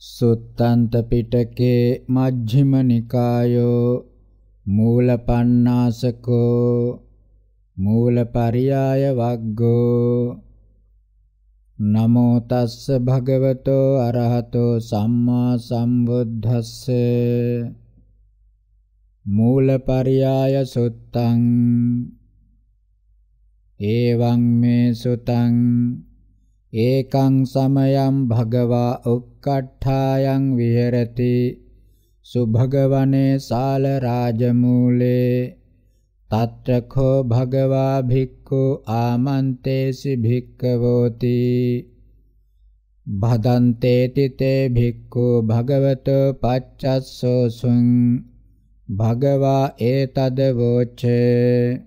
සුත්තන්ත පිටකේ මජ්ක්‍ධිම නිකායෝ මූලපණ්ණාසකෝ මූලපරියාය වග්ගෝ නමෝ තස්ස භගවතෝ අරහතෝ සම්මා සම්බුද්දස්ස මූලපරියාය සුත්තං එවං මේ සුතං ඒකං සමයං භගවා උක්කට්ඨායන් විහෙරති සුභගවනේ සාල රාජමූලේ තත්‍රඛෝ භගවා භික්ඛු ආමන්තේසි භික්ඛවෝති භදන්තේති තේ භික්ඛු භගවතෝ පච්චස්සෝසුං භගවා ඒතද වෝචේ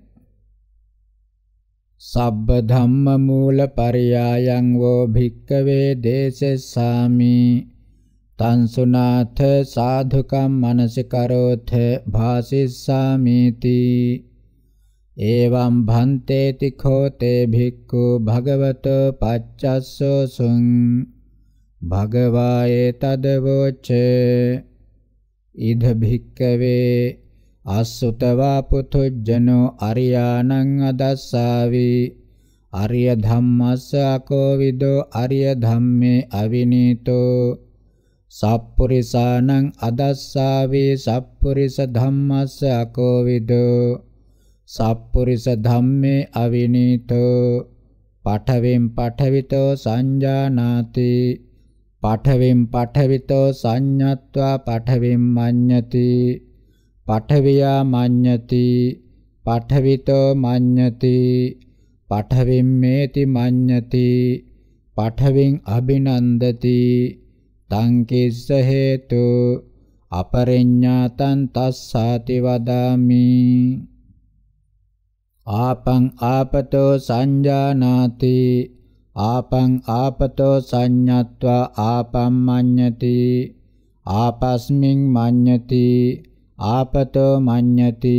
සබ්බ ධම්ම මූල පරියායං වෝ භික්කවේ දේසෙස්සාමි තංසුනාථ සාධුකම් මනසිකරෝථ භාසිස්සාමිති එවං භන්තේති khෝතේ භික්ඛු භගවතෝ පච්චස්සෝ සුං භගවායේ තදවෝච ඉද භික්කවේ අසුතවා පුතුජ්ජනෝ අරියාණං අදස්සාවි අරිය ධම්මස්ස අකෝවිදෝ අරිය ධම්මේ අවිනීතෝ සප්පුරිසානං අදස්සාවි සප්පුරිස ධම්මස්ස අකෝවිදෝ සප්පුරිස ධම්මේ අවිනීතෝ පඨවෙන් පඨවිතෝ සංජානාති පඨවෙන් පඨවිතෝ සංඤත්වා පඨවෙන් මඤ්ඤති පඨවියා මඤ්ඤති පඨවිතෝ මඤ්ඤති පඨවිම්මේති මඤ්ඤති පඨවින් අභිනන්දති තං කිස්ස හේතු අපරිඤ්ඤාතං තස්සාති වදාමි ආපං ආපතෝ සංජානාති ආපං ආපතෝ සංඤත්වා ආපම් මඤ්ඤති ආපස්මින් මඤ්ඤති ආපතෝ මඤ්ඤති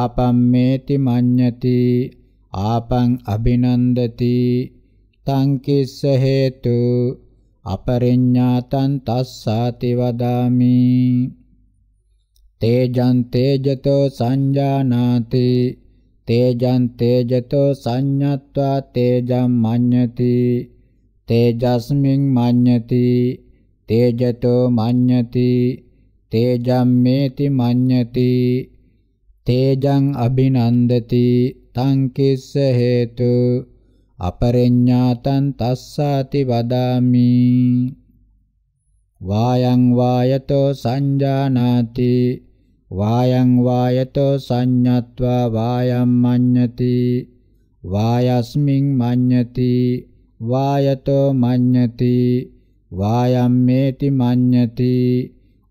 ආපම්මේති මඤ්ඤති ආපං අභිනන්දති තං කිස්ස හේතු අපරිඤ්ඤාතං තස්සාති වදාමි තේජං තේජතෝ සංජානාති තේජං තේජතෝ සංඤත්වා තේජං මඤ්ඤති තේජස්මින් මඤ්ඤති තේජතෝ මඤ්ඤති තේජම්මේති මඤ්ඤති තේජං අභිනන්දති තං කිස්ස හේතු අපරිඤ්ඤාතං තස්සාති වදාමි වායං වායතෝ සංජානාති වායං වායතෝ සංඤත්වා වායම් මඤ්ඤති වායස්මින් මඤ්ඤති වායතෝ මඤ්ඤති වායම්මේති මඤ්ඤති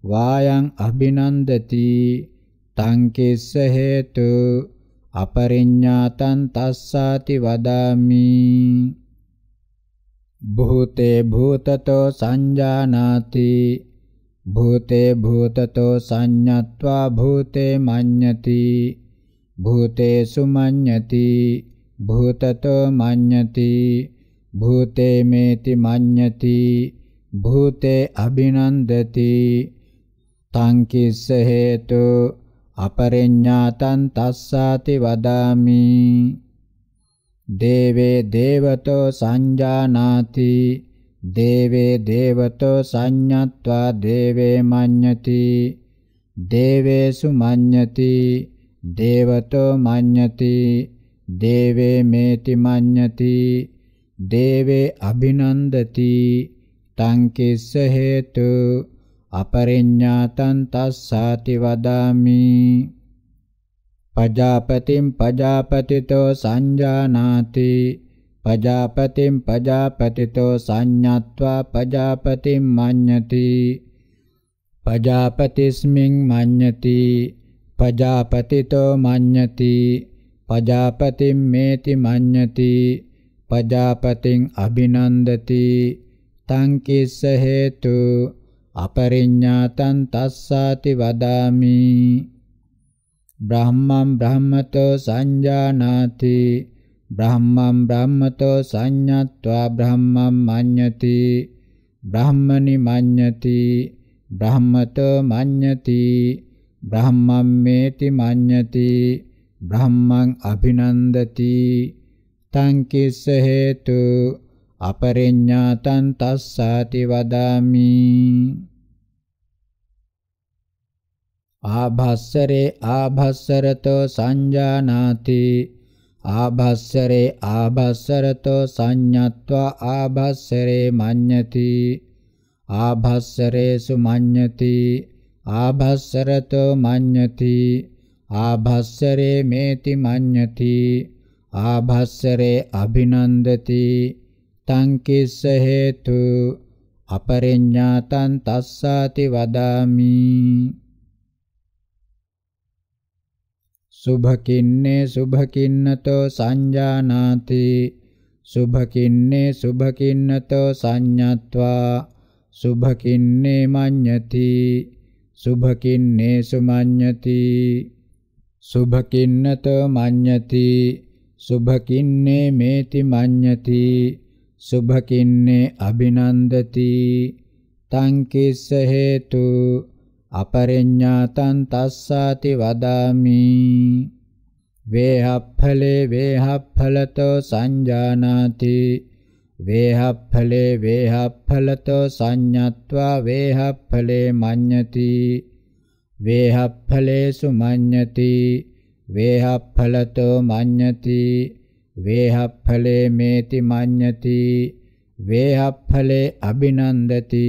වායං අභිනන්දති තං කිස්ස හේතු අපරිඤ්ඤාතං තස්සාති වදාමි භූතේ භූතතෝ සංජානාති භූතේ භූතතෝ සංඤත්වා භූතේ මඤ්ඤති භූතේ සුමඤ්ඤති භූතතෝ මඤ්ඤති භූතේ මේති මඤ්ඤති භූතේ අභිනන්දති තං කිස්ස හේතු අපරිඤ්ඤාතං තස්සාති වදාමි දේවේ දේවතෝ සංජානාති දේවේ දේවතෝ සංඤත්වා දේවේ මඤ්ඤති දේවේසු මඤ්ඤති දේවතෝ මඤ්ඤති දේවේ මේති මඤ්ඤති දේවේ අභිනන්දති තං කිස්ස හේතු අපරිඤ්ඤාතං තස්සාති වදාමි පජාපතිම් පජාපතිතෝ සංජානාති පජාපතිම් පජාපතිතෝ සංඤත්වා පජාපතිම් මඤ්ඤති පජාපතිස්මින් මඤ්ඤති පජාපතිතෝ මඤ්ඤති පජාපතිම් මේති මඤ්ඤති පජාපතින් අභිනන්දති තං කිස්ස හේතු අපරිඤ්ඤාතං තස්සාති වදාමි බ්‍රහ්මං බ්‍රහ්මතෝ සංජානාති බ්‍රහ්මං බ්‍රහ්මතෝ සංඤත්වා බ්‍රහ්මං මඤ්ඤති බ්‍රහ්මනි මඤ්ඤති බ්‍රහ්මතෝ මඤ්ඤති බ්‍රහ්මං මේති මඤ්ඤති බ්‍රහ්මං අභිනන්දති තං කිස්ස හේතු අපරිඤ්ඤාතං තස්සාති වදාමි ආභස්සරේ ආභස්සරතෝ සංජානාති ආභස්සරේ ආභස්සරතෝ සංඤත්වා ආභස්සරේ මඤ්ඤති ආභස්සරේසු මඤ්ඤති ආභස්සරතෝ මඤ්ඤති ආභස්සරේ මේති මඤ්ඤති ආභස්සරේ අභිනන්දති තං කිස්ස හේතු අපරිඤ්ඤාතං තස්සාති වදාමි සුභකින්නේ සුභකින්නතෝ සංජානාති සුභකින්නේ සුභකින්නතෝ සංඤත්වා සුභකින්නේ මඤ්ඤති සුභකින්නේ සුමඤ්ඤති සුභකින්නතෝ මඤ්ඤති සුභකින්නේ මේති මඤ්ඤති සුභකින්නේ අභිනන්දති තං කිස්ස හේතු අපරිඤ්ඤාතං තස්සාති වදාමි වේහප්ඵලේ වේහප්ඵලතෝ සංජානාති වේහප්ඵලේ වේහප්ඵලතෝ සංඤත්වා වේහප්ඵලේ මඤ්ඤති වේහප්ඵලේසු මඤ්ඤති වේහප්ඵලතෝ මඤ්ඤති වේහප්ඵලේ මේති මඤ්ඤති වේහප්ඵලේ අබිනන්දති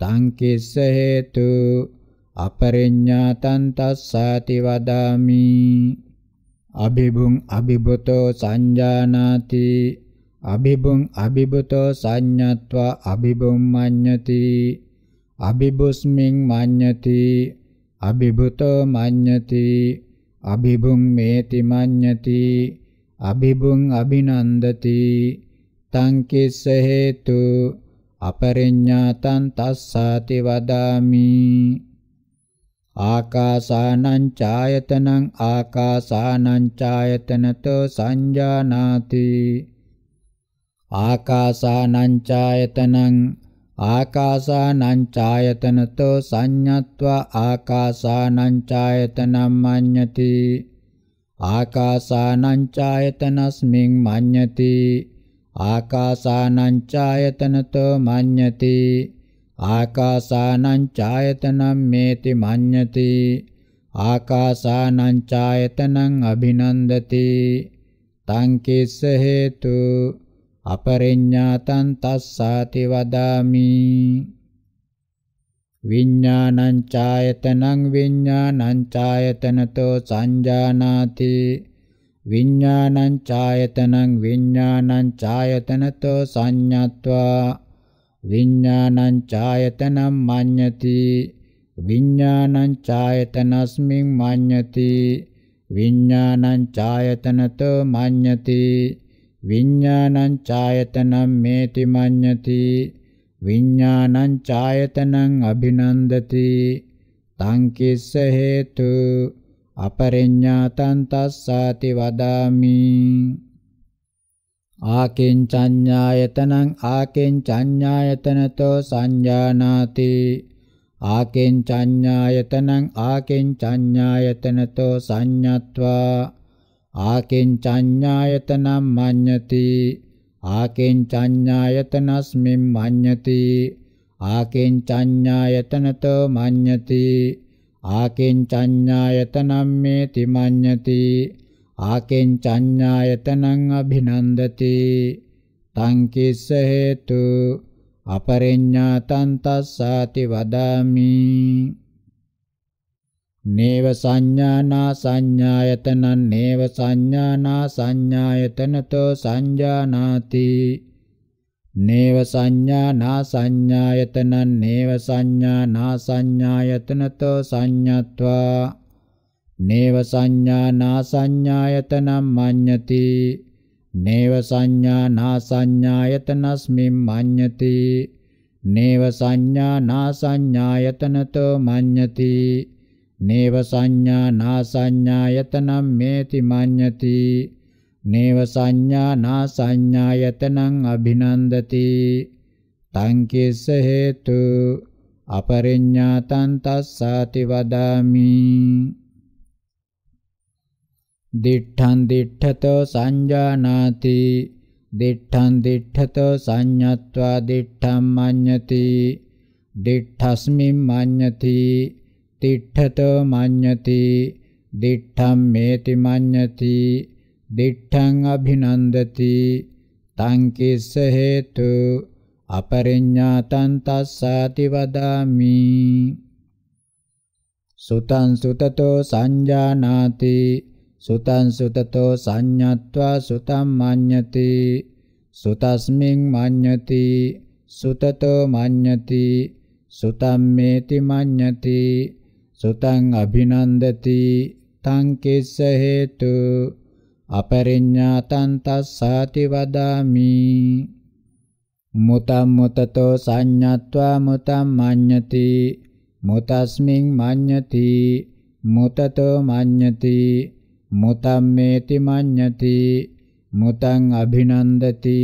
තං කිස්ස හේතු අපරිඤ්ඤාතං තස්සාති වදාමි අභිභුං අභිභුතෝ සංජානාති අභිභුං අභිභුතෝ සංඤත්වා අභිභුං මඤ්ඤති අභිභුස්මින් මඤ්ඤති අභිභුතෝ මඤ්ඤති අභිභුං මේති මඤ්ඤති අභිබුං අභිනන්දති තං කිස්ස හේතු අපරිඤ්ඤාතං තස්සාති වදාමි ආකාසානං ඡායතනං ආකාසානං ඡායතනතෝ සංජානාති ආකාසානං ඡායතනං ආකාසානං ඡායතනතෝ සංඤත්වා ආකාසානං ඡායතනං මඤ්ඤති ආකාසානං ඡායතනස්මින් මඤ්ඤති ආකාසානං ඡායතනතෝ මඤ්ඤති ආකාසානං ඡායතනම් මේති මඤ්ඤති ආකාසානං ඡායතනං අභිනන්දති තං කිස්ස හේතු අපරිඤ්ඤාතං තස්සාති වදාමි විඤ්ඤාණං ඡායතනං විඤ්ඤාණං ඡායතනතෝ සංජානාති විඤ්ඤාණං ඡායතනං විඤ්ඤාණං ඡායතනතෝ සංඤත්වා විඤ්ඤාණං ඡායතනං මඤ්ඤති විඤ්ඤාණං ඡායතනස්මින් මඤ්ඤති විඤ්ඤාණං ඡායතනතෝ මඤ්ඤති විඤ්ඤාණං ඡායතනං මේති මඤ්ඤති විඥානං ඡායතනං අභිනන්දති තං කිස්ස හේතු අපරිඤ්ඤාතං තස්සාති වදාමි ආකින්චඤ්ඤායතනං ආකින්චඤ්ඤායතනතෝ සංජානාති ආකින්චඤ්ඤායතනං ආකින්චඤ්ඤායතනතෝ සංඤත්වා ආකින්චඤ්ඤායතනම් මඤ්ඤති ආකින්චඤ්ඤායතනස්මින් මඤ්ඤති ආකින්චඤ්ඤායතනතෝ මඤ්ඤති ආකින්චඤ්ඤායතනම් මේති මඤ්ඤති ආකින්චඤ්ඤායතනං අභිනන්දති තං කිස්ස හේතු අපරිඤ්ඤාතං තස්සාති වදාමි නේව සංඥානා සංඥායතනං නේව සංඥානා සංඥායතනතෝ සංජානාති නේව සංඥානා සංඥායතනං නේව සංඥානා සංඥායතනතෝ සංඤත්වා නේව සංඥානා සංඥායතනං මඤ්ඤති නේව සංඥානා සංඥායතනස්මින් මඤ්ඤති නේව සංඥානා සංඥායතනතෝ මඤ්ඤති නේව සංඥා නාසඤ්ඤායතනම් මේති මඤ්ඤති නේව සංඥා නාසඤ්ඤායතනං අභිනන්දති තං කිස්ස හේතු අපරිඤ්ඤාතං තස්සාති වදාමි දිඨං දිඨතෝ සංජානාති දිඨං දිඨතෝ සංඤත්වා දිඨං මඤ්ඤති දිඨස්මින් මඤ්ඤති තිට්ඨතෝ මඤ්ඤති දිඨ්ඨම් මේති මඤ්ඤති දිඨ්ඨං අභිනන්දති තං කිස්ස හේතු අපරිඤ්ඤාතං තස්සාති වදාමි සුතං සුතතෝ සංජානාති සුතං සුතතෝ සංඤත්වා සුතං මඤ්ඤති සුතස්මින් මඤ්ඤති සුතතෝ මඤ්ඤති සුතම් මේති මඤ්ඤති සුතං අභිනන්දති තං කිස්ස හේතු අපරිඤ්ඤාතං තස්සාති වදාමි මුතං මුතතෝ සංඤත්වා මුතං මඤ්ඤති මුතස්මින් මඤ්ඤති මුතතෝ මඤ්ඤති මුතං මේති මඤ්ඤති මුතං අභිනන්දති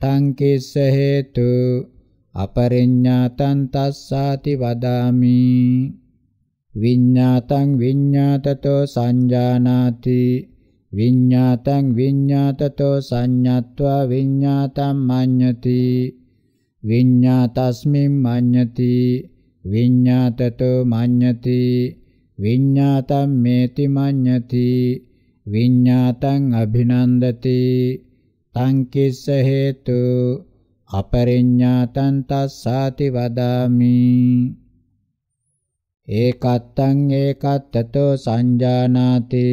තං කිස්ස හේතු අපරිඤ්ඤාතං තස්සාති වදාමි විඤ්ඤාතං විඤ්ඤාතතෝ සංජානාති විඤ්ඤාතං විඤ්ඤාතතෝ සංඤත්වා විඤ්ඤාතං මඤ්ඤති විඤ්ඤාතස්මින් මඤ්ඤති විඤ්ඤාතතෝ මඤ්ඤති විඤ්ඤාතං මේති මඤ්ඤති විඤ්ඤාතං අභිනන්දති තං කිස්ස හේතු අපරිඤ්ඤාතං තස්සාති වදාමි ඒකත්තං ඒකත්තතෝ සංජානාති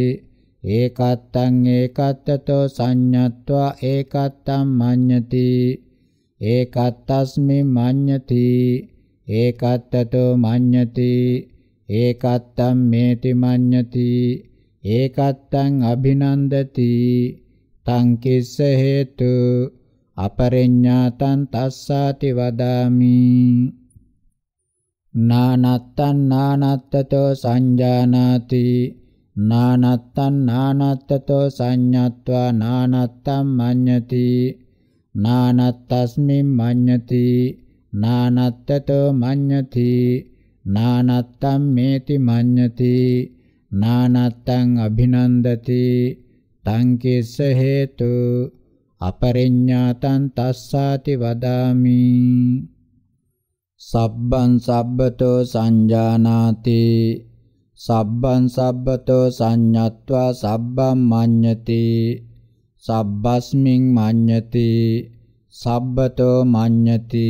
ඒකත්තං ඒකත්තතෝ සංඤත්වා ඒකත්තං මඤ්ඤති ඒකත්තස්මි මඤ්ඤති ඒකත්තතෝ මඤ්ඤති ඒකත්තං මේති මඤ්ඤති ඒකත්තං අභිනන්දති තං කිස්ස හේතු අපරිඤ්ඤාතං තස්සාති වදාමි නානත්තං නානත්තතෝ සංජානාති නානත්තං නානත්තතෝ සංඤත්වා නානත්තං මඤ්ඤති නානත්තස්මින් මඤ්ඤති නානත්තතෝ මඤ්ඤති නානත්තං මේති මඤ්ඤති නානත්තං අභිනන්දති තං කිස්ස හේතු අපරිඤ්ඤාතං තස්සාති වදාමි සබ්බං සබ්බතෝ සංජානාති සබ්බං සබ්බතෝ සංඤත්වා සබ්බං මඤ්ඤති සබ්බස්මින් මඤ්ඤති සබ්බතෝ මඤ්ඤති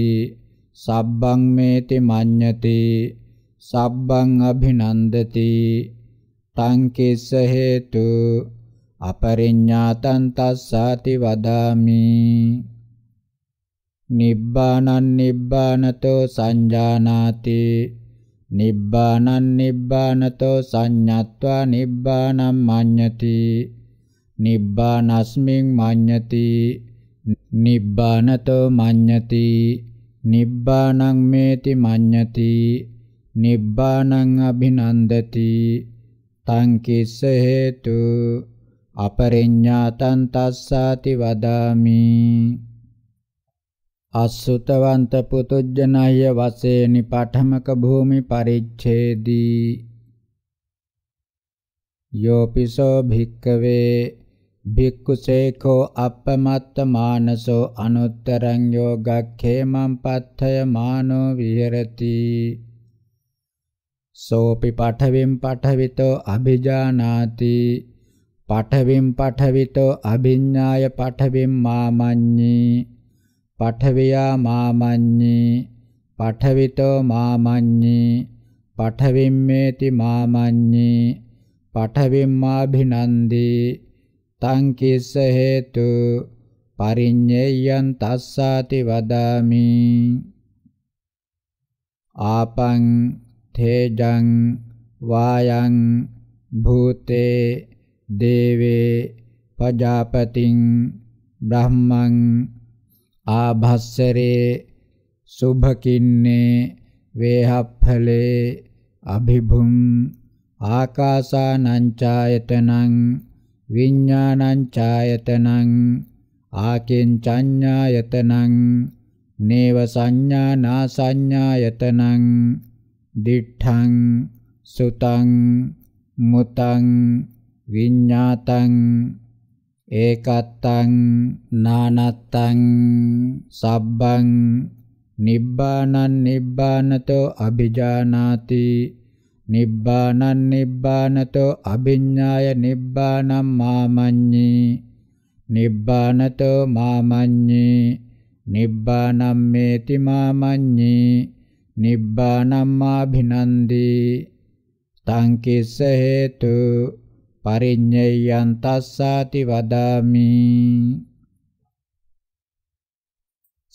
සබ්බං මේති මඤ්ඤති සබ්බං අභිනන්දති තං කිස්ස හේතු අපරිඤ්ඤාතං තස්සාති වදාමි නිබ්බානං නිබ්බානතෝ සංජානාති නිබ්බානං නිබ්බානතෝ සංඤත්වා නිබ්බානං මඤ්ඤති නිබ්බානස්මින් මඤ්ඤති නිබ්බානතෝ මඤ්ඤති නිබ්බානං මේති මඤ්ඤති නිබ්බානං අභිනන්දති තං කිස්ස හේතු අපරිඤ්ඤාතං තස්සාති වදාමි අසුතවන්ත පුතුජනය වශයෙන් පාඨමක භූමි පරිච්ඡේදී යෝපිසෝ භික්කවේ භික්ඛුසේඛෝ අපමත්ත මානසෝ අනුත්තරං යෝගක්ඛේමං පත්ථය මානෝ විහෙරති සෝපි පඨවින් පඨවිතෝ අභිජානාති පඨවින් පඨවිතෝ අභිඤ්ඤාය පඨවින් මාමඤ්ඤී පඨවියා මාමඤ්ඤේ පඨවිතෝ මාමඤ්ඤේ පඨවිම්මේති මාමඤ්ඤේ පඨවිම්මාභිනන්දී තං කිස්ස හේතු පරිඤ්ඤයං තස්සාති වදාමි ආපං තේජං වායං භූතේ දේවේ පජාපතින් බ්‍රහ්මං ආභස්සරේ සුභකින්නේ වේහප්ඵලේ අභිභුම් ආකාසානංචායතනං විඤ්ඤාණංචායතනං ආකින්චඤ්ඤායතනං නේව සංඥානාසඤ්ඤායතනං දිඨං සුතං මුතං විඤ්ඤාතං ඒකත්තං නානත්තං සබ්බං නිබ්බානං නිබ්බානතෝ අභිජානාති නිබ්බානං නිබ්බානතෝ අභිඤ්ඤාය නිබ්බානං මාමඤ්ඤේ නිබ්බානතෝ මාමඤ්ඤේ නිබ්බානම් මේති මාමඤ්ඤේ නිබ්බානම්මාභිනන්දී තං කිස්ස හේතු පරිඤ්ඤයං තස්සාති වදාමි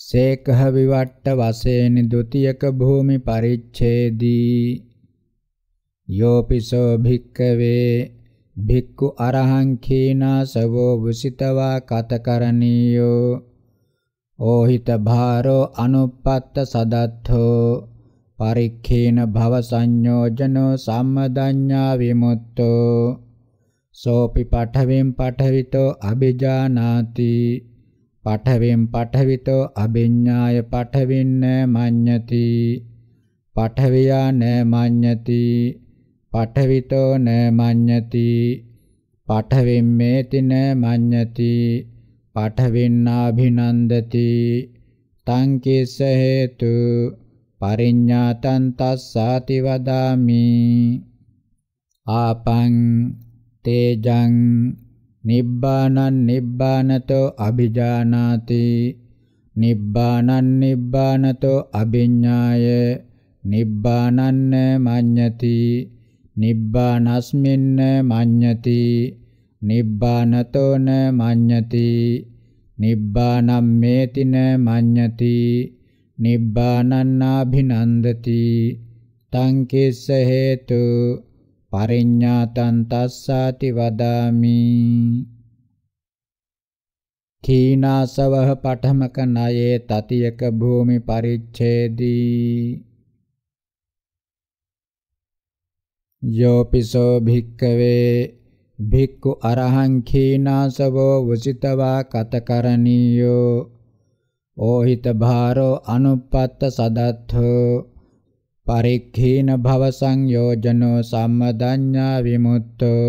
සේකහ විවට්ට වශයෙන් ဒ ුතියක භූමි පරිච්ඡේදී යෝපිසෝ භික්කවේ භික්ඛු අරහං කීනාසවෝ වුසිතවා කතකරණීයෝ ඕහිත භාරෝ අනුප්පත්ත සදත්තෝ පරික්ඛේන භව සංයෝජනෝ සම්මදඤ්ඤා විමුක්තෝ සෝපි පඨවෙන් පඨවිතෝ අබිජානාති පඨවෙන් පඨවිතෝ අබිඤ්ඤාය පඨවින්න මඤ්ඤති පඨවියා න මඤ්ඤති පඨවිතෝ න මඤ්ඤති පඨවිම්මේතින මඤ්ඤති පඨවින්නාභිනන්දති තං කිස්ස හේතු පරිඤ්ඤාතං තස්සාති වදාමි ආපං තේජං නිබ්බානං නිබ්බානතෝ අභිජානාති නිබ්බානං නිබ්බානතෝ අභිඤ්ඤාය නිබ්බානන්න මඤ්ඤති නිබ්බානස්මින්න මඤ්ඤති නිබ්බානතෝන මඤ්ඤති නිබ්බානම්මේතින මඤ්ඤති නිබ්බානන්නාභිනන්දති තං කිස්ස හේතු පරිඤ්ඤාතං තස්සාති වදාමි තීනාසවහ පඨමක නයේ තතියක භූමි පරිච්ඡේදී යෝපිසෝ භික්කවේ භික්ඛු අරහං කීනාසවෝ වසිතවා කතකරණීයෝ ඕහිත භාරෝ අනුපත්ත සදත්ථෝ පරික්ඛීන භව සංයෝජනෝ සම්මදඤ්ඤා විමුක්තෝ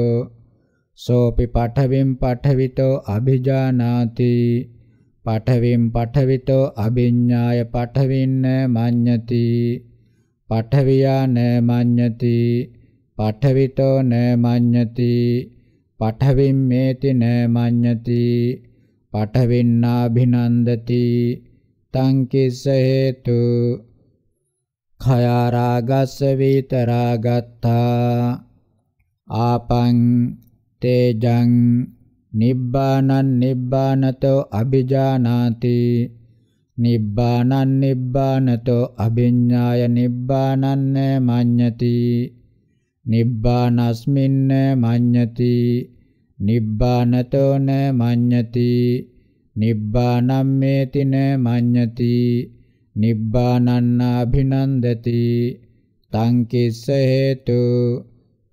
සෝපි පඨවිම් පඨවිතෝ අභිජානාති පඨවිම් පඨවිතෝ අභිඤ්ඤාය පඨවින්න මඤ්ඤති පඨවියා න මඤ්ඤති පඨවිතෝ න මඤ්ඤති පඨවිම් මේති න මඤ්ඤති පඨවින්නාභිනන්දති තං කිස හේතු khayaragassa vitaragattha ආපං තේජං නිබ්බානං නිබ්බානතෝ අභිජානාති නිබ්බානං නිබ්බානතෝ අභිඤ්ඤාය නිබ්බානං මඤ්ඤති නිබ්බානස්මින්න මඤ්ඤති නිබ්බානතෝ න මඤ්ඤති නිබ්බානම්මේතින මඤ්ඤති නිබ්බානන්නාභිනන්දති තං කිස්ස හේතු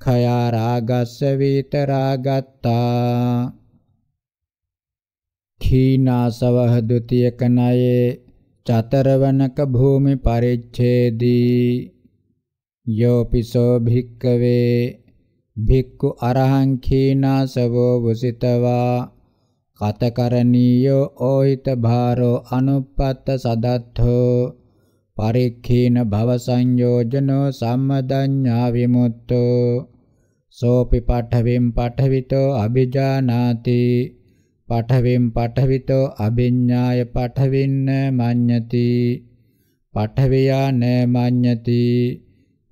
khaya ragasස විතරාගත්තා කීනාසවහ ဒ ුතියක නයේ චතරවනක භූමි පරිච්ඡේදී යෝපිසෝ භික්කවේ භික්ඛු අරහං කීනාසවෝ වසිතවා කතකරණීයෝ ඕහිත භාරෝ අනුපත්ත සදත්තෝ පරික්ඛීන භව සංයෝජනෝ සම්මදඤ්ඤා විමුක්තෝ සෝපි පඨවින් පඨවිතෝ අභිජානාති පඨවින් පඨවිතෝ අභිඤ්ඤාය පඨවින්න මඤ්ඤති පඨවියා න මඤ්ඤති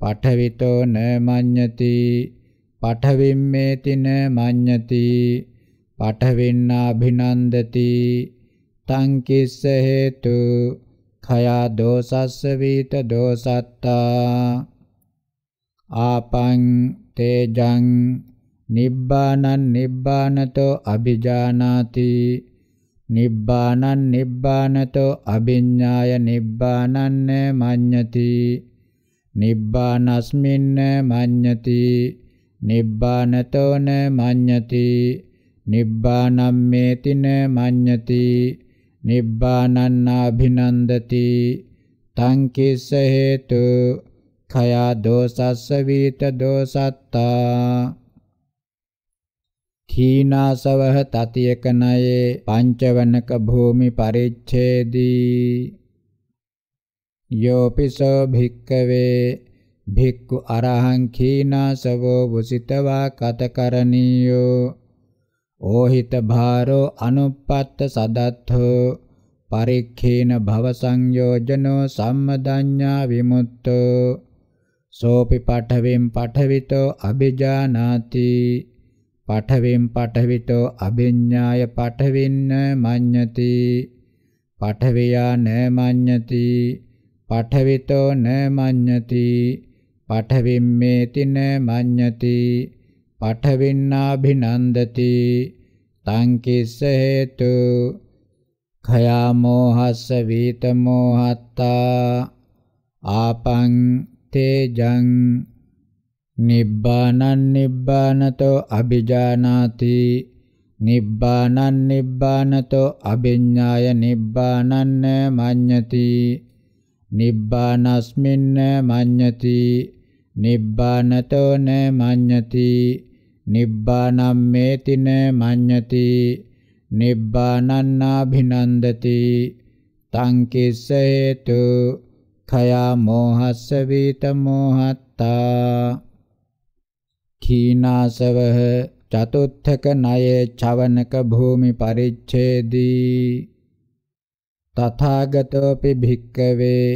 පඨවිතෝ න මඤ්ඤති පඨවිම්මේති න මඤ්ඤති පඨවින්නාභිනන්දති තං කිස්ස හේතු khaya dosasස vīta dosattā āpaṃ tējaṃ nibbānaṃ nibbānato abhijānāti nibbānaṃ nibbānato abhiññāya nibbānaṃ ne maññati nibbānasmiन् ne maññati nibbānato ne maññati නිබ්බානම්මේතින මඤ්ඤති නිබ්බානන්නාභිනන්දති තං කිස්ස හේතු khaya dosassa vita dosatta ඛීනාසවහ තතියකනයේ පංචවනක භූමි පරිච්ඡේදී යෝපිසෝ භික්කවේ භික්ඛු අරහං ඛීනාසවෝ වසිතවා කතකරණීයෝ ඕහිත භාරෝ අනුප්පත්ත සදත්ථෝ පරික්ඛේන භව සංයෝජනෝ සම්මදඤ්ඤා විමුක්තෝ සෝපි පඨවෙන් පඨවිතෝ අබිජානාති පඨවෙන් පඨවිතෝ අබිඤ්ඤාය පඨවින්න මඤ්ඤති පඨවියා න මඤ්ඤති පඨවිතෝ න මඤ්ඤති පඨවිම්මේති න මඤ්ඤති පඨවින්නාභිනන්දති තං කිස්ස හේතු khaya mohassa vita mohatta ආපං තේජං නිබ්බානං නිබ්බානතෝ අභිජානාති නිබ්බානං නිබ්බානතෝ අභිඤ්ඤාය නිබ්බානං මඤ්ඤති නිබ්බානස්මින්න මඤ්ඤති නිබ්බානතෝ න මඤ්ඤති නිබ්බානම්මේති න මඤ්ඤති නිබ්බානන්නාභිනන්දති තං කිස්ස හේතු khaya mohasස විත මොහත්තා කීනාසවහ චතුත්ථක නයේ චවනක භූමි පරිච්ඡේදී තථාගතෝපි භික්කවේ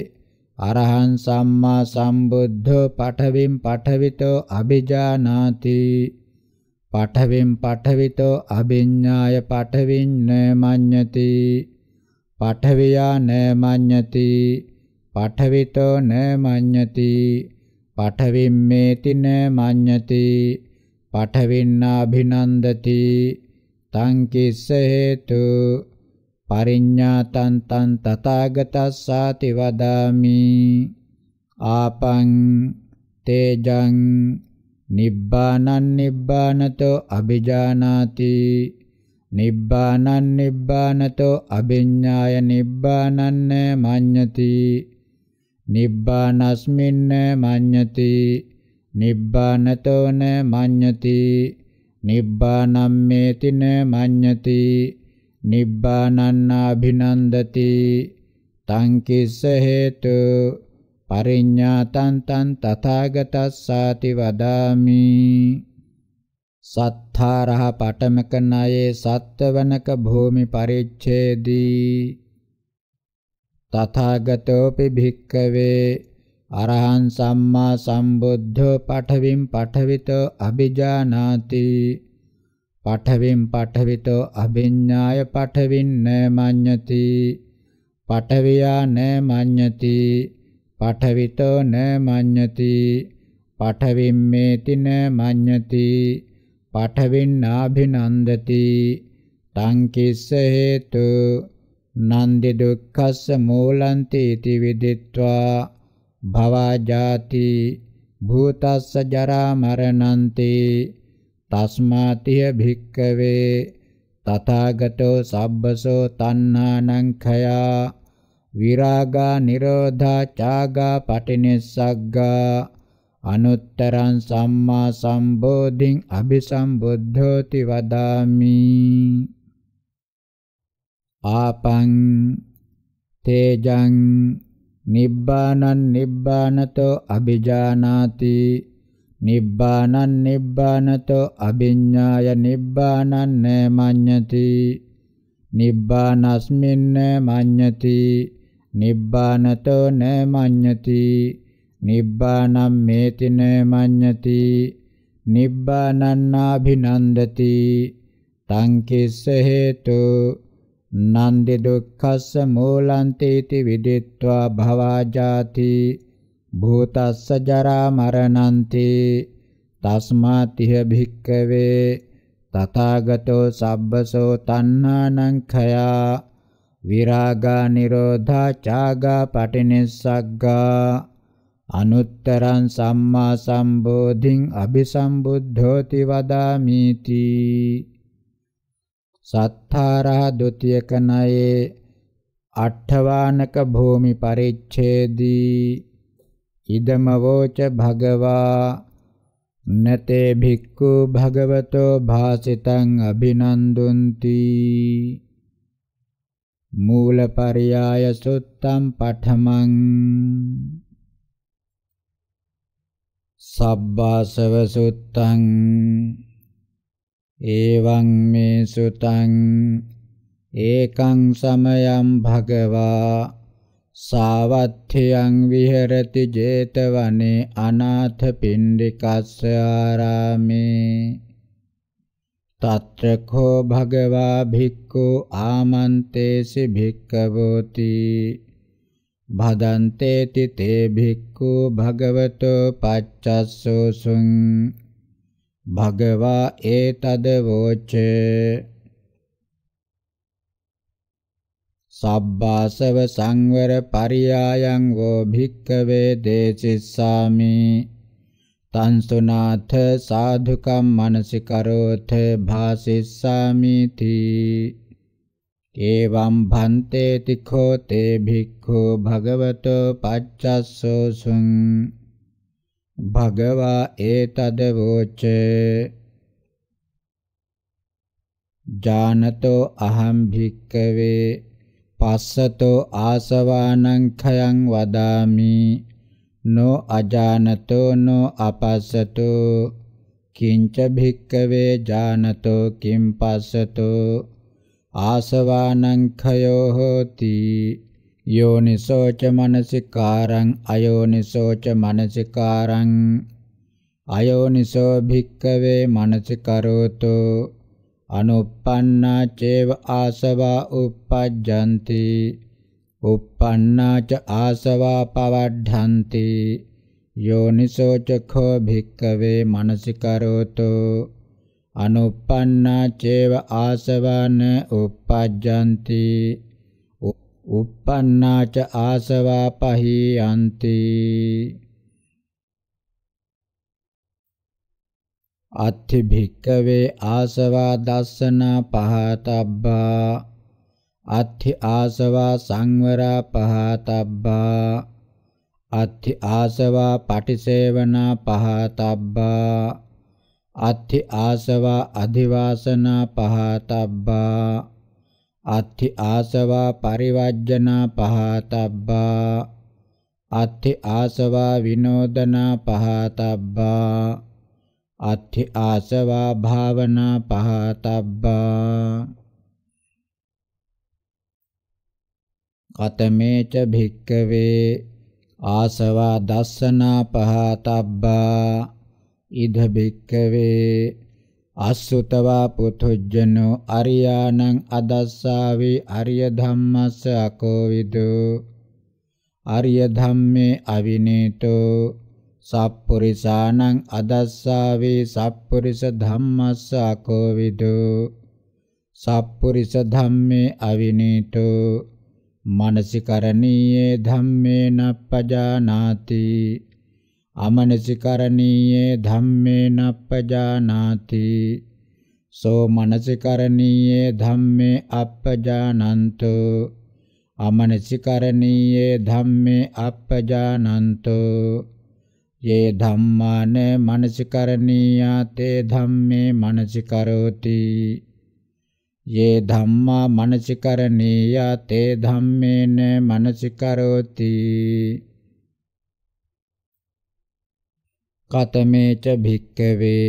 අරහං සම්මා සම්බුද්ධ පඨවින් පඨවිතෝ අභිජානාති පඨවින් පඨවිතෝ අභිඤ්ඤාය පඨවින් නමඤ්ඤති පඨවියා නමඤ්ඤති පඨවිතෝ නමඤ්ඤති පඨවිම්මේති නමඤ්ඤති පඨවින්නාභිනන්දති තං කිස්ස හේතු පරිඤ්ඤාතං තං තථාගතස්සාති වදාමි ආපං තේජං නිබ්බානං නිබ්බානතෝ අභිජානාති නිබ්බානං නිබ්බානතෝ අභිඤ්ඤාය නිබ්බානං මඤ්ඤති නිබ්බානස්මින්න මඤ්ඤති නිබ්බානතෝන මඤ්ඤති නිබ්බානම්මේතින මඤ්ඤති නිබ්බානන්නාභිනන්දති තං කිස්ස හේතු පරිඤ්ඤාතං තං තථාගතස්සාති වදාමි සත්තාරහ පටමක නයේ සත්වනක භූමි පරිච්ඡේදී තථාගතෝපි භික්කවේ අරහං සම්මා සම්බුද්ධෝ පඨවින් පඨවිතෝ අභිජානාති පඨවින් පඨවිතෝ අභිඤ්ඤාය පඨවින් න මඤ්ඤති පඨවියා න මඤ්ඤති පඨවිතෝ න මඤ්ඤති පඨවිම්මේති න මඤ්ඤති පඨවින්නාභිනන්දති තං කිස්ස හේතු නන්දි දුක්ඛස්ස මූලන්ති इति විදිත්වා භවජාති භූතස්ස ජරා මරණන්ති තස්මාතිය භික්කවේ තථාගතෝ සබ්බසෝ තණ්හානං khයා විරාගා නිරෝධා චාගා පටිනිස්සග්ගා අනුත්තරං සම්මා සම්බෝධින් අபிසම්බුද්ධෝති වදාමි ආපං තේජං නිබ්බානං නිබ්බානතෝ අபிජානාති නිබ්බානං නිබ්බානතෝ අභිඤ්ඤාය නිබ්බානං නමඤ්ඤති නිබ්බානස්මින් නමඤ්ඤති නිබ්බානතෝ නමඤ්ඤති නිබ්බානං මේති නමඤ්ඤති නිබ්බානන්නාභිනන්දති තං කිස්ස හේතු නන්දි දුක්ඛස්ස මූලන්තේති විදිත්වා භවජාති භූතස්ස ජරා මරණන්ති තස්මාතිහ භික්කවේ තථාගතෝ සබ්බසෝ තණ්හානං khයා විරාගා නිරෝධා චාගා පටිනිස්සග්ගා අනුත්තරං සම්මා සම්බෝධින් අபிසම්බුද්ධෝති වදාමීති සත්තාරා ဒ ුතියකනයේ අට්ඨවානක භූමි පරිච්ඡේදී ඉදමවෝච භගවා නතේ භික්ඛු භගවතෝ භාසිතං අභිනන්දුන්ති මූලපරියාය සුත්තම් පඨමං සබ්බාසව සුත්තං එවං මේ සුතං ඒකං සමයං භගවා සාවත්ථයන් විහෙරති 제තවනේ අනාථ පින්ඩිකස්ස ආරාමේ තත්‍රකෝ භගවා භික්ඛු ආමන්තේසි භික්ඛවෝති භදන්තේති තේ භික්ඛු භගවතෝ පච්චස්සෝසුං භගවා ඒතද වෝචේ සබ්බාසව සංවර පරියායං වෝ භික්කවේ දේසිස්සාමි තන්සුනාථ සාධුකම් මනසිකරෝථ භාසිස්සාමි තී ඒවම් භන්තේ තිඛෝ තේ භික්ඛු භගවතෝ පච්චස්සෝසුං භගවා ඒතද වෝචේ ජානතෝ අහම් භික්කවේ පස්සතෝ ආසවානං khයං වදාමි නෝ අජානතෝ නෝ අපස්සතෝ කිංච භික්කවේ ජානතෝ කිම් පස්සතෝ ආසවානං khයෝ හෝති යෝනිසෝච මනසිකාරං අයෝනිසෝච මනසිකාරං අයෝනිසෝ භික්කවේ මනසිකරෝතෝ අනුප්පන්නා චේව ආසවා uppajjanti uppannā ca āsavā pavadhanti යෝනිසෝ චඛෝ භික්කවේ මනසිකරෝතු අනුප්පන්නා චේව ආසවාන uppajjanti uppannā ca āsavā pahīyanti අත්ථි භික්කවේ ආසවා දස්සන පහතබ්බා අත්ථි ආසවා සංවරා පහතබ්බා අත්ථි ආසවා පටිසේවන පහතබ්බා අත්ථි ආසවා අධිවාසන පහතබ්බා අත්ථි ආසවා පරිවර්ජන පහතබ්බා අත්ථි ආසවා විනෝදන පහතබ්බා අත්ථි ආසවා භාවනා පහතබ්බා කතමේච භික්කවේ ආසවා දස්සනා පහතබ්බා ඉද භික්කවේ අසුතවා පුතුජ්ජනෝ අරියාණං අදස්සාවේ අරිය ධම්මස්ස අකෝවිදෝ අරිය ධම්මේ අවිනේතෝ සප්පුරිසානං අදස්සාවේ සප්පුරිස ධම්මස්ස අකෝවිදෝ සප්පුරිස ධම්මේ අවිනීතෝ මනසිකරණීයේ ධම්මේ නප්පජානාති අමනසිකරණීයේ ධම්මේ නප්පජානාති සෝ මනසිකරණීයේ ධම්මේ අප්පජානන්තෝ අමනසිකරණීයේ ධම්මේ අප්පජානන්තෝ යේ ධම්මාන මනසිකරණීයා තේ ධම්මේ මනසිකරෝති යේ ධම්මා මනසිකරණීයා තේ ධම්මේන මනසිකරෝති කතමේච භික්කවේ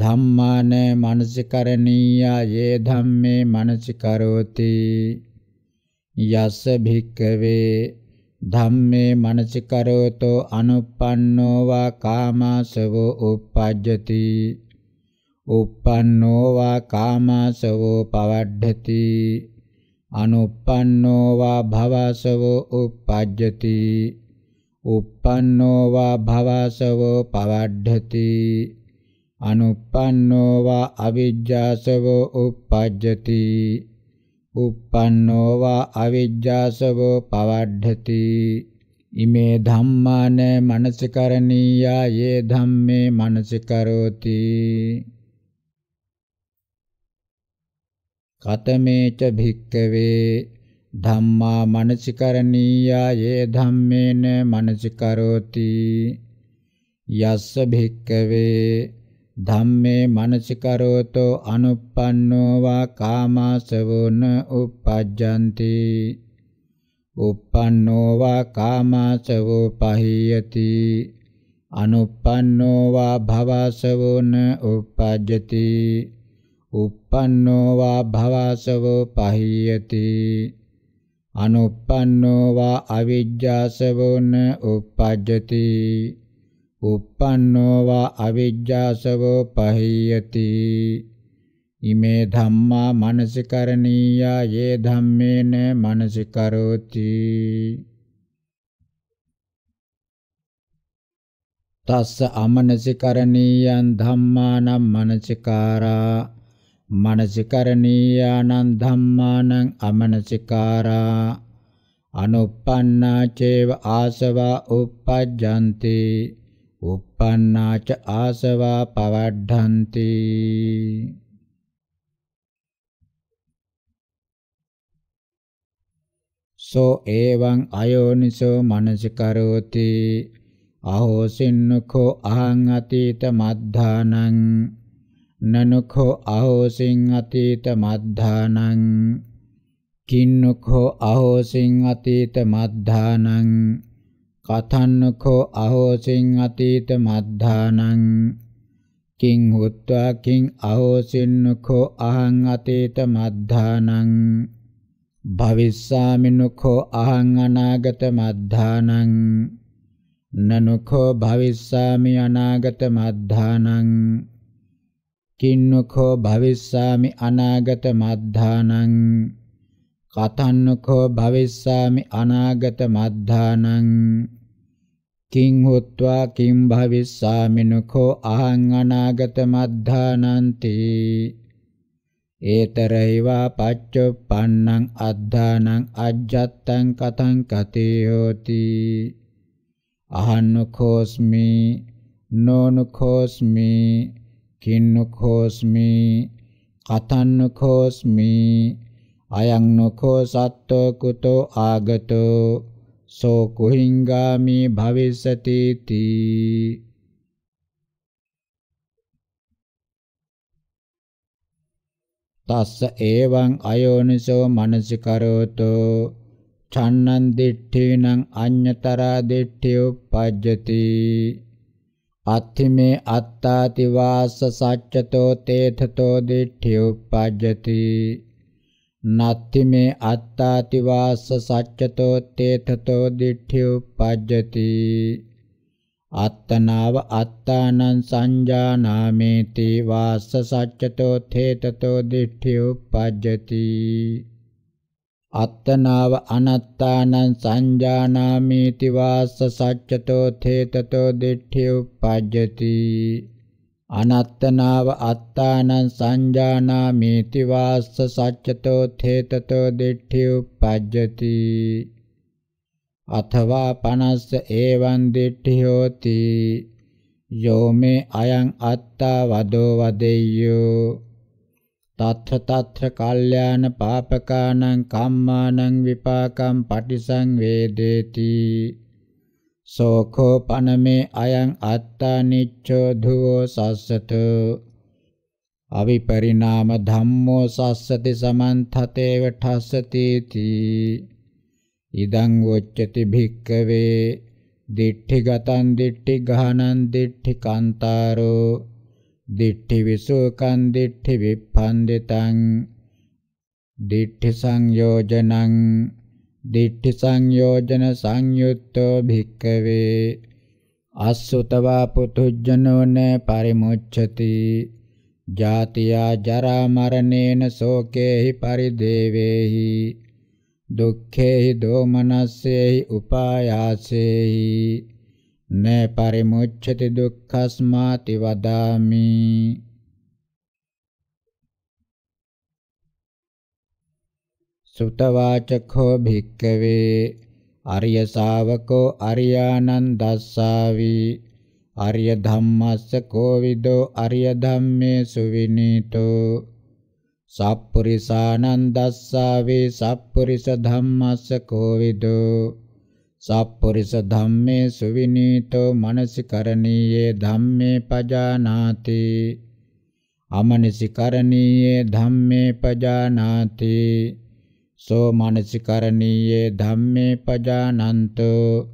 ධම්මාන මනසිකරණීයා යේ ධම්මේ මනසිකරෝති යස්ස භික්කවේ ධම්මේ මනසිකරෝතෝ අනුප්පන්නෝ වා කාමසවෝ uppajjati uppannō va kāmasaво pavaddhati anuppannō va bhavasavo uppajjati uppannō va bhavasavo pavaddhati anuppannō va avijjāsavo uppajjati uppannō va avijjāsavo pavaddhati ඉමේ ධම්මාන මනසිකරණීයා යේ ධම්මේ මනසිකරෝති කතමේච භික්කවේ ධම්මා මනසිකරණීයා යේ ධම්මේන මනසිකරෝති යස්ස භික්කවේ ධම්මේ මනසිකරෝතෝ අනුප්පන්නෝ වා කාමාසවුන uppajjanti uppannෝ වා කාමාසවෝ පහියති අනුප්පන්නෝ වා භවසවුන uppajjati uppannෝ වා භවසවෝ පහියති අනුප්පන්නෝ වා අවිජ්ජාසවුන uppajjati uppannō va avijjāsavo pahiyati ඉමේ ධම්මා මනසිකරණීයා යේ ධම්මේන මනසිකරෝති තස්ස අමනසිකරණීයන් ධම්මානම් මනසිකාරා මනසිකරණීයානං ධම්මානං අමනසිකාරා අනුප්පන්නා චේව ආසවා uppajjanti uppannāca āsavā pavaddhanti සෝ එවං අයෝනිසෝ මනසිකරෝති අහෝසින්නුඛෝ අහං අතීත මද්ධානං නනුඛෝ අහෝසින් අතීත මද්ධානං කින්නුඛෝ අහෝසින් අතීත මද්ධානං කතන්නකෝ අහෝසින් අතීත මද්ධානං කිං හොත්වා කිං අහෝසින්නකෝ අහං අතීත මද්ධානං භවිස්සාමිනුකෝ අහං අනාගත මද්ධානං නනුකෝ භවිස්සාමි අනාගත මද්ධානං කින්නකෝ භවිස්සාමි අනාගත මද්ධානං කතන්නකෝ භවිස්සාමි අනාගත මද්ධානං කිං හොත්වා කිං භවිස්සාමිනකෝ අහං අනාගත මද්ධානන්ති ඒතරේවා පච්චුප්පන්නං අද්ධානං අජ්ජත්තං කතං කතේ හෝති අහන්නකෝස්මි නොනුකෝස්මි කින්නකෝස්මි කතන්නකෝස්මි අයං නොකෝ සත්තෝ කුතෝ ආගතෝ සෝ කුහිංගාමි භවිස්සති තී තස්ස එවං අයෝනිසෝ මනසිකරෝතෝ ඡන්නං දිට්ඨිනං අඤ්ඤතරා දිට්ඨි උපජ්ජති අත්ථිමේ අත්තාති වාස සච්චතෝ තේතතෝ දිට්ඨි උපජ්ජති නත්ති මේ අත්තාතිවාස සච්චතෝ තේතතෝ දිඨි උපජ්ජති අත්තනාව අත්තානං සංජානාමේති වාස සච්චතෝ තේතතෝ දිඨි උපජ්ජති අත්තනාව අනත්තානං සංජානාමේති වාස සච්චතෝ තේතතෝ දිඨි උපජ්ජති අනත්තනාව අත්තානං සංජානාමේති වාස්ස සච්චතෝ තේතතෝ දිට්ඨි උපජ්ජති අथवा පනස්ස ඒවං දිට්ඨි හෝති යෝ මේ අයං අත්තා වදෝ වදෙය්‍යෝ තත්ථ තත්ථ කල්යාණ පාපකානං කම්මානං විපාකං පටිසංවේදේති සෝඛෝ පනමේ අයං අත්තානිච්ඡෝ ධුවෝ සස්සතු අවිපරිණාම ධම්මෝ සස්සති සමන්තතේව ඨස්සති තී ඉදං වොච්චති භික්කවේ දිට්ඨිගතං දිට්ඨි ගහනං දිට්ඨි කාන්තාරෝ දිට්ඨි විසෝකං දිට්ඨි විප්පන්දිතං දිට්ඨි සංයෝජනං දිට්ඨි සංයෝජන සංයුත්තෝ භික්කවේ අස්සුතවා පුතුජනෝන පරිමුච්ඡති ජාතියා ජරා මරණේන සෝකේහි පරිදේවේහි දුක්ඛේහි දෝමනස්සේහි උපායාසේහි න පරිමුච්ඡති දුක්ඛස්මාති වදාමි සුතවාචකෝ භික්කවේ අරිය ශාවකෝ අරියානන්දස්සාවි අරිය ධම්මස්ස කෝවිදෝ අරිය ධම්මේ සුවිනීතෝ සප්පුරිසානන්දස්සාවේ සප්පුරිස ධම්මස්ස කෝවිදෝ සප්පුරිස ධම්මේ සුවිනීතෝ මනසිකරණීයේ ධම්මේ පජානාති අමනසිකරණීයේ ධම්මේ පජානාති සෝ මානසිකරණීයේ ධම්මේ පජානන්තෝ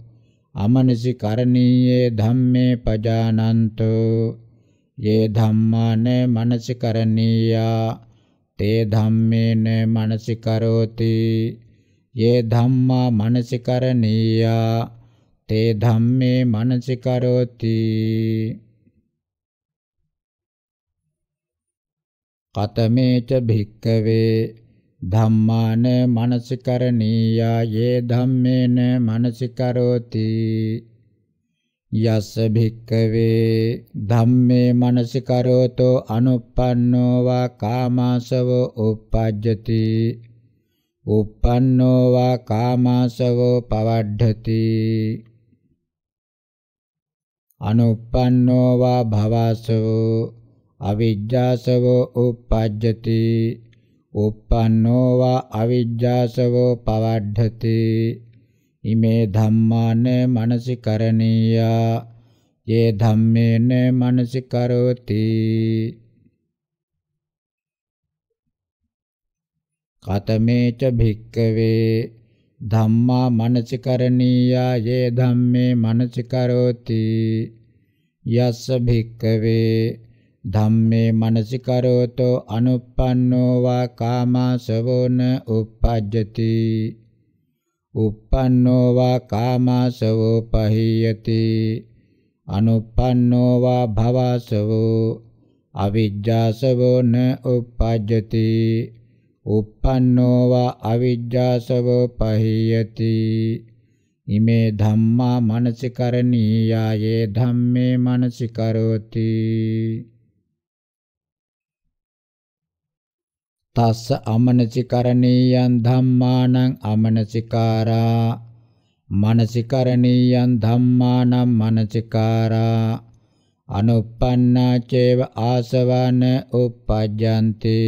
අමනසිකරණීයේ ධම්මේ පජානන්තෝ යේ ධම්මාන මනසිකරණීයා තේ ධම්මේන මනසිකරෝති යේ ධම්මා මනසිකරණීයා තේ ධම්මේ මනසිකරෝති කතමේච භික්කවේ ධම්මාන මනසිකරණීයා යේ ධම්මේන මනසිකරෝති යස්ස භික්කවේ ධම්මේ මනසිකරෝතෝ අනුප්පන්නෝ වා කාමාසවෝ uppajjati uppannෝ වා කාමාසවෝ පවඩ්ඩති අනුප්පන්නෝ වා භවසවෝ අවිජ්ජාසවෝ uppajjati uppannō va avijjāsavo pavaddhati ඉමේ ධම්මාන මනසිකරණීයා යේ ධම්මේන මනසිකරෝති කතමේච භික්කවේ ධම්මා මනසිකරණීයා යේ ධම්මේ මනසිකරෝති යස්ස භික්කවේ ධම්මේ මනසිකරෝතෝ අනුප්පන්නෝ වා කාමසවෝන uppajjati uppannෝ වා කාමසවෝ පහියති අනුප්පන්නෝ වා භවසවෝ අවිජ්ජාසවෝ න uppajjati uppannෝ වා අවිජ්ජාසවෝ පහියති ඉමේ ධම්මා මනසිකරණීයායේ ධම්මේ මනසිකරෝති තස්ස අමනසිකරණීයන් ධම්මානං අමනසිකාරා මනසිකරණීයන් ධම්මානං මනසිකාරා අනුප්පන්නා චේව ආසවන uppajjanti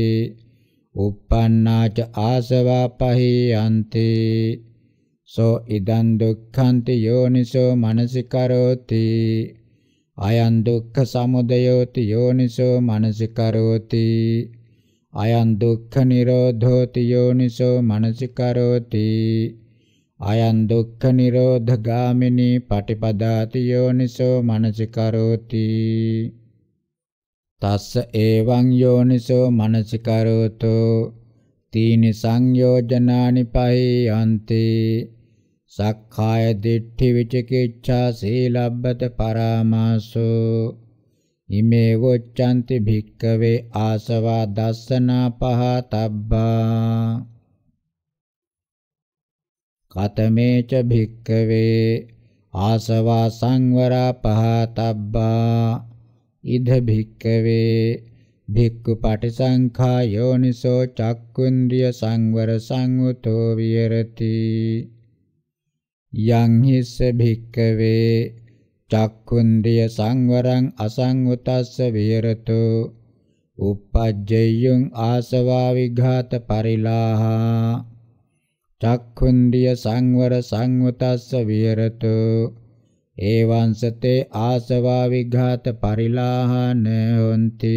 uppannā ca āsavā pahiyanti so idan dukkhanti yoniso manasikaroti ayan dukkha samudayoti yoniso manasikaroti අයං දුක්ඛ නිරෝධෝති යෝනිසෝ මනසිකරෝති අයං දුක්ඛ නිරෝධ ගාමිනී පටිපදාති යෝනිසෝ මනසිකරෝති තස්ස එවං යෝනිසෝ මනසිකරෝතෝ තීනි සංයෝජනානි පහයන්ති සක්කාය දිට්ඨි විචිකිච්ඡා සීලබ්බත පරාමාසෝ ඉමේ වොච්ඡanti භික්කවේ ආසවා දස්සනා පහතබ්බා කතමේච භික්කවේ ආසවා සංවරා පහතබ්බා ඉද භික්කවේ භික්ඛු පටිසංඛා යෝනිසෝ චක්කුන්ද්‍රිය සංවර සංවතෝ විහෙරති යං හිස්ස භික්කවේ චක්ඛුන්ද්‍රිය සංවරං අසංවතස්ස විහෙරතු uppajjayyung ආසවා විඝාත පරිලාහා චක්ඛුන්ද්‍රිය සංවර සංවතස්ස විහෙරතු ඒවං සතේ ආසවා විඝාත පරිලාහන හොಂತಿ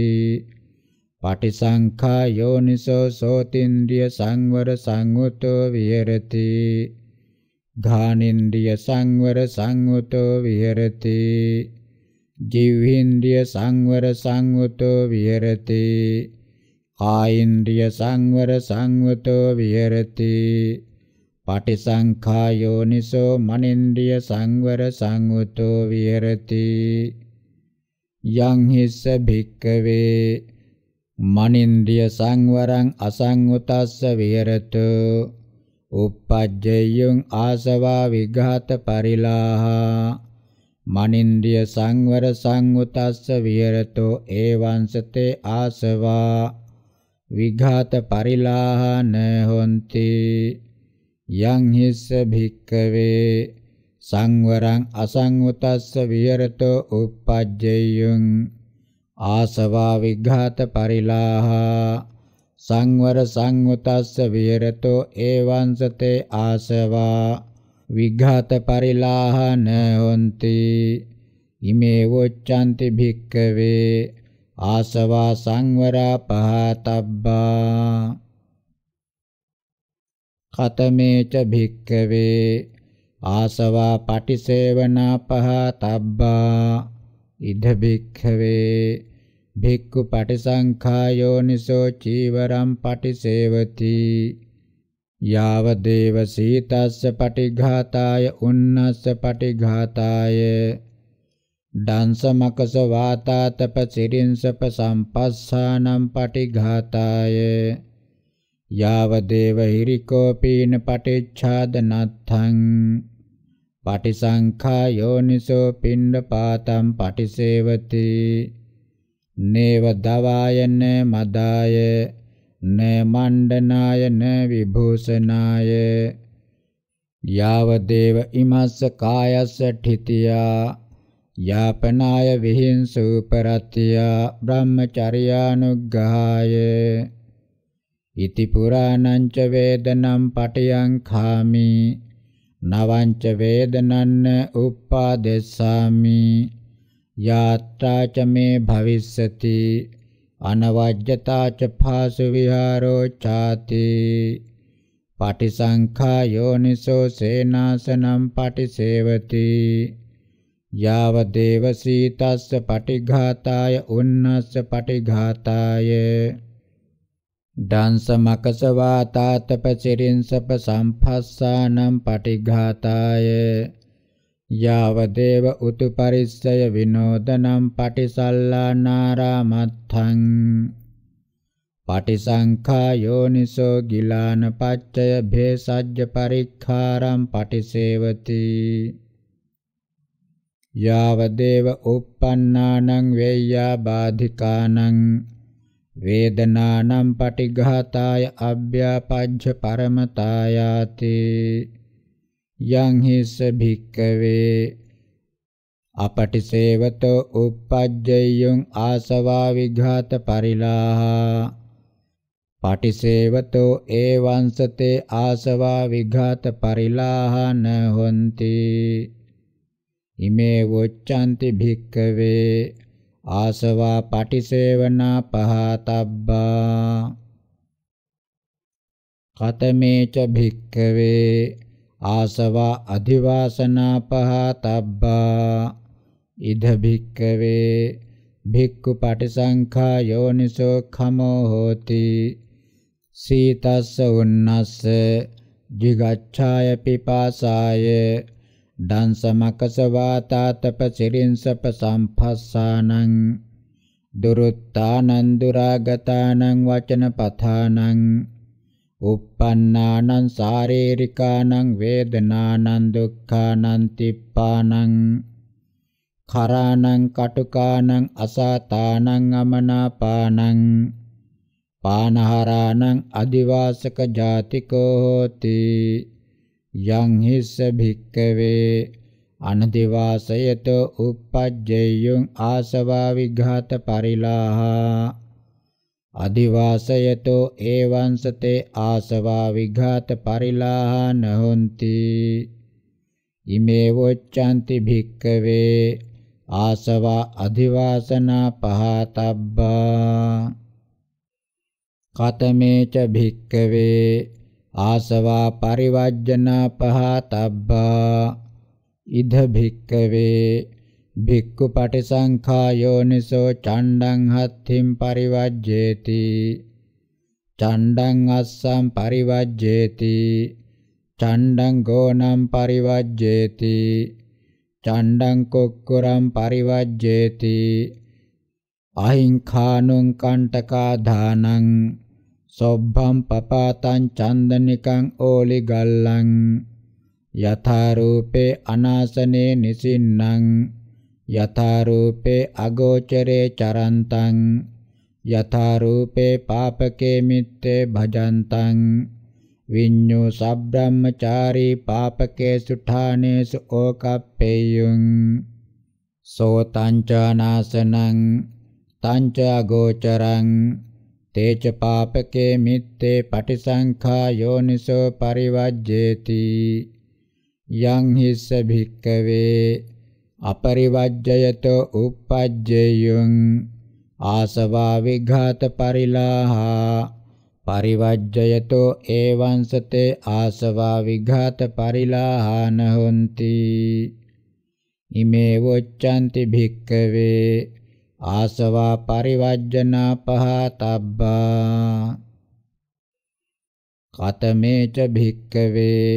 පටිසංඛා යෝනිසෝ සෝතින්ද්‍රිය සංවර සංවතෝ විහෙරති घानेन्द्रिय සංවර සංවතෝ විහෙරති ජීවේන්ද්‍රිය සංවර සංවතෝ විහෙරති කායේන්ද්‍රිය සංවර සංවතෝ විහෙරති පටිසංඛා යෝනිසෝ මනින්ද්‍රිය සංවර සංවතෝ විහෙරති යං හිස්ස භික්කවේ මනින්ද්‍රිය සංවරං අසංවතස්ස විහෙරතෝ uppajjeyung ආසවා විඝාත පරිලාහා මනින්ද්‍රිය සංවර සංඋතස්ස විහෙරතෝ ඒවංසතේ ආසවා විඝාත පරිලාහන හොಂತಿ යං හිස්ස භික්කවේ සංවරං අසංඋතස්ස විහෙරතෝ uppajjeyung ආසවා විඝාත පරිලාහා සංවර සංවතස්ස විහෙරතෝ ඒවංසතේ ආසවා විඝාත පරිලාහන හොಂತಿ ඉමේ වොච්ඡanti භික්කවේ ආසවා සංවරා පහතබ්බා කතමේච භික්කවේ ආසවා පටිසේවනා පහතබ්බා ඉද භික්කවේ භික්ඛු පටිසංඛායෝ නිසෝ චීවරම් පටිසේවති යාව දේව සීතස්ස පටිඝාතාය උන්නස්ස පටිඝාතාය ඩංස මකස වාතාතප සිරින්සප සම්පස්සානම් පටිඝාතාය යාව දේව හිරිකෝපීන පටිච්ඡාද නත්තං පටිසංඛායෝ නිසෝ පිණ්ඩපාතම් පටිසේවති නේව දවායන මදාය න මණ්ඩනාය න විභූෂනාය යාව දේව ඉමස්ස කායස්ස ඨිතියා යාපනාය විහිංසු පරත්‍තියා බ්‍රහ්මචර්යානුග්ගහාය ඉති පුරාණං ච වේදනම් පටියං ખાමි නවං ච වේදනන්න උප්පාදෙස්සාමි යාත්‍රා ච මේ භවිස්සති අනවජ්‍යතා ච භාසු විහාරෝ ඡාති පටිසංඛා යෝනිසෝ සේනාසනම් පටිසේවති යාව දේවසීතස්ස පටිඝාතාය උන්නස්ස පටිඝාතාය දංස මකස වාතාතප චිරින්සප සම්පස්සානම් පටිඝාතාය යාවදේව උතුපරිස්සය විනෝදනම් පටිසල්ලානාරාමත්තං පටිසංඛා යෝනිසෝ ගිලාන පච්චය භේසජ්ජ පරික්ඛාරම් පටිසේවති යාවදේව uppannānaṁ veyyā bādhikānaṁ වේදනානම් පටිඝාතාය අභ්‍යාපජ්ජ පරමතායාති යං හිස්ස භික්කවේ අපටිසේවතෝ uppajjayyung ආසවා විඝාත පරිලාහ පටිසේවතෝ ඒවංසතේ ආසවා විඝාත පරිලාහන හොಂತಿ ඉමේ වොච්ඡanti භික්කවේ ආසවා පටිසේවනා පහතබ්බා කතමේච භික්කවේ ආසවා අධිවාසනා පහතබ්බා ඉද භික්කවේ භික්ඛු පටිසංඛා යෝනිසෝ khamo hoti සීතස්ස උන්නස්ස jigacchāya pipāsāya dansamakasa vātātapa cirinsapa samphassanam duruttanan duragatanam vacana pathanam uppannānaṁ sārērikānaṁ වේදනානං දුක්ඛානං තිප්පානං කරානං කටුකානං අසාතානං අමනාපානං පානහරානං අදිවාසක ජාතිකෝ හෝති යං හිස්ස භික්කවේ අනදිවාසයතෝ uppajjeyung ආසවා විඝාත පරිලාහා අදිවාසයතෝ ඒවං සතේ ආසවා විඝාත පරිලාහ නහොಂತಿ ඉමේ වොච්ඡanti භික්කවේ ආසවා අදිවාසනා පහතබ්බා කතමේච භික්කවේ ආසවා පරිවර්ජනා පහතබ්බා ඉද භික්කවේ භික්ඛු පටිසංඛා යෝනිසෝ චණ්ඩං හත්ථින් පරිවජ්ජේති චණ්ඩං අස්සම් පරිවජ්ජේති චණ්ඩං ගෝනම් පරිවජ්ජේති චණ්ඩං කොක්කුරම් පරිවජ්ජේති අහිංඛානුං කණ්ඨකා දානං සොබ්බම් පපාතං චන්දනිකං ඕලි ගල්ලං යථා රූපේ අනාසනේ නිසින්නම් යථාරූපේ අගෝචරේ චරන්තං යථාරූපේ පාපකේ මිත්තේ භජන්තං විඤ්ඤෝ සබ්‍රාහ්මචාරී පාපකේ සුඨානේසු ඕකප්පේයං සෝතං චානාසනං තංච අගෝචරං තේච පාපකේ මිත්තේ පටිසංඛා යෝනිසෝ පරිවජ්ජේති යං හිස්ස භික්කවේ අපරිවජ්ජයතෝ uppajjeyun ආසවා විඝාත පරිලාහා පරිවජ්ජයතෝ එවං සතේ ආසවා විඝාත පරිලාහාන හොಂತಿ ඉමේ වොච්ඡanti භික්කවේ ආසවා පරිවජ්ජනා පහතබ්බා කතමේච භික්කවේ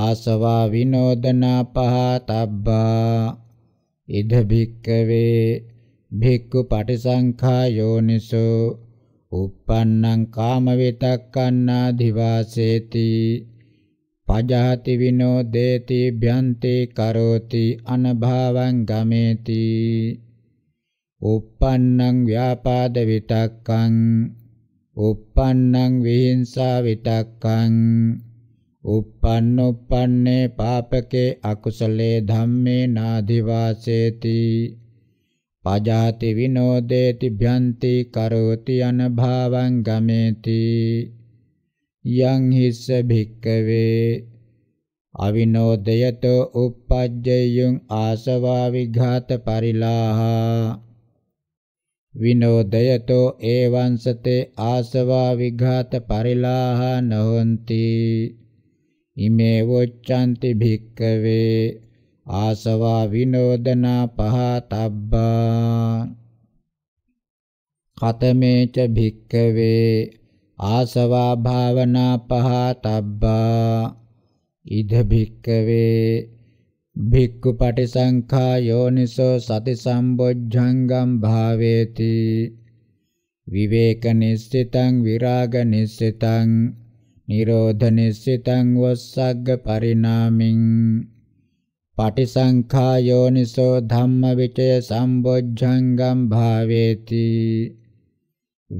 ආසවා විනෝදනා පහතබ්බා ඉද භික්කවේ භික්ඛු පටිසංඛා යෝනිසෝ uppannang kama vitakkanna divaseti pajahati vinodeti bhyanti karoti anabhavan gameti uppannang vyapada vitakkang uppannang vihinsa vitakkang uppannuppanne papake akusale dhamme nadhivaseeti pajati vinodeti bhyanti karoti anabhavam gameti යං හිස්ස භික්කවේ අවිනෝදයතෝ uppajjeyung ආසවා විඝාත පරිලාහ විනෝදයතෝ ඒවංසතේ ආසවා විඝාත පරිලාහ නොහොಂತಿ ඉමේ වොච්ඡanti භික්කවේ ආසවා විනෝදනා පහතබ්බා කතමේච භික්කවේ ආසවා භාවනා පහතබ්බා ඉද භික්කවේ භික්ඛු පටිසංඛා යෝනිසෝ සති සම්බොජ්ජංගම් භාවේති විවේක නිස්සිතං විරාග නිස්සිතං නිරෝධ නිස්සිතං වස්සග්ග පරිණාමින් පටිසංඛා යෝනිසෝ ධම්ම විචය සම්බොජ්ජංගම් භාවේති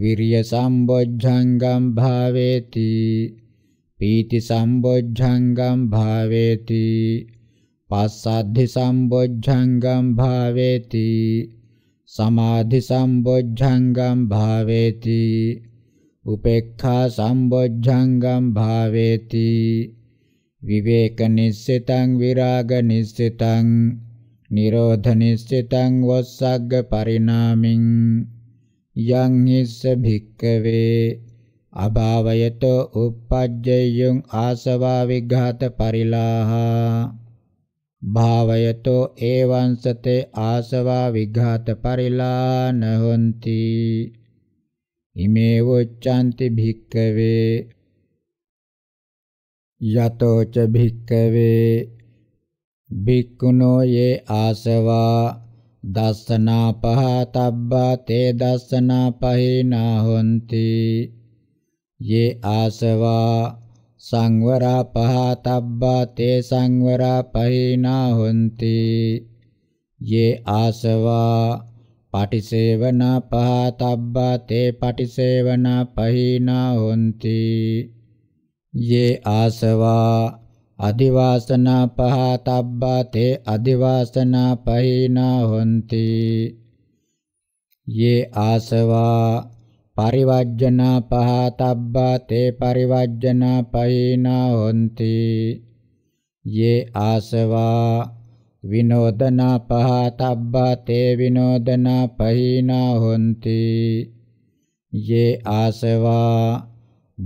විරිය සම්බොජ්ජංගම් භාවේති පීති සම්බොජ්ජංගම් භාවේති පස්සද්ධි සම්බොජ්ජංගම් භාවේති සමාධි සම්බොජ්ජංගම් භාවේති උපේක්ඛා සම්බොජ්ජංගම් භාවේති විවේක නිස්සිතං විරාග නිස්සිතං නිරෝධ නිස්සිතං වස්සග්ග පරිණාමින් යං හිස්ස භික්කවේ අභාවයතෝ uppajjayyung ආසවා විඝාත පරිලාහා භාවයතෝ එවං සතේ ආසවා විඝාත පරිලාන හොಂತಿ ඉමේවොච්ඡන්ති භික්කවේ යතෝච භික්කවේ භික්ඛුනෝ යේ ආසවා දස්සනා පහතබ්බා තේ දස්සනා පහිනා හොಂತಿ යේ ආසවා සංවරා පහතබ්බා තේ සංවරා පහිනා හොಂತಿ යේ ආසවා පටිසේවනා පහතබ්බා තේ පටිසේවනා පහිනා හොಂತಿ යේ ආසවා අදිවාසනා පහතබ්බා තේ අදිවාසනා පහිනා හොಂತಿ යේ ආසවා පරිවර්ජනා පහතබ්බා තේ පරිවර්ජනා පහිනා හොಂತಿ යේ ආසවා විනෝදනා පහතබ්බා තේ විනෝදනා පහිනා හොಂತಿ යේ ආසවා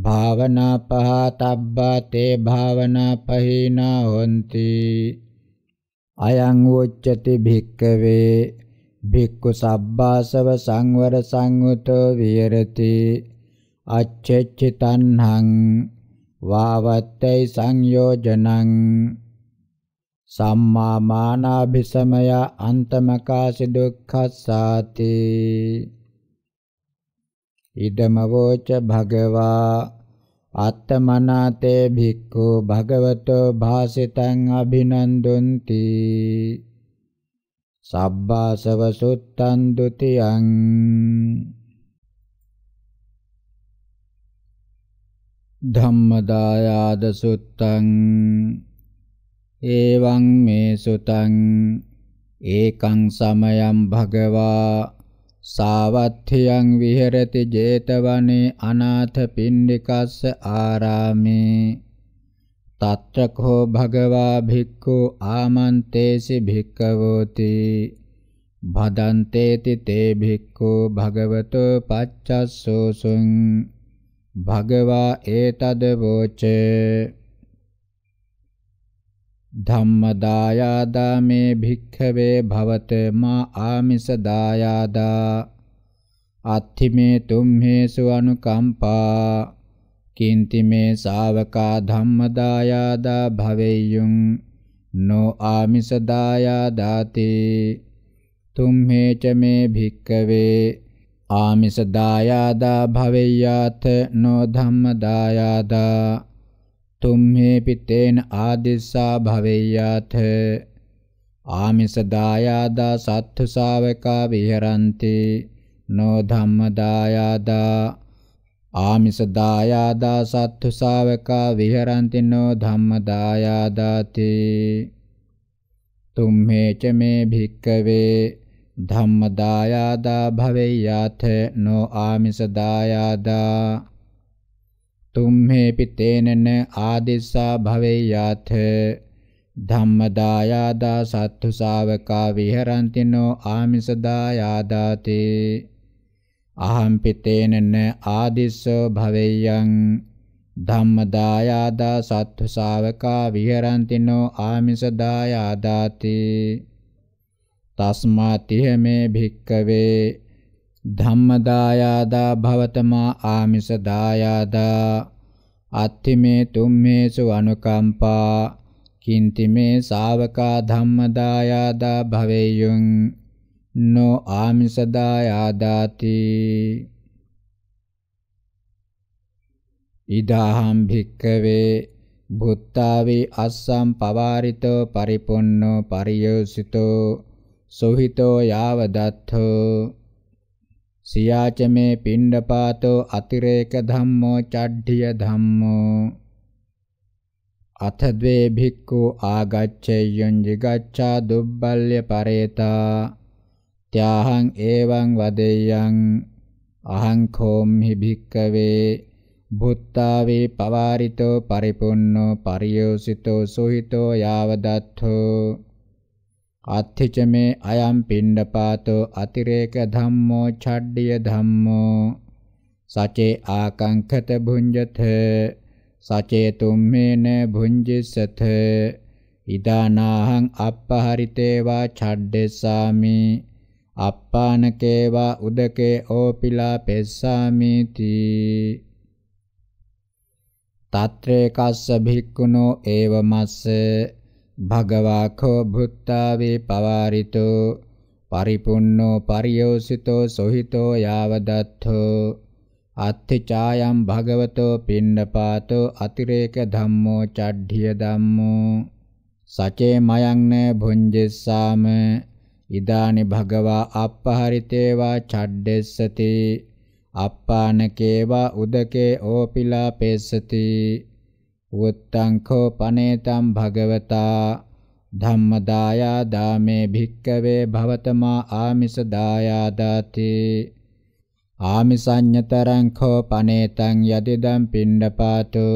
භාවනා පහතබ්බා තේ භාවනා පහිනා හොಂತಿ අයං උච්චති භික්කවේ භික්ඛු සබ්බාසව සංවර සංයුතෝ විහෙරති අච්චච්ච තණ්හං වාවත්තේ සංයෝජනං සම්මා මානාභිසමය අන්තමකාසි දුක්ඛස්සාති ඉදමවෝච භගවා අත්තමනාතේ භික්ඛු භගවතෝ භාසිතං අභිනන්දුන්ති සබ්බාසව සුත්තං ဒ ුතියං ධම්මදායාද සුත්තං එවං මේ සුතං ඒකං සමයං භගවා සාවත්ථියං විහෙරති 제තවනේ අනාථ පින්ඩිකස්ස ආරාමේ තත්‍රකෝ භගවා භික්ඛු ආමන්තේසි භික්ඛවෝති භදන්තේති තේ භික්ඛු භගවතෝ පච්චස්සෝසුං භගවා ඒතද වෝචේ ධම්මදායාදා මේ භික්ඛවේ භවත මා ආමිස දායාදා අත්ථි මේ තුම්හෙසු අනුකම්පා කින්ති මේ ශාවකා ධම්මදායාදා භවෙය්‍යුං නෝ ආමිස දායාදාති තුම්හෙච මේ භික්ඛවේ ආමිස දායාදා භවෙය්‍යාත නෝ ධම්මදායාදා तुम्हे पितेन आदिशा भवेयाथ ආමිස දායාදා සත්තු ශාවකා විහරಂತಿ නෝ ධම්ම දායාදා ආමිස දායාදා සත්තු ශාවකා විහරಂತಿ නෝ ධම්ම දායාදාති තුම්මේ ච මේ භික්කවේ ධම්ම දායාදා භවෙය්‍යාත නෝ ආමිස දායාදා तुम्हेऽपि तेन न आदिशा भवेयाथ ධම්මදායාදා සත්තු ශාවකා විහරಂತಿ නෝ ආමිසදායාදාති අහං පිතේනන ආදිස්සෝ භවෙයං ධම්මදායාදා සත්තු ශාවකා විහරಂತಿ නෝ ආමිසදායාදාති තස්මාතිහ මේ භික්කවේ ධම්මදායාදා භවතමා ආමිස දායාදා අත්තිමේ තුම්මේසු අනුකම්පා කින්තිමේ ශාවකා ධම්මදායාදා භවේයුං නෝ ආමිස දායාදාති ඉදාහම් භික්කවේ බුත්තාවේ අස්සම් පවාරිතෝ පරිපොන්නෝ පරියෝසිතෝ සෝහිතෝ යාව දත්තෝ සියාචමේ පිණ්ඩපාතෝ අතිරේක ධම්මෝ චඩ්ඩිය ධම්මෝ අත ද්වේ භික්ඛු ආගච්ඡේයං jigacchā දුබ්බල්්‍ය පරේතා ත්‍යාහං එවං වදෙය්‍යං අහං කෝම්හි භික්කවේ බුත්තාවේ පවාරිතෝ පරිපුන්නෝ පරියෝසිතෝ සුහිතෝ යාවදත්තෝ අත්ථිච මේ අයම් පිණ්ඩපාතෝ අතිරේක ධම්මෝ ඡඩ්ඩිය ධම්මෝ සචේ ආකංකත භුඤ්ජත සචේතුම් මේන භුඤ්ජිසත ඉදානාහං අප්පහරිතේවා ඡඩ්ඩෙසාමි අප්පානකේවා උදකේ ඕපිලා පෙස්සාමිති තත්‍රේ කස්ස භික්ඛුනෝ ඒවමස්ස භගවාඛෝ භුත්තාවේ පවාරිතෝ පරිපුන්නෝ පරියෝසිතෝ සොහිතෝ යාවදත්තෝ අත්ථචායම් භගවතෝ පින්නපාතෝ අතිරේක ධම්මෝ චඩ්ඩිය ධම්මෝ සචේ මයං න භුංජස්සාම ඉදානි භගවා අපහරිතේවා චඩ්ඩෙස්සති අප්පානකේවා උදකේ ඕපිලා පෙස්සති උත්තංඛෝ පනේතම් භගවතා ධම්මදායා දාමේ භික්කවේ භවතමා ආමිස දායා දාති ආමිසඤ්ඤතරං khෝ පනේතං යදිදම් පිණ්ඩපාතු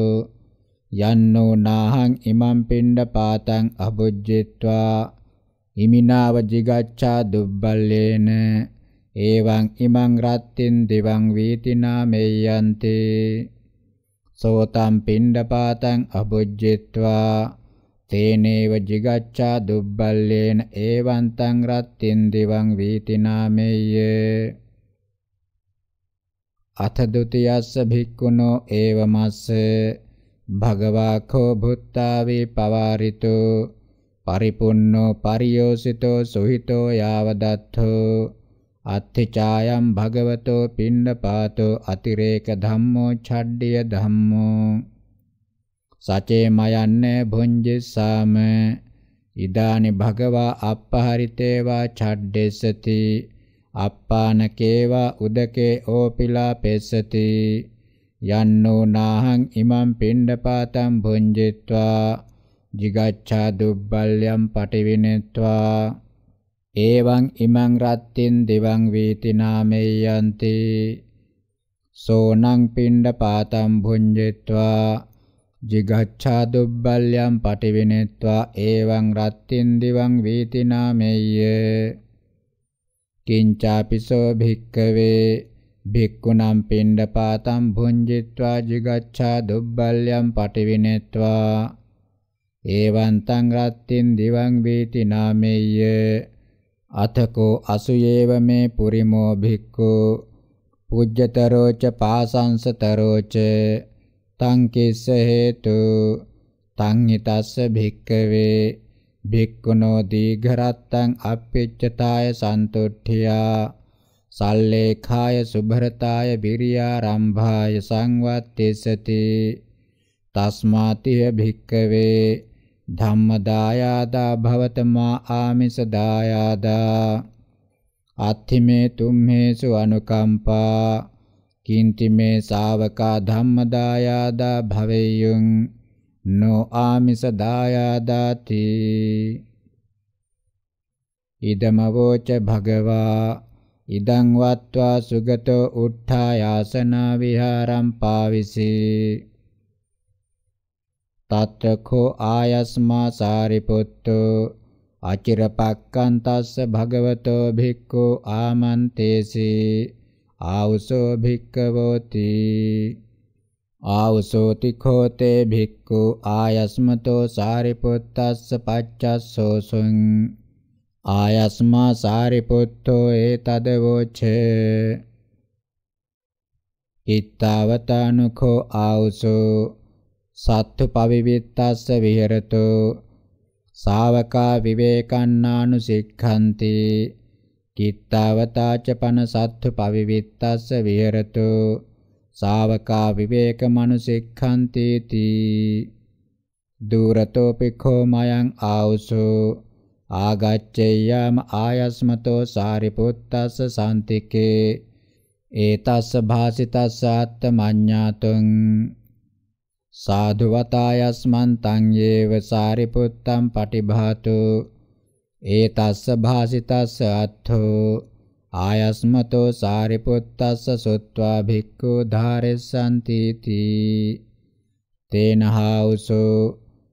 යන්නෝ නාහං ඉමං පිණ්ඩපාතං අබුජ්ජිත්වා ඉමිනාව jigacchā දුබ්බල්ලේන එවං ඉමං රත්තින් දිවං වීතිනා මෙයන්තේ සෝතම් පිණ්ඩපාතං අබුජ්ජිත්වා තේනේව jigacchā දුබ්බල්ලේන ඒවන්තං රත්තින් දිවං වීතිනාමෙය්‍ය අත ဒ ුතියස්ස භික්ඛුනෝ ඒවමස්ස භගවා කෝ භුත්තාවේ පවාරිතෝ පරිපුන්නෝ පරියෝසිතෝ සුහිතෝ යාවදත්තෝ අත්ථචායම් භගවතෝ පින්නපාතෝ අතිරේක ධම්මෝ ඡඩ්ඩිය ධම්මෝ සචේ මයන්න භුංජිස්සාම ඉදානි භගවා අපහරිතේවා ඡඩ්ඩෙසති අප්පානකේවා උදකේ ඕපිලා පෙස්සති යන්නෝ නාහං ඉමං පින්නපාතං භුංජිත්වා jigaccha dubbalyam pativinetva එවං ඉමං රත්තින් දිවං වීති නාමේයන්ති සෝනං පිණ්ඩ පාතම් භුඤ්ජිත්වා jigacchā dubbalyam pativinetvā evaṃ rattin divaṃ vīti nāmeyya kiñcāpi so bhikkave bhikkhunaṃ pindapātaṃ bhunjitvā jigacchā dubbalyam pativinetvā evaṃ taṃ rattin divaṃ vīti nāmeyya අතකෝ අසුයේව මේ පුරිමෝ භික්ඛු පුජ්‍යතරෝච පාසංසතරෝච තං කිස්ස හේතු තං ිතස්ස භික්ඛවේ භික්ඛුනෝ දීඝරත්තං අප්පිච්ඡතාය සන්තුට්ඨියා සල්ලේඛාය සුභරතාය විරියාරම්භාය සංවත්තිසති තස්මාතිය භික්ඛවේ ධම්මදායාදා භවතමා ආමිසදායාදා අත්ථිමේ තුම්හේසු අනුකම්පා කින්ති මේ ශාවකා ධම්මදායාදා භවෙය්‍යං නෝ ආමිසදායාදාති ඉදමවෝච භගවා ඉදං වත්වා සුගතෝ උත්ථායාසනා විහාරම් පාවිසී තත්‍රකෝ ආයස්මා සාරිපුත්තෝ අචිරපක්කන් තස්ස භගවතෝ භික්ඛු ආමන්තේසි ආවසෝ භික්ඛවෝති ආවසෝති කෝතේ භික්ඛු ආයස්මතෝ සාරිපුත්තස්ස පච්චස්සෝසුං ආයස්මා සාරිපුත්තෝ ඒතදවෝචේ ඉත්තවතානුකෝ ආවසෝ සත්තු පවිවිත්තස්ස විහෙරතු සාවකා විවේකන්නානුසික්ඛන්ති කිත්තවතාච පන සත්තු පවිවිත්තස්ස විහෙරතු සාවකා විවේකමනුසික්ඛන්ති තී දුරතෝ පිඛෝ මයං ආවසෝ ආගච්ඡේයම ආයස්මතෝ සාරිපුත්තස්ස සාන්තිකේ ඒතස්ස භාසිතස්ස ආත්මඤ්ඤාතං සාධුවතායස්මන් තං යේව සාරිපුත්තම් පටිභාතු ඒ තස්ස භාසිතස්ස අත්ථෝ ආයස්මතෝ සාරිපුත්තස්ස සොත්වා භික්ඛු ධාරෙස්සන්ති තී තේනහෞසෝ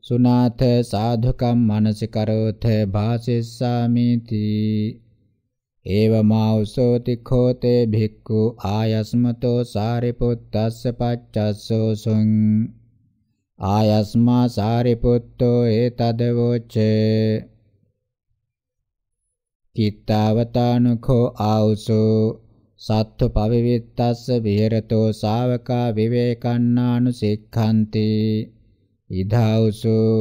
සුනාථ සාධකම් මනසිකරෝත භාසිස්සාමි තී ඒවමෞසෝති කෝතේ භික්ඛු ආයස්මතෝ සාරිපුත්තස්ස පච්චස්සෝ සුං ආයස්මා සාරිපුත්තෝ ඒතදවොච්ච කිත්තාවතානුඛෝ ආවුසෝ සත්තු පවිවිත්තස්ස විහෙරතෝ ශාවකා විවේකන්නානුසික්ඛන්ති ඉදාවුසෝ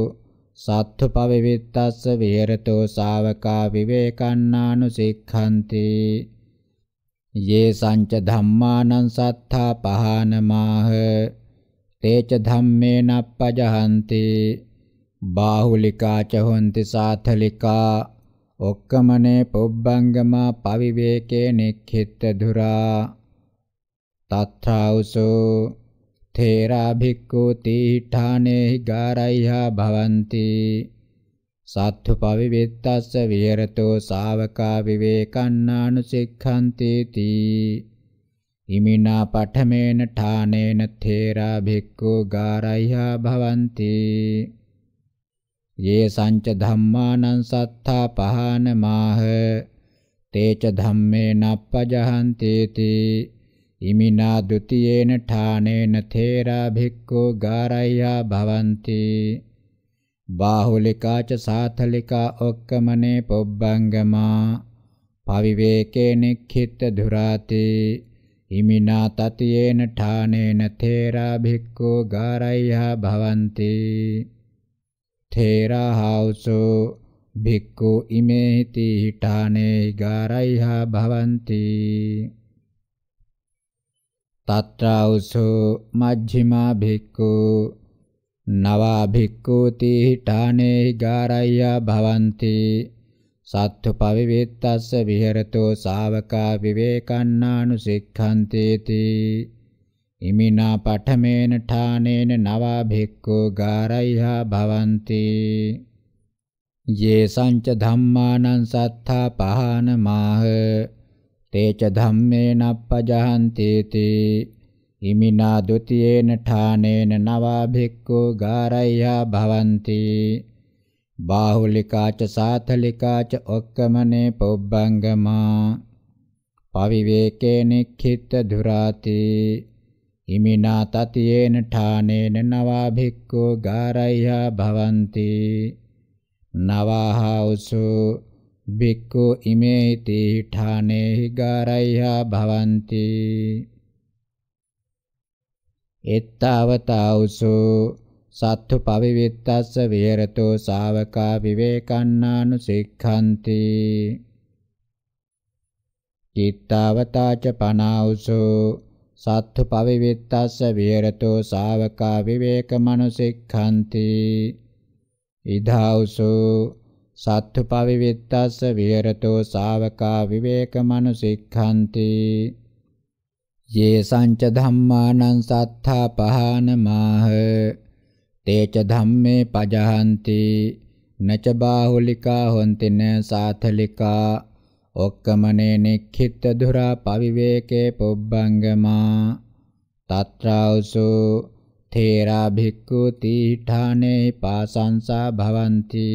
සත්තු පවිවිත්තස්ස විහෙරතෝ ශාවකා විවේකන්නානුසික්ඛන්ති යේ සංච ධම්මානං සත්තා පහනමාහ තේච ධම්මේන අපජහන්ති බාහුලිකා ච හොಂತಿ සාතලිකා ඔක්කමනේ පොබ්බංගමා පවිවේකේ නික්ඛිත දුරා තත්ථාවසෝ තේරා භික්ඛු තීඨානේ ගාරයිහා භවಂತಿ සත්තු පවිවිත්තස්ස විහෙරතෝ ශාවකා විවේකන්නානුසික්ඛන්ති තී ඉමිනා පඨමේන ඨානේන තේරා භික්ඛු ගාරය්‍යා භවಂತಿ යේ සංච ධම්මානං සත්තා පහන මාහ තේච ධම්මේ නප්පජහන්ති තී ඉමිනා ဒ ුතියේන ඨානේන තේරා භික්ඛු ගාරය්‍යා භවಂತಿ බාහුලිකාච සාතලිකා ඔක්කමනේ පොබ්බංගමා පවිවේකේ නික්ඛිත දුරාතේ ඉමිනා තතියේන ඨානේන තේරා භික්ඛෝ ගාරය්‍යා භවಂತಿ තේරා හෞසෝ භික්ඛු ඉමේති ඨානේ ගාරය්‍යා භවಂತಿ තත්‍රාඋසෝ මජ්ක්‍ධිමා භික්ඛු නවා භික්ඛූති ඨානේ ගාරය්‍යා භවಂತಿ සත්තු පවිවේත්තස්ස විහෙරතෝ ශාවකා විවේකන්නානුසික්ඛන්තේති ඉමිනා පඨමේන ඨානේන නවා භික්ඛෝ ගාරයිහා භවಂತಿ යේ සංච ධම්මානං සත්තා පහන මාහ තේච ධම්මේන අපජහන්තේති ඉමිනා ဒ ුතියේන ඨානේන නවා භික්ඛෝ ගාරයිහා භවಂತಿ බාහුලිකාච සාතලිකාච ඔක්කමනේ පොබ්බංගමා පවිවේකේ නික්ඛිත දුරාති ඉමිනා තතියේන ඨානේන නවා භික්ඛෝ ගාරය්‍යා භවಂತಿ නවාහෞසු භික්ඛු ඉමේති ඨානේහි ගාරය්‍යා භවಂತಿ එත්තවතාවසෝ සත්තු පවිවිත්තස්ස විහෙරතෝ ශාවකා විවේකන්නානුසික්ඛන්ති චිත්තවතාච පනාවසෝ සත්තු පවිවිත්තස්ස විහෙරතෝ ශාවකා විවේකමනුසික්ඛන්ති ඉදාවසෝ සත්තු පවිවිත්තස්ස විහෙරතෝ ශාවකා විවේකමනුසික්ඛන්ති යේ සංච ධම්මානං සත්තා පහනමාහ තේච ධම්මේ පජහන්ති නච බාහුලිකා හොන්ති න සාතලිකා ඔක්කමනේ නික්ඛිත දුරා පවිවේකේ පොබ්බංගමා తత్రౌසු තේරා භික්ඛු තීඨානේ පාසංසා භවಂತಿ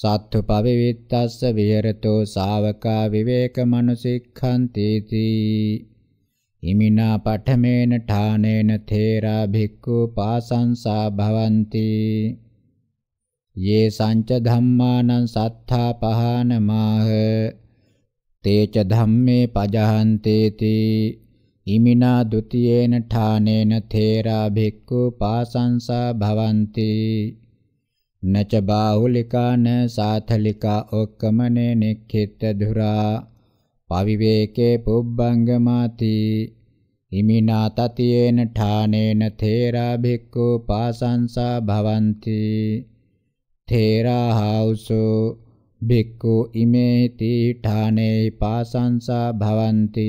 සත්තු පවිවිත්තස්ස විහෙරතෝ ශාවකා විවේක මනුසික්ඛන්ති තී ඉමිනා පඨමේන ඨානේන තේරා භික්ඛු පාසංසා භවಂತಿ යේ සංච ධම්මානං සත්තා පහනමාහ තේච ධම්මේ පජහන්තේති ඉමිනා ဒ ුතියේන ඨානේන තේරා භික්ඛු පාසංසා භවಂತಿ නච බාහුලිකාන සාතලිකා ඔක්කමනේ නික්ඛිත දුරා පවිවේකේ පුබ්බංගමාති ඉමිනා තතියේන ඨානේන තේරා භික්ඛු පාසංසා භවಂತಿ තේරා හෞසෝ භික්ඛු ඉමේති ඨානේ පාසංසා භවಂತಿ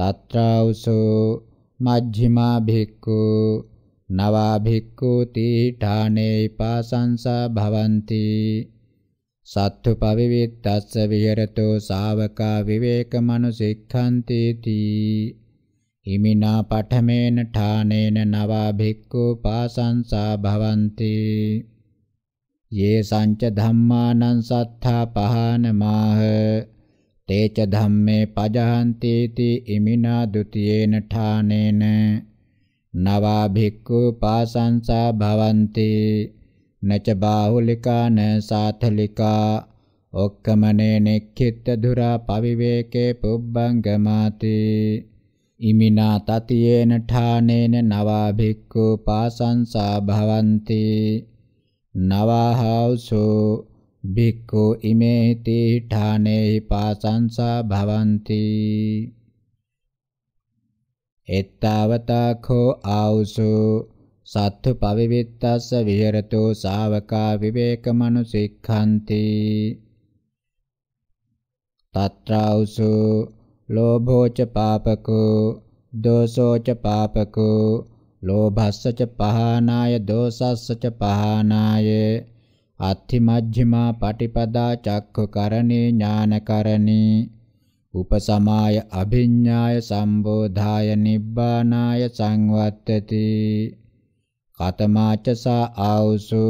තත්‍රාවසෝ මජ්ක්‍ධිමා භික්ඛු නවා භික්ඛු තී ඨානේ පාසංසා භවಂತಿ සත්තු පවිවිත්තස්ස විහෙරතෝ ශාවකා විවේකමනුසික්ඛන්ති තී හිමිනා පඨමේන ඨානේන නවා භික්ඛු පාසංසා භවಂತಿ යේ සංච ධම්මානං සත්තා පහනමාහ තේච ධම්මේ පජහන්ති ති ඉමිනා ဒ ුතියේන ඨානේන නවා භික්ඛු පාසංසා භවಂತಿ නච බාහුලිකා න සාතලිකා ඔක්කමනේ නෙක්ඛිත දුරා පවිවේකේ පුබ්බංගමාති ඉමිනා තතියේන ඨානේන නවා භික්ඛු පාසංසා භවಂತಿ නවහෞසෝ භික්ඛු ඉමේති ඨානේහි පාසංසා භවಂತಿ එත්තවතඛෝ ආවසෝ සත්තු පවිවිත්තස්ස විහෙරතෝ ශාවකා විවේකමනුසික්ඛන්ති తత్రౌసు లోభోచ పాపకు దోషోచ పాపకు లోభస్స పహానాయ దోషస్స పహానాయ අත්ථි මජ්ක්‍ධිමා පටිපදා චක්ඛකරණේ ඥානකරණේ උපසමාය අභිඤ්ඤාය සම්බෝධාය නිබ්බානාය සංවත්තති කතමාච සා ආවුසු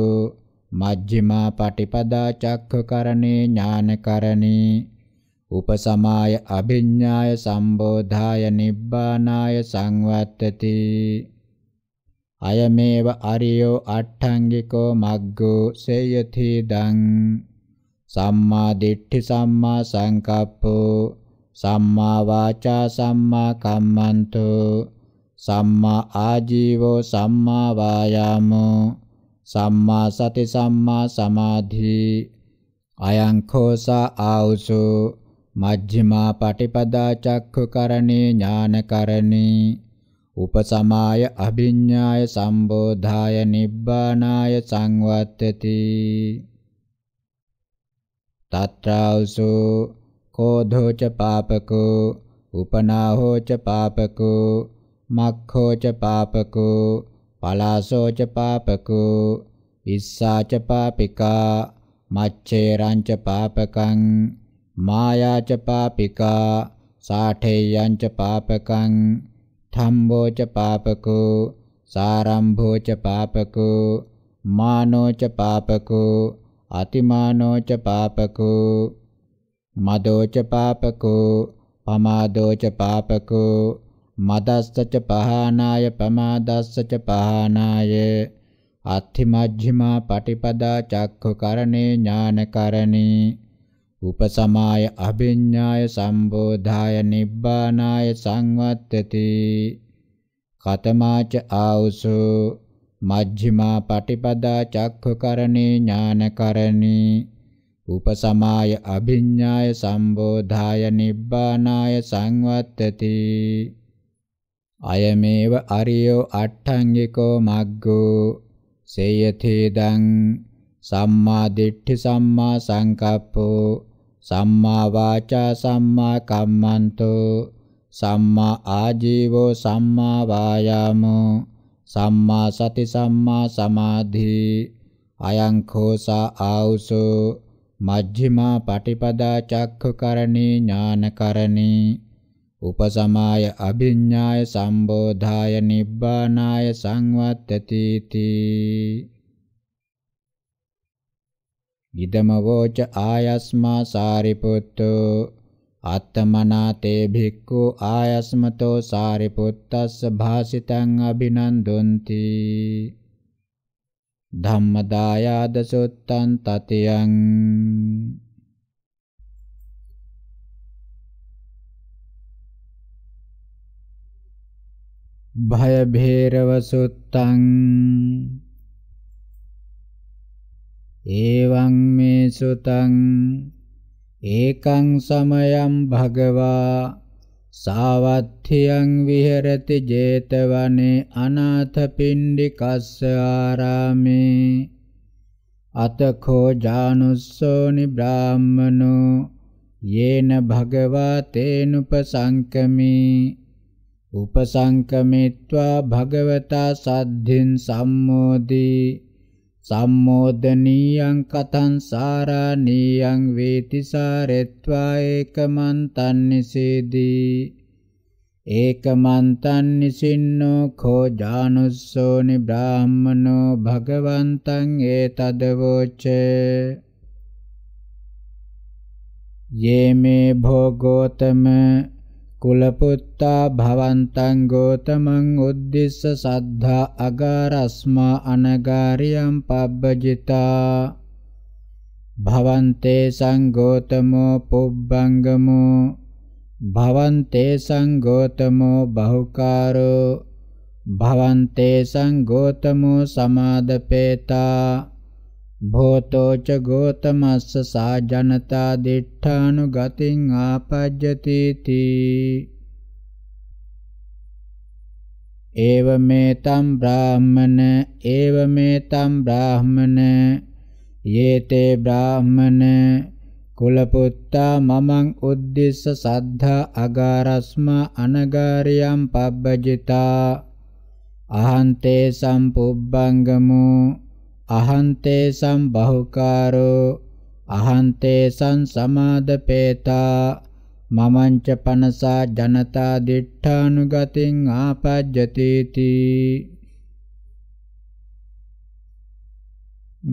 මජ්ක්‍ධිමා පටිපදා චක්ඛකරණේ ඥානකරණේ උපසමාය අභිඥාය සම්බෝධාය නිබ්බානාය සංවත්තති අයමේව අරියෝ අට්ඨංගිකෝ මග්ගෝ සේයති දං සම්මා දිට්ඨි සම්මා සංකප්පෝ සම්මා වාචා සම්මා කම්මන්තෝ සම්මා ආජීවෝ සම්මා වායාමෝ සම්මා සති සම්මා සමාධි අයං khෝසා ආවුසු මජ්ක්‍ධිමා පටිපදා චක්ඛුකරණේ ඥානකරණේ උපසමාය අභිඤ්ඤාය සම්බෝධාය නිබ්බානාය සංවත්තති තත්‍රාසු කෝධෝ ච පාපකෝ උපනාහෝ ච පාපකෝ මක්ඛෝච පාපකෝ පලාසෝච පාපකෝ ඉස්සාච පාපිකා මච්ඡේරංච පාපකං මායාච පාපිකා සාඨේයංච පාපකං ධම්මෝච පාපකෝ සාරම්භෝච පාපකෝ මානෝච පාපකෝ අතිමානෝච පාපකෝ මදෝච පාපකෝ පමාදෝච පාපකෝ මදස්සච පහනාය පමාදස්සච පහනාය අත්ථි මජ්ක්‍ධිමා පටිපදා චක්ඛකරණේ ඥානකරණී උපසමාය අභිඤ්ඤාය සම්බෝධාය නිබ්බානාය සංවත්තති කතමාච ආවුසෝ මජ්ක්‍ධිමා පටිපදා චක්ඛකරණේ ඥානකරණී උපසමාය අභිඤ්ඤාය සම්බෝධාය නිබ්බානාය සංවත්තති අයමේව අරියෝ අට්ඨංගිකෝ මග්ගෝ සේයතේදං සම්මා දිට්ඨි සම්මා සංකප්පෝ සම්මා වාචා සම්මා කම්මන්තෝ සම්මා ආජීවෝ සම්මා වායාමෝ සම්මා සති සම්මා සමාධි අයං khෝසා ආවුසෝ මජ්ක්‍ධිමා පටිපදා චක්ඛකරණී ඥානකරණී උපසමාය අභිඥාය සම්බෝධාය නිබ්බානාය සංවත්තති තී ඉදමවෝච ආයස්මා සාරිපුත්තෝ අත්තමනාතේ භික්ඛු ආයස්මතෝ සාරිපුත්තස්ස භාසිතං අභිනන්දොන්ති ධම්මදායාද සුත්තං තතියං භය භේරව සුත්තං එවං මේ සුතං ඒකං සමයං භගවා සාවත්ථියං විහෙරති 제තවනේ අනාථපිණ්ඩිකස්ස ආරාමේ අතඛෝ ජානුස්සෝනි බ්‍රාහ්මනෝ යේන භගවා තේනුපසංකමේ උපසංකමිත්වා භගවතා සද්ධින් සම්මෝදී සම්මෝදනීයං කතං සාරාණීයං වේති සාරෙත්වා ඒකමන්තං නිසීදී ඒකමන්තං නිසින්නෝ khෝ ජානුස්සෝ නිබ්‍රාහ්මනෝ භගවන්තං ඒතදවෝචේ යේමේ භෝගෝතම කුලපුත්තා භවන්තං ගෝතමං උද්දිස්ස සද්ධා අගාරස්මා අනගාරියම් පබ්බජිතා භවන්තේ සංගෝතමෝ පුබ්බංගමෝ භවන්තේ සංගෝතමෝ බහුකාරෝ භවන්තේ සංගෝතමෝ සමාදපේතා භෝතෝච ගෝතමස්ස සා ජනතා දිඨානුගතින් ආපජ්ජති තී ඒව මේතම් බ්‍රාහමන ඒව මේතම් බ්‍රාහමන යේතේ බ්‍රාහමන කුලපුත්තා මමං උද්දිස්ස සද්ධා අගාරස්මා අනගාරියම් පබ්බජිතා අහන්තේ සම්පුබ්බංගමෝ අහන්තේ සම් බහුකාරෝ අහන්තේ සම් සමාදපේතා මමංච පනසා ජනතා දිඨානුගතින් ආපජ්ජතිති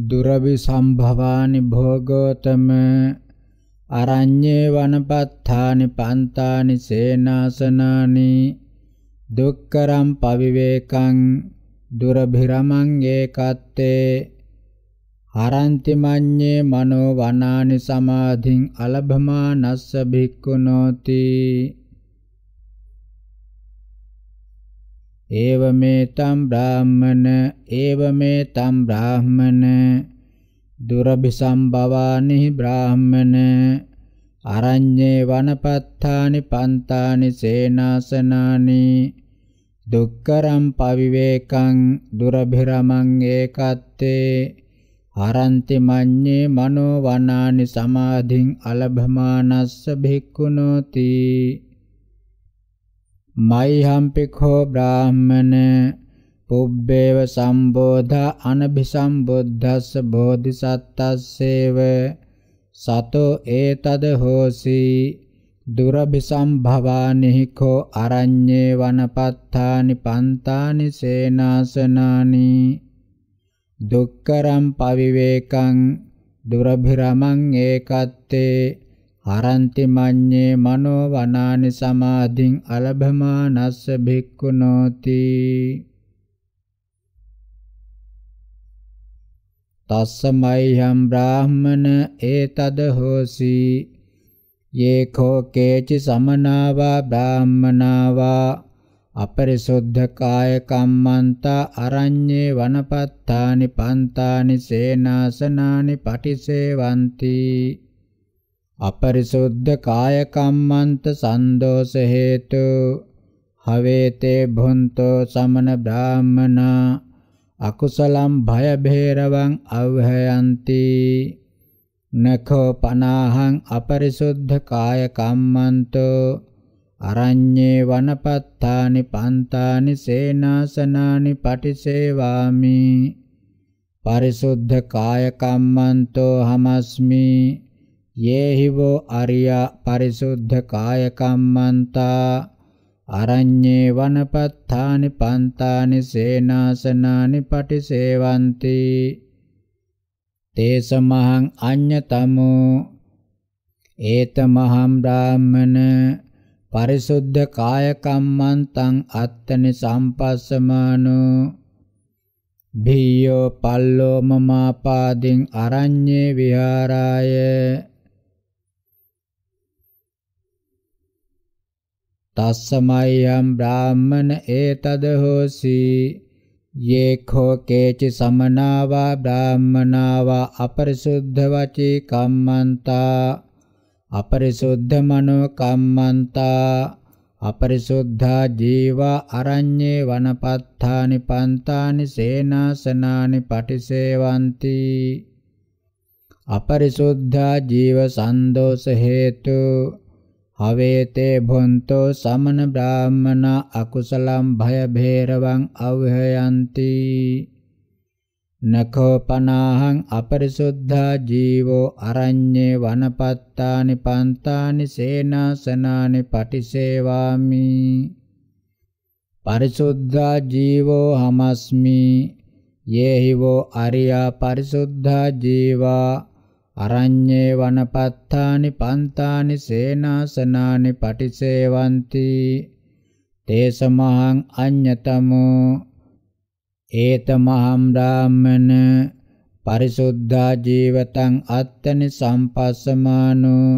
දුරවි සම්භවානි භෝගෝතම අරඤ්ඤේ වනපත්ථානි පන්තානි සේනාසනානි දුක්කරම් පවිවේකං දුරභිරමං ඒකත්තේ හරන්ති මඤ්ඤේ මනෝ වනානි සමාධින් අලභමානස්ස භික්ඛුනෝති ඒවමෙතම් බ්‍රාහ්මන ඒවමෙතම් බ්‍රාහ්මන දුරභිසම්භවානි බ්‍රාහ්මන අරඤ්ඤේ වනපත්තානි පන්තානි සේනාසනානි දුක්කරම් පවිවේකං දුරභිරමං ඒකත්තේ හරන්ති මඤ්ඤේ මනෝ වනානි සමාධින් අලභමානස්ස භික්ඛුනෝති මයිහම්පිඛෝ බ්‍රාහ්මන පුබ්බේව සම්බෝධා අනභිසම්බුද්ධස්ස බෝධිසත්තස්සේව සතෝ ඒතද හෝසී දුරබිසම් භවානිහිකෝ අරඤ්ඤේ වනපත්තානි පන්තානි සේනාසනානි දුක්කරම් පවිවේකං දුරභිරමං ඒකත්තේ හරන්ති මඤ්ඤේ මනෝ වනානි සමාධින් අලභමානස්ස භික්ඛුනෝති තස්ස මයම් බ්‍රාහමන ඒතද හෝසී ये खो केचि समना वा ब्राह्मणा वा අපරිසුද්ධකාය කම්මන්තා අරඤ්ඤේ වනපත්තානි පන්තානි සේනාසනානි පටිසේවಂತಿ අපරිසුද්ධකාය කම්මන්ත සන්දෝෂ හේතු හවේතේ භොන්තෝ සමන බ්‍රාහ්මනා අකුසලම් භය භේරවං අවහයಂತಿ නඛෝ පනාහං අපරිසුද්ධ කාය කම්මන්තෝ අරඤ්ඤේ වනපත්තානි පන්තානි සේනාසනානි පටිසේවාමි පරිසුද්ධ කාය කම්මන්තෝ හමස්මි යේහි වෝ අරියා පරිසුද්ධ කාය කම්මන්තා අරඤ්ඤේ වනපත්තානි පන්තානි සේනාසනානි පටිසේවಂತಿ තේසමහං අඤ්ඤතමෝ ඒතමහම් බ්‍රාහ්මන පරිසුද්ධ කාය කම්මන්තං අත්තනි සම්පස්සමානෝ භීයෝ පල්ලෝ මමාපාදින් අරඤ්ඤේ විහාරාය තස්සමයම් බ්‍රාහ්මන ඒතද හෝසී ये खो केचि समना वा ब्राह्मणा वा अपरिशुद्धवचि कम्मन्ता अपरिशुद्धमनो कम्मन्ता अपरिशुद्धा जीवा अरण्ये वनपत्थानि पन्तानि सेनासनानि पटिसेवन्ति अपरिशुद्धा जीवसन्दोषहेतु අවේතේ භොන්තෝ සමන බ්‍රාහ්මන අකුසලම් භය භේරවං අවහයන්ති නඛෝ පනාහං අපරිසුද්ධා ජීවෝ අරඤ්ඤේ වනපත්තානි පන්තානි සේනාසනානි පටිසේවාමි පරිසුද්ධා ජීවෝ හමස්මි යේහිවෝ අරියා පරිසුද්ධා ජීවා අරඤ්ඤේ වනපත්තානි පන්තානි සේනාසනානි පටිසේවಂತಿ තේසමහං අඤ්ඤතමෝ ඒතමහම් රාමන පරිසුද්ධා ජීවතං අත්තනි සම්පස්සමානෝ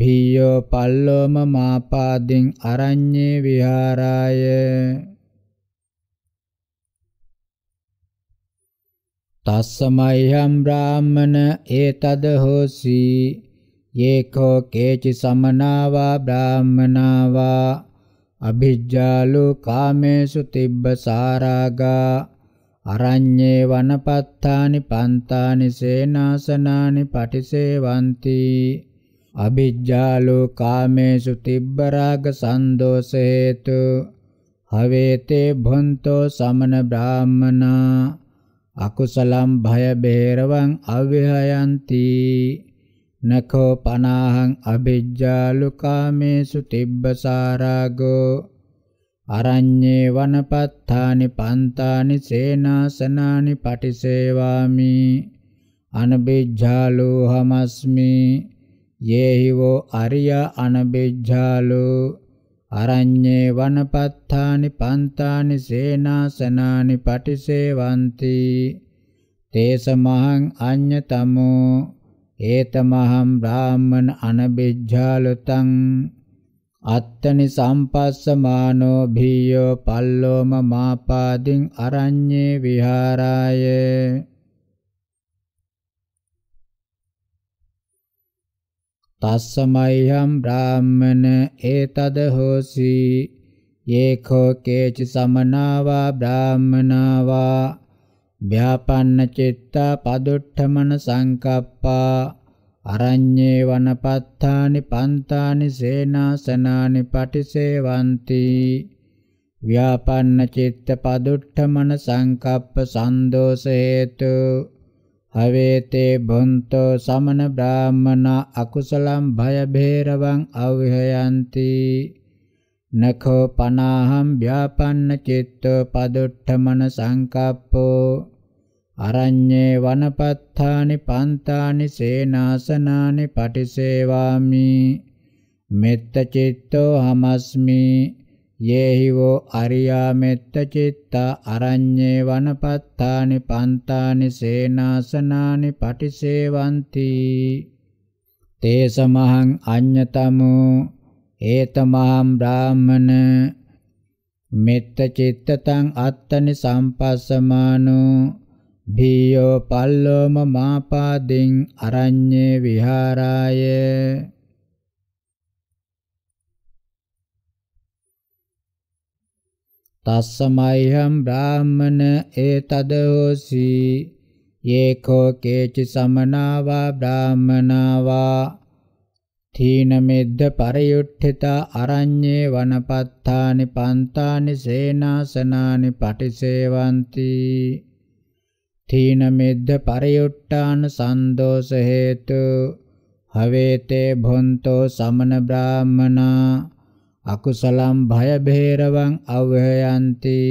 භීයෝ පල්ලෝම මාපාදින් අරඤ්ඤේ විහාරාය තස්සමය්‍යම් බ්‍රාහ්මන ඒතද හෝසි යේකෝ කේචි සමනාවා බ්‍රාහ්මනාවා අභිජ්ජාලු කාමේසු තිබ්බ සාරාගා අරඤ්ඤේ වනපත්තානි පන්තානි සේනාසනානි පටිසේවಂತಿ අභිජ්ජාලු කාමේසු තිබ්බ රාග සන්දෝෂ හේතු හවේතේ භොන්තෝ සමන බ්‍රාහ්මනා අකුසලම් භය බේරවං අව්‍යහයන්ති නඛෝ පනාහං අබිජ්ජා ලුකාමේසු තිබ්බසාරාගෝ අරඤ්ඤේ වනපත්තානි පන්තානි සේනාසනානි පටිසේවාමි අනබිජ්ජා ලෝහමස්මි යේහිවෝ අරිය අනබිජ්ජාලෝ අරඤ්ඤේ වනපත්තානි පන්තානි සේනාසනානි පටිසේවಂತಿ තේසමහං අඤ්ඤතමෝ ඒතමහං බ්‍රාහ්මන අනබිජ්ජාලතං අත්තනි සම්පස්සමානෝ භීයෝ පල්ලෝම මාපාදින් අරඤ්ඤේ විහාරායේ තස්සමයිහම් බ්‍රාහ්මන ඒතද හෝසි යේඛෝ කේච සමනාවා බ්‍රාහ්මනාවා ව්‍යාපන්න චිත්තා පදුට්ඨමන සංකප්පා අරඤ්ඤේ වනපත්තානි පන්තානි සේනාසනානි පටිසේවಂತಿ ව්‍යාපන්න චිත්ත පදුට්ඨමන සංකප්ප සන්දෝෂ හේතු අවේතේ බොන්තෝ සමන බ්‍රාහ්මන අකුසලම් භය බේරවං අවහයන්ති නඛෝ පනාහම් ව්‍යාපන්න චිත්තෝ පදුට්ඨමන සංකප්පෝ අරඤ්ඤේ වනපත්තානි පන්තානි සේනාසනානි පටිසේවාමි මෙත්ත චිත්තෝ හමස්මි යේහි වෝ අරියා මෙත්ත චිත්තා අරඤ්ඤේ වනපත්තානි පන්තානි සේනාසනානි පටිසේවಂತಿ තේසමහං අඤ්ඤතමෝ ඒතමහං බ්‍රාහමන මෙත්ත චිත්තතං අත්තනි සම්පස්සමානෝ භීයෝ පල්ලෝම මාපාදින් අරඤ්ඤේ විහාරාය තස්සමයිහම් බ්‍රාහ්මන ඒතදෝසි යේකෝ කේචි සමනාවා බ්‍රාහ්මනාවා තීනමෙද්ද පරයුට්ඨිත අරඤ්ඤේ වනපත්තානි පන්තානි සේනාසනානි පටිසේවಂತಿ තීනමෙද්ද පරයුට්ටාන සන්දෝෂ හේතු හවේතේ භොන්තෝ සමන බ්‍රාහ්මනා අකුසලම් භය බේරවං අවහයන්ති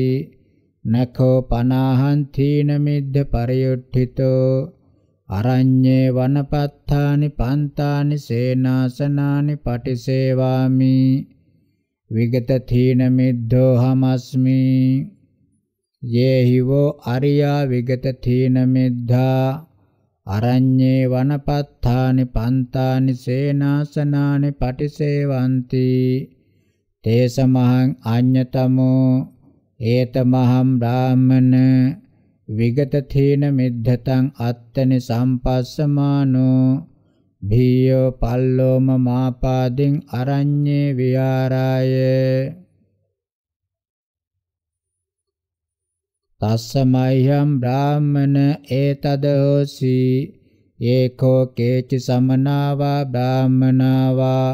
නඛෝ පනාහං තීන මිද්ද පරියුට්ඨිතෝ අරඤ්ඤේ වනපත්තානි පන්තානි සේනාසනානි පටිසේවාමි විගත තීන මිද්දෝ හමස්මි යේහි වෝ අරියා විගත තීන මිද්ධා අරඤ්ඤේ වනපත්තානි පන්තානි සේනාසනානි පටිසේවಂತಿ තේසමහං ආඤ්ඤතමෝ ඒතමහම් බ්‍රාහමන විගත තේන මෙද්ධතං අත්තනි සම්පස්සමානෝ භීයෝ පල්ලෝම මාපාදින් අරඤ්ඤේ විහාරාය තස්සමයිහම් බ්‍රාහමන ඒතද හෝසි ඒකෝ කේචි සමනාවා බ්‍රාහමනාවා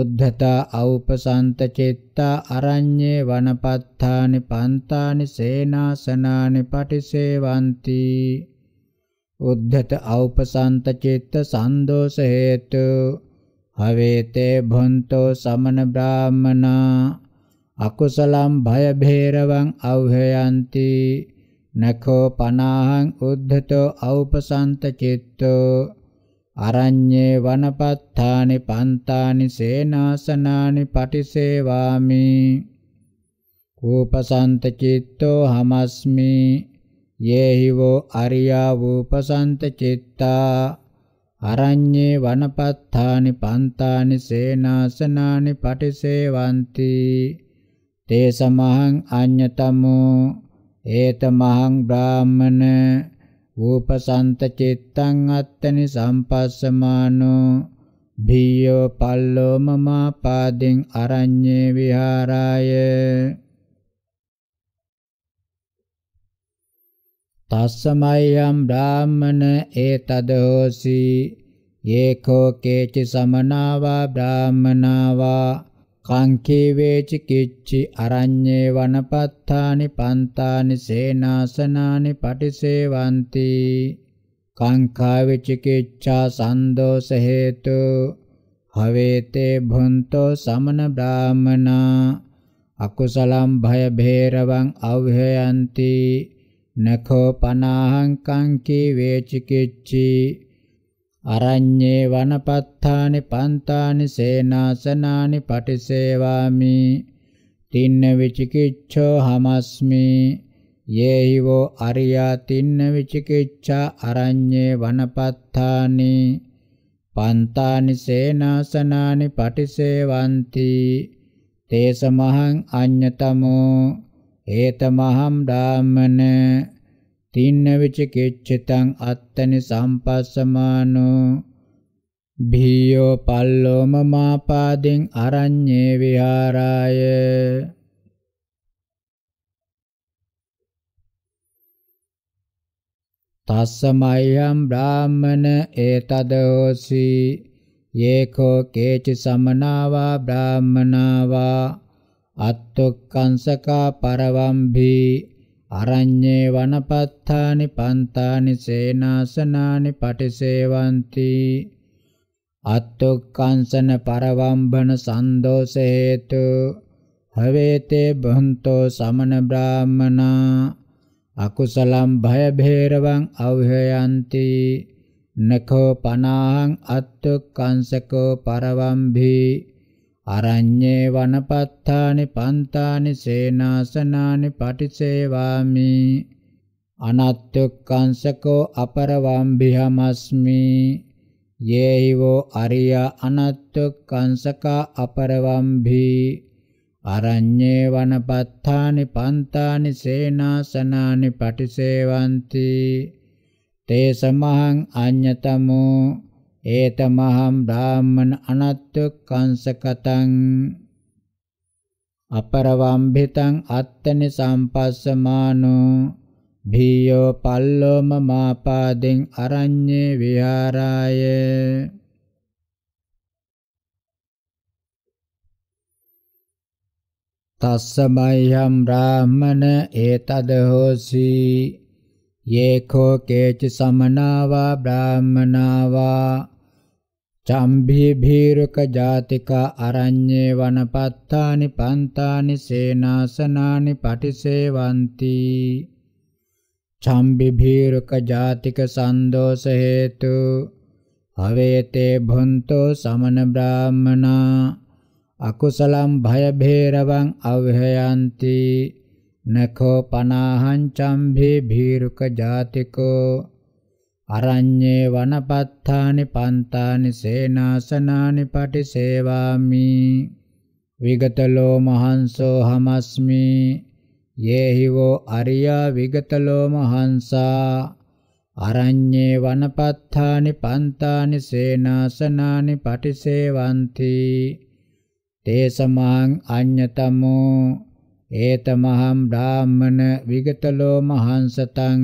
උද්ධතා අවපසන්ත චිත්තා අරඤ්ඤේ වනපත්තානි පන්තානි සේනාසනානි පටිසේවಂತಿ උද්ධත අවපසන්ත චිත්ත සන්දෝෂ හේතු හවේතේ භොන්තෝ සමන බ්‍රාහමනා අකුසලම් භය භේරවං අවහයಂತಿ නඛෝ පනාහං උද්ධතෝ අවපසන්ත චිත්තෝ අරඤ්ඤේ වනපත්තානි පන්තානි සේනාසනානි පටිසේවාමි ූපසන්ත චිත්තෝ හමස්මි යේහිවෝ අරියා ූපසන්ත චිත්තා අරඤ්ඤේ වනපත්තානි පන්තානි සේනාසනානි පටිසේවಂತಿ තේ සමහං අඤ්ඤතමෝ ඒත මහං බ්‍රාහමන ූපසන්ත චිත්තං අත්තනි සම්පස්සමානෝ භීයෝ පල්ලෝ මමා පාදෙන් අරඤ්ඤේ විහාරාය තස්සමයම් බ්‍රාහ්මන ඒතදෝසි ඒකෝ කේච සමනාවා බ්‍රාහ්මනාවා කංකේවේචි කිච්චි අරඤ්ඤේ වනපත්තානි පන්තානි සේනාසනානි පටිසේවಂತಿ කංකාවේචි කිච්ඡා සන්දෝස හේතු හවේතේ භුන්තෝ සමන බ්‍රාහමනා අකුසලම් භය භේරවං අවහයಂತಿ නඛෝ පනාහං කංකේවේචි කිච්චි අරඤ්ඤේ වනපත්තානි පන්තානි සේනාසනානි පටිසේවාමි තින්න විචිකිච්ඡෝ හමස්මි යේහි වෝ අරියා තින්න විචිකිච්ඡා අරඤ්ඤේ වනපත්තානි පන්තානි සේනාසනානි පටිසේවಂತಿ තේසමහං අඤ්ඤතමෝ ඒතමහම් ඩාමන තින්න විචිකිච්ඡිතං අත්තනි සම්පස්සමානෝ භීයෝ පල්ලෝ මමාපාදින් අරඤ්ඤේ විහාරාය තස්සමයම් බ්‍රාහමන ඒතදෝසි යේකෝ කේච සමනාවා බ්‍රාහමනාවා අත්තුක්කංසකා පරවම්භී අරඤ්ඤේ වනපත්තානි පන්තානි සේනාසනානි පටිසේවಂತಿ අත්තුක්කංසන පරවම්බන සන්දෝෂ හේතු හවේතේ බහන්තෝ සමන බ්‍රාහ්මනා අකුසලම් භය භේරවං අවහයಂತಿ නකෝ පනාහං අත්තුක්කංසකෝ පරවම්භී අරඤ්ඤේ වනපත්තානි පන්තානි සේනාසනානි පටිසේවාමි අනත්ත්‍යක්කංශකෝ අපරවම්බිහමස්මි යේහිවෝ අරිය අනත්ත්‍යක්කංශකා අපරවම්භි අරඤ්ඤේ වනපත්තානි පන්තානි සේනාසනානි පටිසේවಂತಿ තේ සමහං අඤ්‍යතමෝ ඒතමහම් ධාම්මන අනත්ත්‍ය කංසකතං අපරවම්භිතං අත්තනි සම්පස්සමානෝ භීයෝ පල්ලෝ මමාපාදෙන් අරඤ්ඤේ විහාරාය තස්සමයම් බ්‍රාහමන ඒතද හෝසි යේඛෝ කේච සමනාවා බ්‍රාහමනාවා චම්භී භීරුක ජාතිකා අරඤ්ඤේ වනපත්තානි පන්තානි සේනාසනානි පටිසේවಂತಿ චම්භි භීරුක ජාතික සන්දෝෂ හේතු අවේතේ භොන්තෝ සමන බ්‍රාහ්මනා අකුසලම් භය භේරවං අවහයන්ති නඛෝ පනාහං චම්භි භීරුක ජාතිකෝ අරඤ්ඤේ වනපත්තානි පන්තානි සේනාසනානි පටිසේවාමි විගතලෝ මහන්සෝ හමස්මි යේහිවෝ අරියා විගතලෝ මහන්සා අරඤ්ඤේ වනපත්තානි පන්තානි සේනාසනානි පටිසේවಂತಿ තේ සමං අඤ්ඤතමෝ ඒතමහම් ධාම්මන විගතලෝ මහන්සතං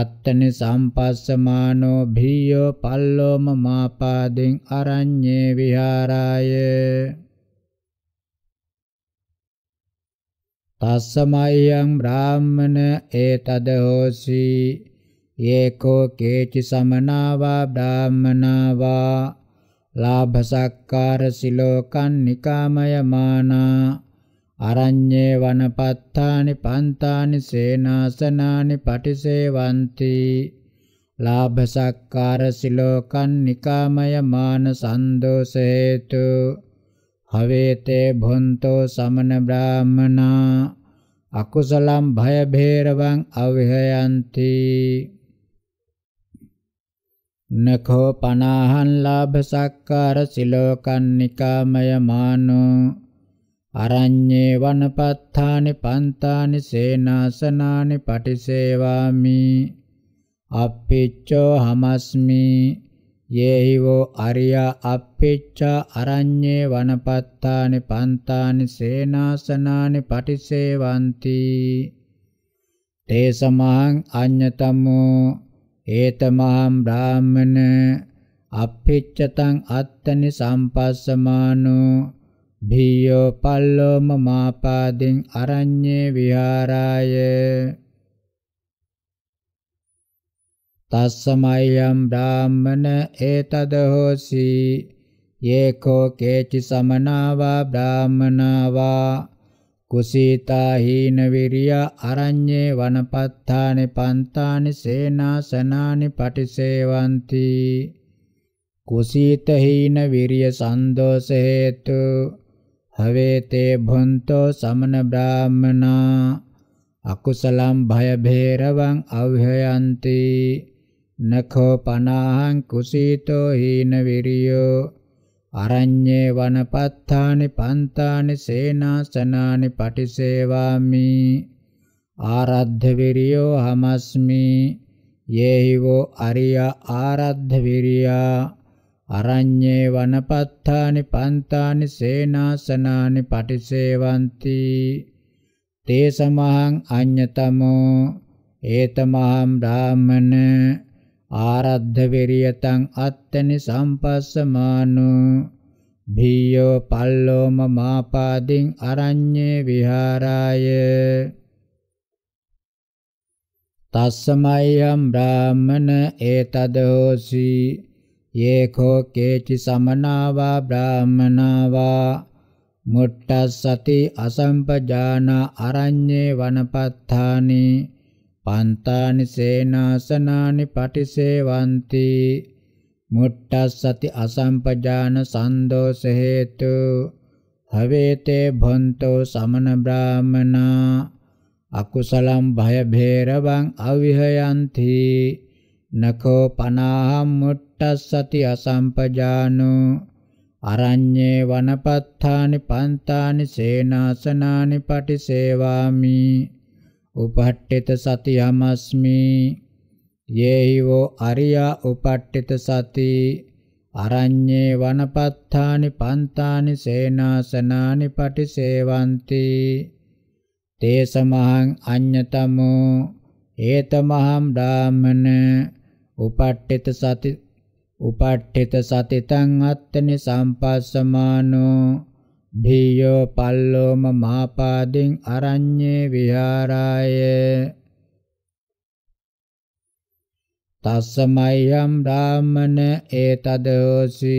අත්තනි සම්පස්සමානෝ භීයෝ පල්ලෝම මාපාදෙන් අරඤ්ඤේ විහාරාය තස්සමයං බ්‍රාහ්මන ඒතද හෝසි ඒකෝ කේචි සමනාවා බ්‍රාහ්මනාවා ලාභසක්කාර සිලෝකන් නිකාමය මානා අරඤ්ඤේ වනපත්තානි පන්තානි සේනාසනානි පටිසේවಂತಿ ලාභ සක්කාර සිලෝකන් නිකාමය මාන සන්දෝසේතු හවේතේ භොන්තෝ සමන බ්‍රාහමනා අකුසලම් භය භේරවං අවහයන්ති නඛෝ පනාහං ලාභ සක්කාර සිලෝකන් නිකාමය මානෝ අරඤ්ඤේ වනපත්තානි පන්තානි සේනාසනානි පටිසේවාමි අප්පිච්චෝ හමස්මි යේහිවෝ අරියා අප්පිච්චා අරඤ්ඤේ වනපත්තානි පන්තානි සේනාසනානි පටිසේවಂತಿ තේ සමහං අඤ්ඤතමෝ ඒතමහම් බ්‍රාහමන අප්පිච්චතං අත්තනි සම්පස්සමානෝ භීයෝ පල්ලෝ මමාපාදින් අරඤ්ඤේ විහාරාය තස්සමයම් බ්‍රාහ්මන ඒතද හෝසි යේකෝ කේචි සමනාවා බ්‍රාහ්මනාවා කුසීතා හීන විරිය අරඤ්ඤේ වනපත්තානි පන්තානි සේනාසනානි පටිසේවಂತಿ කුසීත හීන විරිය සන්දෝෂ හේතු हवेते भुन्तो समन ब्राह्मणा අකුසලම් භය භේරවං අව්‍යයන්ති නඛෝ පනාහං කුසීතෝ හීන විරියෝ අරඤ්ඤේ වනපත්තානි පන්තානි සේනාසනානි පටිසේවාමි ආරද්ධ විරියෝ හමස්මි යේහිවෝ අරිය ආරද්ධ විරියා අරඤ්ඤේ වනපත්තානි පන්තානි සේනාසනානි පටිසේවಂತಿ තේ සමහං අඤ්ඤතමෝ ඒතමහම් ධාමන ආරද්ධ විරියතං අත්තනි සම්පස්සමානෝ භීයෝ පල්ලෝම මාපාදින් අරඤ්ඤේ විහාරාය තස්සමයම් බ්‍රාහමන ඒතදෝසී යේඛෝ කේචි සමනාවා බ්‍රාහමනාවා මුට්ටස්සති අසම්පජාන අරඤ්ඤේ වනපත්තානි පන්තානි සේනාසනානි පටිසේවಂತಿ මුට්ටස්සති අසම්පජාන සන්දෝෂ හේතු හවේතේ භන්තෝ සමන බ්‍රාහමනා අකුසලම් භය භේරවං අවිහයන්ති නකෝ පනාහම් මුට්ට පට්ටස්සති අසම්පජානෝ අරඤ්ඤේ වනපත්තානි පන්තානි සේනාසනානි පටිසේවාමි උපහට්ඨිත සති යමස්මි යේහි වෝ අරියා උපට්ඨිත සති අරඤ්ඤේ වනපත්තානි පන්තානි සේනාසනානි පටිසේවಂತಿ තේ සමහං අඤ්ඤතමෝ ඒතමහම් ධාමන උපට්ඨිත සති උපට්ඨිත සතිතං අත්තනි සම්පස්සමානෝ භීයෝ පල්ලෝම මාපාදින් අරඤ්ඤේ විහාරාය තස්සමයම් ධාමන ඒතදෝසි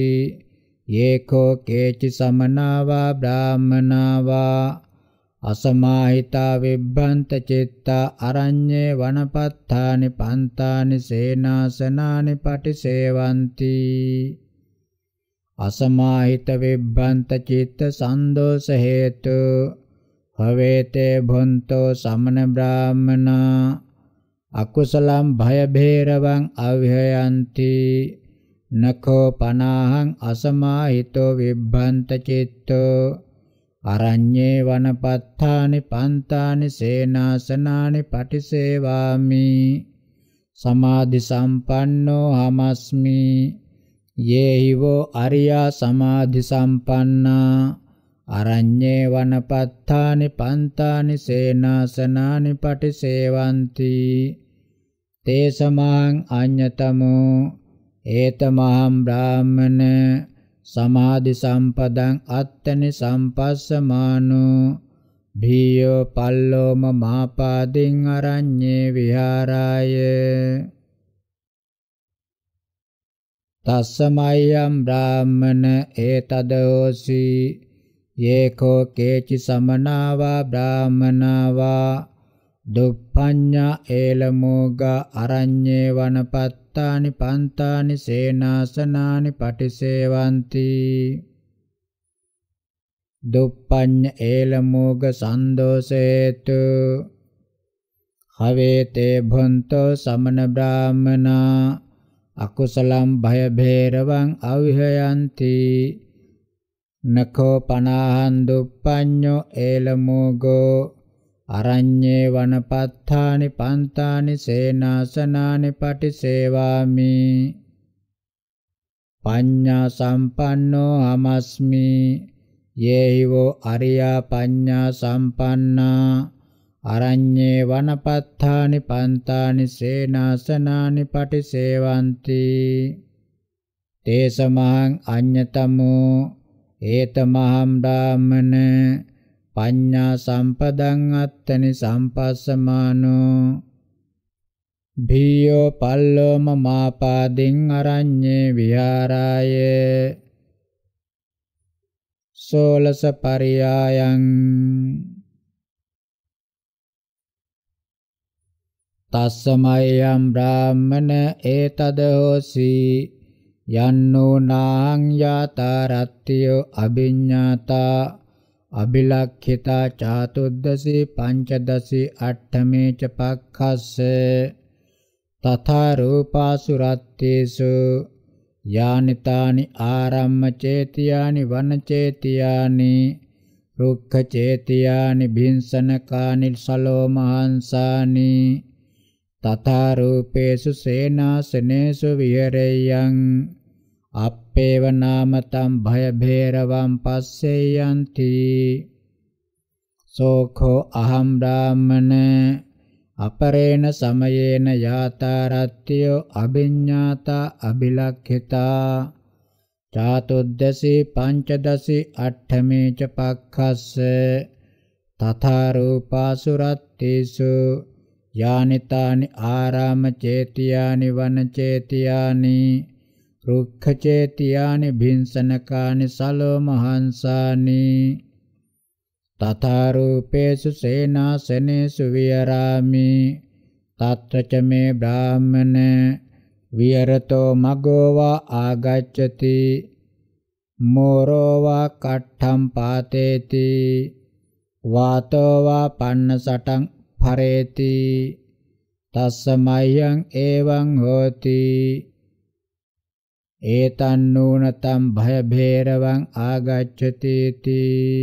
යේකෝ කේචි සමනාවා බ්‍රාහමනාවා අසමාහිතා විබ්බන්ත චිත්තා අරඤ්ඤේ වනපත්තානි පන්තානි සේනාසනානි පටිසේවಂತಿ අසමාහිත විබ්බන්ත චිත්ත සන්දෝෂ හේතු භවේතේ භොන්තෝ සමන බ්‍රාහ්මනා අකුසලම් භය භේරවං අවිහයಂತಿ නඛෝ පනාහං අසමාහිතෝ විබ්බන්ත චිත්තෝ අරඤ්ඤේ වනපත්තානි පන්තානි සේනාසනානි පටිසේවාමි සමාධි සම්පන්නෝ හමස්මි යේහිවෝ අරියා සමාධි සම්පන්නා අරඤ්ඤේ වනපත්තානි පන්තානි සේනාසනානි පටිසේවಂತಿ තේ සමාං අඤ්ඤතමෝ ඒතමහම් බ්‍රාහ්මන සමාධි සම්පදං අත්තනි සම්පස්සමානෝ භීයෝ පල්ලෝම මාපාදින් අරඤ්ඤේ විහාරාය තස්සමයම් බ්‍රාහ්මන ඒතදෝසි යේකෝ කේචි සමනාවා බ්‍රාහ්මනාවා දුප්පඤ්ඤා ඒලමෝගා අරඤ්ඤේ වනපත්තානි පන්තානි සේනාසනානි පටිසේවಂತಿ දුප්පඤ්ඤ ඒලමෝග සන්දෝසේතු හවේතේ භොන්තෝ සමන බ්‍රාහමනා අකුසලම් භය භේරවං අවිහයන්ති නඛෝ පනාහං දුප්පඤ්ඤෝ ඒලමෝගෝ අරඤ්ඤේ වනපත්තානි පන්තානි සේනාසනානි පටිසේවාමි පඤ්ඤා සම්පන්නෝ අමස්මි යේහිවෝ අරියා පඤ්ඤා සම්පන්නා අරඤ්ඤේ වනපත්තානි පන්තානි සේනාසනානි පටිසේවಂತಿ තේසමහං අඤ්ඤතමෝ ඒතමහම් ඩාමන පඤ්ඤා සම්පදං අත්තනි සම්පස්සමානෝ භීයෝ පල්ලෝ මමාපාදින් අරඤ්ඤේ විහාරාය සෝලස පරියායන් තස්සමයම් බ්‍රාහ්මන ඒතද හෝසි යන්නෝ නාං යතරත්ත්‍යෝ අභිඤ්ඤාතා අභිලක්ඛිතා චාතුද්දසේ පංචදසේ අට්ඨමේ ච පක්ඛස්ස තථා රූපාසුරත්තේසු යානිතානි ආරම්ම චේතියානි වන චේතියානි රුක්ඛ චේතියානි භින්සනකානි සලෝමහංසානි තථා රූපේසු සේනාසනේසු විහෙරෙයං අපේව නාමතම් භය භේරවම් පස්සේ යන්ති සෝඛෝ අහම් රාමන අපරේණ සමයේන යාතාරත්ත්‍යෝ අභිඤ්ඤාතා අභිලක්ඛිතා චාතුද්දසී පංචදසී අට්ඨමේ ච පක්ඛස්ස තථා රූපාසුරත්තිසු යානිතානි ආරාම චේතියානි වන චේතියානි රුක්ඛචේතියානි භින්සනකානි සලෝමහංසානි තථා රූපේසු සේනාසනේසු විහරාමි తత్రచ మే బ్రాహ్మణ వియరతో మగోవా ఆగచ్చతి మోరోవా కట్టం పాతేతి వాతోవా పన్నసటం ఫరేతి తస్స మహ్యం ఏవం హోతి ඒතන්නූනතම් භය භේරවං ආගච්ඡති තී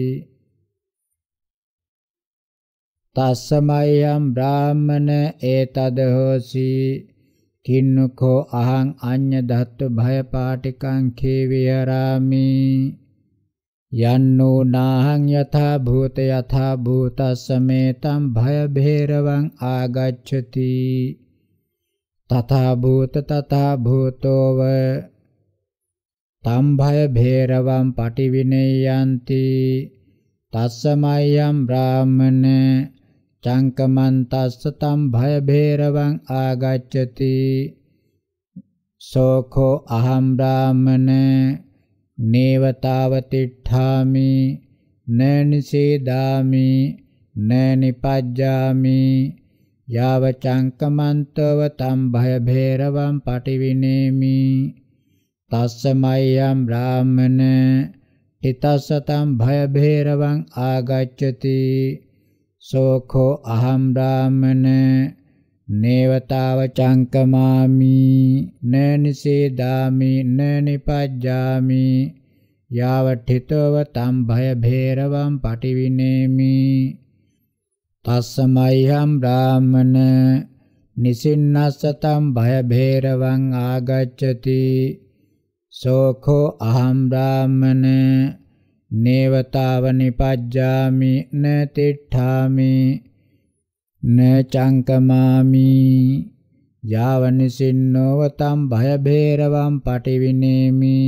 තස්සමයම් බ්‍රාහ්මන ඒතද හෝසි කින්නකෝ අහං අඤ්ඤ ධත්තු භය පාටිකං කී විහරාමි යන්නෝ නාහං යථා භූත යථා භූතස්සමේතං භය භේරවං ආගච්ඡති තථා භූත තථා භූතෝව තම්භය භේරවම් පටිවිනේයන්ති තස්සමයම් බ්‍රාහමන චංකමන් තස්ස තම්භය භේරවං ආගච්ඡති සෝඛෝ අහම් බ්‍රාහමන නේවතාවතිඨාමි නනිසේදාමි නනිපජ්ජාමි යාව චංකමන්තව තම්භය භේරවම් පටිවිනේමි තස්සමය්යම් බ්‍රාහමන ිතස්සතම් භය භේරවං ආගච්ඡති සෝඛෝ අහම් බ්‍රාහමන නේවතාව චංකමාමි නනිසේදාමි නනිපජ්ජාමි යාවට්ඨිතව තම් භය භේරවම් පටිවිනේමි තස්සමයිහම් බ්‍රාහමන නිසින්නස්ස තම් භය භේරවං ආගච්ඡති සෝඛෝ අහම් බ්‍රාහමන නේවතාව නිපජ්ජාමි න තිට්ඨාමි න චංකමාමි යාවනිසින්නෝවතම් භයභේරවම් පටිවිනේමි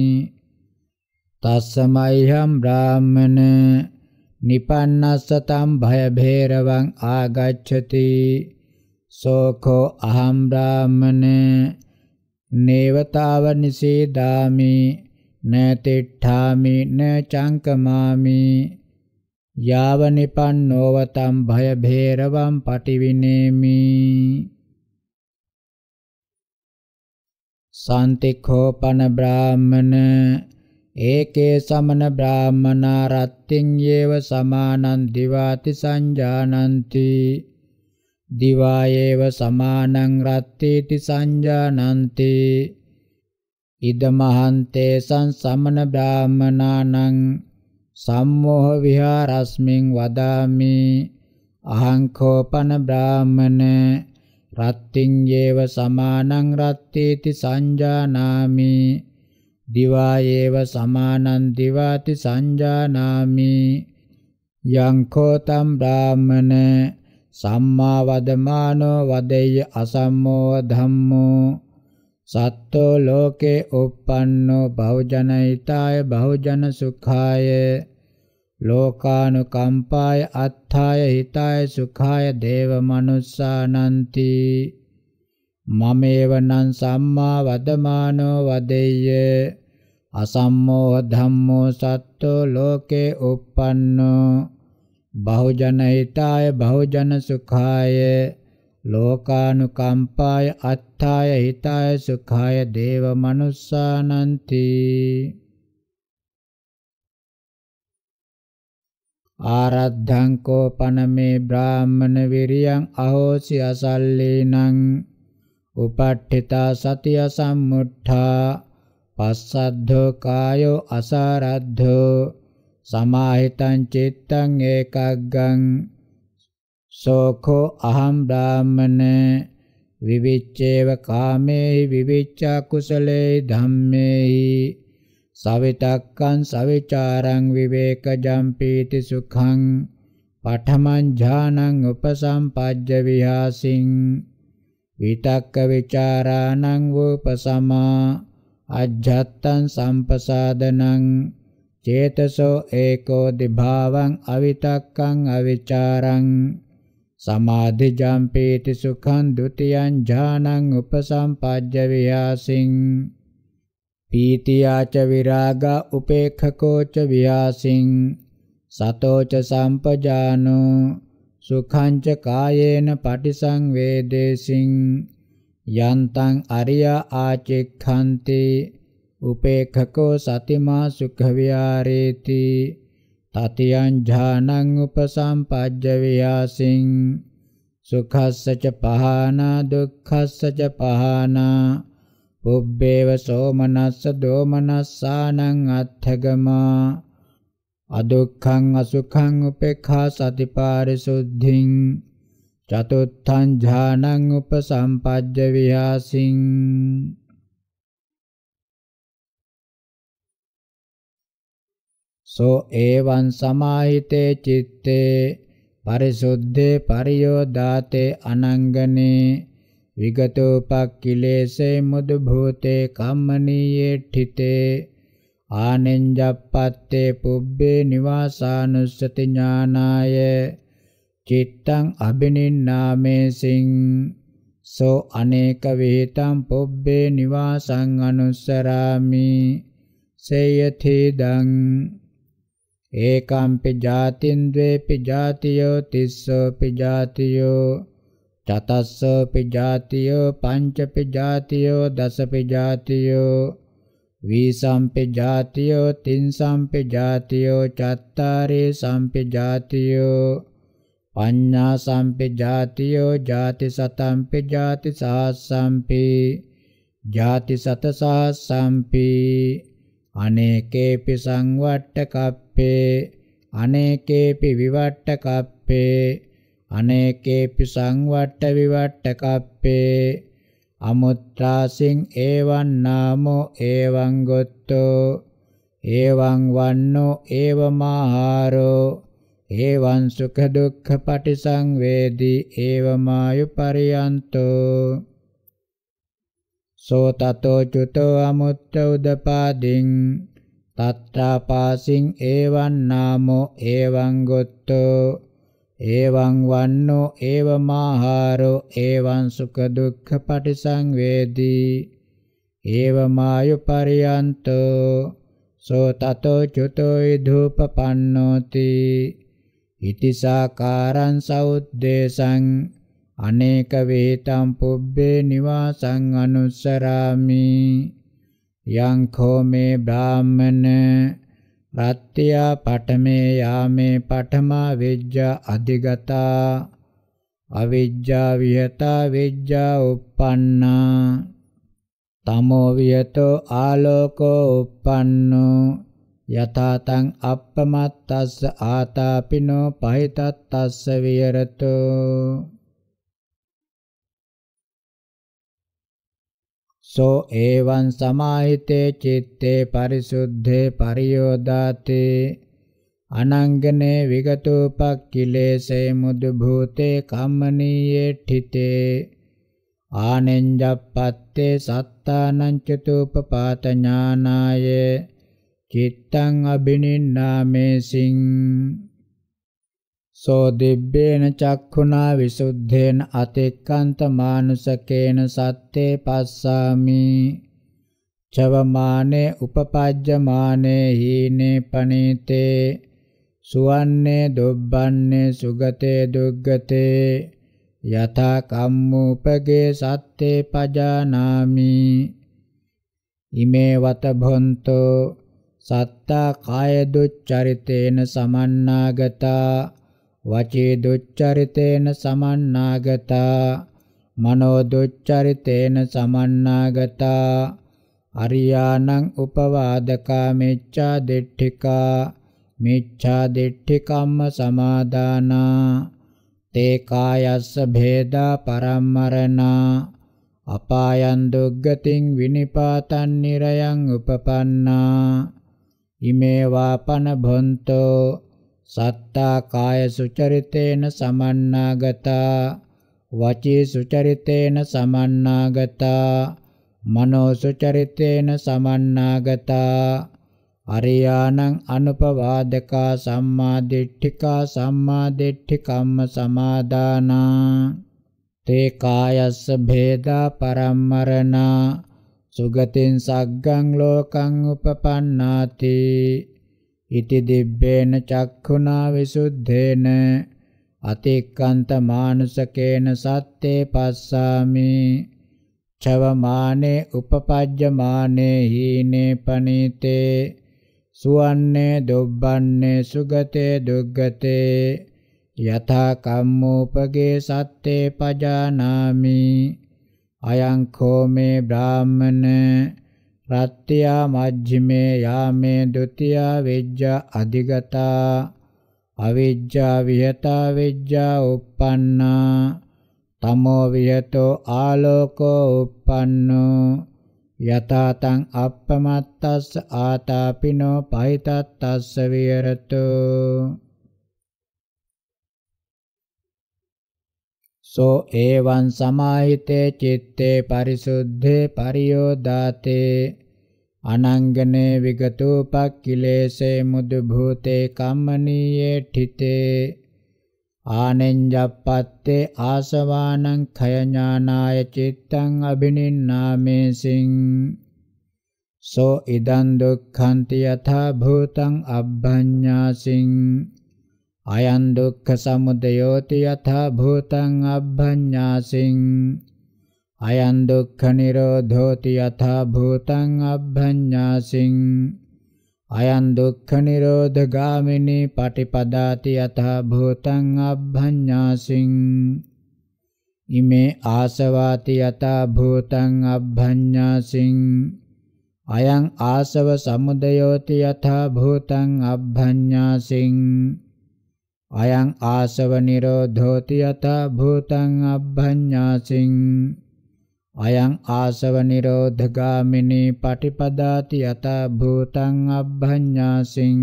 තස්සමයිහම් බ්‍රාහමන නිපන්නස්සතම් භයභේරවං ආගච්ඡති සෝඛෝ අහම් බ්‍රාහමන නේවතාව නිසේදාමි නතිට්ඨාමි න චංකමාමි යාව නිපන්නෝව තම් භය භේරවම් පටිවිනේමි සාන්තිඛෝපන බ්‍රාහමන ඒකේ සමන බ්‍රාහමනා රත්ත්‍යං යේව සමානං දිවාති සංජානಂತಿ දිවායේව සමානං රත්තේති සංජානන්ති ඉදමහන්තේ සංසමන බ්‍රාහමනානං සම්මෝහ විහාරස්මින් වදාමි අහංකෝපන බ්‍රාහමන රත්තිං යේව සමානං රත්තේති සංජානාමි දිවායේව සමානං දිවාති සංජානාමි යං කෝතම් බ්‍රාහමන සම්මා වදමානෝ වදෙය්‍ය අසම්මෝ ධම්මෝ සත්තෝ ලෝකේ uppannෝ බහුජනහිතාය බහුජන සුඛාය ලෝකානුකම්පාය අත්ථාය හිතාය සුඛාය දේව මනුස්සානන්ති මමේවනං සම්මා වදමානෝ වදෙය්‍ය අසම්මෝ ධම්මෝ සත්තෝ ලෝකේ uppannෝ බහුජන හිතාය බහුජන සුඛාය ලෝකානුකම්පාය අත්ථාය හිතාය සුඛාය දේව මනුස්සානන්ති ආරද්ධං කෝපනමේ බ්‍රාහ්මන විරියං අහෝසි අසල්ලේනං උපට්ඨිතා සතිය සම්මුත්තා පස්සද්ධෝ කායෝ අසාරද්ධෝ සමාහිතං චිත්තං ඒකග්ගං සෝඛෝ අහම් බ්‍රාහමන විවිච්ඡේව කාමේහි විවිච්ඡා කුසලේ ධම්මේහි සවිතක්කං සවිචාරං විවේකජම් පීති සුඛං පඨමං ඥානං උපසම්පජ්ජ විහාසින් විතක්ක විචාරාණං උපසමා අජ්ජත්තං සම්පසාදනං චේතසෝ ඒකෝ දිභාවං අවිතක්කං අවිචාරං සමාධිජම් පීති සුඛං ဒ ුතියං ඥානං උපසම්පජ්ජ වියාසින් පීතියාච විරාග උපේක්ඛකෝච වියාසින් සතෝච සම්පජානෝ සුඛංච කායේන පටිසංවේදේසින් යන්තං අරියා ආචෙක්ඛන්ති උපේක්ඛකෝ සතිමා සුඛ විහාරේති තතියං ඥානං උපසම්පජ්ජ වියාසින් සුඛස්ස ච පහනා දුක්ඛස්ස ච පහනා පුබ්බේව සෝමනස්ස දෝමනස්සානං අත්ථගමා අදුක්ඛං අසුඛං උපේක්ඛා සතිපාරිසුද්ධින් චතුත්ථං ඥානං උපසම්පජ්ජ වියාසින් සෝ ඒවං සමාහිතේ චිත්තේ පරිසුද්ධේ පරියෝදාතේ අනංගනේ විගතෝපක්ඛිලේසේ මුදු භූතේ කම්මනීයේ ඨිතේ ආනෙන්ජප්පත්තේ පුබ්බේ නිවාසානුස්සති ඥානාය චිත්තං අබිනින්නාමේසින් සෝ අනේක විහිතං පුබ්බේ නිවාසං අනුස්සරාමි සේයති දං ඒකම්පි ජාතින් ද්වේපි ජාතියෝ තිස්සෝපි ජාතියෝ චතස්සෝපි ජාතියෝ පංචපි ජාතියෝ දසපි ජාතියෝ වීසම්පි ජාතියෝ තින්සම්පි ජාතියෝ චත්තාරේ සම්පි ජාතියෝ පඤ්ඤා සම්පි ජාතියෝ ජාති සතම්පි ජාති සාස්සම්පි ජාති සත සාස්සම්පි අනේකේපි සංවට්ඨ කප්පේ අනේකේපි විවට්ට කප්පේ අනේකේපි සංවට්ට විවට්ට කප්පේ අමුත්‍රාසින් ඒවං නාමෝ ඒවං ගොත්තෝ ඒවං වන්නෝ ඒවමාහාරෝ ඒවං සුඛ දුක්ඛ පටිසංවේදී ඒවමායු පරියන්තෝ සෝ තතෝ චුතෝ අමුත්ත උදපාදින් තත්‍රාපාසින් එවං නාමෝ එවං ගොත්තෝ එවං වන්නෝ එවමාහාරෝ එවං සුඛ දුක්ඛ පටිසංවේදී එවමායු පරියන්තෝ සෝ තතෝ චුතෝ ධූපපන්නෝති ඉතිසාකාරං සෞද්දේශං අනේක වේතම් පුබ්බේ නිවාසං අනුස්සරාමි යං කෝ මේ බ්‍රාහමන රත්ත්‍යා පඨමේ යාමේ පඨමා වෙජ්ජා අධිගතා අවිජ්ජා විහතා වෙජ්ජා uppannā තමෝ වියතෝ ආලෝකෝ uppannō යතා තං අප්පමත්තස්ස ආතාපිනෝ පහිතත්තස්ස විහෙරතෝ සෝ ඒවං සමාහිතේ චිත්තේ පරිසුද්ධේ පරියෝදාති අනංගනේ විගතෝපක්ඛිලේසේ මුදු භූතේ කම්මනීයේ ඨිතේ ආනෙන්ජප්පත්තේ සත්තානං චතුපපාත ඥානාය චිත්තං අබිනින්නාමේසින් සෝ දිබ්බේන චක්ඛුනා විසුද්ධේන අතික්කන්ත මානුසකේන සත්තේ පස්සාමි චවමානේ උපපජ්ජමානේ හීනේ පනීතේ සුවන්නේ දුබ්බන්නේ සුගතේ දුග්ගතේ යතා කම්මූපගේ සත්තේ පජානාමි ඉමේ වත භොන්තෝ සත්තා කාය දුච්චරිතේන සමන්නාගතා වචී දුච්චරිතේන සමන්නාගතා මනෝ දුච්චරිතේන සමන්නාගතා අරියානං උපවාදකා මිච්ඡා දිට්ඨිකා මිච්ඡා දිට්ඨිකම්ම සමාදානා තේ කායස්ස භේදා පරම්මරණා අපායන් දුග්ගතින් විනිපාතන් නිරයන් උපපන්නා ඉමේ වාපන භොන්තෝ සත්තා කාය සුචරිතේන සමන්නාගතා වචී සුචරිතේන සමන්නාගතා මනෝ සුචරිතේන සමන්නාගතා අරියානං අනුපවාදකා සම්මා දිට්ඨිකා සම්මා දිට්ඨිකම්ම සමාදානා තේ කායස්ස භේදා පරම්මරණා සුගතින් සග්ගං ලෝකං උපපන්නාති ඉති දිබ්බේන චක්ඛුනා විසුද්ධේන අතික්කන්ත මානුසකේන සත්තේ පස්සාමි චවමානේ උපපජ්ජමානේ හීනේ පනිතේ සුවන්නේ දුබ්බන්නේ සුගතේ දුග්ගතේ යථා කම්මෝපගේ සත්තේ පජානාමි අයං කෝ මේ බ්‍රාහමන රත්ත්‍යා මජ්ජිමේ යාමේ ဒ ුතියා වෙජ්ජා අධිගතා අවිජ්ජා විහෙතා වෙජ්ජා uppannā තමෝ විහෙතෝ ආලෝකෝ uppannō යතාතං අප්පමත්තස්ස ආතාපිනෝ පහිතත්තස්ස විහෙරතෝ සෝ ඒවං සමාහිතේ චිත්තේ පරිසුද්ධේ පරියෝදාතේ අනංගනේ විගතෝපක්ඛිලේසේ මුදු භූතේ කම්මනීයේ ඨිතේ ආනෙන්ජප්පත්තේ ආසවානං khය ඥානාය චිත්තං අබිනින්නාමේසින් සෝ ඉදං දුක්ඛන්ති යථා භූතං අබ්බඤ්ඤාසින් අයං දුක්ඛ සමුදයෝති යථා භූතං අබ්භඤ්ඤාසින් අයං දුක්ඛ නිරෝධෝති යථා භූතං අබ්භඤ්ඤාසින් අයං දුක්ඛ නිරෝධ ගාමිනී පටිපදාති යථා භූතං අබ්භඤ්ඤාසින් ඉමේ ආසවාති යථා භූතං අබ්භඤ්ඤාසින් අයං ආසව සමුදයෝති යථා භූතං අබ්භඤ්ඤාසින් අයං ආසව නිරෝධෝති යත භූතං අබ්භඤ්ඤාසින් අයං ආසව නිරෝධගාමිනී පටිපදාති යත භූතං අබ්භඤ්ඤාසින්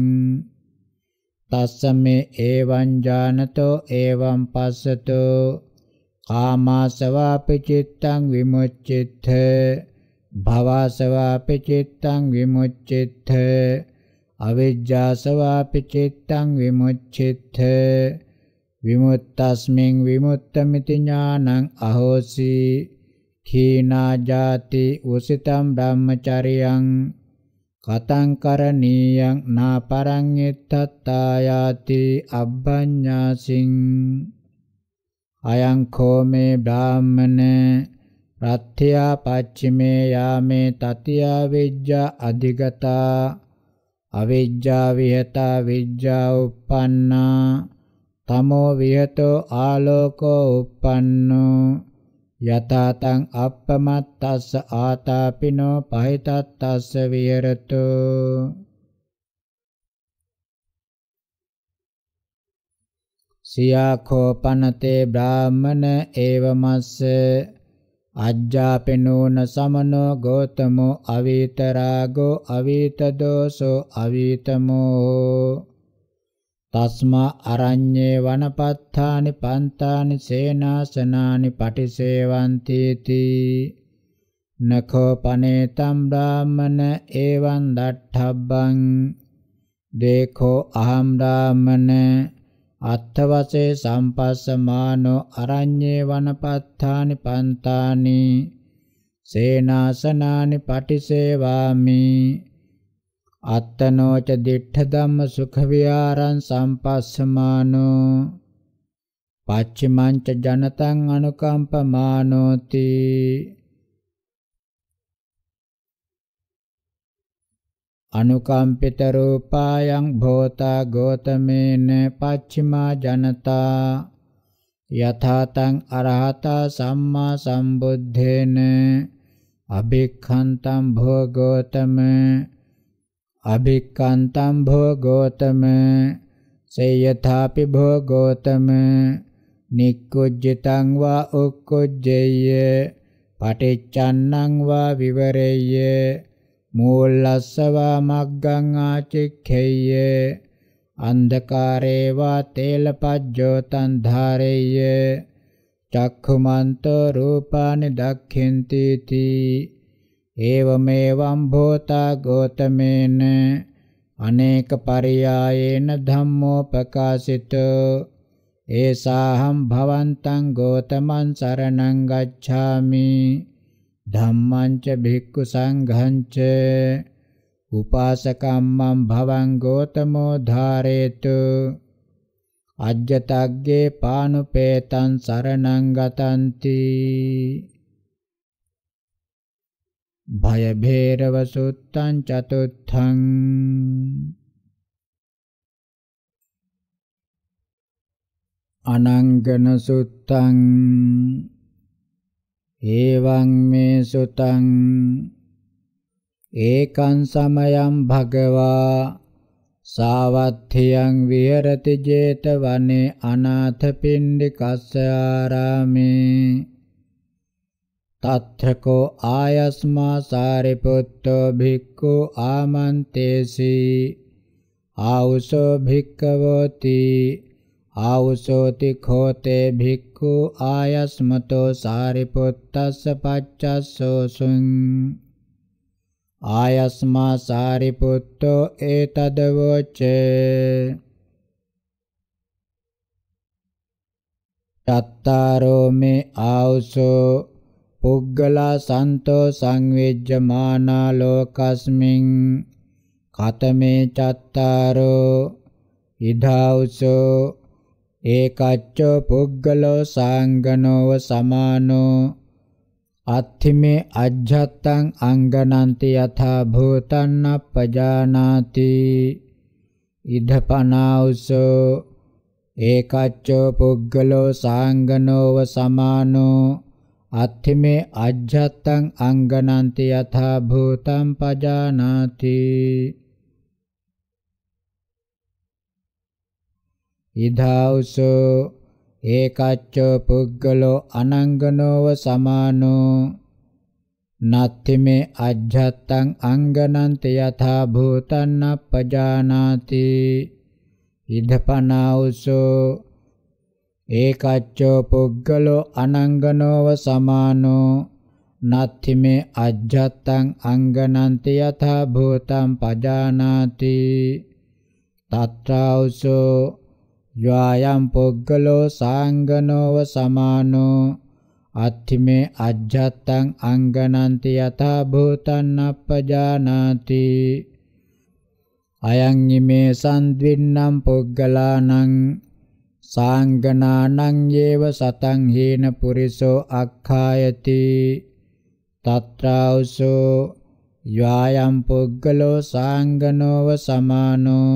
තස්සමේ ඒවං ඥානතෝ ඒවං පස්සතෝ කාමාසවාපි චිත්තං විමුච්චිත්ථ භවසවාපි චිත්තං විමුච්චිත්ථ අවිජ්ජාසවාපි චිත්තං විමුච්ඡිත විමුක්තස්මින් විමුක්තമിതി ඥානං අහෝසි කීනා ජාති උසිතම් බ්‍රහ්මචරියං කතං කරණීයං නාපරං එත්තත්තායාති අබ්බඤ්ඤාසින් අයං කෝමේ බ්‍රාහ්මන රත්ත්‍යා පච්චිමේ යාමේ තතියා විජ්ජා අධිගතා අවිජ්ජා විහෙතා විජ්ජා uppannā තමෝ විහෙතෝ ආලෝකෝ uppannō යතාතං අප්පමත්තස්ස ආතාපිනෝ පහිතත්තස්ස විහෙරතු සියාඛෝ පනතේ බ්‍රාහමන ඒවමස්ස අජ්ජාපෙනෝන සමනෝ ගෝතමෝ අවීතරාගෝ අවීතදෝසෝ අවීතමෝ තස්මා අරඤ්ඤේ වනපත්තානි පන්තානි සේනාසනානි පටිසේවಂತಿ තී නඛෝ පනේතම් බ්‍රාහමන එවං දට්ඨබ්බං දේඛෝ අහම් බ්‍රාහමන අත්තවසේ සම්පස්සමානෝ අරඤ්ඤේ වනපත්තානි පන්තානි සේනාසනානි පටිසේවාමි අත්තනෝච දිඨ ධම්ම සුඛ විහාරං සම්පස්සමානෝ පච්චිමංච ජනතං අනුකම්පමානෝති අනුකම්පිත රූපායන් භෝතා ගෝතමේන පච්චිමා ජනතා යථාතං අරහතා සම්මා සම්බුද්ධේන අභික්ඛන්තං භෝ ගෝතම අභික්ඛන්තං භෝ ගෝතම සේයථාපි භෝ ගෝතම නික්කුජ්ජිතං වා උක්කුජ්ජේය පටිච්චන්නං වා විවරේය මූලස්සවා මග්ගං ආචික්ඛේය අන්ධකාරේ වා තේලපජ්ජෝතං ධාරේය චක්ඛුමන්තෝ රූපානි දක්ඛෙන්ති තී ඒවමේවම් භෝතා ගෝතමේන අනේක පරියායේන ධම්මෝ ප්‍රකාශිතෝ ඒසාහම් භවන්තං ගෝතමං සරණං ගච්ඡාමි ධම්මං ච භික්ඛු සංඝං ච උපාසකම්මං භවං ගෝතමෝ ධාරේතු අජ්ජතග්ගේ පානුපේතං සරණං ගතන්ති භය භේරව සුත්තං චතුත්ථං අනංගන සුත්තං ඒවං මේ සුතං ඒකං සමයං භගවා සාවත්ථියං විහෙරති 제තවනේ අනාථ පිණ්ඩිකස්ස ආරාමේ තත්ථකෝ ආයස්මා සාරිපුත්තෝ භික්ඛු ආමන්තේසි ආවුසෝ භික්ඛවෝති ආවුසෝති khෝතේ භික්ඛ භික්ඛු ආයස්මතෝ සාරිපුත්තස්ස පච්චස්සෝසුං ආයස්මා සාරිපුත්තෝ ඒතදවොච්චේ චත්තාරෝ මේ ආවුසෝ පුග්ගලා සන්තෝ සංවිජ්ජමානා ලෝකස්මින් කතමේ චත්තාරෝ ඉදාවුසෝ ඒකච්චෝ පුද්ගලෝ සාංගනෝව සමානෝ අත්ථිමේ අජ්ජත්තං අංගනන්ති යථා භූතං අපජානාති ඉදපනාවසෝ ඒකච්චෝ පුද්ගලෝ සාංගනෝව සමානෝ අත්ථිමේ අජ්ජත්තං අංගනන්ති යථා භූතං පජානාති ඉදාවුසෝ ඒකච්චෝ පුද්ගලෝ අනංගනෝව සමානෝ නත්තිමේ අජ්ජත්තං අංගනන්ත යථා භූතං අපජානාති ඉදපනාවුසෝ ඒකච්චෝ පුද්ගලෝ අනංගනෝව සමානෝ නත්තිමේ අජ්ජත්තං අංගනන්ත යථා භූතං පජානාති තත්‍රාවුසෝ යායම් පුග්ගලෝ සාංගනෝව සමානෝ අත්තිමේ අජ්ජත්තං අංගනන්ති යථා භූතං අපජානාති අයං ීමේ සම්ද්වින්නම් පුග්ගලානං සාංගනානං යේව සතං හේන පුරිසෝ අක්ඛායති తత్రౌసో యాయం పుగ్గలో సాంగనోవ సమానో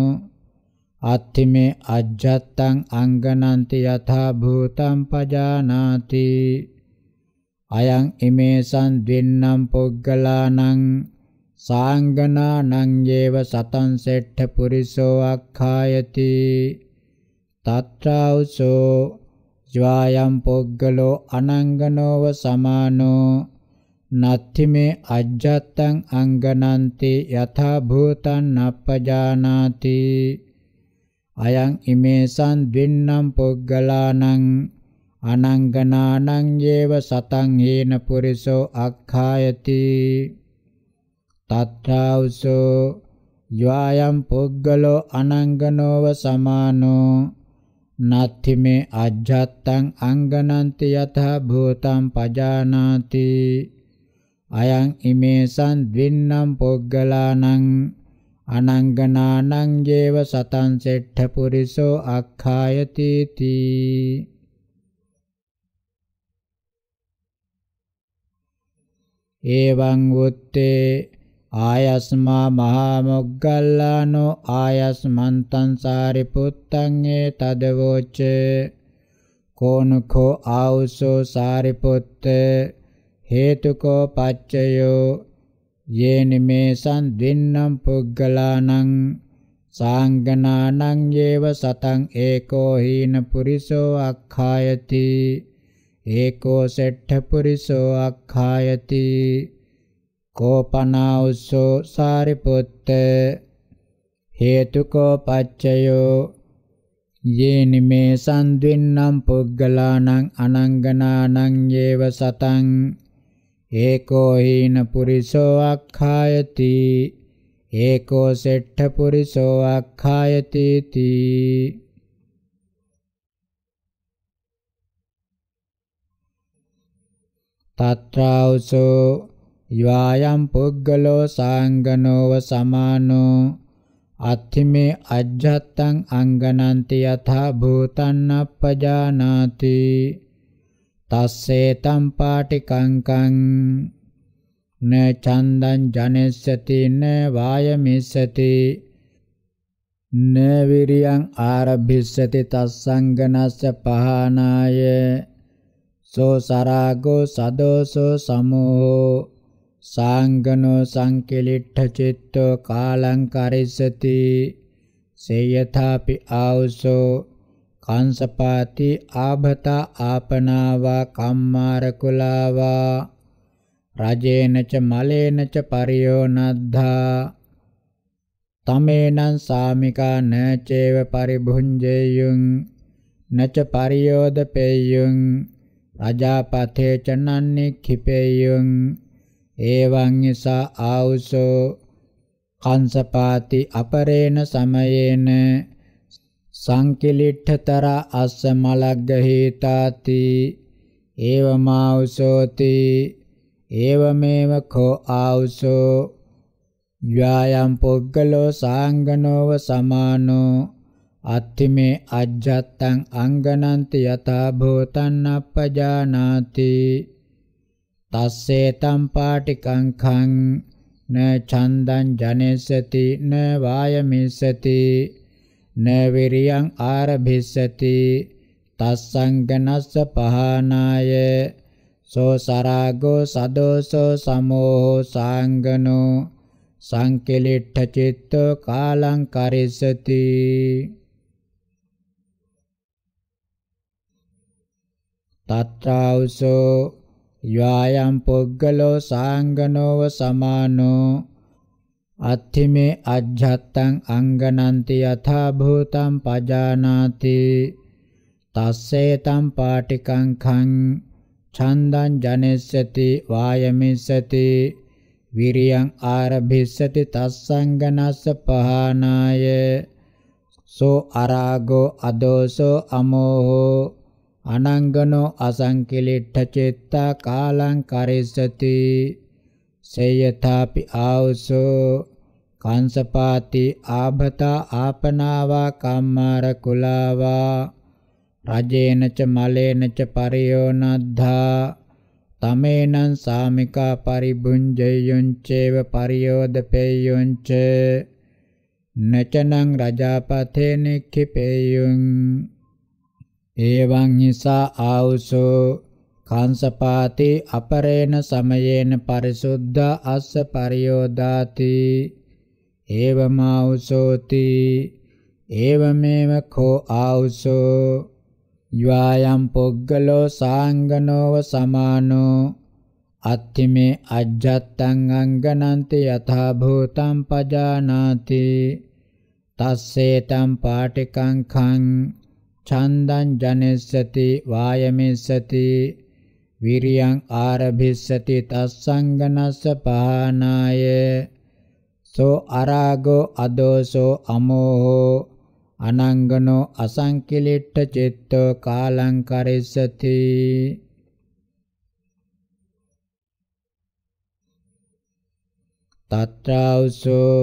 අත්තිමේ අජ්ජත්තං අංගනන්ති යථා භූතං පජානාති අයං ඉමේසං දෙන්නම් පොග්ගලානං සාංගනානං යේව සතං සෙට්ඨ පුරිසෝ අක්ඛායති තත්‍රාඋසෝ ජ්වායම් පොග්ගලෝ අනංගනෝව සමානෝ නත්ති මේ අජ්ජත්තං අංගනන්ති යථා භූතං නප්පජානාති අයං ඉමේසං ද්වින්නම් පුග්ගලානං අනංගනානං යේව සතං හේන පුරිසෝ අක්ඛායති තත්තාවසෝ යයම් පුග්ගලෝ අනංගනෝව සමානෝ නත්ති මේ අජ්ජත්තං අංගනන්ති යත භූතං පජානාති අයං ඉමේසං ද්වින්නම් පුග්ගලානං අනංගනානං ජේව සතං සෙට්ඨ පුරිසෝ අක්ඛායති තී එවං උත්තේ ආයස්මා මහා මොග්ගල්ලානෝ ආයස්මන්තං සාරිපුත්තං ඒ තදවෝච කෝනුඛෝ ආවුසෝ සාරිපුත්ත හේතුකෝ පච්චයෝ යේනිමේසං ද්වින්නම් පුග්ගලානං සාංගනානං යේව සතං ඒකෝ හීන පුරිසෝ අක්ඛායති ඒකෝ සෙට්ඨ පුරිසෝ අක්ඛායති කෝපනාඋස්සෝ සාරිපුත්ත හේතුකෝ පච්චයෝ යේනිමේ සම්ද්වින්නම් පුග්ගලානං අනංගනානං යේව සතං ඒකෝ හීන පුරිසෝ අක්ඛායති ඒකෝ සෙට්ඨ පුරිසෝ අක්ඛායති තී තත්‍රාවසෝ යවායම් පුද්ගලෝ සාංගනෝව සමානෝ අත්තිමේ අජ්ජත්තං අංගනන්ති යථා භූතං අපජානාති තස්සේතම් පාටිකංකං න චන්දං ජනෙස්සති න වායමිස්සති න විරියං ආරභිස්සති තස්සංගනස්ස පහනාය සෝ සරාගෝ සදෝසෝ සමෝ සාංගනෝ සංකලිට්ඨ චිත්තෝ කාලං කරිස්සති සේයථාපි ආවසෝ කංසපාති ආභතා ආපනාවා කම්මාරකුලාවා රජේනච මලේනච පරියෝනද්ධා තමේනං සාමිකා නචේව පරිභුංජේයුං නච පරියෝදපේයුං රජාපතේ චනන්නේ කිපේයුං එවං නිසා ආවුසෝ කංසපාති අපරේන සමයේන සංකිලිට්ඨතර අස්ස මලග්ග හේතාති ඒවමාවුසෝති ඒවමේව කෝ ආවුසෝ යායම් පුද්ගලෝ සාංගනෝව සමානෝ අත්තිමේ අජ්ජත්තං අංගනන්ති යතා භූතං අපජානාති තස්සේ තම් පාටිකං ඛං න ඡන්දං ජනෙසති න වායමිසති න විරියං ආරභිස්සති තස්සංගනස්ස පහනාය සෝ සරාගෝ සදෝසෝ සමෝහෝ සාංගනෝ සංකලිට්ඨ චිත්තෝ කාලං කරිස්සති තත්‍රාවසෝ යායම් පුග්ගලෝ සාංගනෝව සමානෝ අත්ථිමේ අජ්ජත්තං අංගනන්ති යථා භූතං පජානාති තස්සේතම් පාටිකං khං ඡන්දං ජනෙස්සති වායමිස්සති විරියං ආරභිස්සති තස්සංගනස්ස පහනාය සෝ අරාගෝ අදෝසෝ අමෝහෝ අනංගනෝ අසංකිලිට්ඨ චිත්තා කාලං කරිස්සති සේයථාපි ආවසෝ කංසපාති ආභතා ආපනාවා කම්මාර කුලාවා රජේන ච මලේන ච පරියෝනද්ධා තමේනං සාමිකා පරිබුංජයුං චේව පරියෝදපේයුං ච නචනං රජාපතේ නික්ඛිපේයුං එවං හිසා ආවසෝ කාංසපාති අපරේණ සමයේන පරිසුද්ධා අස්ස පරියෝදාති ඒවමාඋසෝති ඒවමේව කෝ ආඋසෝ යවායම් පොග්ගලෝ සාංගනෝව සමානෝ අත්තිමේ අජ්ජත්තං අංගනන්ති යථා භූතං පජානාති තස්සේ තම් පාටිකං ඛං ඡන්දං ජනෙස්සති වායමෙස්සති විරියං ආරභිස්සති තස්සංගනස්ස පහනාය සෝ අරාගෝ අදෝසෝ අමෝහෝ අනංගනෝ අසංකිලිට්ඨ චිත්තෝ කාලං කරිස්සති තත්‍රාවසෝ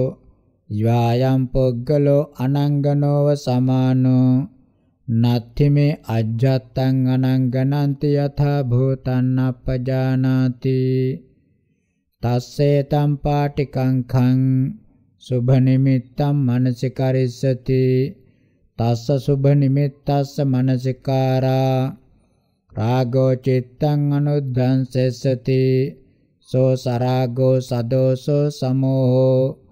යායම් පොග්ගලෝ අනංගනෝව සමානෝ නත්තිමේ අජ්ජත්තං අනංගනන්ති යථා භූතං අපජානාති තස්සේ තම් පාටිකං khං සුභ නිමිත්තම් මනසිකරිස්සති තස්ස සුභ නිමිත්තස්ස මනසිකාරා රාගෝ චිත්තං අනුද්ධං සෙස්සති සෝ සරාගෝ සදෝසෝ සමෝහෝ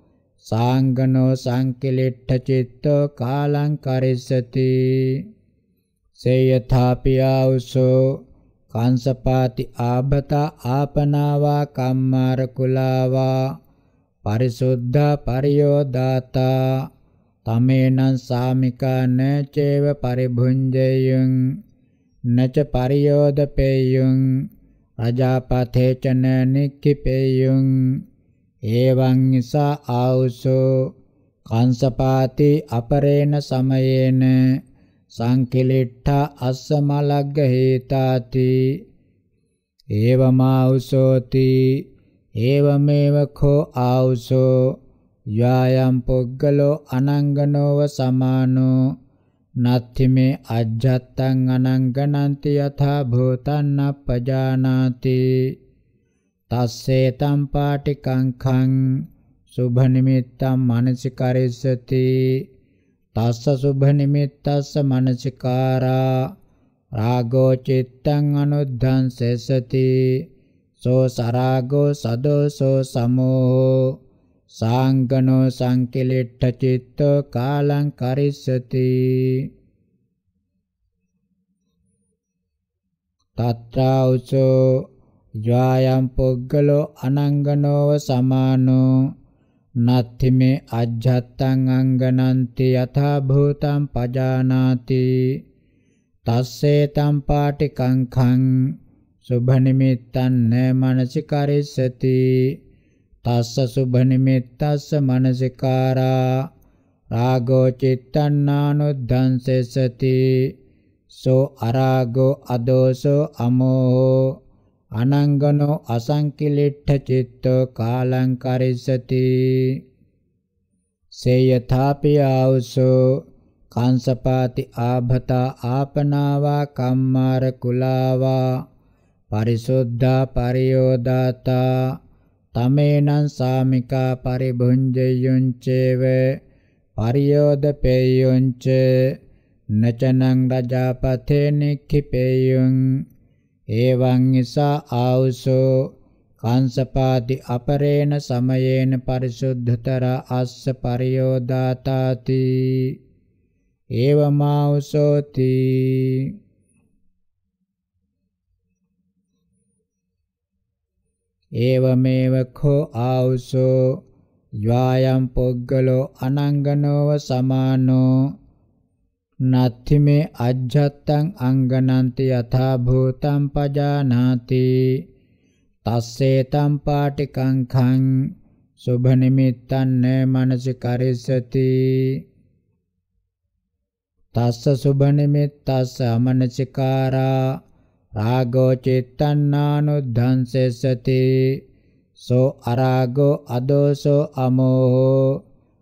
සාංගනෝ සංකිලිට්ඨ චිත්තෝ කාලං කරිස්සති සේයථාපියාවසෝ කංසපාති ආභත ආපනාවා කම්මාර කුලාවා පරිසුද්ධ පරියෝදාතා තමේනං සාමිකාන චේව පරිභුංජයං නච පරියෝදපේයං රජාපතේචන නික්කිපේයං එවං නිසා ආවුසෝ කංසපාති අපරේණ සමයේන සංකිලිට්ඨා අස්සමලග්ග හේතාති එවමාවුසෝති එවමෙව කෝ ආවුසෝ යායම් පුග්ගලෝ අනංගනෝව සමානෝ නත්තිමේ අජ්ජත්තං අනංගනන්ති යථා භූතං අපජානාති තස්සේ තම් පාටිකංඛං සුභ නිමිත්තං මනසිකරිස්සති තස්ස සුභ නිමිත්තස්ස මනසිකාරා රාගෝ චිත්තං අනුද්ධං සෙසති සෝ සරාගෝ සදෝසෝ සමෝ සාංගනෝ සංකිලිට්ඨ චිත්තෝ කාලං කරිස්සති තත්‍රා උසෝ ද්වායම් පුග්ගලෝ අනංගනෝව සමානෝ නත්තිමේ අජ්ජත්තං අංගනන්ති යථා භූතං පජානාති තස්සේ තම් පාටි කංඛං සුභ නිමිත්තං න මනසිකරිස්සති තස්ස සුභ නිමිත්තස්ස මනසිකාරා රාගෝ චිත්තන්නානුද්ධංසෙසති සෝ අරාගෝ අදෝසෝ අමෝහෝ අනංගනෝ අසංකිලිට්ඨ චිත්තෝ කාලං කරිස්සති සේයථාපි ආවසෝ කංසපාති ආභතා ආපනාවා කම්මාර කුලාවා පරිසුද්ධා පරියෝදාතා තමේනං සාමිකා පරිභුංජයුංචේව පරියෝදපේයුංච නචනං රජාපතේ නික්ඛිපේයුං එවං නිසා ආවසෝ කංසපාති අපරේණ සමයේන පරිසුද්ධතර අස්ස පරියෝදාතාති ඒවමාවසෝති ඒවමේව කෝ ආවසෝ යායම් පුද්ගලෝ අනංගනෝව සමානෝ නත්ති මේ අජ්ජත්තං අංගනන්ති යථා භූතං පජානාති තස්සේ තම් පාටිකං khං සුභ නිමිත්තං න මනසිකරිස්සති තස්ස සුභ නිමිත්තස්ස අමනසිකාරා රාගෝ චිත්තන්නානුද්ධංසෙසති සෝ අරාගෝ අදෝසෝ අමෝහෝ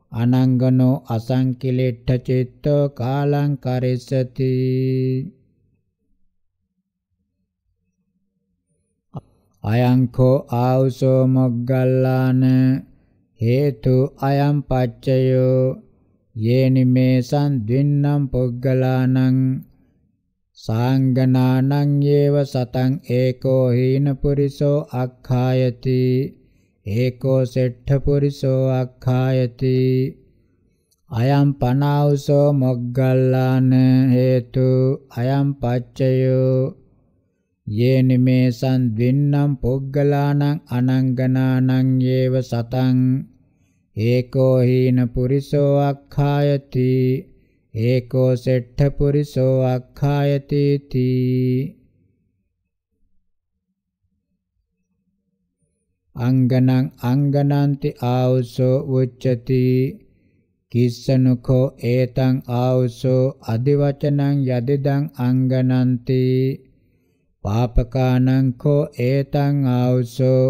අනංගනෝ අසංකිලෙට්ඨ චිත්තෝ කාලං කරෙස්සති අයංකෝ ආවුසෝ මොග්ගල්ලාන හේතු අයං පච්චයෝ යේනිමේසං ද්වින්නම් පුග්ගලානං සාංගනානං යේව සතං ඒකෝ හීන පුරිසෝ අක්ඛායති ඒකෝ සෙට්ඨ පුරිසෝ අක්ඛායති අයම් පනාවසෝ මොග්ගල්ලාන හේතු අයම් පච්චයෝ යේනිමේසං දින්නම් පොග්ගලානං අනංගනානං යේව සතං ඒකෝ හීන පුරිසෝ අක්ඛායති ඒකෝ සෙට්ඨ පුරිසෝ අක්ඛායති තී අංගනං අංගනන්ති ආවුසෝ උච්චති කිස්සනුකෝ ඒතං ආවුසෝ අදිවචනං යදිදං අංගනන්ති පාපකානං කෝ ඒතං ආවුසෝ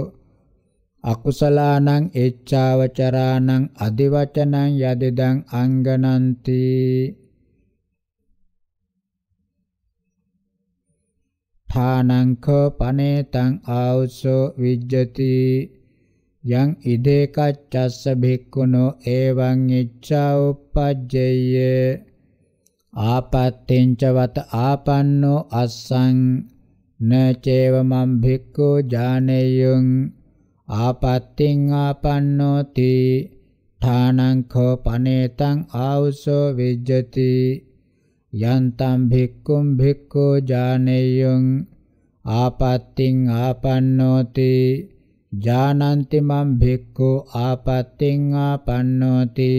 අකුසලානං එච්ඡාවචරානං අදිවචනං යදිදං අංගනන්ති ථානංඛ පනේතං ආවුසෝ විජ්ජති යං ඉදේ කච්චස්ස භික්ඛුනෝ එවං ඉච්ඡා උප්පජ්ජේය ආපත්තෙන්ච වත ආපන්නෝ අස්සං නචේව මම් භික්ඛු ඥානෙයං ආපත්තින් ආපන්නෝති ථානං කෝ පනේතං ආවුසෝ විජ්ජති යන්තම් භික්ඛුම් භික්ඛෝ ජානෙය්‍යං ආපත්තිං ආපන්නෝති ජානන්ති මම් භික්ඛෝ ආපත්තිං ආපන්නෝති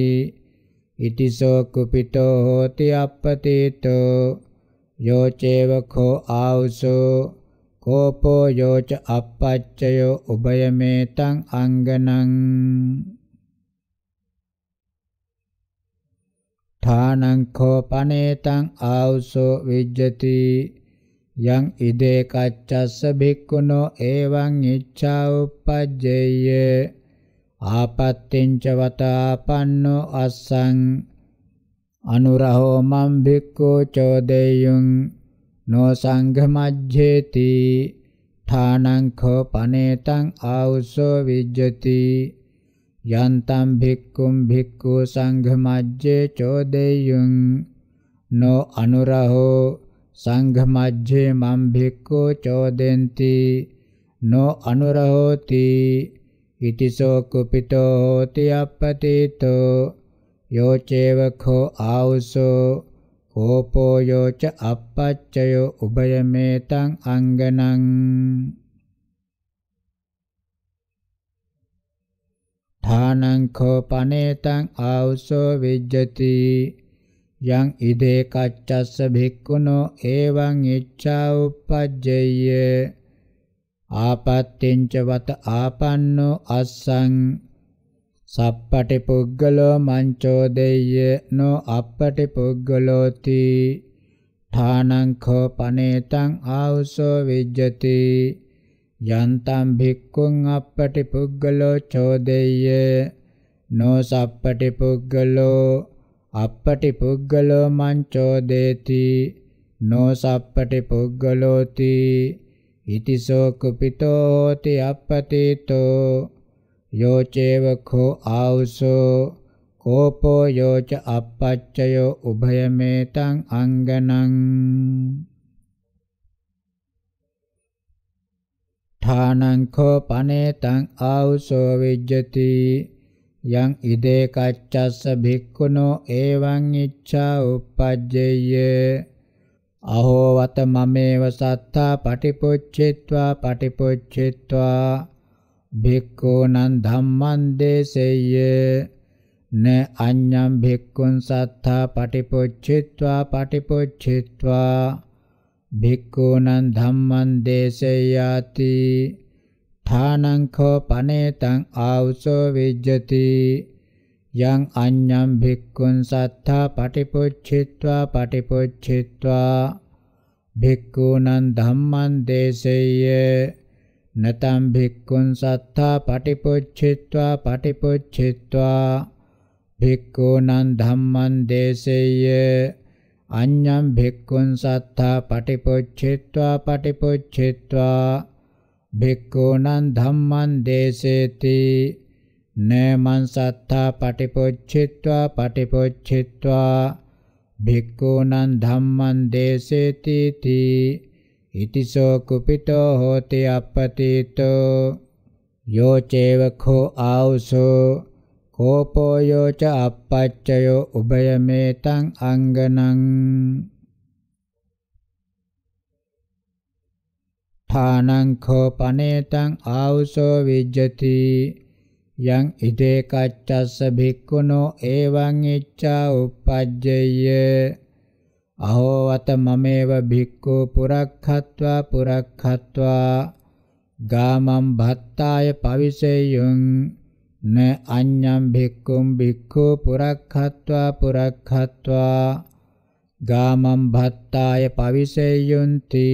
ඉතිසෝ කුපිතෝ හෝති අප්පතීතෝ යෝචේවඛෝ ආවුසෝ කෝපෝ යෝච අපච්චයෝ උභයමේතං අංගනං ඨානංඛෝ පනේතං ආවුසෝ විජ්ජති යං ඉදේ කච්චස්ස භික්ඛුනෝ එවං ඉච්ඡා උප්පජ්ජේය ආපත්‍තිංච වතාපන්නෝ අස්සං අනුරහෝ මම් භික්ඛු චෝදේයං නෝ සංඝමජ්ජේති ඨානංඛෝ පනේතං ආවුසෝ විජ්ජති යන්තම් භික්ඛුම් භික්ඛු සංඝමජ්ජේ චෝදෙය්‍යං නෝ අනුරහෝ සංඝමජ්ජේ මම් භික්ඛෝ චෝදෙන්ති නෝ අනුරහෝති ඉතිසෝ කුපිතෝ හෝති අපපතිතෝ යෝචේවඛෝ ආවුසෝ කෝපෝ යෝච අපච්චයෝ උභයමේතං අංගනං ඨානං කෝපනේතං ආවසෝ විජ්ජති යං ඉදේ කච්චස්ස භික්ඛුනෝ එවං ඉච්ඡා උපජ්ජය ආපත්‍තිංච වත ආපන්නෝ අස්සං සප්පටි පුග්ගලෝ මංචෝදෙය්‍ය නෝ අප්පටි පුග්ගලෝති ඨානං කෝපනේතං ආවසෝ විජ්ජති යන්තම් භික්ඛුං අපටි පුග්ගලෝ චෝදෙය්‍ය නෝ සප්පටි පුග්ගලෝ අපටි පුග්ගලෝ මං චෝදේති නෝ සප්පටි පුග්ගලෝති ඉතිසෝ කුපිතෝ හෝති අපපතිතෝ යෝචේව කෝ ආවුසෝ කෝපෝ යෝච අපච්චයෝ උභයමේතං අංගනං ඨානං කෝ පනේතං ආවුසෝ විජ්ජති යං ඉදේ කච්චස්ස භික්ඛුනෝ එවං ඉච්ඡා uppajjeyye අහෝ වත මමේව සත්තා පටිපොච්චිත්වා පටිපොච්චිත්වා භික්ඛූනං ධම්මං දේසෙය්‍ය න අඤ්ඤං භික්ඛුන් සත්තා පටිපොච්චිත්වා පටිපොච්චිත්වා භික්ඛූනම් ධම්මං දේශයාති ථානං කෝපනේතං ආවසෝ විජ්ජති යං අඤ්ඤං භික්ඛුන් සත්තා පටිපොච්චිත්වා පටිපොච්චිත්වා භික්ඛූනම් ධම්මං දේශේය නතම් භික්ඛුන් සත්තා පටිපොච්චිත්වා පටිපොච්චිත්වා භික්ඛූනම් ධම්මං දේශේය අඤ්ඤම් භික්ඛුන් සත්තා පටිපොච්චෙත්වා පටිපොච්චෙත්වා භික්ඛූණං ධම්මං දේසේති නේමං සත්තා පටිපොච්චෙත්වා පටිපොච්චෙත්වා භික්ඛූණං ධම්මං දේසේති තී ඉතිසෝ කුපිතෝ හෝති අපපතිතෝ යෝ චේවඛෝ ආවසෝ ඕපෝයෝ ච අපච්චයෝ උභයමේතං අංගනං ථානං කෝපනේතං ආවුසෝ විජ්ජති යං ඉදේ කච්චස්ස භික්ඛුනෝ එවං ඉච්ඡා uppajjeyya අහෝ වත මමේව භික්ඛු පුරක්ඛත්වා පුරක්ඛත්වා ගාමම් භත්තාය පවිසෙය්‍යං න අඤ්ඤම් භික්ඛුම් භික්ඛු පුරක්ඛත්වා පුරක්ඛත්වා ගාමම් භත්තාය පවිසෙය්‍යොන්ති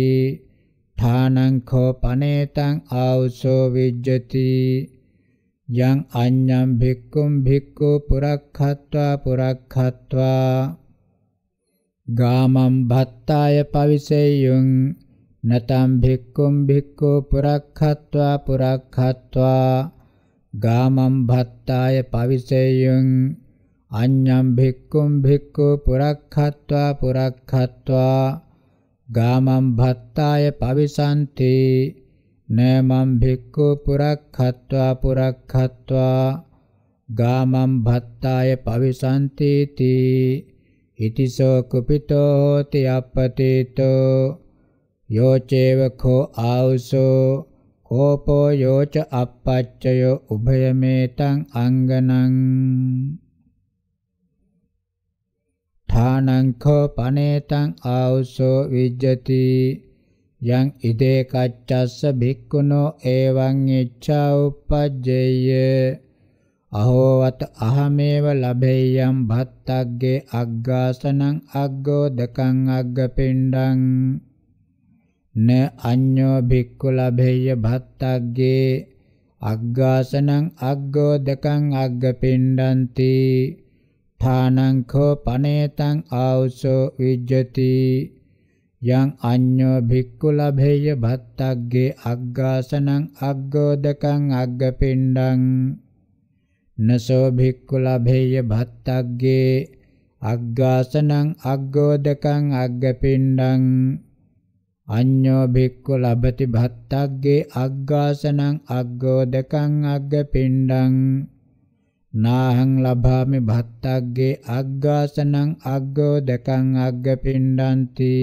ඨානං කෝ පනේතං ආවසෝ විජ්ජති යං අඤ්ඤම් භික්ඛුම් භික්ඛු පුරක්ඛත්වා පුරක්ඛත්වා ගාමම් භත්තාය පවිසෙය්‍යොන් නතම් භික්ඛුම් භික්ඛු පුරක්ඛත්වා පුරක්ඛත්වා ගාමම් භත්තාය පවිසෙය්‍යං අඤ්ඤම් භික්ඛුම් භික්ඛු පුරක්ඛත්වා පුරක්ඛත්වා ගාමම් භත්තාය පවිසන්ති නමම් භික්ඛු පුරක්ඛත්වා පුරක්ඛත්වා ගාමම් භත්තාය පවිසන්ති තී ඉතිසෝ කුපිතෝ හෝති අපතේතෝ යෝචේවඛෝ ආවසෝ කෝපෝ යෝච අපච්චයෝ උභයමේතං අංගනං ථානං කෝපනේතං ආවුසෝ විජ්ජති යං ඉදේ කච්චස්ස භික්ඛුනෝ එවං ඉච්ඡා උපජ්ජේය අහෝවත අහමේව ලබෙය්‍යම් භත්තග්ගේ අග්ගාසනං අග්ගෝදකං අග්ගපිණ්ඩං න අඤ්ඤෝ භික්ඛු ලභේය භත්තග්ගේ අග්ගාසනං අග්ගෝ දකං අග්ගපිණ්ඩන්ති ථානං කෝ පනේතං ආවසෝ විජ්ජති යං අඤ්ඤෝ භික්ඛු ලභේය භත්තග්ගේ අග්ගාසනං අග්ගෝ දකං අග්ගපිණ්ඩං නසෝ භික්ඛු ලභේය භත්තග්ගේ අග්ගාසනං අග්ගෝ දකං අග්ගපිණ්ඩං අඤ්ඤෝ භික්ඛු ලබති භත්තග්ගේ අග්ගාසනං අග්ගෝදකං අග්ගපිණ්ඩං නාහං ලබාමි භත්තග්ගේ අග්ගාසනං අග්ගෝදකං අග්ගපිණ්ඩන්ති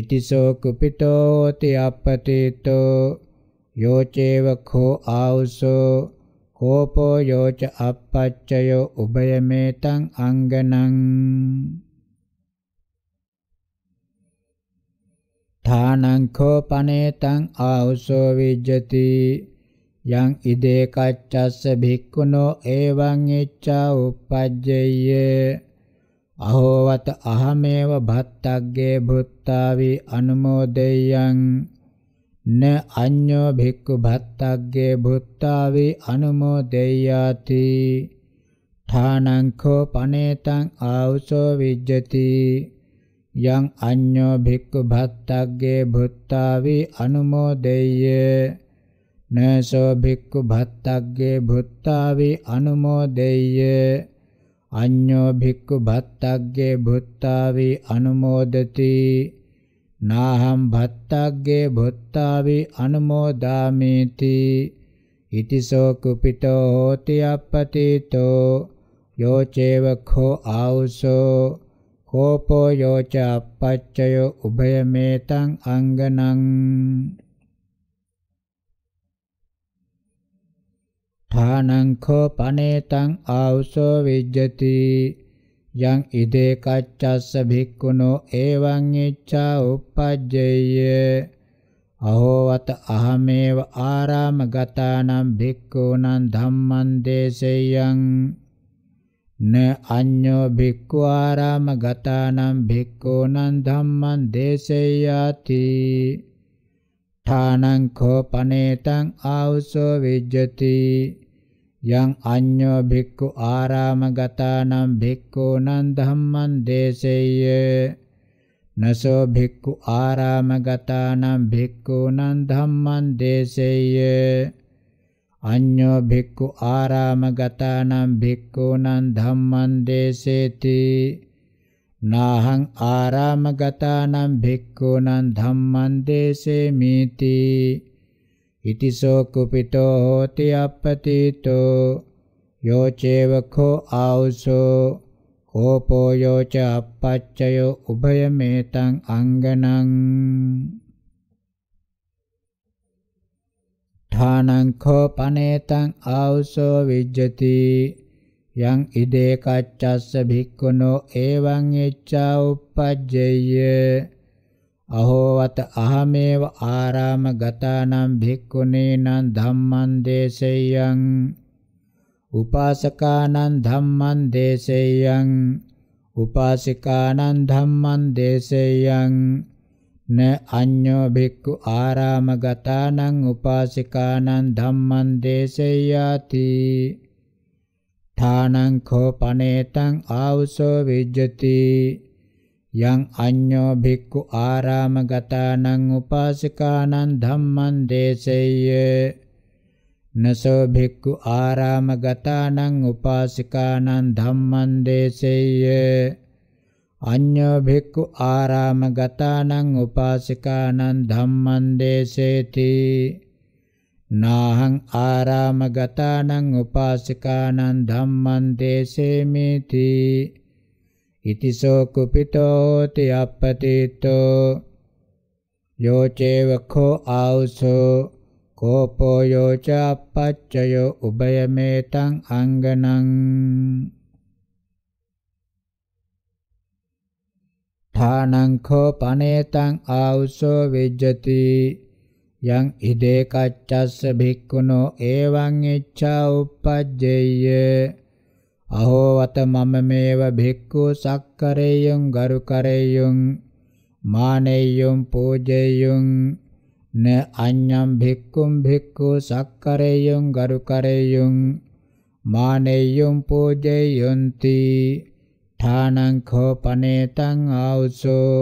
ඉතිසෝ කුපිතෝ ති අපතේතෝ යෝචේව කෝ ආවුසෝ කෝපෝ යෝච අපච්චයෝ උභයමේතං අංගනං ථානං කෝපනේතං ආවසෝ විජ්ජති යං ඉදේ කච්චස්ස භික්ඛුනෝ එවං එච්ඡා උපජ්ජේය අහෝවත අහමේව භත්තග්ගේ භුත්තාවි අනුමෝදෙයං න අඤ්ඤෝ භික්ඛු භත්තග්ගේ භුත්තාවි අනුමෝදෙයාති ථානං කෝ පනේතං ආවසෝ විජ්ජති යං අඤ්ඤෝ භික්ඛු භත්තග්ගේ භුත්තාවි අනුමෝදෙය්‍ය නසෝ භික්ඛු භත්තග්ගේ භුත්තාවි අනුමෝදෙය්‍ය අඤ්ඤෝ භික්ඛු භත්තග්ගේ භුත්තාවි අනුමෝදති නාහම් භත්තග්ගේ භුත්තාවි අනුමෝදාමේති ඉතිසෝ කුපිතෝ හෝති අපපතිතෝ යෝ චේවඛෝ ආවුසෝ කෝපෝ යෝච අපච්චයෝ උභයමේතං අංගනං ථානං කෝපනේතං ආවසෝ විජ්ජති යං ඉදේ කච්චස්ස භික්ඛුනෝ එවං ඉච්ඡා උපජ්ජේය අහෝවත අහමේව ආරාම ගතානම් භික්ඛූනං ධම්මං දේශේයං න අඤ්ඤෝ භික්ඛු ආරාම ගතානම් භික්ඛූනම් ධම්මං දේශේයාති ඨානං කෝපනේතං ආවසෝ විජ්ජති යං අඤ්ඤෝ භික්ඛු ආරාම ගතානම් භික්ඛූනම් ධම්මං දේශේය නසෝ භික්ඛු ආරාම ගතානම් භික්ඛූනම් ධම්මං දේශේය අඤ්ඤෝ භික්ඛු ආරාමගතානම් භික්ඛූනම් ධම්මං දේසේති නාහං ආරාමගතානම් භික්ඛූනම් ධම්මං දේසේමීති ඉතිසෝ කුපිතෝ හෝති අප්පතීතෝ යෝ චේවකෝ ආවුසෝ කෝපෝ යෝ ච අපච්චයෝ උභයමේතං අංගනං ඨානං කෝ පනේතං ආවසෝ විජ්ජති යං ඉදේ කච්චස්ස භික්ඛුනෝ එවං එච්ඡා uppajjeyye අහෝවත අහමේව ආරාම ගතානම් භික්ඛුනේනං ධම්මං දේසෙයං උපාසකානං ධම්මං දේසෙයං උපාසිකානං ධම්මං දේසෙයං න අඤ්ඤෝ භික්ඛු ආරාමගතානං උපාසිකානං ධම්මං දේශයාති ථානං කෝපනේතං ආවසෝ විජ්ජති යං අඤ්ඤෝ භික්ඛු ආරාමගතානං උපාසිකානං ධම්මං දේශේය නසෝ භික්ඛු ආරාමගතානං උපාසිකානං ධම්මං දේශේය අඤ්ඤෝ භික්ඛු ආරාම ගතානං උපාසිකානං ධම්මං දේසේති නාහං ආරාම ගතානං උපාසිකානං ධම්මං දේසේමිති ඉතිසෝ කුපිතෝ ති අපපතිතෝ යෝචේව කෝ ආවුසෝ කෝපෝ යෝච අපච්චයෝ උභයමේතං අංගනං ඨානංඛෝ පනේතං ආඋසෝ විජ්ජති යං ඉදේ කච්චස්ස භික්ඛුනෝ එවං ඉච්ඡා uppajjeyye අහෝ වත මම මේව භික්ඛු සක්කරේයං ගරුකරේයං මානෙය්‍යං පූජෙය්‍යං න අඤ්ඤම් භික්ඛුම් භික්ඛු සක්කරේයං ගරුකරේයං මානෙය්‍යං පූජෙය්‍යන්ති දිඨානං කෝ පනේතං ආඋසෝ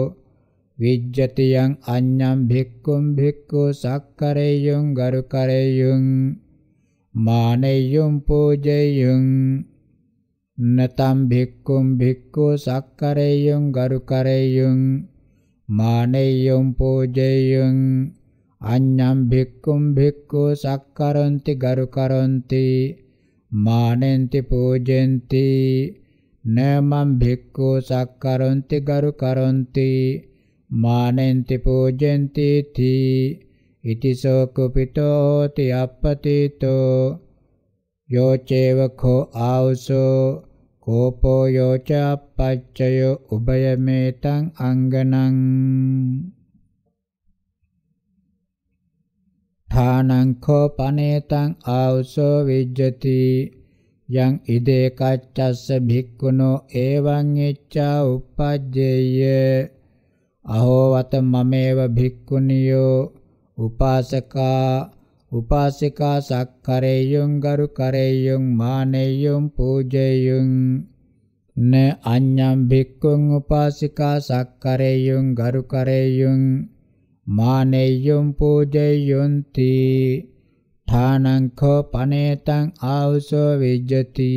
විජ්ජති යං අඤ්ඤං භික්ඛුම් භික්ඛු සක්කරේයං ගරුකරේයං මානෙයං පූජේයං නතම් භික්ඛුම් භික්ඛු සක්කරේයං ගරුකරේයං මානෙයං පූජේයං අඤ්ඤං භික්ඛුම් භික්ඛු සක්කරන්ති ගරුකරන්ති මානෙන්ති පූජෙන්ති නමං භික්ඛු සක්කරොන්ති ගරු කරොන්ති මානෙන්ති පූජෙන්ති තී ඉතිසෝ කුපිතෝ ති අපපතිතෝ යෝචේවඛෝ ආවසෝ කෝපෝ යෝච අපච්චයෝ උභයමේතං අංගනං ථානං කෝ පනේතං ආවසෝ විජ්ජති යං ඉදේ කච්චස්ස භික්ඛුනෝ එවං එච්ඡා uppajjeyය අහෝ වත මමේව භික්ඛුනියෝ උපාසකා උපාසිකා සක්කරේයුං ගරු කරේයුං මානෙයුං පූජේයුං න අඤ්ඤම් භික්ඛුං උපාසිකා සක්කරේයුං ගරු කරේයුං මානෙයුං පූජේයුන්ති ඨානංඛෝ පනේතං ආවසෝ විජ්ජති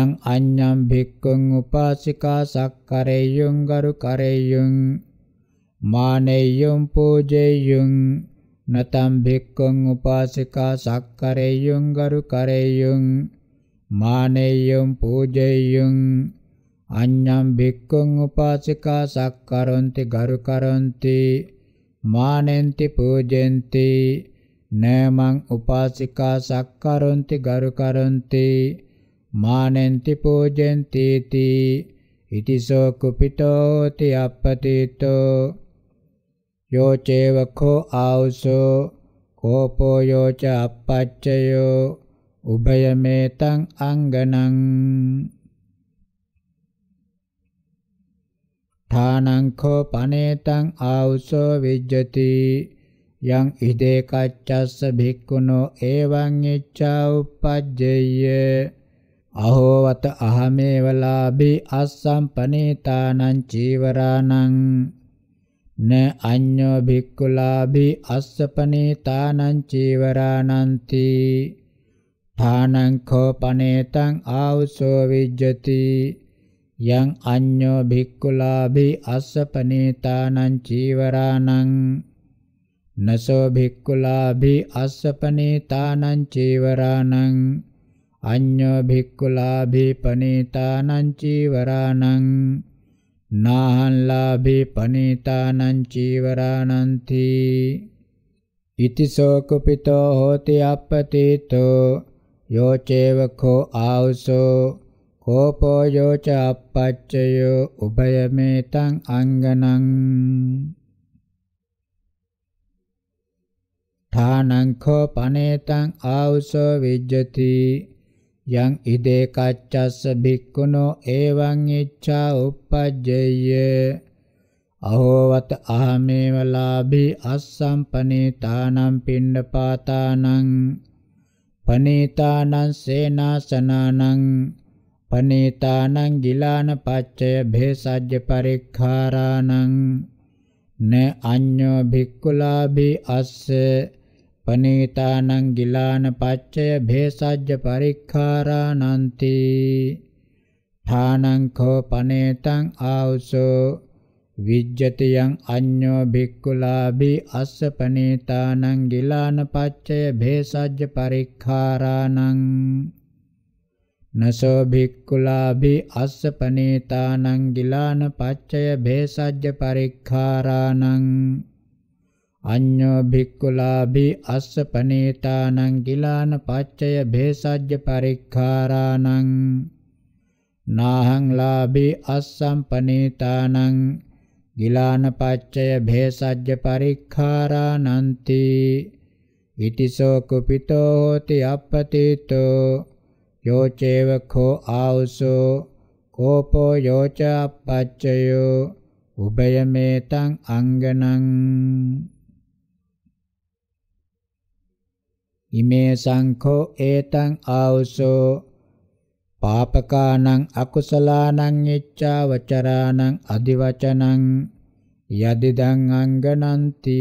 යං අඤ්ඤම් භික්ඛුං උපාසිකා සක්කරේයුං ගරු කරේයුං මානෙය්‍යුම් පූජේයුං නතම් භික්ඛුං උපාසිකා සක්කරේයුං ගරු කරේයුං මානෙය්‍යුම් පූජේයුං අඤ්ඤම් භික්ඛුං උපාසිකා සක්කරොන්ති ගරු කරොන්ති මානෙන්ති පූජෙන්ති නෑමං උපාසිකා සක්කරොන්ති ගරුකරොන්ති මානෙන්ති පූජෙන්ති තී ඉතිසෝ කුපිතෝති අපපතිතෝ යෝචේවකෝ ආවුසෝ කෝපෝ යෝච අපච්චයෝ උභයමේතං අංගනං ථානං කෝ පනේතං ආවුසෝ විජ්ජති යං ඉදේකච්ඡස්ස භික්ඛුනෝ එවං ඉච්ඡා uppajjeyye අහෝවත අහමේව ලාභී අස්සම්පනේතානං චීවරාණං න අඤ්ඤෝ භික්ඛු ලාභී අස්සපනේතානං චීවරාණන්ති ථානං කෝපනේතං ආවසෝ විජ්ජති යං අඤ්ඤෝ භික්ඛු ලාභී අස්සපනේතානං චීවරාණං නසෝ භික්ඛුලාභි අස්සපනේතානං චේවරාණං අඤ්ඤෝ භික්ඛුලාභි පනේතානං චේවරාණං නාහං ලාභි පනේතානං චේවරාණන්ති ඉතිසෝ කුපිතෝ හෝති අප්පතීතෝ යෝචේවකෝ ආවසෝ කෝපෝ යෝච අපච්චයෝ උභයමේතං අංගනං ඨානංඛෝ පනේතං ආවුසෝ විජ්ජති යං ඉදේ කච්චස්ස භික්ඛුනෝ එවං ඉච්ඡා uppajjeyye අහෝවත අහමේව ලාභී අස්සම්පනේතානම් පිණ්ඩපාතානම් පනේතානම් සේනාසනානම් පනේතානම් ගිලාන පච්චය භේසජ්ජ පරික්ඛාරානම් න අඤ්ඤෝ භික්ඛුලාභේ අස්ස පනීතානං ගිලාන පච්චය භේසජ්ජ පරික්ඛාරානන්ති ථානං කෝ පනේතං ආවසෝ විජ්ජති යං අඤ්ඤෝ භික්ඛුලාභේ අස්ස පනීතානං ගිලාන පච්චය භේසජ්ජ පරික්ඛාරානං නසෝ භික්ඛුලාභි අස්සපනේතානං ගිලාන පච්චය භේසජ්ජ පරික්ඛාරාණං අඤ්ඤෝ භික්ඛුලාභි අස්සපනේතානං ගිලාන පච්චය භේසජ්ජ පරික්ඛාරාණං නාහං ලාභි අස්සම්පනේතානං ගිලාන පච්චය භේසජ්ජ පරික්ඛාරාණන්ති ඉතිසෝ කුපිතෝ හෝති අපපතිතෝ යෝචේව කෝ ආවුසෝ කෝපෝ යෝච අපච්චයෝ උභයමේතං අංගනං ඉමේ සංඛෝ ඒතං ආවුසෝ පාපකානං අකුසලානං ඉච්ඡා වචරාණං අදිවචනං යදිදං අංගනන්ති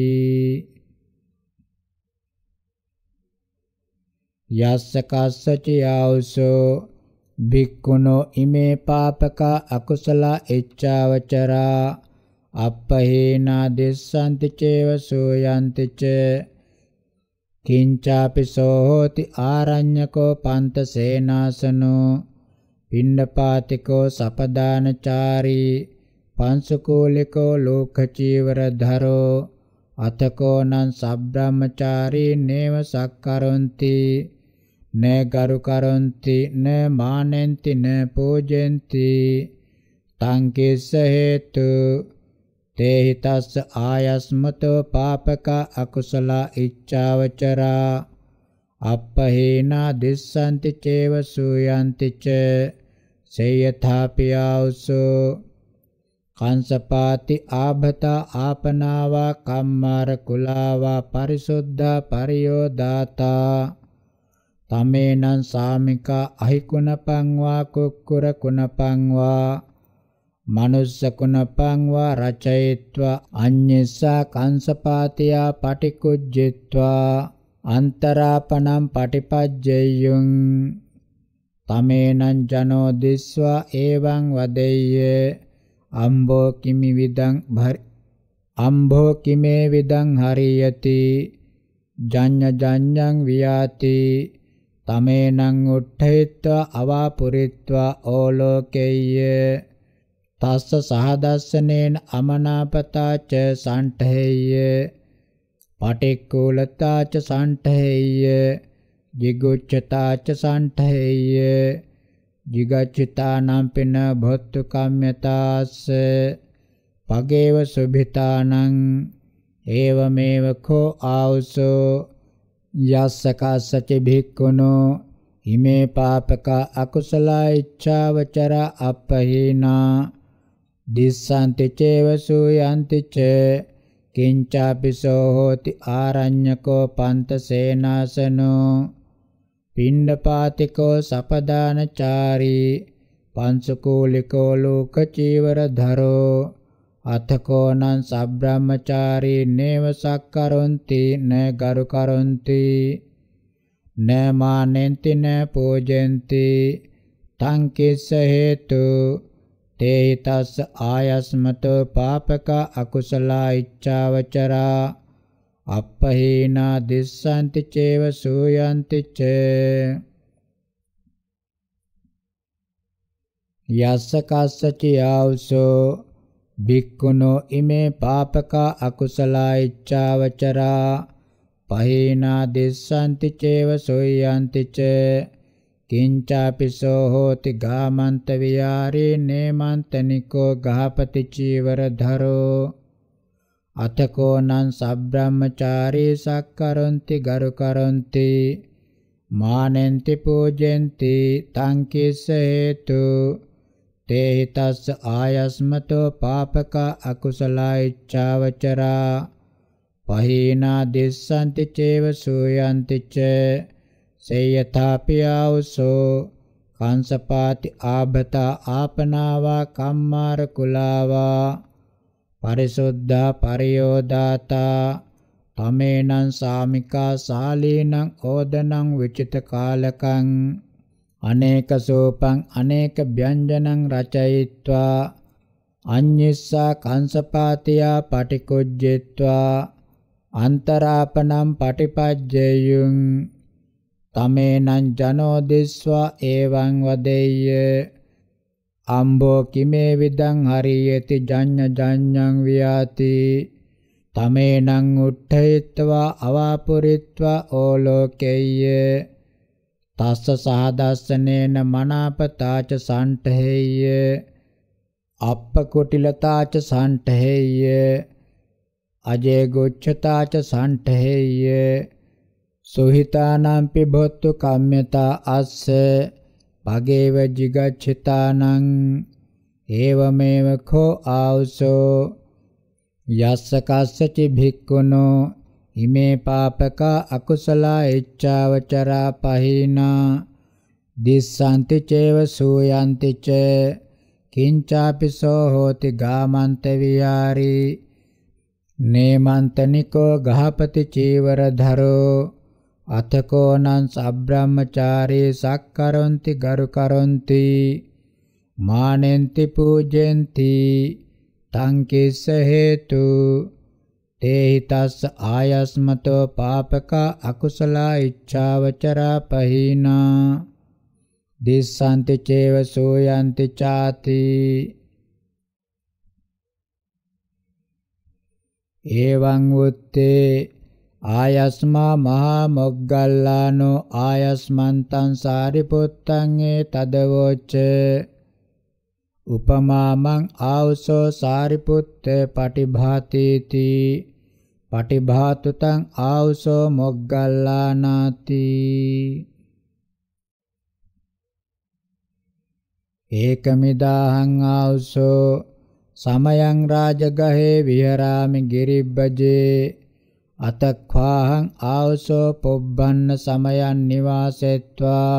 යස්ස කස්සචියවසෝ භික්ඛුනෝ ඉමේ පාපකා අකුසල එච්ඡාවචරා අපහේනා දෙස්සන්ති චේව සෝයන්ති ච කිංචාපි සෝහෝති ආරඤ්‍යකෝ පන්ත සේනාසනෝ පිණ්ඩපාතිකෝ සපදානචාරී පංසකෝලිකෝ ලෝකචීවර ධරෝ අතකෝ නං සබ්‍රාහ්මචාරී නේව සක්කරොන්ති න ගරු කරොන්ති න මානෙන්ති න පූජෙන්ති තං කිස්ස හේතු තේහි තස්ස ආයස්මතෝ පාපක අකුසල ඉච්ඡාවචරා අපහේනා දිස්සන්ති චේව සූයන්ති ච සේයථාපියවසෝ කංසපාති ආභත ආපනාවා කම්මාර කුලාවා පරිසුද්ධා පරියෝදාතා තමේනං සාමිකා අහිකුණපං වා කුක්කුර කුණපං වා මනුස්ස කුණපං වා රචයිත්වා අඤ්ඤස්සා කංශපාතියා පටිකුජ්ජිත්වා අන්තරාපණං පටිපජ්ජෙය්‍යං තමේනං ජනෝ දිස්වා එවං වදෙය්‍ය අම්බෝ කිමි විදං අම්භෝ කිමේ විදං හරියති ජඤ්ඤ ජඤ්ඤං වියාති තමේනං උට්ඨේත්වා අවාපුරිත්වා ඕලෝකේය තස්ස සහදස්සනේන අමනාපතාච සණ්ඨේය පටික්කුලතාච සණ්ඨේය jiguccatāca sanṭheyya jigaccitānaṁ pina bhattu kamyatāsse pageva subhitānaṁ evameva kho āuso යස්සකස්සච භික්ඛුනෝ හිමේ පාපක අකුසල ඉච්ඡාවචර අපහීනා දිස්සන්ති චේවසු යන්ති ච කිංචාපිසෝ හෝති ආරඤ්‍යකෝ පන්තසේනාසනෝ පිණ්ඩපාතිකෝ සපදානචාරී පංසකූලිකෝ ලෝක චීවරධරෝ අතකෝනං සබ්‍රාහ්මචාරී නේව සක්කරොන්ති න ගරුකරොන්ති න මානෙන්ති න පූජෙන්ති තං කිස්ස හේතු තේහි තස් ආයස්මතෝ පාපක අකුසලා ඉච්ඡාවචරා අපහීනා දිස්සන්ති චේව සූයන්ති ච යස්ස කස්සචි ආවුසෝ භික්ඛුනෝ ඉමේ පාපකා අකුසලා ඉච්ඡාවචරා පහේනා දෙස්සන්ති චේව සොයන්ති ච කිංචාපිසෝ හෝති ගාමන්ත විහාරේ නේමන්තනිකෝ ගහපති චීවර ධරෝ අතකෝ නං සබ්‍රාහ්මචාරී සක්කරොන්ති ගරු කරොන්ති මානෙන්ති පූජෙන්ති තං කිස හේතු තේ හිතස්ස ආයස්මතෝ පාපක අකුසලයිච්ඡාවචරා පහීනා දිස්සන්ති චේව සූයන්ති ච සේයථාපියාවසෝ කංසපාති ආභත ආපනාවා කම්මාර කුලාවා පරිසුද්ධා පරියෝදාතා තමේනං සාමිකා සාලීනං ඕදනං විචිත කාලකං අනේක සෝපං අනේක ව්‍යංජනං රචයිත්වා අඤ්ඤස්සා කංශපාතියා පටිකොජ්ජෙත්වා අන්තරාපනම් පටිපජ්ජේයුං තමේනං ජනෝ දිස්වා එවං වදෙය්‍ය අම්බෝ කිමේ විදං හරියති ජඤ්ඤ ජඤ්ඤං වියාති තමේනං උට්ඨේත්වා අවාපුරිත්වා ඕලෝකේය තස්ස සාදස්සනේන මනාපතාච සණ්ඨහෙය්‍ය අප්පකොටිලතාච සණ්ඨහෙය්‍ය අජේ ගොච්ඡතාච සණ්ඨහෙය්‍ය සුහිතානම් පිබොත්තු කම්මතා අස්ස පගේව jigacchitanan ඒවමේව කෝ ආවසෝ යස්ස කස්සචි භික්ඛුනෝ ඉමේ පාපකා අකුසලා ඉච්ඡාවචරා පහිනා දිස්සන්ති චේව සූයන්ති ච කිංචාපි සෝ හෝති ගාමන්ත විහාරී නේමන්තනිකෝ ගහපති චීවර ධරෝ අතකෝ නං සබ්‍රාහ්මචාරී සක්කරොන්ති ගරු කරොන්ති මානෙන්ති පූජෙන්ති තං කිස්ස හේතු තේහිතස්ස ආයස්මතෝ පාපකා අකුසලා ඉච්ඡාවචරා පහීනා දිස්සන්ති චේව සෝයන්ති ചാති එවං උත්තේ ආයස්මා මහා මොග්ගල්ලානෝ ආයස්මන්තං සාරිපුත්තං ඒ තදවෝච්ච උපමාමං ආවසෝ සාරිපුත්ත පටිභාතේති පටිභාතුතං ආවුසෝ මොග්ගල්ලානාති ඒකමිදාහං ආවුසෝ සමයං රාජගහේ විහරාමි ගිරිබ්බජේ අතක්වාහං ආවුසෝ පොබ්බන්න සමයන් නිවාසෙත්වා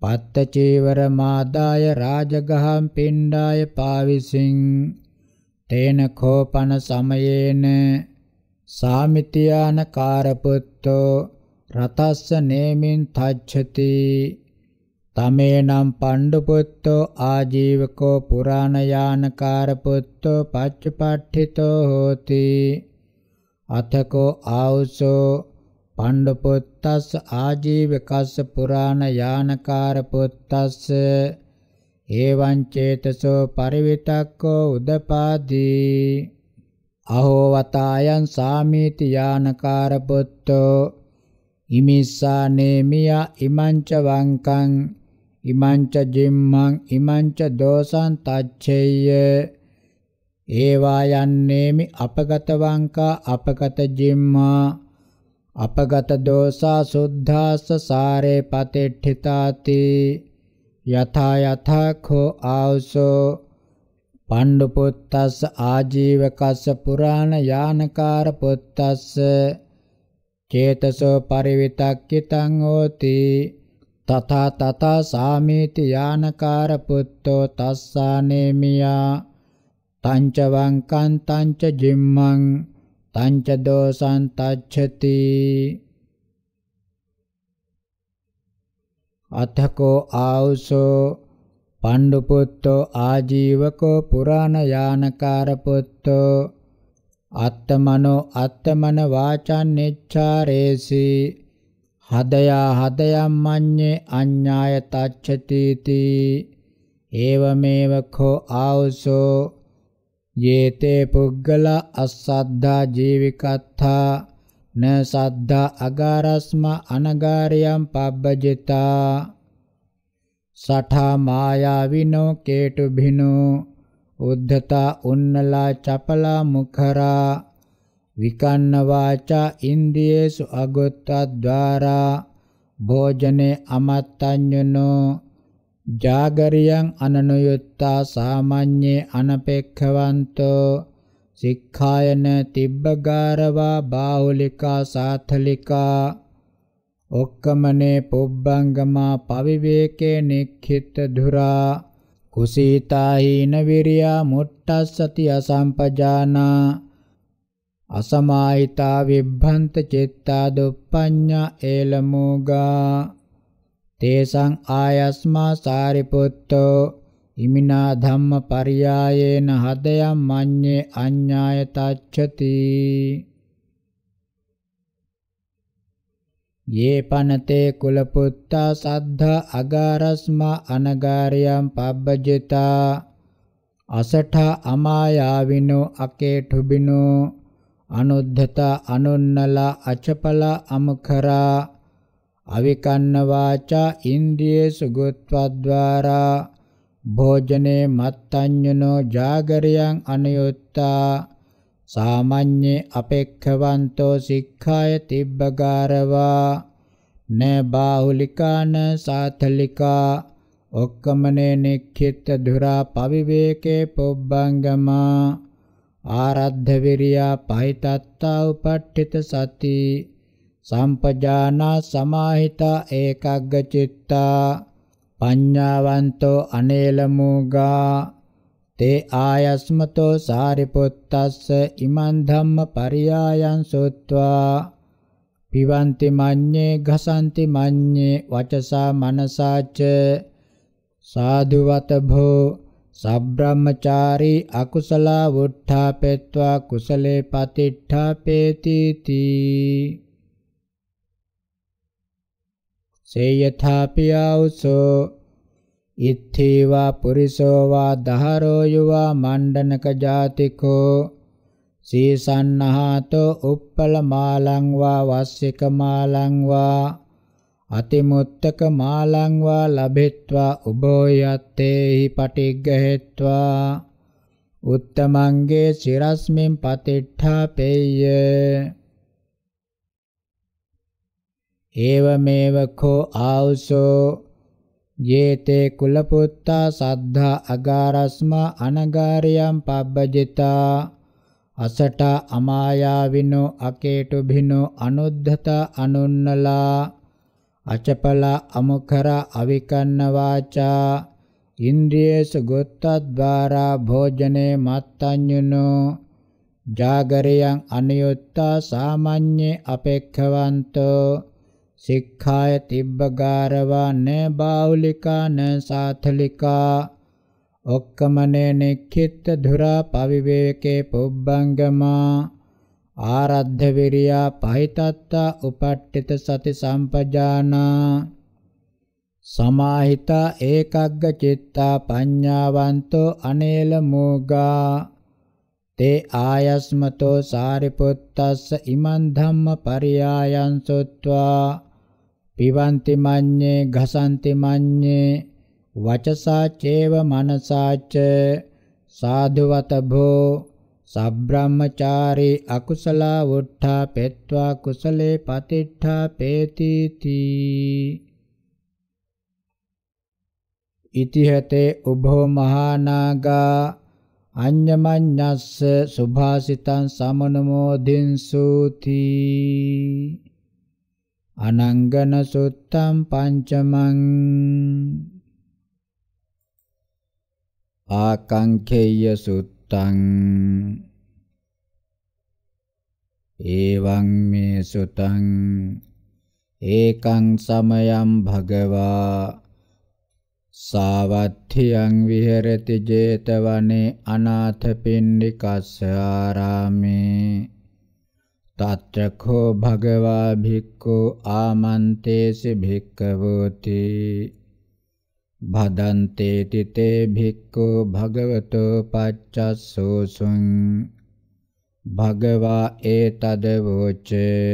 පත්තචීවර මාදාය රාජගහම් පිණ්ඩාය පාවිසින් තේන කෝපන සමයේන සාමිතියානකාරපුත්තෝ රතස්ස නේමින් තච්ඡති තමේනම් පණ්ඩුපුත්තෝ ආජීවකෝ පුරාණයානකාරපුත්තෝ පච්චපට්ඨිතෝ හෝති අතකෝ ආවුසෝ පණ්ඩුපුත්තස්ස ආජීවකස්ස පුරාණයානකාරපුත්තස්ස ඒවං චේතසෝ පරිවිතක්කෝ උදපාදී අහෝ වතායන් සාමීති යානකාර පුත්තෝ ඉමිස්සා නේමියා ඉමංච වංකං ඉමංච ජිම්මං ඉමංච දෝසං තච්චේය ඒවා යන්නේමි අපගත වංකා අපගත ජිම්මා අපගත දෝසා සුද්ධාස්ස සාරේ පතිට්ඨිතාති යථා යථා කෝ ආවසෝ පණ්ඩු පුත්තස්ස ආජීවකස්ස පුරාණ යානකාර පුත්තස්ස චේතසෝ පරිවිතක්කිතං හෝති තථා තථා සාමීති යානකාර පුත්තෝ තස්සානේමියා තංච වංකං තංච ජිම්මං තංච දෝසං තච්ඡති අතකෝ ආවුසෝ පණ්ඩුපුත්තෝ ආජීවකෝ පුරාණයානකාරපුත්තෝ අත්තමනෝ අත්තමන වාචන් නිච්ඡාරේසි හදයා හදයම් මඤ්ඤේ අඤ්ඤාය තච්ඡතිති ඒවමේව කෝ ආවසෝ යේතේ පුග්ගල අස්සද්ධා ජීවිකත්තා න සද්ධා අගාරස්ම අනගාරියම් පබ්බජිතා සඨා මායාවිනෝ කේටු භිනෝ උද්ධතා උන්නලා චපලා මුඛරා විකන්න වාචා ඉන්ද්‍රියේසු අගොත්තද්්වාරා භෝජනේ අමත්තඤ්ඤනෝ ජාගරියං අනනුයුත්තා සාමාඤ්ඤේ අනපේක්ඛවන්තෝ සික්ඛායන තිබ්බගාරවා බාහුලිකා සාතලිකා ඔක්කමනේ පොබ්බංගමා පවිවේකේ නික්ඛිත ධුරා කුසීතාහීන විරියා මුට්ටස්සති අසම්පජානා අසමාහිතා විභ්‍රන්ත චිත්තා දුප්පඤ්ඤා ඒලමෝගා තේසං ආයස්මා සාරිපුත්තෝ ඉමිනා ධම්ම පරියායේන හදයම් මඤ්ඤේ අඤ්ඤාය තච්ඡති යේ පනතේ කුලපුත්තා සද්ධා අගාරස්මා අනගාරියම් පබ්බජිතා අසඨා අමායාවිනෝ අකේඨුබිනෝ අනුද්ධත අනුන්නල අචපල අමකරා අවිකන්න වාචා ඉන්ද්‍රියේ සුගතද්වාරා භෝජනේ මත්තඤ්ඤනෝ ජාගරියං අනයුත්තා සාමඤ්ඤේ අපේක්ඛවන්තෝ සික්ඛාය තිබ්බගාරවා න බාහුලිකාන සාතලිකා ඔක්කමනේ නික්ඛිත දුරා පවිවේකේ පොබ්බංගමා ආරද්ධ විරියා පහිතත්තා උපට්ඨිත සති සම්පජානා සමාහිතා ඒකග්ග චිත්තා පඤ්ඤාවන්තෝ අනේලමෝගා තේ ආයස්මතෝ සාරිපුත්තස්ස ඉමන් ධම්ම පරියායන් සොත්වා පිවන්ති මඤ්ඤේ ඝසන්ති මඤ්ඤේ වචසා මනසාච සාධුවත භෝ සබ්‍රාහ්මචාරී අකුසල වුට්ඨාපෙත්වා කුසලේ පතිට්ඨාපේති තී සේයථාපියවසෝ ඉත්තේවා පුරිසෝවා දහරෝ යවා මණ්ඩනක ජාතිකෝ සීසන්නහාතෝ උප්පල මාලං වා වස්සික මාලං වා අතිමුත්තක මාලං වා ලබෙත්වා උබෝ යත්තේහි පටිග්ගහෙත්වා උත්තමංගේ සිරස්මින් පතිට්ඨා පෙය්‍ය ඒවමේව කෝ ආවුසෝ යේතේ කුලපුත්තා සද්ධා අගාරස්මා අනගාරියම් පබ්බජිතා අසට අමායාවිනෝ අකේටු භිනෝ අනුද්ධත අනුන්නලා අචපල අමුකර අවිකන්න වාචා ඉන්ද්‍රියේසු ගොත්තද්වාරා භෝජනේ මත්තඤ්ඤුනෝ ජාගරියං අනියොත්තා සාමාඤ්ඤේ අපේක්ඛවන්තෝ සික්ඛාය තිබ්බගාරවා න බාහුලිකා න සාතලිකා ඔක්කමනේ නික්ඛිත ධුරා පවිවේකේ පුබ්බංගමා ආරද්ධ විරියා පහිතත්තා උපට්ඨිත සති සම්පජානා සමාහිතා ඒකග්ග චිත්තා පඤ්ඤාවන්තෝ අනේල මෝගා තේ ආයස්මතෝ සාරිපුත්තස්ස ඉමන් ධම්ම පරියායන් සොත්වා පිබන්ති මඤ්ඤේ ඝසන්ති මඤ්ඤේ වචසා චේව මනසාච සාධුවත භෝ සබ්‍රාහ්මචාරේ අකුසලා වුට්ඨා පෙත්වා කුසලේ පතිට්ඨා පේති තී ඉතිහතේ උභෝ මහානාගා අඤ්ඤමඤ්ඤස්ස සුභාසිතං සමනමෝධින්සුති අනංගන සුත්තම් පංචමං ආකංකේය සුත්තං එවං මේ සුතං ඒකං සමයං භගවා සාවත්ථියං විහෙරති 제තවනේ අනාථපිණ්ඩිකස්ස ආරාමේ තත්‍රකෝ භගවා භික්ඛු ආමන්තේසි භික්ඛවෝති භදන්තේ තිතේ භික්ඛු භගවතෝ පච්චස්සෝසුං භගවා ඒතද වෝචේ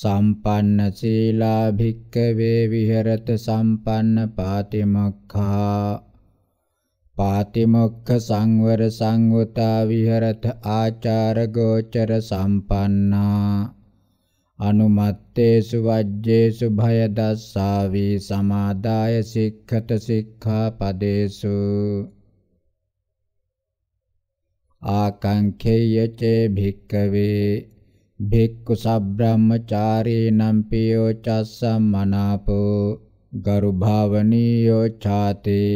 සම්පන්න සීලා භික්කවේ විහෙරත සම්පන්න පාතිමක්ඛා පාතිමොක්ඛ සංවර සංවතා විහෙරත ආචාර ගෝචර සම්පන්නා අනුමත්තේසු වජ්ජේසු භය දස්සාවි සමාදාය සික්ඛත සික්ඛාපදේසු ආකංඛේය චේ භික්ඛවේ භික්ඛු සබ්‍රාහ්මචාරීනම් පියෝ චස්සම්මනාපෝ ගරු භාවනීයෝ ඡාතේ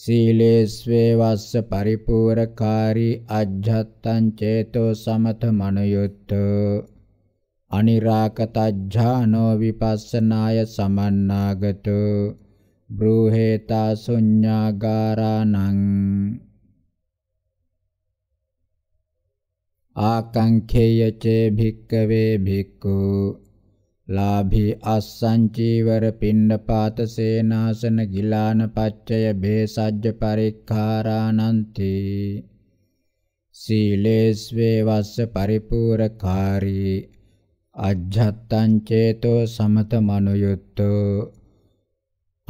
සීලේස්වේ වස්ස පරිපූර්ණකාරී අජ්ජත්තං චේතෝ සමත මනයුත් අනිරාකතඥානෝ විපස්සනාය සමන්නාගතෝ බ්‍රූහෙතා ශුඤ්ඤාගාරාණං ආකංඛේය චේ භික්කවේ භික්ඛු ලාභී අස්සංචීවර පින්නපාත සේනාසන ගිලාන පච්චය බේසජ්ජ පරික්ඛාරාණන්ති සීලේස්වේ වස්ස පරිපූර්ණකාරී අජ්ජත්තං චේතෝ සමත මනුයුත්තෝ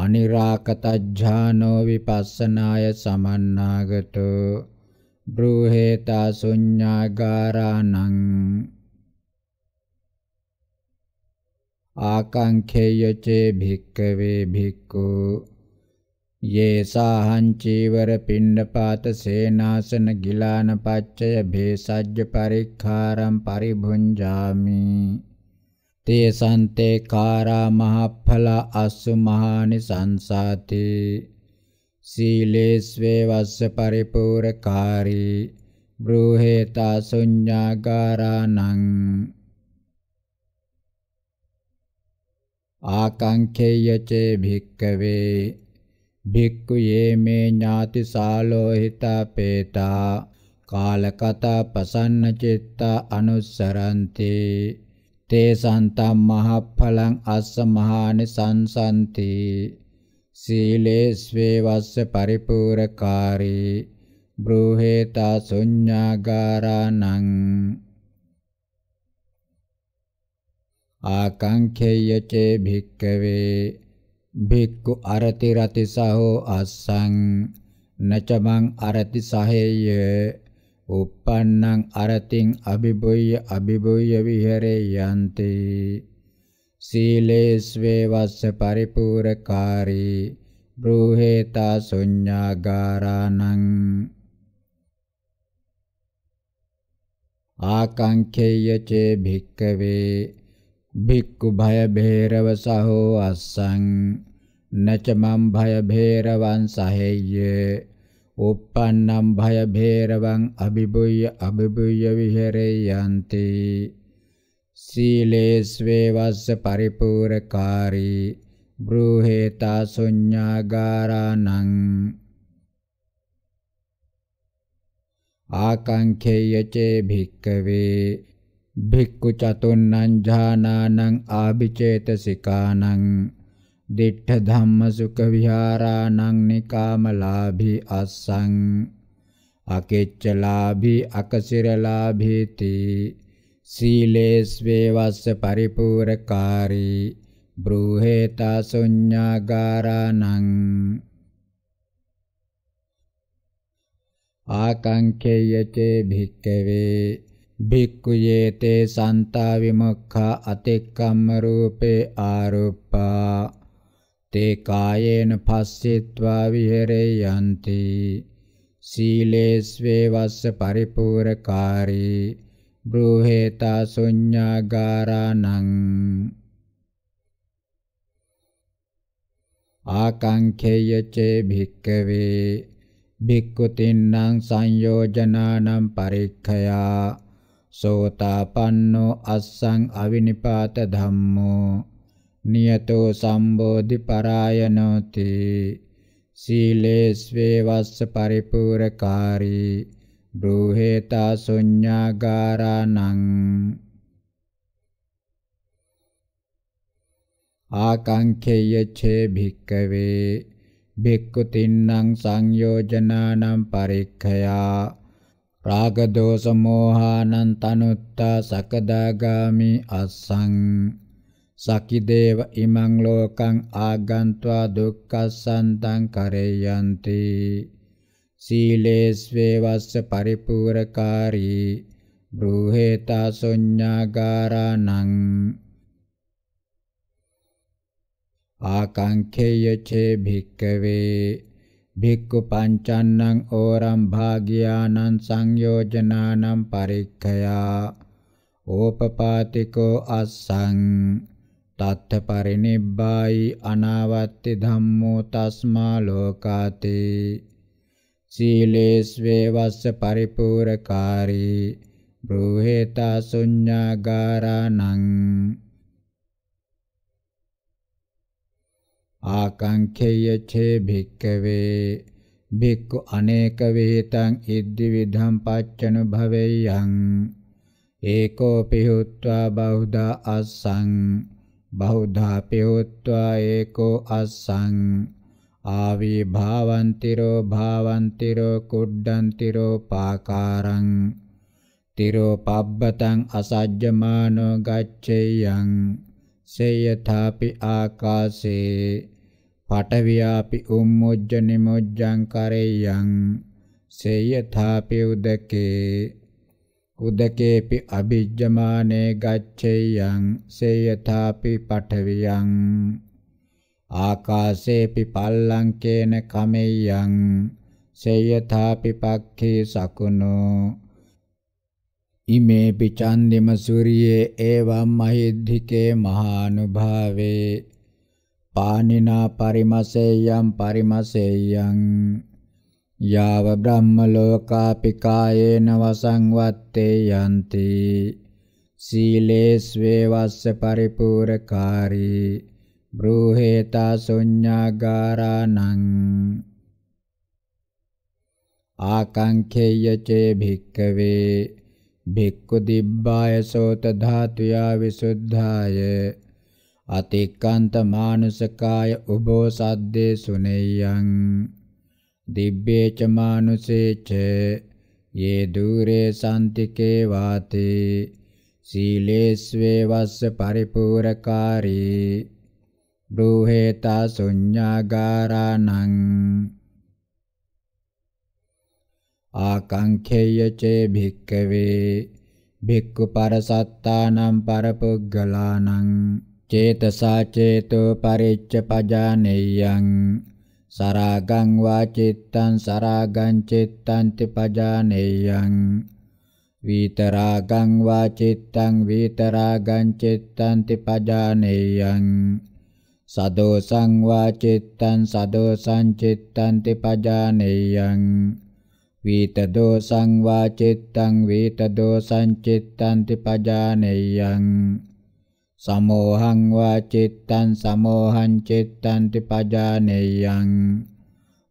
අනිරාකතඥානෝ විපස්සනාය සමන්නාගතෝ බ්‍රූහෙතා ශුඤ්ඤාගාරාණං ආකංඛේයචේ භික්කවේ භික්ඛු යේසාහං චීවර පිණ්ඩපාත සේනාසන ගිලාන පච්චය භේසජ්ජ පරික්ඛාරම් පරිභුංජාමි තේසන්තේ කාරා මහඵල අස්සු මහානි සංසාති සීලේස්වේ වස්ස පරිපූර්ණකාරී බ්‍රූහෙතා ශුඤ්ඤාගාරාණං ආකංකේයචේ භික්කවේ භික්ඛු යේමේ ඥාති සාලෝහිතා පේතා කාලකතා පසන්න චිත්තා අනුස්සරන්ති තේ සන්තම් මහඵලං අස්ස මහානි සංසන්ති සීලේ ස්වේවස්ස පරිපූර්ණකාරී බ්‍රෝහෙතා ශුඤ්ඤාගාරාණං ආකංඛේයචේ භික්කවේ භික්ඛු අරති රති සහෝ අස්සං නචමං අරති සහේය uppannang arating abibuyya abibuyya vihare yanti සීලේස්වේ වස්ස පරිපූර්ණකාරී බ්‍රූහෙතා ශුඤ්ඤාගාරාණං ආකාංඛේය චේ භික්කවේ භික්ඛු භය බේරව සහෝ අස්සං නචමම් භය බේරවං සහෙය්‍ය uppannam භය බේරවං අබිබුය්‍ය අබිබුය්‍ය විහෙරේ යන්ති සීලේස්වේ වස්ස පරිපූර්ණකාරී බ්‍රූහෙතා ශුඤ්ඤාගාරාණං ආකංඛේය චේ භික්කවේ භික්ඛු චතුන්නං ඥානානං ආභිචේතසිකානං දිඨ ධම්ම සුඛ විහාරානං නිකාමලාභී අස්සං අකෙච්චලාභී අකසිරලාභීති සීලේස්වේ වස්ස පරිපූර්ණකාරී බ්‍රූහෙතා ශුඤ්ඤාගාරානං ආකංකේයචේ භික්කවේ භික්ඛු යේතේ සන්තා විමුක්ඛා අතික්කම්ම රූපේ ආරුප්පා තේ කායේන පස්සෙත්වා විහෙරේ යන්ති සීලේස්වේ වස්ස පරිපූර්ණකාරී බ්‍රෝහෙතා ශුඤ්ඤාගාරාණං ආකංඛේය චේ භික්ඛවේ භික්ඛු තින්නම් සංයෝජනානම් පරික්ඛයා සෝතාපන්නෝ අස්සං අවිනිපාත ධම්මෝ නියතෝ සම්බෝධි පරායනෝති සීලේස්වේ වස්ස පරිපූර්ණකාරී බ්‍රූහෙතා ශුඤ්ඤාගාරාණං ආකාංඛේය චේ භික්කවේ භික්ඛු තින්නම් සංයෝජනානම් පරික්ඛයා රාගදෝස මෝහානං තනුත්තා සකදාගාමි අස්සං සකිදේව ඉමං ලෝකං ආගන්त्वा දුක්ඛසන්තං කරේයන්ති සීලේස්වේ වස්ස පරිපූර්ණකාරී බ්‍රූහෙතා සොඤ්ඤාගාරාණං ආකාංකේය චේ භික්කවේ භික්ඛු පංචන්නං ඕරම් භාගියානං සංයෝජනානං පරික්ඛයා ඕපපාතිකෝ අස්සං තත්ත පරිනිබ්බායි අනාවත්ති ධම්මෝ තස්මා ලෝකාතේ සීලේස්වේ වස්ස පරිපූර්ණකාරී බ්‍රෝහෙතා ශුඤ්ඤාගාරාණං ආකංඛේය චේ භික්කවේ භික්ඛු අනේක වේතං ඉද්දි විධම් පච්චනු භවෙයං ඒකෝ පිහුත්වා බහුදා අස්සං බහුදා පිහුත්වා ඒකෝ අස්සං ආවි භාවන්තිරෝ භාවන්තිරෝ කුඩ්ඩන්තිරෝ පාකාරං තිරෝ පබ්බතං අසජ්ජමානෝ ගච්ඡේයං සේයථාපි ආකාසේ පටවියාපි උම්මොජ්ජ නිමොජ්ජං කරෙය්‍යං සේයථාපි උදකේ උදකේපි අභිජ්ජමානේ ගච්ඡෙය්‍යං සේයථාපි පටවියං ආකාශේපි පල්ලංකේන කමෙය්‍යං සේයථාපි පක්ඛේ සකුණෝ ඉමේ පිචන්දිම සූරියේ එවම් මහිද්ධිකේ මහානුභාවේ පානිනා පරිමසෙය්‍යම් පරිමසෙය්‍යං යාව බ්‍රහ්ම ලෝකාපිකායේන වසංවත්තේ යන්ති සීලේස්වේ වස්ස පරිපූර්ණකාරී බ්‍රූහෙතා ශුඤ්ඤාගාරාණං ආකාංඛේය චේ භික්කවේ භික්ඛු දිබ්බාය සෝත ධාතුයා විසුද්ධාය අතික්කන්ත මානුසකාය උබෝ සද්දේ සුනේයං දිබ්බේච මානුසේච යේ දුරේ සම්තිකේ වාතේ සීලේස්වේ වස්ස පරිපූර්ණකාරී බ්‍රූහෙතා ශුඤ්ඤාගාරාණං ආකංඛේය චේ භික්ඛවේ භික්ඛු පරසත්තානම් පරපුග්ගලානම් චේතසා චේතෝ පරිච්ඡ පජානෙයං සරාගං වාචිත්තං සරාගං චිත්තන්ති පජානෙයං විතරාගං වාචිත්තං විතරාගං චිත්තන්ති පජානෙයං සදෝසං වාචිත්තං සදෝසං චිත්තන්ති පජානෙයං විතදෝසං වාචිත්තං විතදෝසං චිත්තන්ති පජානෙයං සමෝහං වා චිත්තං සමෝහං චිත්තං ติ පජානේයං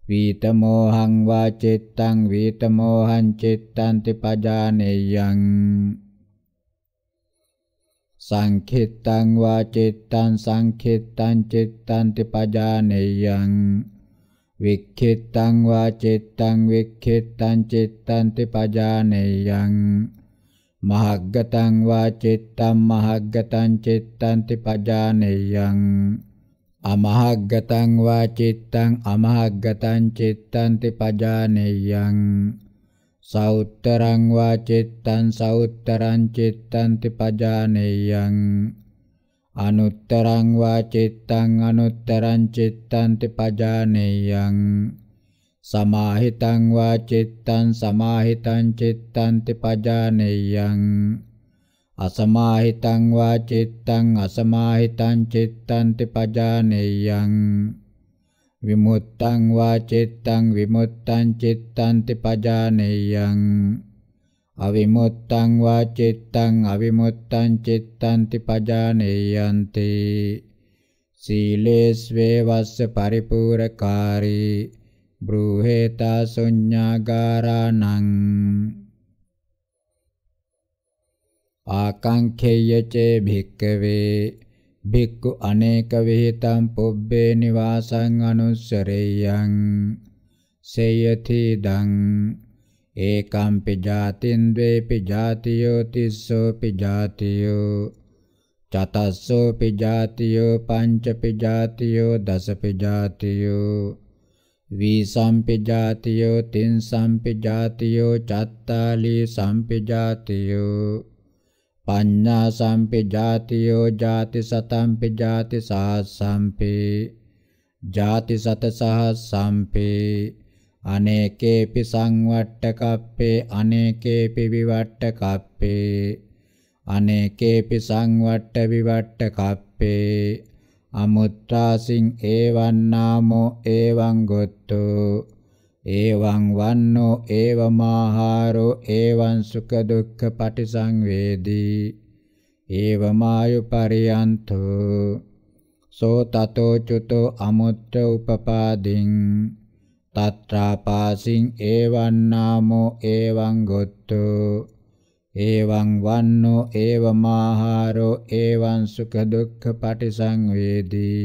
වීතමෝහං වා චිත්තං වීතමෝහං චිත්තං ติ පජානේයං සංඛිත්තං වා චිත්තං සංඛිත්තං චිත්තං ติ පජානේයං වික්ඛිත්තං වා චිත්තං වික්ඛිත්තං චිත්තං ติ පජානේයං mahaggatang va cittam mahaggatang cittanti pajaneyan amahaggatang va cittang amahaggatang cittanti pajaneyan sauttarang va cittan sauttarang cittanti pajaneyan අනුත්තරං වා චිත්තං අනුත්තරං චිත්තං ติ පජානේයං සමාහිතං වා චිත්තං සමාහිතං චිත්තන්ති පජානෙයං අසමාහිතං වා චිත්තං අසමාහිතං චිත්තන්ති පජානෙයං විමුත්තං වා චිත්තං විමුත්තං චිත්තන්ති පජානෙයං අවිමුත්තං වා චිත්තං අවිමුත්තං චිත්තන්ති පජානෙයන්ති සීලේස්වේ වස්ස පරිපූර්ණකාරී බ්‍රුහෙතා සුඤ්ඤාගාරාණං ආකාංඛේය චේ භික්කවේ භික්ඛු අනේක විහිතං පුබ්බේ නිවාසං අනුස්සරේයං සේයති දං ඒකම්පි ජාතින් ද්වේපි ජාතියෝ තිස්සෝපි ජාතියෝ චතස්සෝපි ජාතියෝ පංචපි ජාතියෝ දසපි ජාතියෝ වී සම්පජාතියෝ තින් සම්පජාතියෝ චත්තාලී සම්පජාතියෝ පඤ්ඤා සම්පජාතියෝ ජාති සතම්පජාති සහ සම්පේ ජාති සත සහ සම්පේ අනේකේපි සංවට්ඨකප්පේ අනේකේපි විවට්ඨකප්පේ අනේකේපි සංවට්ඨ විවට්ඨකප්පේ අමුත්‍රාසින් ඒවං නාමෝ ඒවං ගොත්තු ඒවං වන්නෝ ඒවමාහාරෝ ඒවං සුඛ දුක්ඛ පටිසංවේදී ඒවමායු පරියන්තෝ සෝ තතෝ චුතෝ අමුත්‍ර උපපාදින් තත්‍රාපාසින් ඒවං නාමෝ ඒවං ගොත්තු එවං වන්නෝ එවමාහාරෝ එවං සුඛ දුක්ඛ පටිසංවේදී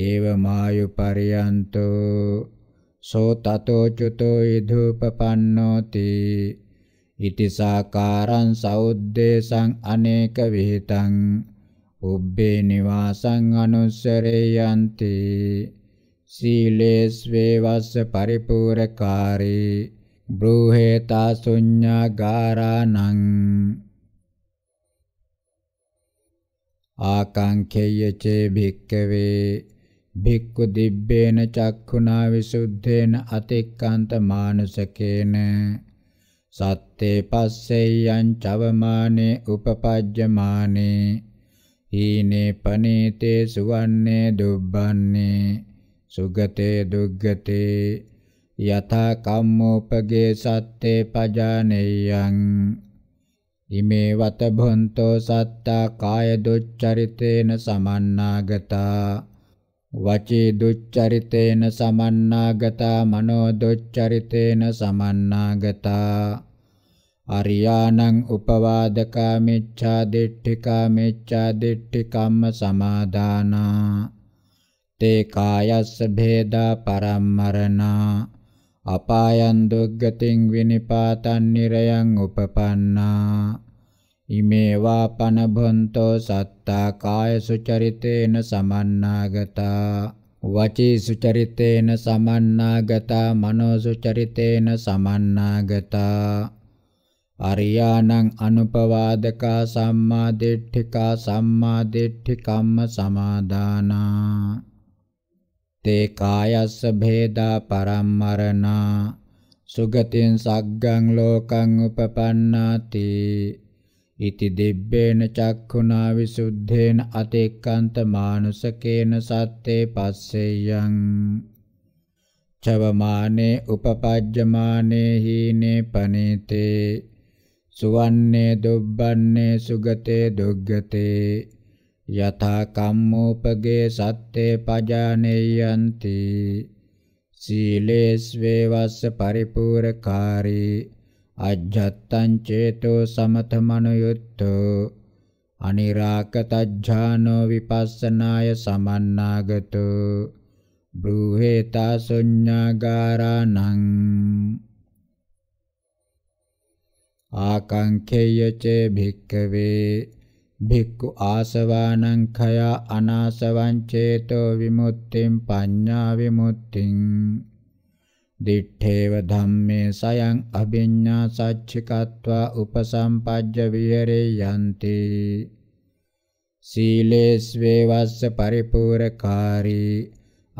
එවමායු පරියන්තෝ සෝ තතෝ චුතෝ ඉදුපපන්නෝති ඉතිසාකාරං සෞද්දේශං අනේක විහිතං උබ්බේ නිවාසං අනුස්සරේයන්ති සීලේස්වේ වස්ස පරිපූර්ණකාරී බ්‍රූහෙතා ශුඤ්ඤාගාරාණං ආකාංකේය චේ භික්කවේ භික්ඛු දිබ්බේන චක්ඛුනා විසුද්ධේන අතික්කාන්ත මානසකේන සත්තේ පස්සෙයං චවමානේ උපපජ්ජමානේ හීනේ පනේතේ සුවන්නේ දුබ්බන්නේ සුගතේ දුග්ගතේ යතා කම්මෝපගේ සත්තේ පජානෙයං ඉමේ වත භොන්තෝ සත්තා කාය දුච්චරිතේන සමන්නාගතා වචී දුච්චරිතේන සමන්නාගතා මනෝ දුච්චරිතේන සමන්නාගතා අරියාණං උපවාදකා මිච්ඡා දිට්ඨිකා මිච්ඡා දිට්ඨි කම්ම සමාදානා තේ කායස්ස භේදා පරම්මරණා අපායන් දුග්ගතින් විනිපාතන් නිරයන් උපපන්නා ඉමේවා පනබොන්තෝ සත්තා කාය සුචරිතේන සමන්නාගතා වචී සුචරිතේන සමන්නාගතා මනෝ සුචරිතේන සමන්නාගතා අරියාණං අනුපවාදකා සම්මා දිට්ඨිකා සම්මා දිට්ඨිකම්ම සමාදානා තේ කායස්ස භේදා පරම්මරණා සුගතින් සග්ගං ලෝකං උපපන්නාති ඉති දිබ්බේන චක්ඛුනා විසුද්ධේන අතේකාන්ත මානුසකේන සත්තේ පස්සෙයං චවමානේ උපපජ්ජමානේ හීනේ පනේතේ සුවන්නේ දුබ්බන්නේ සුගතේ දුග්ගතේ යථා කම්මෝපගේ සත්තේ පජානෙයන්ති සීලේස්වේවස්ස පරිපූර්ණකාරී අජ්ජත්තං චේතෝ සමතමනුයුත්තෝ අනිරාකතඥානෝ විපස්සනාය සමන්නාගතෝ බ්‍රූහෙතා සුඤ්ඤාගාරාණං ආකංකේය චේ භික්ඛවේ භික්ඛු ආසවානං khය අනාසවං චේතෝ විමුක්තිං පඤ්ඤා විමුක්තිං දිඨේව ධම්මේ සයං අභිඤ්ඤා සච්චිකत्वा උපසම්පජ්ජ විහෙරේ යන්ති සීලේස්වේ වස්ස පරිපූර්ණකාරී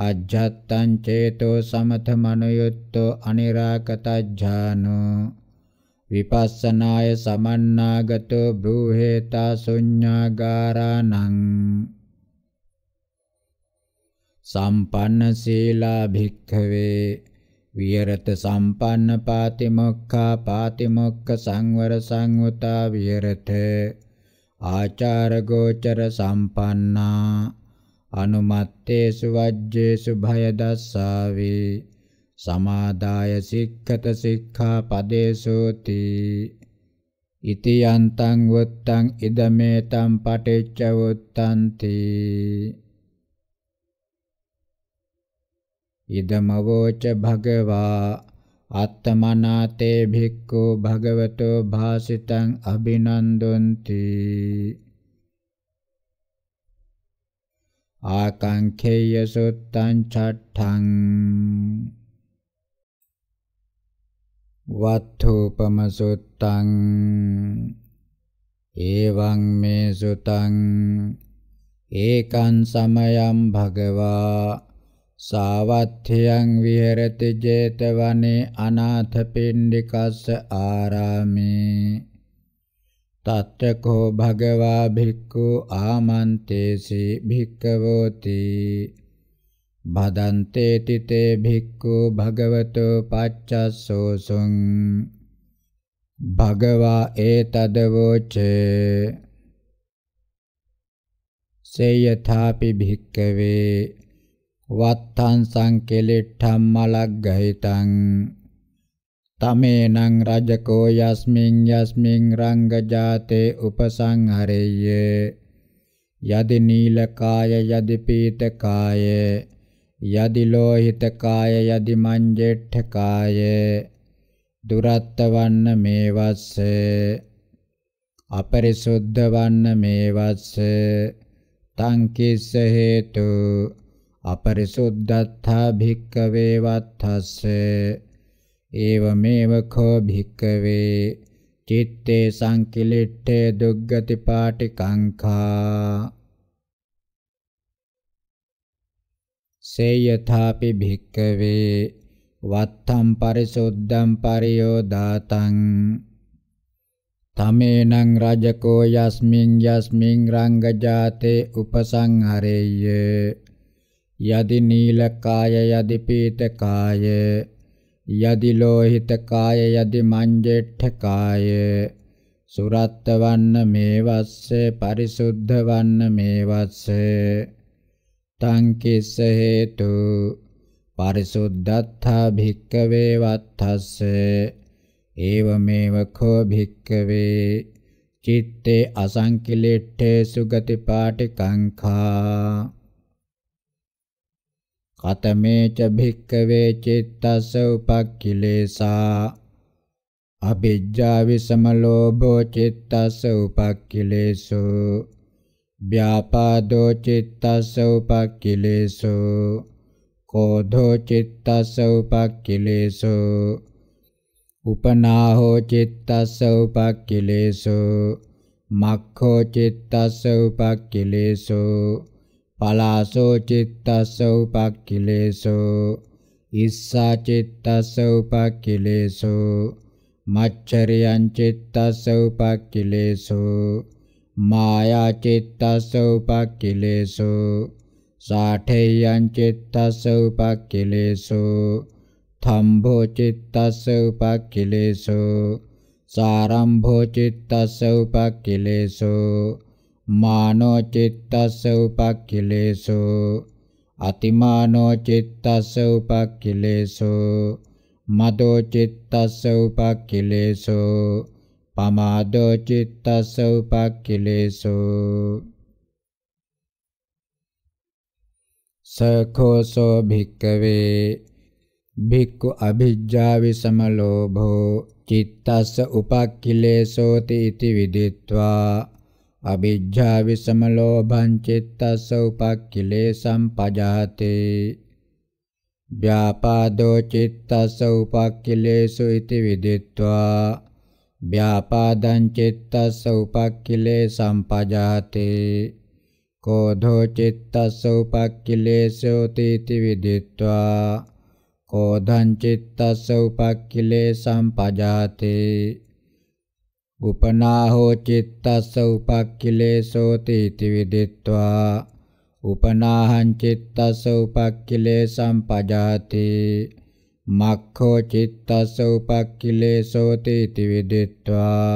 අජ්ජත්තං චේතෝ සමත මනෝයුත්තෝ අනිරාකතඥානෝ විපස්සනාය සමන්නාගතෝ බ්‍රූහෙතා ශුඤ්ඤාගාරාණං සම්පන්න සීලා භික්ඛවේ විහෙරත සම්පන්න පාතිමොක්ඛා පාතිමොක්ඛ සංවර සංවතා විහෙරත ආචාර ගෝචර සම්පන්නා අනුමත්තේසු වජ්ජේසු භය දස්සාවේ සමාදාය සික්ඛත සික්ඛා පදේසෝති ඉති යන්තං වොත්තං ඉදමෙතං පටිච්ච වොත්තන්ති ඉදමවෝච භගවා අත්තමනාතේ භික්ඛු භගවතෝ භාසිතං අභිනන්දොන්ති ආකාංඛේය සුත්තං චට්ඨං වත්ථූපමසුත්තං ඒවං මේ සුතං ඒකං සමයං භගවා සාවත්ථයන් විහෙරති 제තවනේ අනාථපිණ්ඩිකස්ස ආරාමේ තත්තකෝ භගවා භික්ඛු ආමන්තේසි භික්ඛවෝති බදන්තේති තේ භික්ඛු භගවතු පච්චස්සෝසුං භගවා ඒතදවෝචේ සේයථාපි භික්ඛවේ වත්තං සංකෙලිට්ඨම් මලග්ගහිතං තමේනං රජකෝ යස්මින් යස්මින් රංගජාතේ උපසංහරෙය්‍ය යදි නීලකාය යදි පීතකායේ යදි ලෝහිතකාය යදි මංජෙට්ඨකාය දුරත්තවන්න මේවස්ස අපරිසුද්ධවන්න මේවස්ස තං කිස්ස හේතු අපරිසුද්ධත්තා භික්කවේ වත්තස්ස ඒවමේව කෝ භික්කවේ චිත්තේ සංකිලිට්ඨේ දුග්ගති පාටි කංඛා සේයථාපි භික්කවේ වත්තම් පරිසුද්ධම් පරියෝදාතං තමේනං රජකෝ යස්මින් යස්මින් රංගජාතේ උපසංහරේය යදි නීලකාය යදි පීතකාය යදි ලෝහිතකාය යදි මංජෙට්ඨකාය සුරත්තවන්න මේවස්ස පරිසුද්ධවන්න මේවස්ස තං කිස්ස හේතු පරිසුද්ධත්තා භික්කවේ වත්තස්ස ඒවමේව කෝ භික්කවේ චිත්තේ අසංකිලෙට්ඨේ සුගති පාටි කංඛා කතමේච භික්කවේ චිත්තස්ස උපක්ඛිලේසා අභිජ්ජා විසමලෝභෝ චිත්තස්ස උපක්ඛිලේසෝ ව්‍යාපාදෝ චිත්තස්ස උපක්ඛිලේසෝ කෝධෝ චිත්තස්ස උපක්ඛිලේසෝ උපනාහෝ චිත්තස්ස උපක්ඛිලේසෝ මක්ඛෝ චිත්තස්ස උපක්ඛිලේසෝ පලාසෝ චිත්තස්ස උපක්ඛිලේසෝ ඉස්සා චිත්තස්ස උපක්ඛිලේසෝ මච්චරියං චිත්තස්ස උපක්ඛිලේසෝ माया चित्तस्य उपकिलेषु साठेयं चित्तस्य उपकिलेषु थम्भो चित्तस्य उपकिलेषु सारम्भो चित्तस्य उपकिलेषु मानो चित्तस्य उपकिलेषु अतिमानो चित्तस्य उपकिलेषु मदो चित्तस्य उपकिलेषु පමාදෝ චිත්තස්ස උපක්ඛිලේසෝ සඛෝසෝ භික්කවේ භික්ඛු අභිජ්ජා විසමලෝභෝ චිත්තස්ස උපක්ඛිලේසෝති इति විදිත්වා අභිජ්ජා විසමලෝභං චිත්තස්ස උපක්ඛිලේසම් පජාතේ ව්‍යාපාදෝ චිත්තස්ස උපක්ඛිලේසු इति විදිත්වා ව්‍යාපාදං චිත්තස්ස උපක්ඛිලේ සම්පජාතේ කෝධෝ චිත්තස්ස උපක්ඛිලේසෝ තීති විදිත්වා කෝධං චිත්තස්ස උපක්ඛිලේ සම්පජාතේ උපනාහෝ චිත්තස්ස උපක්ඛිලේසෝ තීති විදිත්වා උපනාහං චිත්තස්ස උපක්ඛිලේ සම්පජාතේ මක්ඛෝ චිත්තස්ස උපක්ඛිලේසෝ තීති විදිත්වා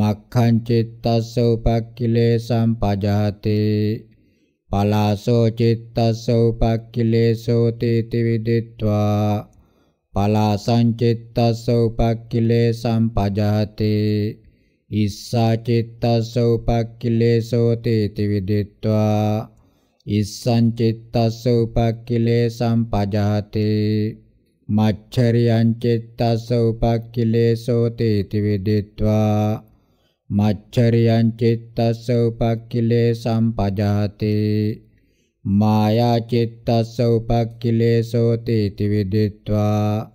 මක්ඛං චිත්තස්ස උපක්ඛිලේසං පජහති පලාසෝ චිත්තස්ස උපක්ඛිලේසෝ තීති විදිත්වා පලාසං චිත්තස්ස උපක්ඛිලේසං පජහති ඉස්සා චිත්තස්ස උපක්ඛිලේසෝ තීති විදිත්වා ඉස්සං චිත්තස්ස උපක්ඛිලේසං පජහති මච්චරියං චිත්තස්ස උපක්ඛිලේසෝ තේති විදිත්වා මච්චරියං චිත්තස්ස උපක්ඛිලේසං පජාති මායා චිත්තස්ස උපක්ඛිලේසෝ තේති විදිත්වා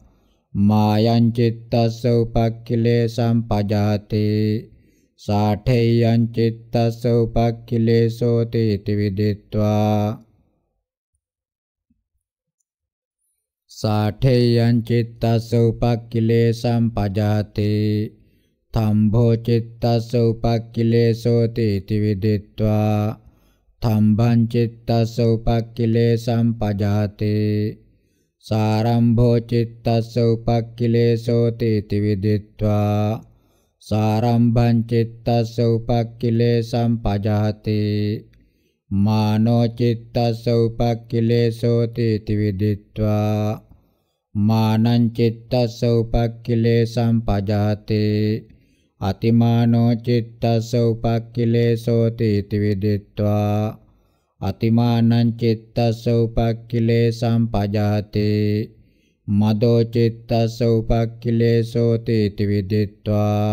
මායං චිත්තස්ස උපක්ඛිලේසං පජාති සාඨේයං චිත්තස්ස උපක්ඛිලේසෝ තේති විදිත්වා සාඨේයං චිත්තස්ස උපක්ඛිලේසං පජාතේ තම්භෝ චිත්තස්ස උපක්ඛිලේසෝති इति විදිත්වා තම්භං චිත්තස්ස උපක්ඛිලේසං පජාතේ සාරම්භෝ චිත්තස්ස උපක්ඛිලේසෝති इति විදිත්වා සාරම්භං චිත්තස්ස උපක්ඛිලේසං පජාතේ මානෝ චිත්තස්ස උපක්ඛිලේසෝති इति විදිත්වා මානං චිත්තස්ස උපක්ඛිලේසං පජාතේ අතිමානෝ චිත්තස්ස උපක්ඛිලේසෝ තීති විදිත්වා අතිමානං චිත්තස්ස උපක්ඛිලේසං පජාතේ මදෝ චිත්තස්ස උපක්ඛිලේසෝ තීති විදිත්වා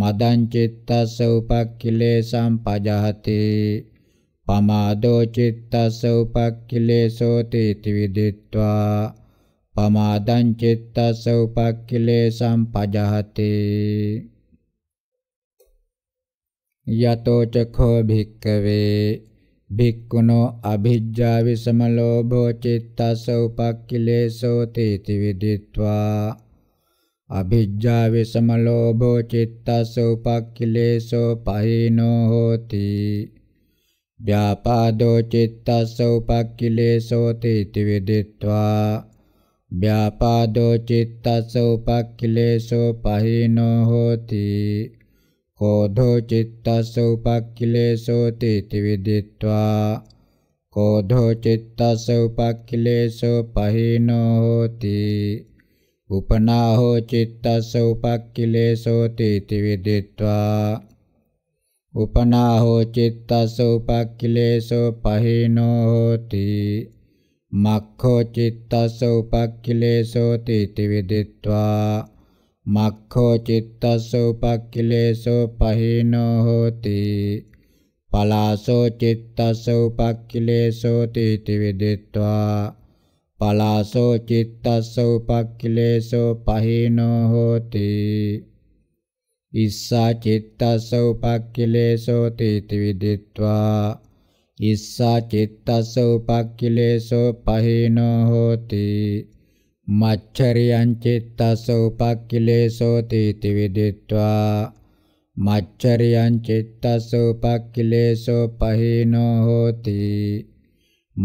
මදං චිත්තස්ස උපක්ඛිලේසං පජාතේ පමාදෝ චිත්තස්ස උපක්ඛිලේසෝ තීති විදිත්වා පමාදං චිත්තස්ස උපක්ඛිලේසං පජහති යතෝ චඛෝ භික්ඛවේ භික්ඛුනෝ අභිජ්ජා විසමලෝභෝ චිත්තස්ස උපක්ඛිලේසෝ තේති විදිත්වා අභිජ්ජා විසමලෝභෝ චිත්තස්ස උපක්ඛිලේසෝ පහිනෝ හෝති ව්‍යාපාදෝ චිත්තස්ස උපක්ඛිලේසෝ තේති විදිත්වා ව්‍යාපාදෝ චිත්තස්ස උපක්ඛිලේසෝ පහිනෝ හෝති කෝධෝ චිත්තස්ස උපක්ඛිලේසෝ තීති විදිත්වා කෝධෝ චිත්තස්ස උපක්ඛිලේසෝ පහිනෝ හෝති උපනාහෝ චිත්තස්ස උපක්ඛිලේසෝ තීති විදිත්වා උපනාහෝ චිත්තස්ස උපක්ඛිලේසෝ පහිනෝ හෝති මක්ඛෝ චිත්තස්ස උපක්ඛිලේසෝ තීති විදිත්වා මක්ඛෝ චිත්තස්ස උපක්ඛිලේසෝ පහිනෝ හෝති පලාසෝ චිත්තස්ස උපක්ඛිලේසෝ තීති විදිත්වා පලාසෝ චිත්තස්ස උපක්ඛිලේසෝ පහිනෝ හෝති ඉස්සා චිත්තස්ස උපක්ඛිලේසෝ තීති විදිත්වා ඉස්සා චිත්තස්ස උපක්ඛිලේසෝ පහීනෝ හෝති මච්චරියං චිත්තස්ස උපක්ඛිලේසෝ තීති විදිත්වා මච්චරියං චිත්තස්ස උපක්ඛිලේසෝ පහීනෝ හෝති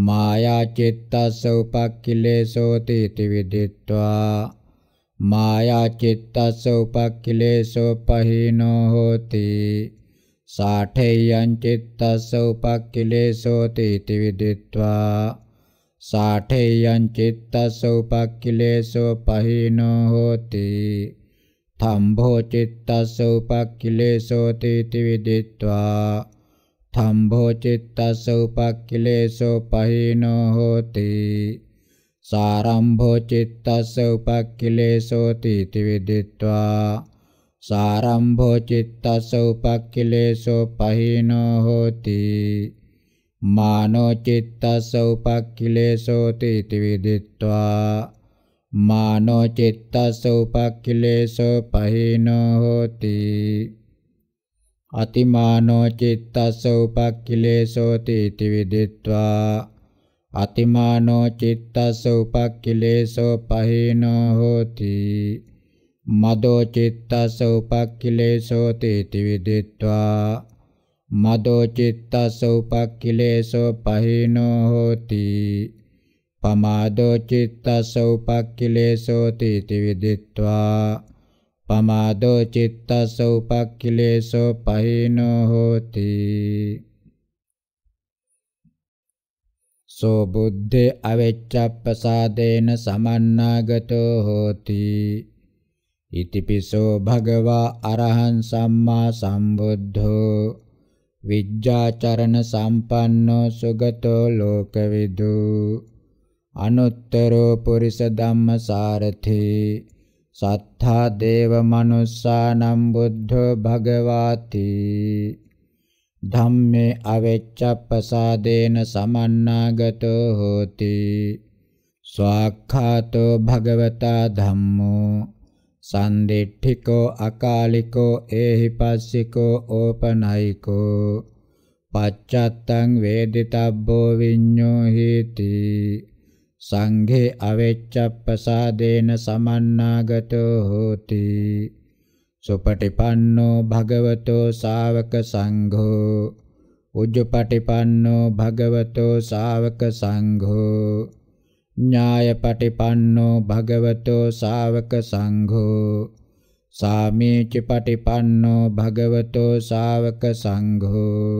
මායා චිත්තස්ස උපක්ඛිලේසෝ තීති විදිත්වා මායා චිත්තස්ස උපක්ඛිලේසෝ පහීනෝ හෝති साठेयं चित्तस्य उपक्लेशोति इति विदित्वा साठेयं चित्तस्य उपक्लेशो पहीनो होति थम्भो चित्तस्य उपक्लेशोति इति विदित्वा थम्भो चित्तस्य उपक्लेशो पहीनो होति सारम्भो चित्तस्य उपक्लेशोति इति विदित्वा සාරම්භෝ චිත්තස්ස උපක්ඛිලේසෝ පහිනෝ හෝති මානෝ චිත්තස්ස උපක්ඛිලේසෝ තීති විදිත්වා මානෝ චිත්තස්ස උපක්ඛිලේසෝ පහිනෝ හෝති අතිමානෝ චිත්තස්ස උපක්ඛිලේසෝ තීති විදිත්වා අතිමානෝ චිත්තස්ස උපක්ඛිලේසෝ පහිනෝ හෝති මදෝ චිත්තස උපක්ඛිලේසෝ තේති විදිත්වා මදෝ චිත්තස උපක්ඛිලේසෝ පහිනෝ හෝති පමාදෝ චිත්තස උපක්ඛිලේසෝ තේති විදිත්වා පමාදෝ චිත්තස උපක්ඛිලේසෝ පහිනෝ හෝති සෝ බුද්ධ අවෙච්ඡප්පසාදේන සමන්නාගතෝ හෝති ඉතිපිසෝ භගවා අරහං සම්මා සම්බුද්ධෝ විජ්ජාචරණ සම්පන්නෝ සුගතෝ ලෝකවිදු අනුත්තරෝ පුරිස ධම්මසාරථේ සත්තා දේව මනුස්සානම් බුද්ධෝ භගවාති ධම්මේ අවෙච්ඡප්පසාදේන සමන්නාගතෝ හෝති ස්වාක්ඛාතෝ භගවතා ධම්මෝ සන්දිට්ඨිකෝ අකාලිකෝ ඒහිපස්සිකෝ ඕපනයිකෝ පච්චත්තං වේදිතබ්බෝ විඤ්ඤෝ හේති සංඝේ අවෙච්ඡප්පසාදේන සමන්නාගතෝ හෝති සුපටිපන්නෝ භගවතෝ ශාවක සංඝෝ උජ්ජපටිපන්නෝ භගවතෝ ශාවක සංඝෝ ඥායපටිපන්නෝ භගවතෝ ශාවක සංඝෝ සාමීච පටිපන්නෝ භගවතෝ ශාවක සංඝෝ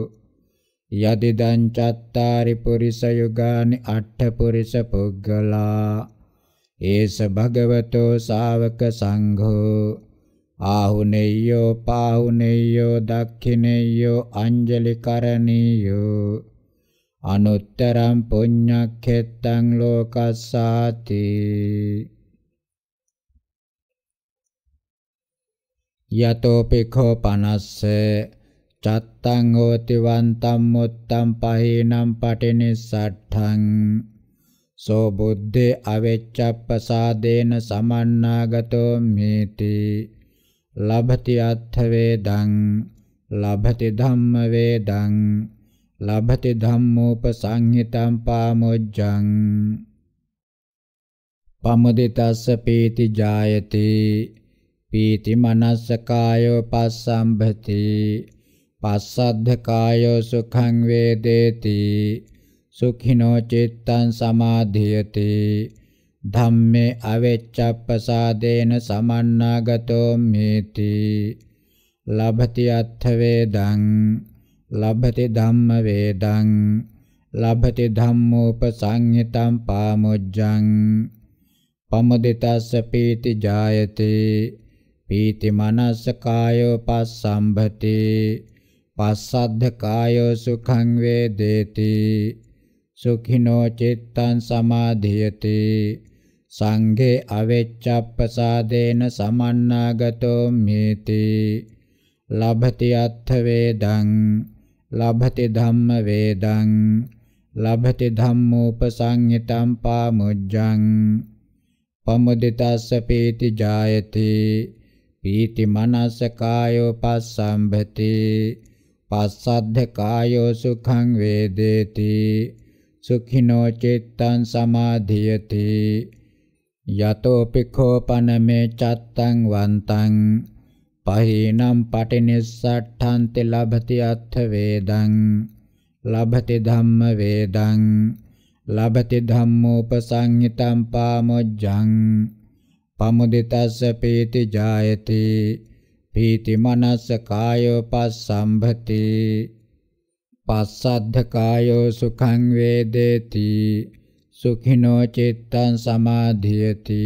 යදිදං චත්තාරි පුරිස යුගානි අට්ඨ පුරිස පුග්ගලා ඒස භගවතෝ ශාවක සංඝෝ ආහුනේයෝ පාහුනේයෝ දක්ඛිනේයෝ අංජලි කරණීයෝ අනුත්තරම් පුඤ්ඤක්ඛෙත්තං ලෝකස්සාති යතෝ පෙඛෝ පනස්ස චත්තං හෝති වන්තම් මුත්තම් පහේනම් පටිනිසට්ඨං සෝ බුද්ධේ අවෙච්ඡප්පසාදේන සමන්නාගතෝ මේති ලබති අත්ථ වේදං ලබති ධම්ම වේදං ලබති ධම්මෝපසංහිතං පාමොජ්ජං පමදිතස්ස පීති ජායති පීති මනස්ස කායෝ පස්සම්භති පස්සද්ධ කායෝ සුඛං වේදේති සුඛිනෝ චිත්තං සමාධියති ධම්මේ අවෙච්ඡප්පසාදේන සමන්නාගතෝ මේති ලබති අත්ථ වේදං ලබති ධම්ම වේදං ලබති ධම්මෝපසංහිතං පාමුජ්ජං පමුදිතස්ස පීති ජායති පීති මනස්ස කායෝ පස්සම්භති පස්සද්ධ කායෝ සුඛං වේදේති සුඛිනෝ චිත්තං සමාධියති සංඝේ අවෙච්ඡප්පසාදේන සමන්නාගතෝ මේති ලබති අත්ථ වේදං ලබති ධම්ම වේදං ලබති ධම්මෝපසංහිතම් පාමුජ්ජං පමුදිතස්ස පීති ජායති පීති මනස කායෝ පස්සම්භති පස්සද්ධ කායෝ සුඛං වේදේති සුඛිනෝ චිත්තං සමාධියති යතෝ පිඛෝපනමේ චත්තං වන්තං පහීනම් පටිනිස්සට්ඨන්ති ලබති අත්ථ වේදං ලබති ධම්ම වේදං ලබති ධම්මෝපසංහිතං පාමොජ්ජං පමුදිතස්ස පීති ජායති පීති මනස්ස කායෝ පස්සම්භති පස්සද්ධ කායෝ සුඛං වේදේති සුඛිනෝ චිත්තං සමාධියති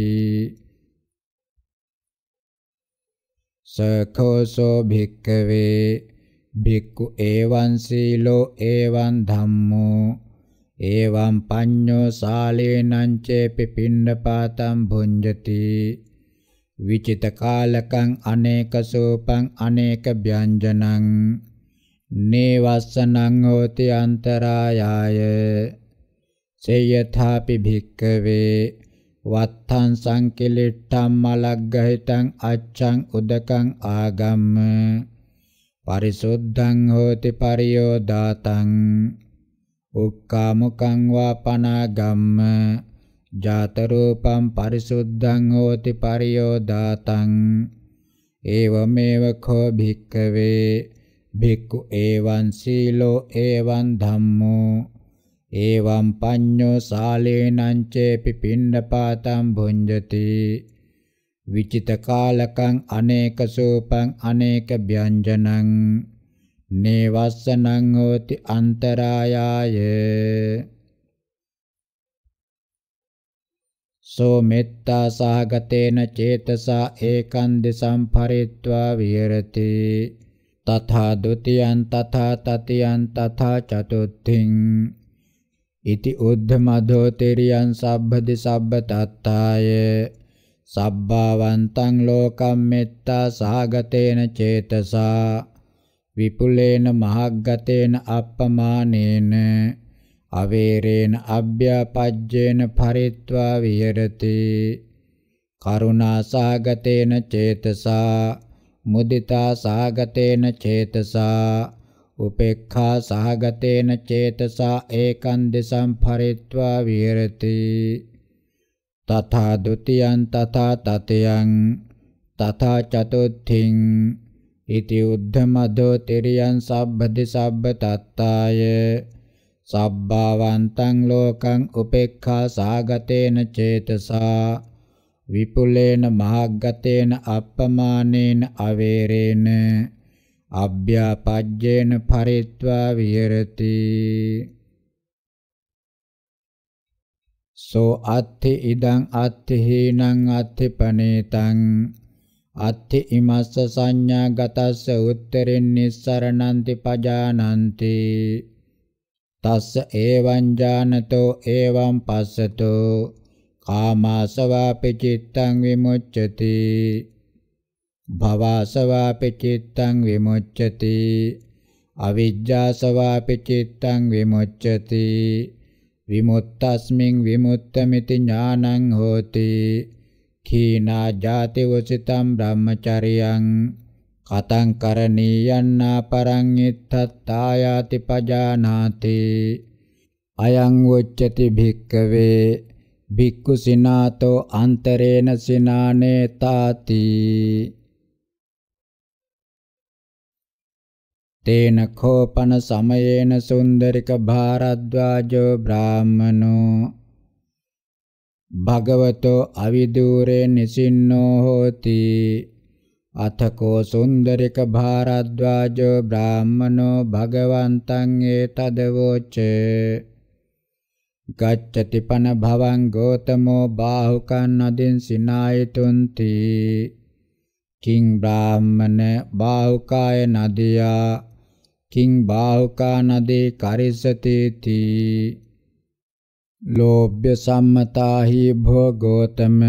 සකෝසෝ භික්කවේ භික්ඛු එවං සීලෝ එවං ධම්මෝ එවං පඤ්ඤෝ සාලේනං චේපි පිණ්ඩපාතං භුඤ්ජති විචිත කාලකං අනේක සෝපං අනේක ව්‍යංජනං නේවස්සනං හෝති අන්තරායාය සේයථාපි භික්කවේ වත්තං සංකෙලෙට්ටම් මලග්ගහිතං අච්ඡං උදකං ආගම්ම පරිසුද්ධං හෝති පරියෝදාතං උක්කාමුකං වාපනාගම්ම ජාතරූපං පරිසුද්ධං හෝති පරියෝදාතං ඒවමේව කෝ භික්කවේ භික්ඛු ඒවං සීලෝ ඒවං ධම්මෝ එවං පඤ්ඤෝ සාලේනං චේපි පිණ්ඩපාතං භුඤ්ජති විචිත කාලකං අනේක සෝපං අනේක ව්‍යංජනං නේවස්සනං හෝති අන්තරායාය සෝ මෙත්තා සහගතේන චේතසා ඒකං දිසං පරිත්වා විහෙරති තථා ဒ ුතියං තථා තතියං තථා චතුත්ථිං ඉති උද්ධමධෝ තෙරියන් සබ්බදි සබ්බ තත්තාය සබ්බවන්තං ලෝකම් මෙත්තා සාගතේන චේතසා විපුලේන මහග්ගතේන අප්පමානේන අවේරේන අභ්‍යාපජ්ජේන පරිත්වා විහෙරති කරුණා සාගතේන චේතසා මුදිතා සාගතේන චේතසා උපේක්ඛා සහගතේන චේතසා ඒකං දෙසං පරිත්වා විහෙරති තථා ဒ ුතියං තථා තතයං තථා චතුත්ථින් ඉති උද්ධමදෝ තිරියං සබ්බදි සබ්බ තත්තාය සබ්බාවන්තං ලෝකං උපේක්ඛා සහගතේන චේතසා විපුලේන මහග්ගතේන අප්පමානේන අවේරේන අභ්‍යාපජ්ජේන පරිත්වා විහෙරති සෝ අත්ථි ඉදං අත්ථි හේනං අත්ථි පනේතං අත්ථි ඉමස්ස සංඥා ගතස්ස උත්තරෙන් නිස්සරණන්ති පජානන්ති තස්ස ඒවං ඥානතෝ ඒවං පස්සතෝ කාමාසවාපි චිත්තං විමුච්ඡති භවසවාපි චිත්තං විමුච්ඡති අවිජ්ජාසවාපි චිත්තං විමුච්ඡති විමුක්තස්මින් විමුක්තമിതി ඥානං හෝති කීනා ජාති වසිතම් බ්‍රහ්මචරියං කතං කරණීයන්නා පරං ඉත්තත්තායාති පජානාති අයං උච්චති භික්කවේ භික්ඛු සිනාතෝ අන්තරේන සිනානේ තාති තේන කෝපන සමයේන සුන්දරික භාරද්වාජෝ බ්‍රාහමනෝ භගවතෝ අවිදූරේ නිසින්නෝ හෝති අතකෝ සුන්දරික භාරද්වාජෝ බ්‍රාහමනෝ භගවන්තං ඒතදවෝචේ ගච්ඡති පන භවං ගෝතමෝ බාහුකන් නදින් සිනායතුන්ති කිං බ්‍රාහමන බාහුකාය නදියා किं बाहुकानदे कारिषतेति लोभ्यसम्मता हि भो गौतम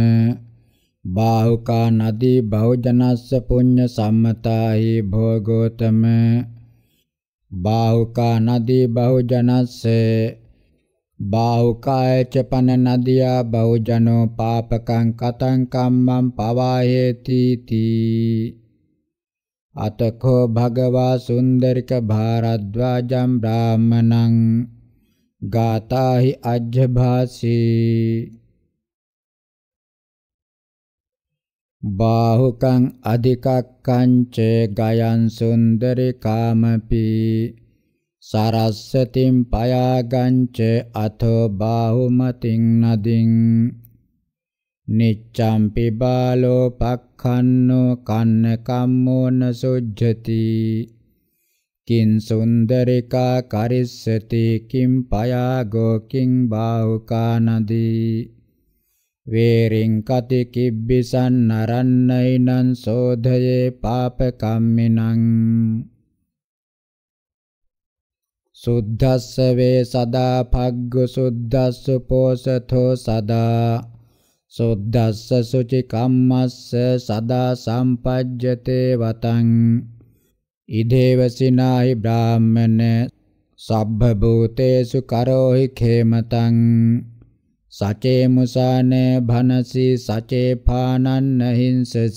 बाहुकानदी बहुजनस्य पुण्यसम्मता हि भो गौतम बाहुकानदी बहुजनस्य बाहुकाय च पननद्या बहुजनो पापकं कथं कम्मं पवाहेतीति අතකෝ භගවා සුන්දරික භාරද්වාජම් බ්‍රාහමණං ගාතාහි අජ්ජභාසී බාහුකං අධිකක්කංච ගයන් සුන්දරි කාමපි සරස්සතිම් පයාගංච අතෝ බාහුමතින් නදින් නිච්ඡම්පි බාලෝ පක්ඛන්නෝ කන්න කම්මෝන සොජ්ජති කින් සුන්දරිකා කරිස්සති කිම් පයාගෝ කිං බාහුකානදී වේරින් කති කිබ්බිසන් නරන්නයිනං සෝධයේ පාපකම්මිනං සුද්ධස්ස වේ සදා භග්ග සුද්ධස්සු පෝසතෝ සදා සොද්දස්ස සුචි කම්මස්ස සදා සම්පජ්ජතේ වතං ඉදේවසිනාහි බ්‍රාහ්මන සබ්බ භූතේසු කරෝහි ඛේමතං සචේ මුසාන භනසි සචේ පානන්න හිංසසි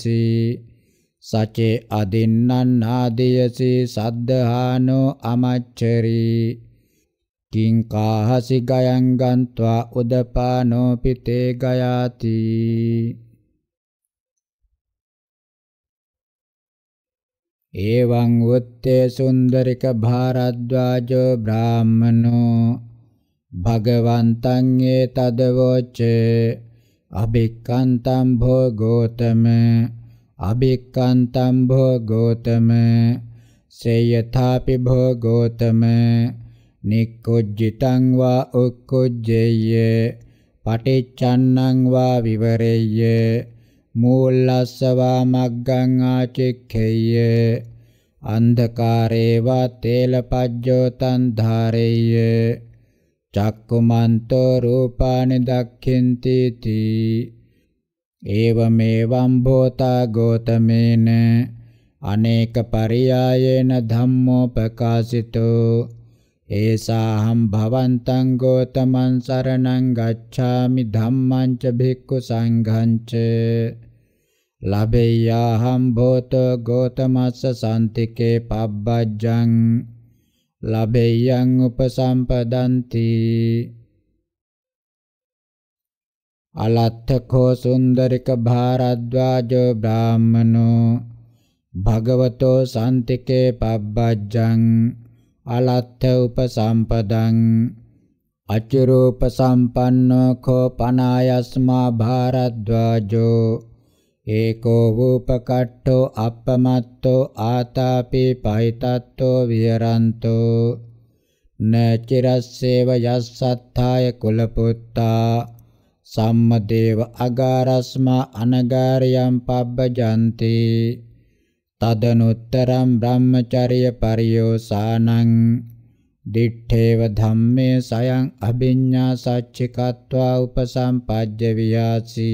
සචේ අදින්නන් ආදීයසි සද්ධානෝ අමච්චරී කිං කාහසි ගයං ගන්त्वा උදපානෝ පිතේ ගයාති එවං උත්තේ සුන්දරික භාරද්වාජෝ බ්‍රාහමනෝ භගවන්තං ඒතදවොච්ච අබික්කන්තං භෝ ගෝතම අබික්කන්තං භෝ ගෝතම සේයථාපි භෝ ගෝතම නික්කුජ්ජිතං වා උක්කුජ්ජේය පටිච්චන්නං වා විවරේය මූලස්ස වා මග්ගං ආචික්ඛේය අන්ධකාරේ වා තේලපජ්ජෝතං ධාරේය චක්කුමන්තෝ රූපානි දක්ඛින්ති තී ඒවමේවම් භෝතා ගෝතමේන අනේක පරියායේන ධම්මෝ ප්‍රකාශිතෝ ඒසාහම් භවන්තං ගෝතමං සරණං ගච්ඡාමි ධම්මං ච භික්ඛු සංඝං ච ලබේයාහම් භෝතෝ ගෝතමස්ස සම්තිකේ පබ්බජ්ජං ලබේයං උපසම්පදන්ති අලත්තකෝ සුන්දරික භාරද්වාජෝ බ්‍රාහ්මනෝ භගවතෝ සම්තිකේ පබ්බජ්ජං අලත්ථ උපසම්පදං අචරූප සම්පන්නෝ කෝපනායස්මා භාරද්වාජෝ ඒකෝ වූපකට්ඨෝ අපමත්තෝ ආතාපි පහිතත්තෝ විහරන්තෝ නචිරස්සේව යස්සත්තාය කුලපුත්තා සම්මදේව අගාරස්මා අනගාරියම් පබ්බජන්තේ තදනුත්තරම් බ්‍රහ්මචර්ය පරියෝසානං දිඨේව ධම්මේ සයං අභිඤ්ඤා සච්චිකत्वा උපසම්පජ්ජ වියාසි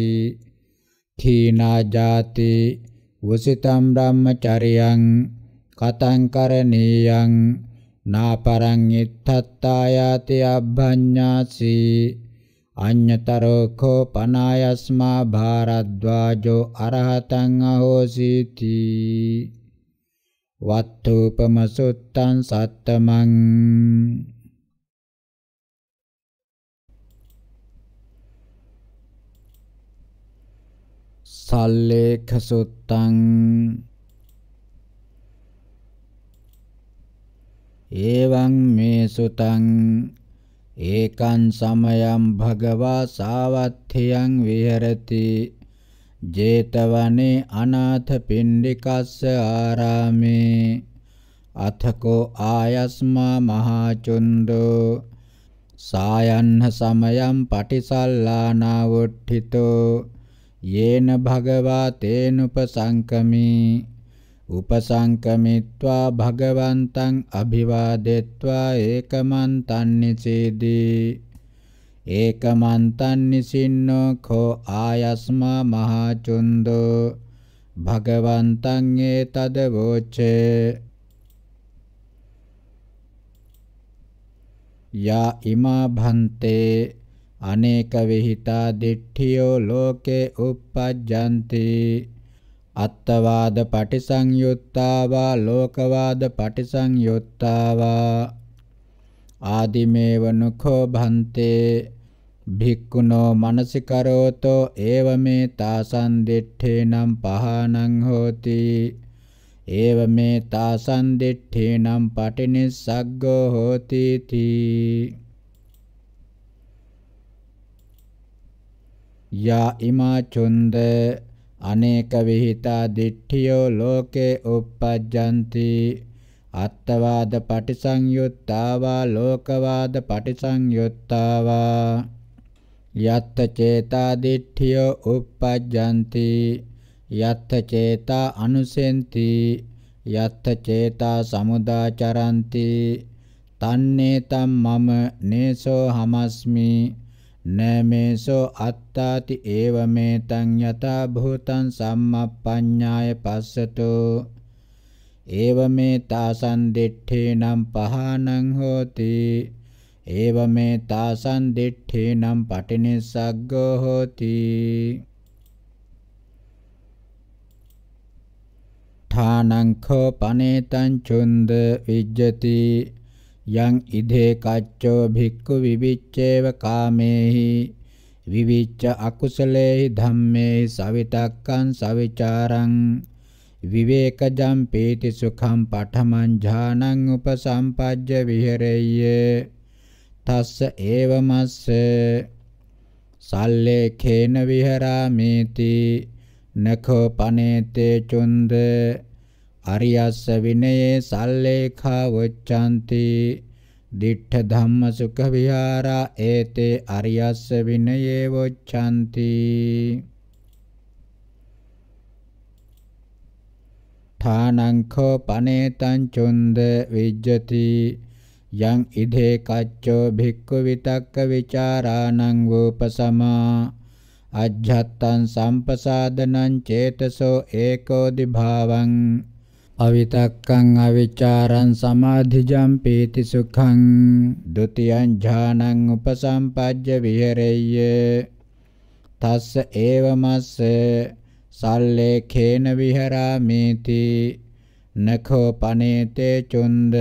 තීනා ජාති වසිතම් බ්‍රහ්මචරියං කතං කරණීයං නාපරං ඉත්තත්තායාති අබ්භඤ්ඤාසී අඤ්‍යතරෝ කෝපනායස්මා භාරද්වාජෝ අරහතං අහෝසීති වත්තුපමසුත්තං සත්තමං සල්ලේඛ සුත්තං එවං මේ සුතං ඒකං සමයං භගවා සාවත්ථයන් විහෙරති ජේතවනේ අනාථ පිණ්ඩිකස්ස ආරාමේ අතකෝ ආයස්මා මහාචුන්දෝ සායන්න සමයම් පටිසල්ලානා වොට්ඨිතෝ යේන භගවා තේනුපසංකමී උපසංකමිත්වා භගවන්තං අභිවාදෙත්වා ඒකමන්තං නිසීදී ඒකමන්තං නිසින්නෝ කෝ ආයස්මා මහචුන්දෝ භගවන්තං ඒතද වෝචේ යා ඉමා භන්තේ අනේක විಹಿತಾ දිට්ඨියෝ ලෝකේ uppajjanti අත්තවාද පටිසංයුත්තා වා ලෝකවාද පටිසංයුත්තා වා ආදිමේව නුඛෝ භන්තේ භික්ඛුනෝ මනසිකරෝතෝ ඒවමේ තාසං දිට්ඨේනම් පහානං හෝති ඒව මේ තාසන් දිට්ඨේනම් පටිනිස්සග්ගෝ හෝති තී යා ඉමා චුන්ද අනේක විಹಿತಾ දිට්ඨියෝ ලෝකේ uppajjanti අත්තවාද පටිසංයුත්තාවා ලෝකවාද පටිසංයුත්තාවා යත්ත චේතා දිට්ඨියෝ uppajjanti යත්ත චේතා අනුසෙන්ති යත්ත චේතා සමුදාචරಂತಿ තන්නේ තම් මම නේසෝ හමස්මි නමේසෝ අත්තාති ඒවමෙතං යතා භූතං සම්මප්පඤ්ඤාය පස්සතෝ ඒවමෙතාසං දිට්ඨේනම් පහානං හෝති ඒවමෙතාසං දිට්ඨේනම් පටිනිසග්ගෝ හෝති ථානං කෝ පනේතං චුන්ද විජ්ජති යං ඉදේ කච්චෝ භික්ඛු විවිච්ඡේව කාමේහි විවිච්ඡ අකුසලේහි ධම්මේහි සවිතක්කං සවිචාරං විවේකජම් පීති සුඛං පඨමං ඥානං උපසම්පජ්ජ විහෙරෙය්‍ය තස්ස ඒවමස්ස සල්ලේඛේන විහරාමේති නඛෝ පනේතේ චුන්දේ අරියස්ස විනයේ සල්ලේඛා වච්ඡanti දිඨ ධම්ම සුඛ විහාරා ඒතේ අරියස්ස විනයේ වච්ඡanti ථානංඛෝ පනේතං චොන්ද විජ්ජති යං ඉදේ කච්චෝ භික්ඛු විතක්ක විචාරාණං වූපසමා අජ්ජත්තං සම්පසාදනං චේතසෝ ඒකෝදි භාවං අවිතක්කං අවිචාරං සමාධිජම් පීති සුඛං ဒ ුතියං ඥානං උපසම්පජ්ජ විහෙරෙය්‍ය තස්ස ඒවමස්ස සල්ලේඛේන විහරාමේති නඛෝ පනේතේ චුන්ද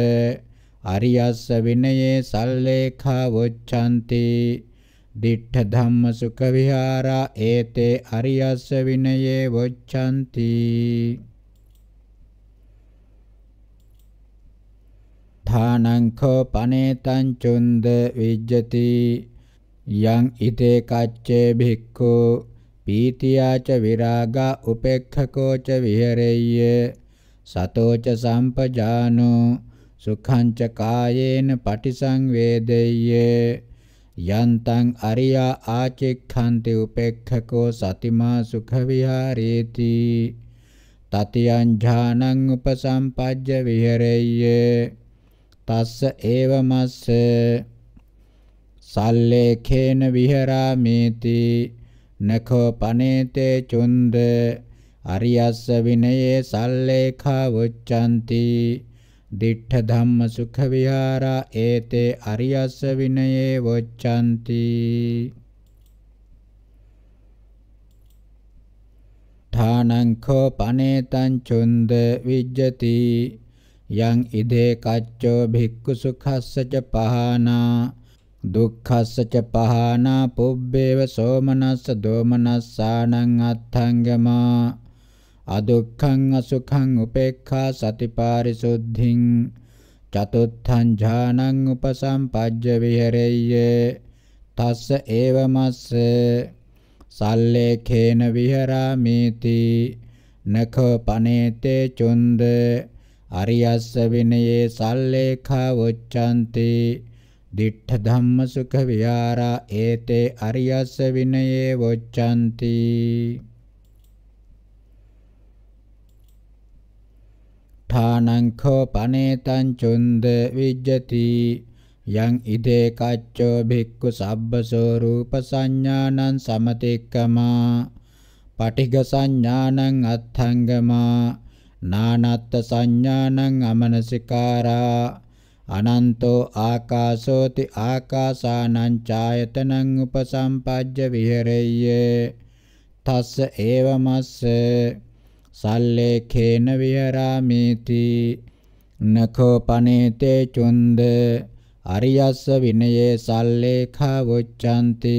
අරියස්ස විනයේ සල්ලේඛා වොච්ඡanti දිඨ ධම්ම සුඛ විහාරා ඒතේ අරියස්ස විනයේ වොච්ඡanti අට්ඨානංඛෝ පනේතං චුන්ද විජ්ජති යං ඉතේ කච්චේ භික්ඛු පීතියාච විරාගා උපේක්ඛකෝ ච විහෙරෙය්‍ය සතෝච සම්පජානෝ සුඛං ච කායේන පටිසංවේදෙය්‍ය යන්තං අරියා ආචික්ඛන්ති උපේක්ඛකෝ සතිමා සුඛ විහාරේති තතියං ඥානං උපසම්පජ්ජ විහෙරෙය්‍ය තස්ස ඒව මස්ස සල්ලේඛේන විහරාමේති නඛෝ පනේතේ චුන්ද අරියස්ස විනයේ සල්ලේඛා වොච්ඡanti දිඨ ධම්ම සුඛ විහාරා ඒතේ අරියස්ස විනයේ වොච්ඡanti ථානං කෝ පනේතං චුන්ද විජ්ජති යං ඉදේ කච්චෝ භික්ඛු සුඛස්සච පහනා දුක්ඛස්සච පහනා පුබ්බේව සෝමනස්ස දෝමනස්සානං අත්ථංගමා අදුක්ඛං අසුඛං උපේක්ඛා සතිපාරිසුද්ධින් චතුත්ථං ඥානං උපසම්පජ්ජ විහෙරෙය්‍ය තස්ස ඒවමස්ස සල්ලේඛේන විහරාමේති නඛ පනේතේ චුන්දේ අරියස්ස විනයේ සල්ලේඛා වොච්ඡanti දිඨ ධම්ම සුඛ විහාරා ඒතේ අරියස්ස විනයේ වොච්ඡanti ථානංඛෝ පනේතං චුන්ද විජ්ජති යං ඉදේ කච්චෝ භික්ඛු සබ්බසෝ රූප සංඥානං සමතික්කමා පටිඝ සංඥානං අත්ථංගමා නානත්ත සංඥානං අමනසිකාරා අනන්තෝ ආකාශෝති ආකාසානං ඡායතනං උපසම්පජ්ජ විහෙරෙය්‍ය තස්ස ඒවමස්ස සල්ලේඛේන විහරාමේති නඛෝ පනේතේ චුන්ද අරියස්ස විනයේ සල්ලේඛා වොච්ඡanti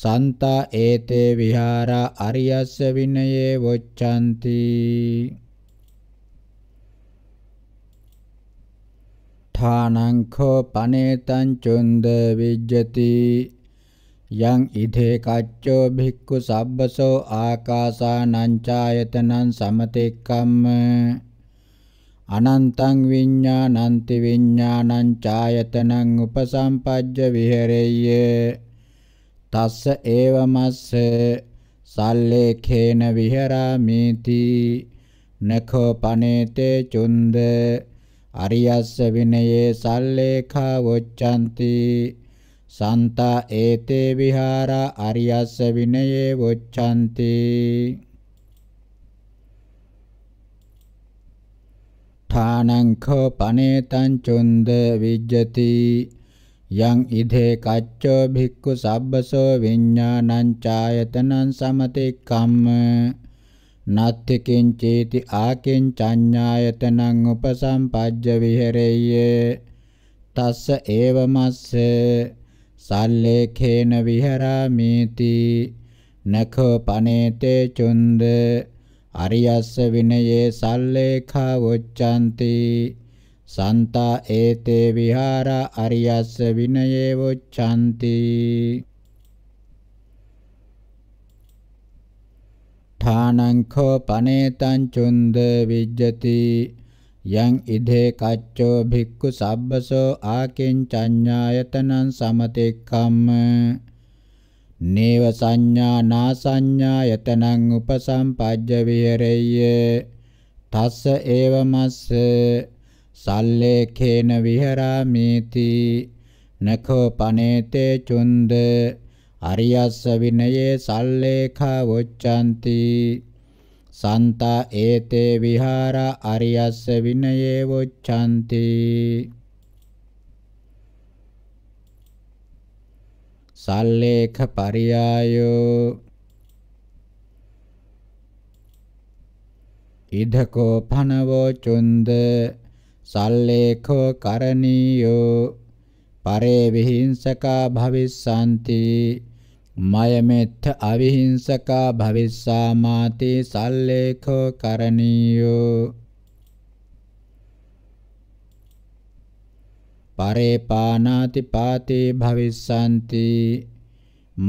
සන්තා ඒතේ විහාරා අරියස්ස විනයේ වොච්ඡanti අට්ඨානංඛෝ පනේතං චුන්ද විජ්ජති යං ඉදේ කච්චෝ භික්ඛු සබ්බසෝ ආකාසානං ඡායතනං සමතෙක්කම්ම අනන්තං විඤ්ඤාණන්ති විඤ්ඤාණං ඡායතනං උපසම්පජ්ජ විහෙරෙය්‍ය තස්ස ඒවමස්ස සල්ලේඛේන විහෙරාමේති නඛෝ පනේතේ චුන්ද අරියස්ස විනයේ සල්ලේඛා වොච්ඡanti සන්තා ඒතේ විහාරා අරියස්ස විනයේ වොච්ඡanti ථානංඛෝ පනේතං චුන්ද විජ්ජති යං ඉදේ කච්චෝ භික්ඛු සබ්බසෝ විඤ්ඤාණං ඡායතනං සමතික්ඛම්ම නත්තිකින් චේති ආකින් චඤ්ඤායතනං උපසම්පජ්ජ විහෙරෙය්‍ය තස්ස ඒවමස්ස සල්ලේඛේන විහරාමේති නඛෝ පනේතේ චුන්ද අරියස්ස විනයේ සල්ලේඛා වොච්ඡanti සන්තා ඒතේ විහාරා අරියස්ස විනයේ වොච්ඡanti අට්ඨානං කෝ පනේතං චුන්ද විජ්ජති යං ඉදේ කච්චෝ භික්ඛු සබ්බසෝ ආකින්චඤ්ඤායතනං සමතික්ඛම්ම නේව සංඥා නාසඤ්ඤායතනං උපසම්පජ්ජ විහෙරෙය්‍ය තස්ස ඒව මස්ස සල්ලේඛේන විහරාමේති නඛෝ පනේතේ චුන්ද अरयस विनय सालेख उच्चती संता एते विहार अरयस विनय उच्चती सालेख पर्यायो इधको फनवो चुंद सालेखो करणीयो परे विहिंसका भविष्यती මයමෙත්ත අවිහිංසකා භවිස්සාමාති සල්ලේඛෝ කරණීයෝ පරේපානාති පාතේ භවිස්සanti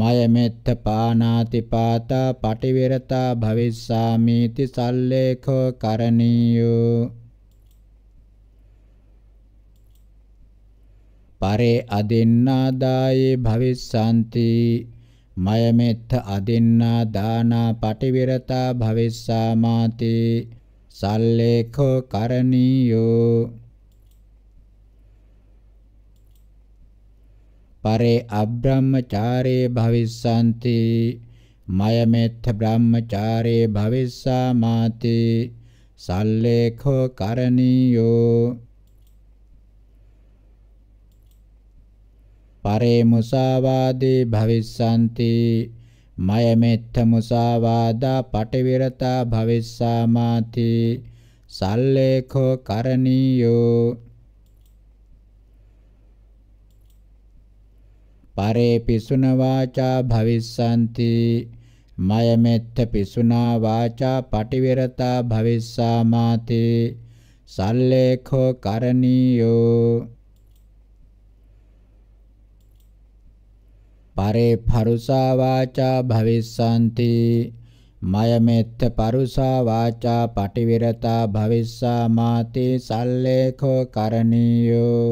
මයමෙත්ත පානාති පාතා පටිවිරතා භවිස්සාමීති සල්ලේඛෝ කරණීයෝ පරේ අදින්නාදායේ භවිස්සanti මයමෙත්ත අදින්නා දානා පටිවිරතා භවිස්සාමාති සල්ලේඛෝ කරණීයෝ පරේ අබ්‍රහ්මචාරේ භවිස්සanti මයමෙත්ත බ්‍රහ්මචාරේ භවිස්සාමාති සල්ලේඛෝ කරණීයෝ පරේ මුසාවාදී භවිස්සanti මයමෙත්ත මුසාවාදා පටිවිරතා භවිස්සාමාති සල්ලේඛෝ කරණීයෝ පරේ පිසුන වාචා භවිස්සanti මයමෙත්ත පිසුනා වාචා පටිවිරතා භවිස්සාමාති සල්ලේඛෝ කරණීයෝ පරේ පරුසා වාචා භවිස්සanti මයමෙත්ත පරුසා වාචා පටිවිරතා භවිස්සා මාති සල්ලේඛෝ කරණීයෝ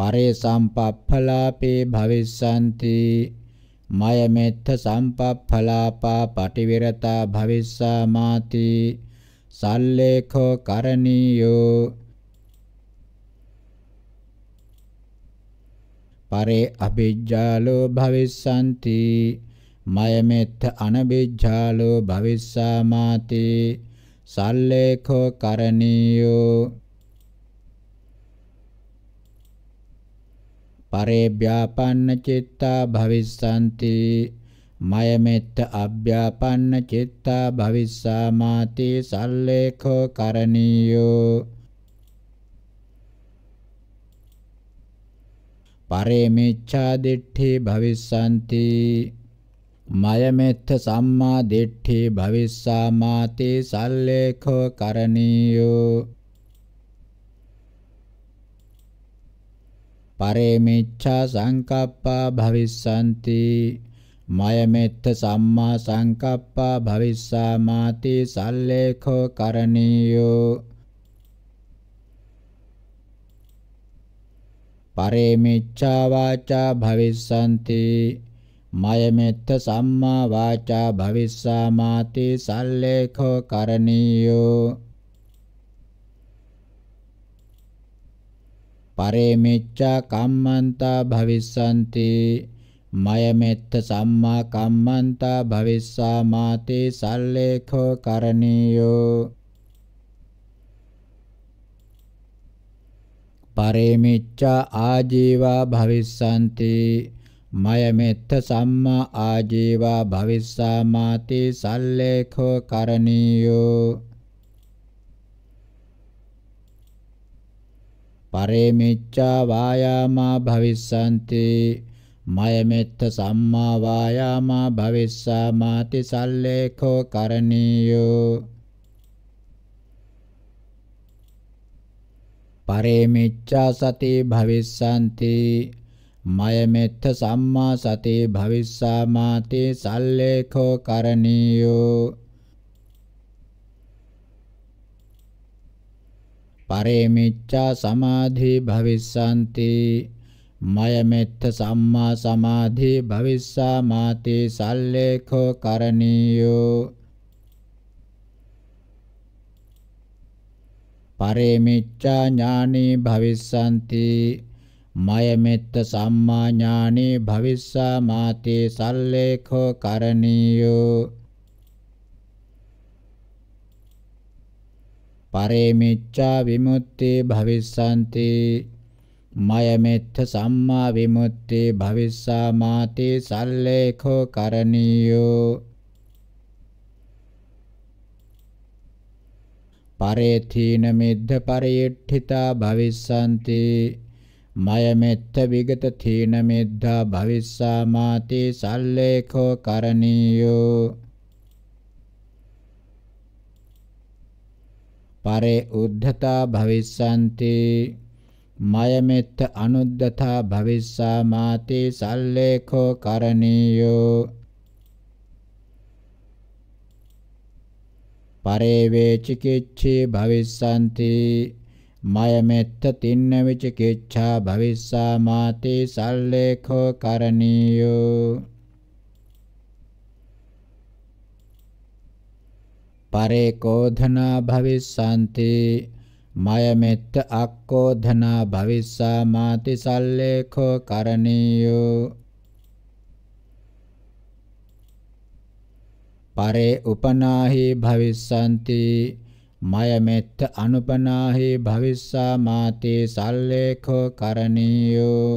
පරේ සම්පප්ඵලාපේ භවිස්සanti මයමෙත්ත සම්පප්ඵලාපා පටිවිරතා භවිස්සා මාති සල්ලේඛෝ කරණීයෝ පරේ අභිජ්ජාලෝ භවිස්සanti මයමෙත් අනබිජ්ජාලෝ භවිස්සාමාති සල්ලේඛෝ කරණීයෝ පරේ ව්‍යාපන්න චිත්තා භවිස්සanti මයමෙත් අභ්‍යාපන්න චිත්තා භවිස්සාමාති සල්ලේඛෝ කරණීයෝ පරේමිච්ඡා දිට්ඨි භවිස්සanti මයමෙත්ත සම්මා දිට්ඨි භවිස්සා මාතේ සල්ලේඛෝ කරණීයෝ පරේමිච්ඡා සංකප්පා භවිස්සanti මයමෙත්ත සම්මා සංකප්පා භවිස්සා මාතේ සල්ලේඛෝ කරණීයෝ පරේමිච්ඡා වාචා භවිස්සanti මයමෙත්ත සම්මා වාචා භවිස්සාමාති සල්ලේඛෝ කරණීයෝ පරේමිච්ඡා කම්මන්තා භවිස්සanti මයමෙත්ත සම්මා කම්මන්තා භවිස්සාමාති සල්ලේඛෝ කරණීයෝ පරේමිච්ඡා ආජීවා භවිස්සanti මයමෙත්ත සම්මා ආජීවා භවිස්සාමාති සල්ලේඛෝ කරණීයෝ පරේමිච්ඡා වායාමා භවිස්සanti මයමෙත්ත සම්මා වායාමා භවිස්සාමාති සල්ලේඛෝ කරණීයෝ පරේමිච්ඡා සති භවිස්සanti මයමෙත්ත සම්මා සති භවිස්සාමාතේ සල්ලේඛෝ කරණීයෝ පරේමිච්ඡා සමාධි භවිස්සanti මයමෙත්ත සම්මා සමාධි භවිස්සාමාතේ සල්ලේඛෝ කරණීයෝ පරේමිච්ඡා ඥානේ භවිස්සanti මයමෙත්ත සම්මා ඥානේ භවිස්සා මාතේ සල්ලේඛෝ කරණීයෝ පරේමිච්ඡා විමුක්ති භවිස්සanti මයමෙත්ත සම්මා විමුක්ති භවිස්සා මාතේ සල්ලේඛෝ කරණීයෝ පරේථීන මිද්ධ පරියට්ඨිතා භවිස්සanti මයමෙත්ත විගත තීන මිද්ධා භවිස්සා මාති සල්ලේඛෝ කරණීයෝ පරේ උද්ධතා භවිස්සanti මයමෙත්ත අනුද්ධතා භවිස්සා මාති සල්ලේඛෝ කරණීයෝ පරේවේචිකිච්ඡේ භවිස්සanti මයමෙත්ත තින්න විචිකිච්ඡා භවිස්සා මාතේ සල්ලේඛෝ කරණීයෝ පරේකෝධනා භවිස්සanti මයමෙත්ත අක්කෝධනා භවිස්සා මාති සල්ලේඛෝ කරණීයෝ පරේ උපනාහි භවිස්සanti මයමෙත්ත අනුපනාහි භවිස්සා මාතේ සල්ලේඛෝ කරණීයෝ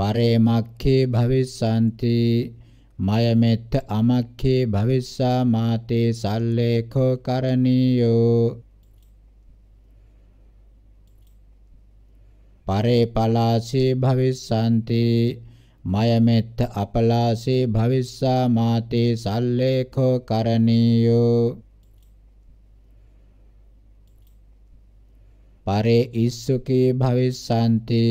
පරේ මක්ඛේ භවිස්සanti මයමෙත්ත අමක්ඛේ භවිස්සා මාතේ සල්ලේඛෝ කරණීයෝ පරේ පලාසේ භවිස්සanti මයමෙත්ත අපලාසේ භවිස්සා මාතේ සල්ලේඛෝ කරණීයෝ පරේ ඉස්සුකී භවිස්සanti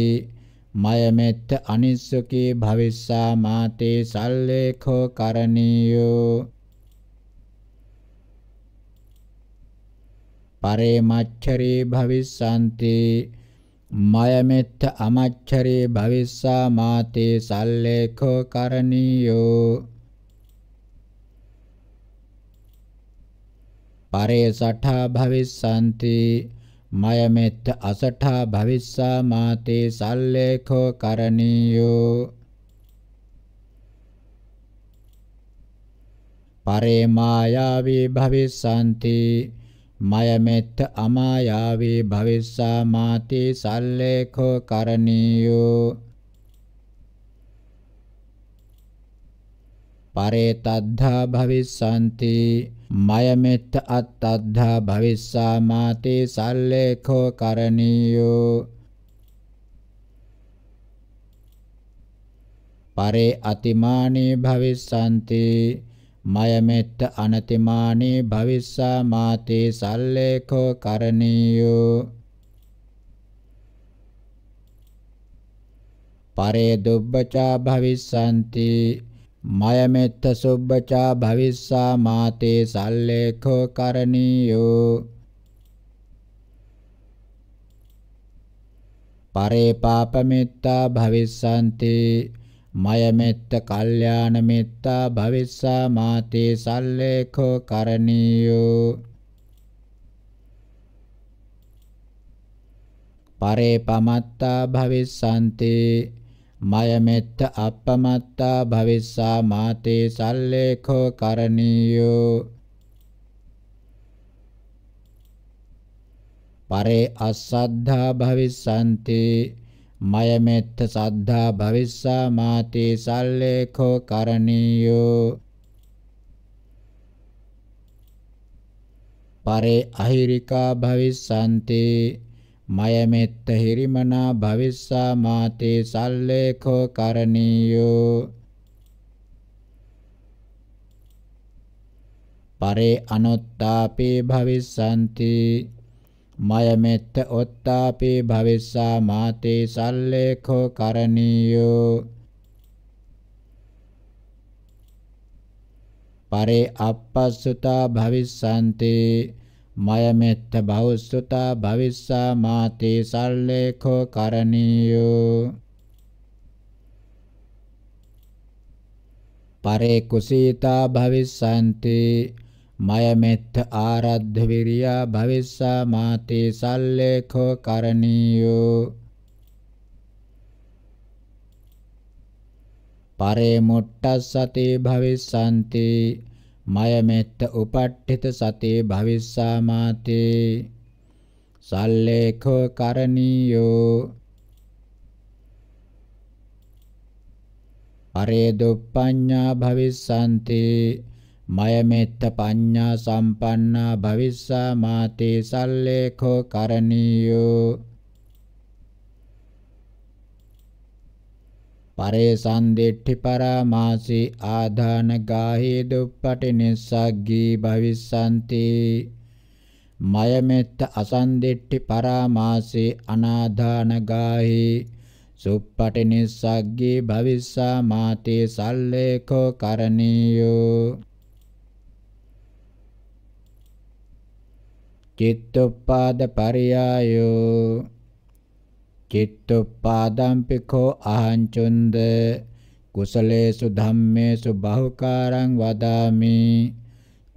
මයමෙත්ත අනිස්සුකී භවිස්සා මාතේ සල්ලේඛෝ කරණීයෝ පරේ මච්චරී භවිස්සanti මයමෙත්ත අමච්චරේ භවිස්සා මාතේ සල්ලේඛෝ කරණියෝ පරේසඨා භවිස්සanti මයමෙත්ත අසඨා භවිස්සා මාතේ සල්ලේඛෝ කරණියෝ පරේ මායාවී භවිස්සanti මයමෙත්ත අමායාවේ භවිස්සා මාති සල්ලේඛෝ කරණීයෝ පරේතද්ධා භවිස්සanti මයමෙත්ත අත්තද්ධා භවිස්සා මාති සල්ලේඛෝ කරණීයෝ පරේ අතිමානේ භවිස්සanti මයමෙත්ත අනතිමානේ භවිස්සා මාතේ සල්ලේඛෝ කරණීයෝ පරේ දුබ්බචා භවිස්සanti මයමෙත්ත සුබ්බචා භවිස්සා මාතේ සල්ලේඛෝ කරණීයෝ පරේ පාපමෙත්තා භවිස්සanti මය මෙත්ත කල්යාණ මෙත්තා භවිස්සා මාතේ සල්ලේඛෝ කරණීයෝ පරේ පමත්තා භවිස්සන්තේ මය මෙත්ත අපමත්තා භවිස්සා මාතේ සල්ලේඛෝ කරණීයෝ පරේ අසද්ධා භවිස්සන්තේ මයමෙත්ත සද්ධා භවිස්සා මාති සල්ලේඛෝ කරණීයෝ පරේ අහිරිකා භවිස්සන්ති මයමෙත්ත හිරිමනා භවිස්සා මාති සල්ලේඛෝ කරණීයෝ පරේ අනුත්තාපේ භවිස්සන්ති මයමෙත්ත ඔත්තාපි භවිස්සා මාතේ සල්ලේඛෝ කරණීයෝ පරේ අපස්සුතා භවිස්සන්ති මයමෙත්ත භවස්සුතා භවිස්සා මාතේ සල්ලේඛෝ කරණීයෝ පරේ කුසීතා භවිස්සන්ති මයමෙත්ත ආරද්ධ විරියා භවිස්සා මාතේ සල්ලේඛෝ කරණීයෝ පරේ මුට්ටස්සති භවිස්සanti මයමෙත්ත උපට්ඨිත සතේ භවිස්සා මාතේ සල්ලේඛෝ කරණීයෝ පරේ දුප්පඤ්ඤා භවිස්සanti මයමෙත්ත පඤ්ඤා සම්පන්නා භවිස්සා මාතේ සල්ලේඛෝ කරණීයෝ පරේසන් දෙට්ඨි පරාමාසි ආධාන ගාහේ දුප්පටි නිස්සග්ගී භවිස්සanti මයමෙත්ත අසන්දෙට්ටි පරාමාසි අනාධාන ගාහි සුප්පටි නිස්සග්ගී භවිස්සා මාතේ සල්ලේඛෝ කරණීයෝ චිත්තුප්පාද පරියායෝ චිත්තුප්පාදම්පිකෝ අහංචුන්ද කුසලේසු ධම්මේසු බහුකාරං වදාමි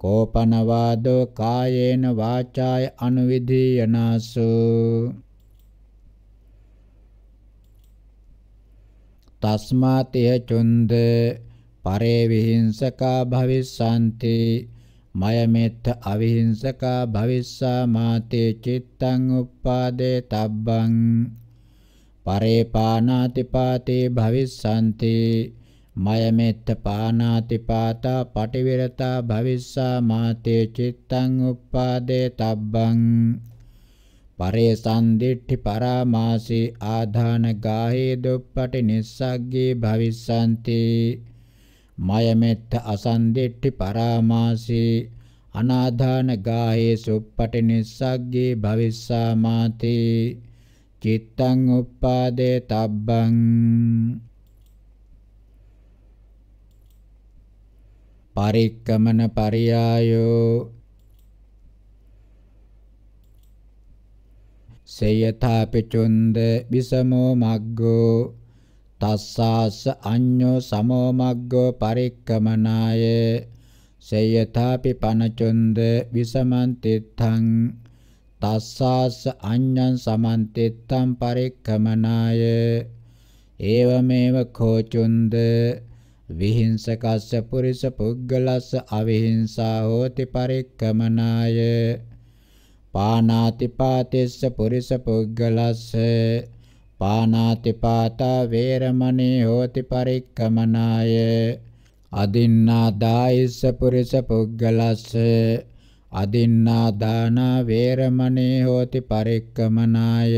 කෝපනවාදෝ කායේන වාචාය අනුවිධීයනාසු තස්මාතය චුන්ද පරේ විහිංසකා භවිස්සන්ති මයමෙත්ත අවිහිංසකා භවිස්සා මාතේ චිත්තං uppādē tabbang පරේපානාති පාතේ භවිස්සanti මයමෙත්ත පානාති පාතා පටිවිරතා භවිස්සා මාතේ චිත්තං uppādē tabbang පරේසන්දිට්ඨි පරාමාසී ආධාන ගාහේ දුප්පටි නිස්සග්ගේ භවිස්සanti මයමෙත්ත අසන්දිට්ඨි පරාමාසී අනාධාන ගාහේ සුප්පටි නිස්සග්ගේ භවිස්සාමාති චිත්තං උප්පාදේ තබ්බං පරික්කමන පරියායෝ සේයථාපි චුන්ද විසමෝ මග්ගෝ තස්සාස අඤ්ඤෝ සමෝ මග්ගෝ පරික්කමනාය සේයථාපි පනචුන්ද විසමන්තිත්තං තස්සාස අඤ්ඤං සමන්තිත්තං පරික්කමනාය ඒවමේව කෝචුන්ද විහිංසකස්ස පුරිස පුද්ගලස්ස අවිහිංසා හෝති පරික්කමනාය පානාති පාතිස්ස පුරිස පුද්ගලස්ස පානාති පාතා වේරමණී හෝති පරික්කමනාය අදින්නා දායස පුරිස පුග්ගලස්ස අදින්නා දාන වේරමණී හෝති පරික්කමනාය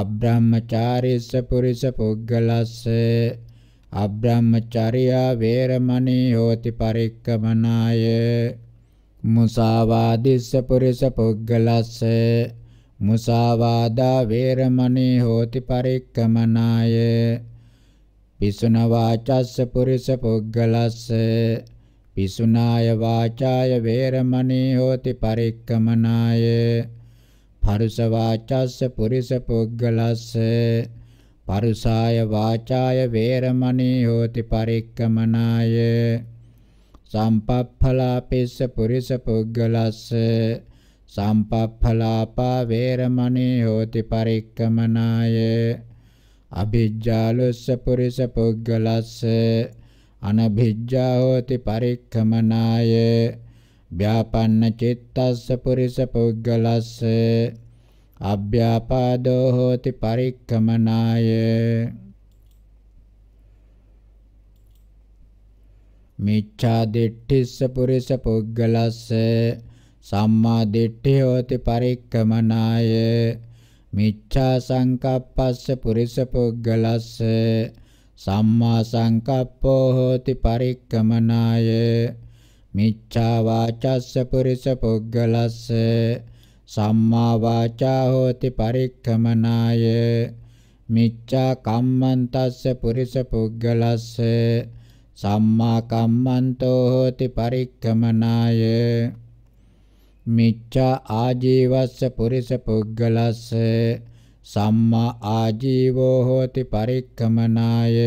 අබ්‍රහ්මචාරිස්ස පුරිස පුග්ගලස්ස අබ්‍රහ්මචාරියා වේරමණී හෝති පරික්කමනාය මුසාවාදිස්ස පුරිස පුග්ගලස්ස මුසාවාදා වේරමණී හෝති පරික්කමනාය පිසුන වාචස්ස පුරිස පුග්ගලස්ස පිසුනාය වාචාය වේරමණී හෝති පරික්කමනාය පරුස වාචස්ස පුරිස පුග්ගලස්ස පරුසාය වාචාය වේරමණී හෝති පරික්කමනාය සම්පප්ඵලාපිස්ස පුරිස පුග්ගලස්ස සම්පප්ඵලාපා වේරමණී හෝති පරික්කමනාය අභිජ්ජාලොස්ස පුරිස පුග්ගලස්ස අනභිජ්ජා හෝති පරික්කමනාය ව්‍යාපන්න චිත්තස්ස පුරිස පුග්ගලස්ස අභ්‍යාපාදෝ හෝති පරික්කමනාය මිච්ඡා දිට්ඨිස්ස පුරිස පුග්ගලස්ස සම්මා දිට්ඨිය හෝති පරික්කමනාය මිච්ඡා සංකප්පස්ස පුරිස පුද්ගලස්ස සම්මා සංකප්පෝ හෝති පරික්කමනාය මිච්ඡා වාචස්ස පුරිස පුද්ගලස්ස සම්මා වාචා හෝති පරික්කමනාය මිච්ඡා කම්මන්තස්ස පුරිස පුද්ගලස්ස සම්මා කම්මන්තෝ හෝති පරික්කමනාය මිච්ඡා ආජීවස්ස පුරිස පුද්ගලස්ස සම්මා ආජීවෝ හෝති පරික්කමනාය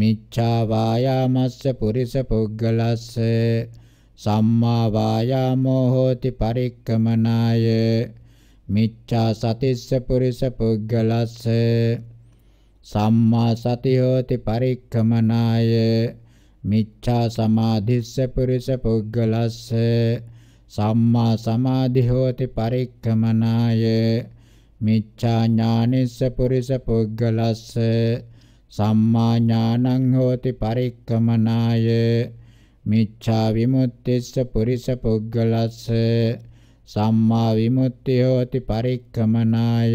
මිච්ඡා වායාමස්ස පුරිස පුද්ගලස්ස සම්මා වායාමෝ හෝති පරික්කමනාය මිච්ඡා සතිස්ස පුරිස පුද්ගලස්ස සම්මා සති හෝති පරික්කමනාය මිච්ඡා සමාධිස්ස පුරිස පුද්ගලස්ස සම්මා සමාධි හෝති පරික්ඛමනාය මිච්ඡා ඥානිස්ස පුරිස පුග්ගලස්ස සම්මා ඥානං හෝති පරික්කමනාය මිච්ඡා විමුක්තිස්ස පුරිස පුග්ගලස්ස සම්මා විමුක්තිය හෝති පරික්කමනාය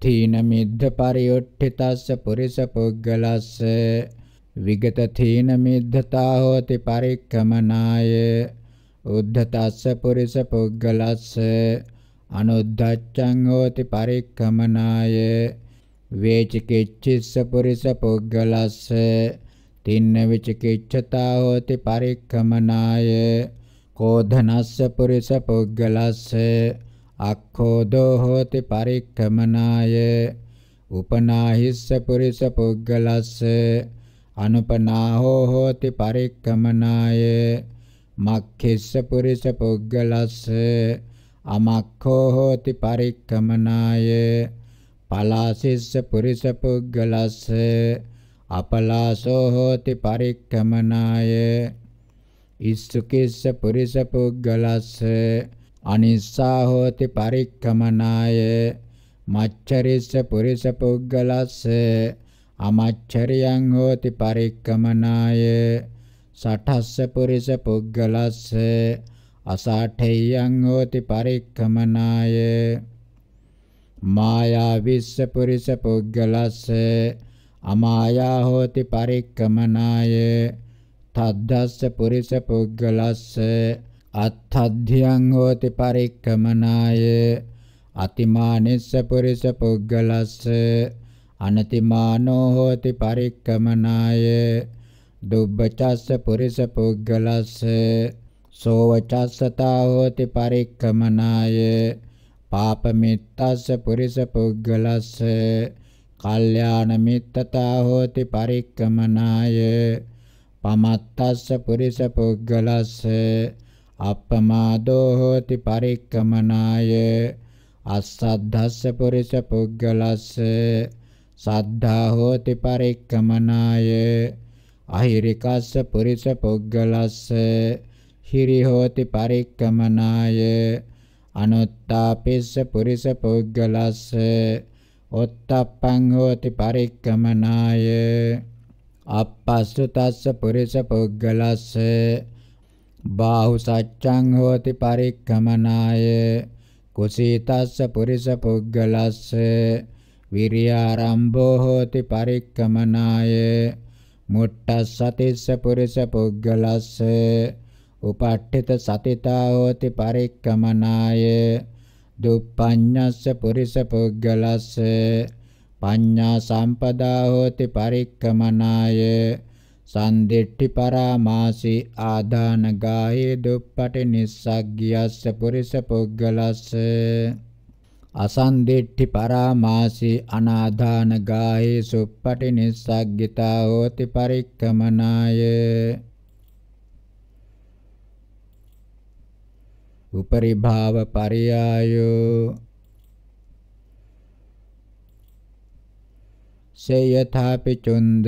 තීන මිද්ධ පරියොට්ඨිතස්ස පුරිස පුග්ගලස්ස විගත තීන මිද්ධතා හෝති පරික්කමනාය උද්ධතස්ස පුරිස පුග්ගලස්ස අනුද්ධච්ඡං හෝති පරික්කමනාය වේචිකිච්ඡිස්ස පුරිස පුග්ගලස්ස තින්න විචිකිච්ඡතා හෝති පරික්කමනාය කෝධනස්ස පුරිස පුග්ගලස්ස අක්ඛෝදෝ හෝති පරික්කමනාය උපනාහිස්ස පුරිස පුග්ගලස්ස अनुपनाहो होति परिक्रमनाय मक्खिस्स पुरुष पुग्गलस्स अमक्खो होति परिक्रमनाय पलासिस्स पुरुष पुग्गलस्स अपलासो होति परिक्रमनाय इस्सुकिस्स पुरुष पुग्गलस्स अनिस्सा होति परिक्रमनाय मच्छरिस्स पुरुष पुग्गलस्स අමච්චරියං හෝති පරික්කමනාය සඨස්ස පුරිස පුග්ගලස්ස අසාඨේයං හෝති පරික්කමනාය මායා විස්ස පුරිස පුග්ගලස්ස අමායා හෝති පරික්කමනාය තද්දස්ස පුරිස පුග්ගලස්ස අත්ථද්ධියං හෝති පරික්කමනාය අතිමානිස්ස පුරිස පුග්ගලස්ස අනතිමානෝ හෝති පරික්කමනාය දුබ්බචස්ස පුරිස පුග්ගලස්ස සෝවචස්සතා හෝති පරික්කමනාය පාපමිත්තස්ස පුරිස පුග්ගලස්ස කල්යාණ මිත්තතා හෝති පරික්කමනාය පමත්තස්ස පුරිස පුග්ගලස්ස අප්පමාදෝ හෝති පරික්කමනාය අස්සද්ධස්ස පුරිස පුග්ගලස්ස සද්ධා හෝති පරික්කමනාය අහිරිකස්ස පුරිස පුග්ගලස්ස හිරි හෝති පරික්කමනාය අනුත්තාපිස්ස පුරිස පුග්ගලස්ස ඔත්තප්පං හෝති පරික්කමනාය අපස්සුතස්ස පුරිස පුග්ගලස්ස බාහු සච්ඡං හෝති පරික්කමනාය කුසීතස්ස පුරිස පුග්ගලස්ස විරියාරම්භෝ හෝති පරික්කමනාය මුට්ටස්සතිස්ස පුරිස පුග්ගලස්ස උපට්ඨිත සතිතා හෝති පරික්කමනාය දුප්පඤ්ඤස්ස පුරිස පුග්ගලස්ස පඤ්ඤා සම්පදා හෝති පරික්කමනාය සන්දිට්ඨි පරාමාසි ආදානගායේ දුප්පටි නිස්සග්ගියස්ස පුරිස පුග්ගලස්ස අසන්දිට්ඨි පරාමාසී අනාදාන ගායේ සුප්පටි නිස්සග්ගිතා හෝති පරික්කමනාය උපරි භාව පරියායෝ සේයථාපි චුන්ද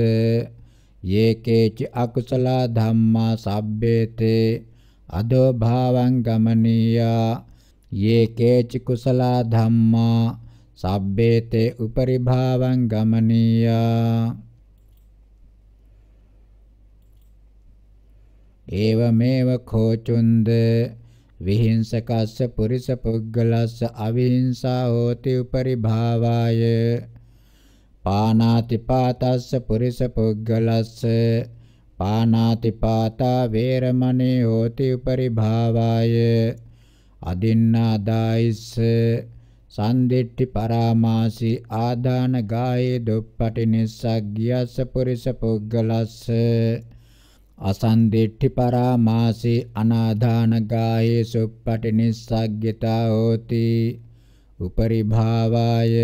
යේකේච අකුසල ධම්මා සබ්බේතේ අදෝ භාවං ගමනීයා ये केचि कुशला धम्मा සබ්බේ තේ උපරි භාවං ගමනීයා ඒවමේව කෝචුන්ද විහිංසකස්ස පුරිස පුග්ගලස්ස අවිහිංසා හෝති උපරි භාවාය පානාති පාතස්ස පුරිස පුග්ගලස්ස පානාති පාතා වේරමණී හෝති උපරි භාවාය අදින්නාදායිස්ස සන්දිට්ඨි පරාමාසි ආදාන ගායේ දුප්පටි නිස්සග්ගියස්ස පුරිස පුග්ගලස්ස අසන්දිට්ඨි පරාමාසි අනාදාන ගායේ සුප්පටි නිස්සග්ගිතා හෝති උපරි භාවාය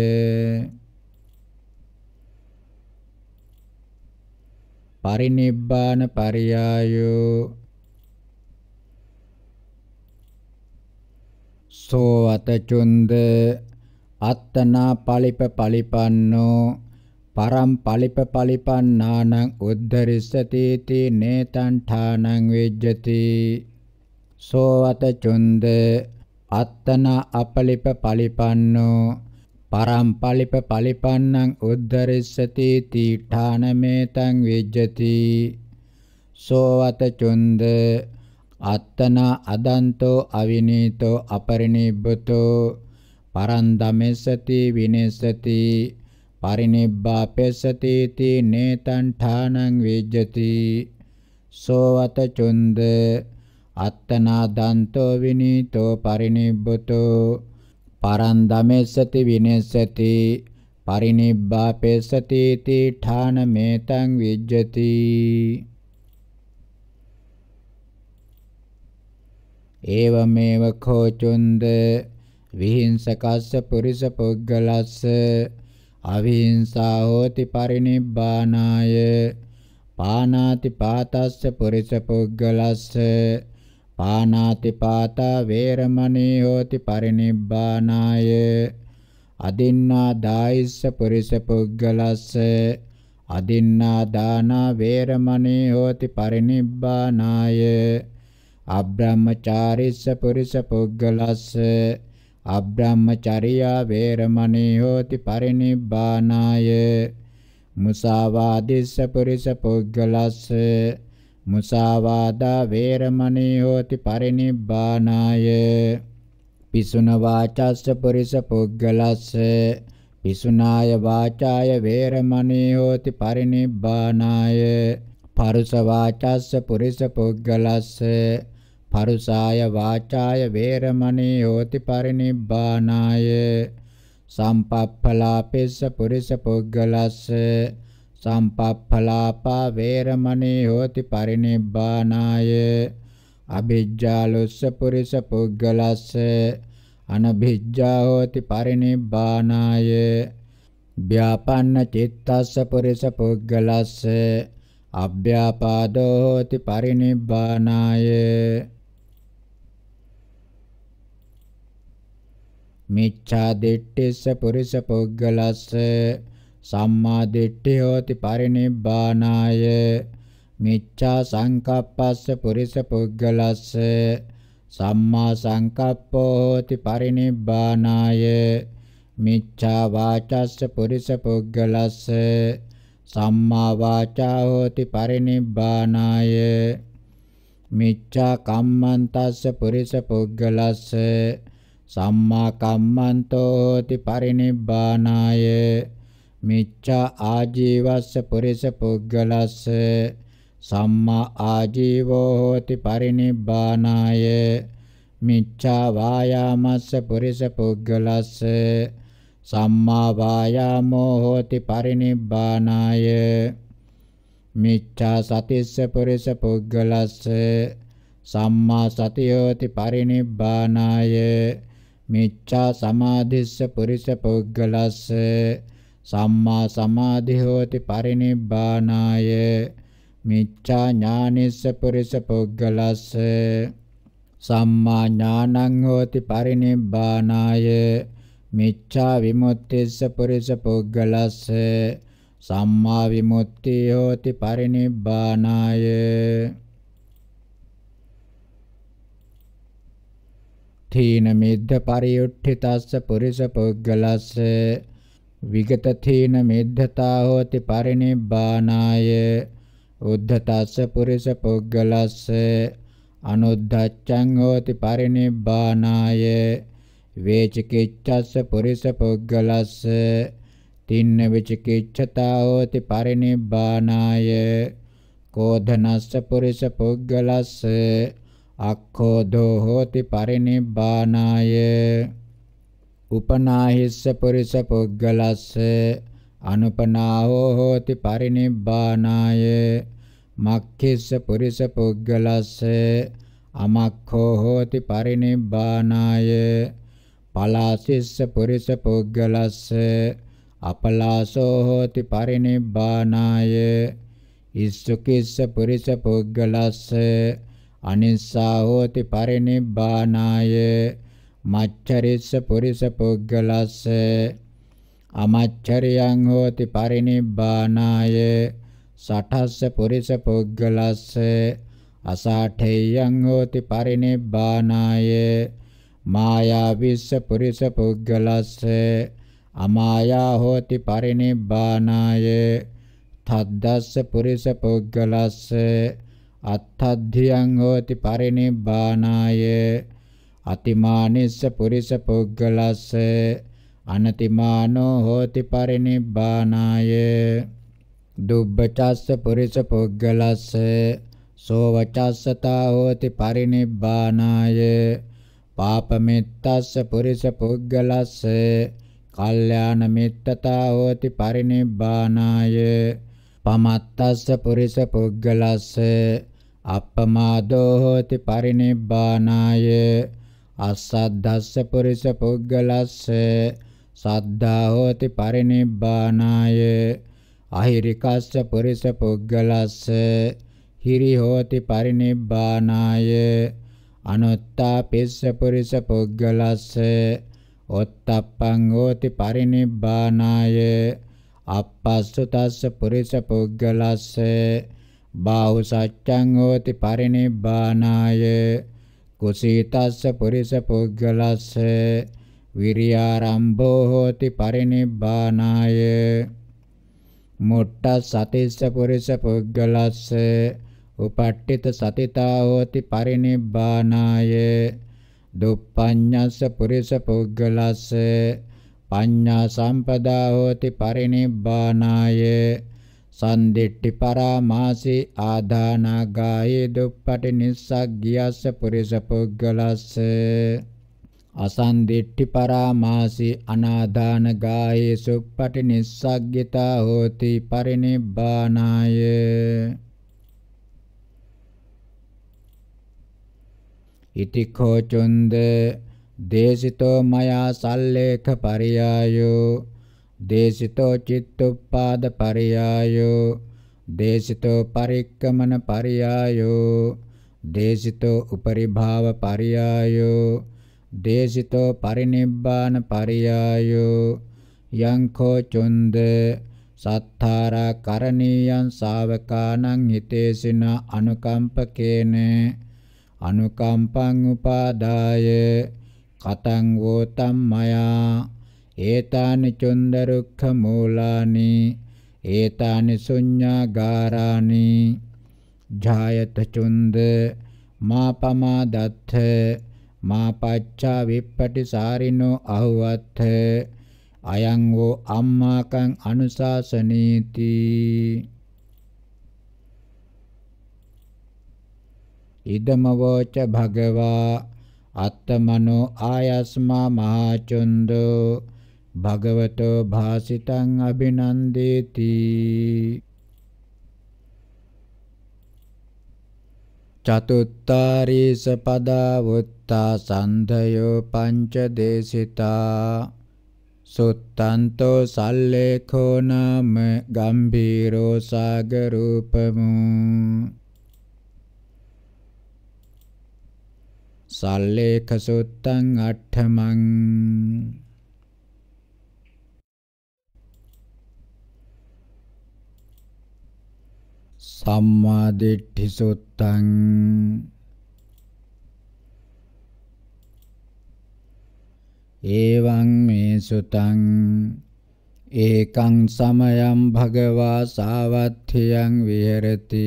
පරිනිබ්බාන පරියායෝ සෝවත චුන්ද අත්තනා පලිප පලිපන්නෝ පරම් පලිප පලිපන්නානං උද්ධරිස්සති තී නේතං ඨානං වෙජ්ජති සෝවත චුන්ද අත්තන අපලිප පලිපන්නෝ පරම් පලිප පලිපන්නං උද්ධරිස්සති තී ඨානමේතං වෙජ්ජති සෝවත චුන්ද අත්තනා අදන්තෝ අවිනීතෝ අපරිනිබ්බතෝ පරන්දමෙසති විනෙසති පරිනිබ්බාපෙසති තී නේතං ඨානං විජ්ජති සෝවත චුන්ද අත්තනා දන්තෝ විනීතෝ පරිනිබ්බතෝ පරන්දමෙසති විනෙසති පරිනිබ්බාපෙසති තී ඨාන මේතං විජ්ජති ඒවමේව කෝචුන්ද විහිංසකස්ස පුරිස පුග්ගලස්ස අවිහිංසා හෝති පරිනිබ්බානාය පානාති පාතස්ස පුරිස පුග්ගලස්ස පානාති පාතා වේරමණී හෝති පරිනිබ්බානාය අදින්නා දායිස්ස පුරිස පුග්ගලස්ස අදින්නා දාන වේරමණී හෝති පරිනිබ්බානාය අබ්‍රාහ්මචාරිස්ස පුරිස පුග්ගලස්ස අබ්‍රාහ්මචරියා වේරමණී හෝති පරිනිබ්බානාය මුසාවාදිස්ස පුරිස පුග්ගලස්ස මුසාවාදා වේරමණී හෝති පරිනිබ්බානාය පිසුන වාචස්ස පුරිස පුග්ගලස්ස පිසුනාය වාචාය වේරමණී හෝති පරිනිබ්බානාය පරුස වාචස්ස පුරිස පුග්ගලස්ස පරුසාය වාචාය වේරමණී හෝති පරිනිබ්බානාය සම්පප්පලාපෙස්ස පුරිස පුග්ගලස්ස සම්පප්පලාපා වේරමණී හෝති පරිනිබ්බානාය අභිජ්ජාලොස්ස පුරිස පුග්ගලස්ස අනභිජ්ජා හෝති පරිනිබ්බානාය ව්‍යාපන්න චිත්තස්ස පුරිස පුග්ගලස්ස අභ්‍යාපාදෝ හෝති පරිනිබ්බානාය मिच्छादिष्टिश्च पुरुषपुगलस् साम्मादिष्टिहोति परिनिब्बानाय मिच्छासङ्कप्पस्य पुरुषपुगलस् सम्मासङ्कप्पो होति परिनिब्बानाय मिच्छावाचस्य पुरुषपुगलस् सम्मावाचा होति परिनिब्बानाय पुरुष पुरुषपुगलस् සම්මා කම්මන්තෝ hoti පරිනිබ්බානාය මිච්ඡා ආජීවස්ස පුරිස පුග්ගලස්ස සම්මා ආජීවෝ hoti පරිනිබ්බානාය මිච්ඡා වායාමස්ස පුරිස පුග්ගලස්ස සම්මා වායාමෝ hoti පරිනිබ්බානාය මිච්ඡා සතිස්ස පුරිස පුග්ගලස්ස සම්මා සතියෝති පරිනිබ්බානාය මිච්ඡා සමාධිස්ස පුරිස පුද්ගලස්ස සම්මා සමාධි හෝති පරිනිබ්බානාය මිච්ඡා ඥානිස්ස පුරිස පුද්ගලස්ස සම්මා ඥානං හෝති පරිනිබ්බානාය මිච්ඡා විමුක්තිස්ස පුරිස පුද්ගලස්ස සම්මා විමුක්තිය හෝති පරිනිබ්බානාය තීන මිද්ද පරියුට්ඨිතස්ස පුරිස පුද්ගලස්ස විගත තීන මිද්දතා හෝති පරිනිබ්බානාය උද්ධතස්ස පුරිස පුද්ගලස්ස අනුද්ධච්ඡං හෝති පරිනිබ්බානාය වේචිකිච්ඡස්ස පුරිස පුද්ගලස්ස තින්න විචිකිච්ඡතා හෝති පරිනිබ්බානාය කෝධනස්ස පුරිස පුද්ගලස්ස अखो दो होति परिनिब्बानाय उपनाहिस्स पुरुष पुग्गलस्स अनुपनाहो होति परिनिब्बानाय मक्खिस्स पुरुष पुग्गलस्स अमक्खो होति परिनिब्बानाय पलासिस्स पुरुष पुग्गलस्स अपलासो होति परिनिब्बानाय इस्सुकिस्स पुरुष पुग्गलस्स අනිස්සා හෝති පරිනිබ්බානාය මච්චරිස්ස පුරිස පුග්ගලස්ස අමච්චරියං හෝති පරිනිබ්බානාය සඨස්ස පුරිස පුග්ගලස්ස අසාඨේයං හෝති පරිනිබ්බානාය මායාවිස්ස පුරිස පුග්ගලස්ස අමායා හෝති පරිනිබ්බානාය තද්දස්ස පුරිස පුග්ගලස්ස අත්තද්ධියං හෝති පරිනිබ්බානාය අතිමානිස්ස පුරිස පුග්ගලස්ස අනතිමානෝ හෝති පරිනිබ්බානාය දුබ්බචස්ස පුරිස පුග්ගලස්ස සෝවචස්සතා හෝති පරිනිබ්බානාය පාපමිත්තස්ස පුරිස පුග්ගලස්ස කල්යාණ මිත්තතා හෝති පරිනිබ්බානාය පමත්තස්ස පුරිස පුග්ගලස්ස අප්පමාදෝ හෝති පරිනිබ්බානාය අසද්ධස්ස පුරිස පුග්ගලස්ස සද්ධා හෝති පරිනිබ්බානාය අහිරිකස්ස පුරිස පුග්ගලස්ස හිරි හෝති පරිනිබ්බානාය අනුත්තා පිස්ස පුරිස පුග්ගලස්ස ඔත්තප්පං හෝති පරිනිබ්බානාය අපස්සු තස්ස පුරිස පුග්ගලස්ස බාහු සච්ඡං හෝති පරිනිබ්බානාය කුසීතස්ස පුරිස පුග්ගලස්ස විරියාරම්භෝ හෝති පරිනිබ්බානාය මුට්ට සතිස්ස පුරිස පුග්ගලස්ස උපට්ඨිත සතිතා හෝති පරිනිබ්බානාය දුප්පඤ්ඤස්ස පුරිස පුග්ගලස්ස පඤ්ඤා සම්පදා හෝති පරිනිබ්බානාය සන්දිට්ඨි පරාමාසි ආදානාගායේ දුප්පටි නිස්සග්ගියස්ස පුරිස පුද්ගලස්ස අසන්දිට්ඨි පරාමාසි අනාදානගායේ සුප්පටි නිස්සග්ගිතා හෝති පරිනිබ්බානාය ඉතිකෝ චුන්ද දේසිතෝ මයා සල්ලේඛ පරියායෝ දේශිතෝ චිත්තුප්පාද පරියායෝ දේශිතෝ පරික්කමන පරියායෝ දේශිතෝ උපරිභාව පරියායෝ දේශිතෝ පරිනිබ්බාන පරියායෝ යංකෝ චොන්ද සත්තාරා කරණීයන් ශාවකානං හිතේසින අනුකම්පකේන අනුකම්පං උපාදාය කතං වෝ තම්මයා ඒතානි චුන්දරුක්ඛ මූලානි ඒතානි ශුඤ්ඤාගාරානි ඡායත චුන්ද මාපමා දත්ථ මාපච්චා විප්පටි සාරිනෝ අහුවත්ථ අයං වූ අම්මාකං අනුශාසනීති ඉදමවෝච භගවා අත්තමනෝ ආයස්මා මහචුන්දෝ භගවතෝ භාසිතං අබිනන්දේති චතුත්තාරීස පදා වුත්තා සන්ධයෝ පංච දේශිතා සුත්තන්තෝ සල්ලේඛෝ නාම ගම්භීරෝ සාගරූපමු සල්ලේඛ සුත්තං අට්ඨමං සම්මා දිට්ඨි සුත්තං එවං මේ සුතං ඒකං සමයං භගවා සාවත්ථියං විහෙරති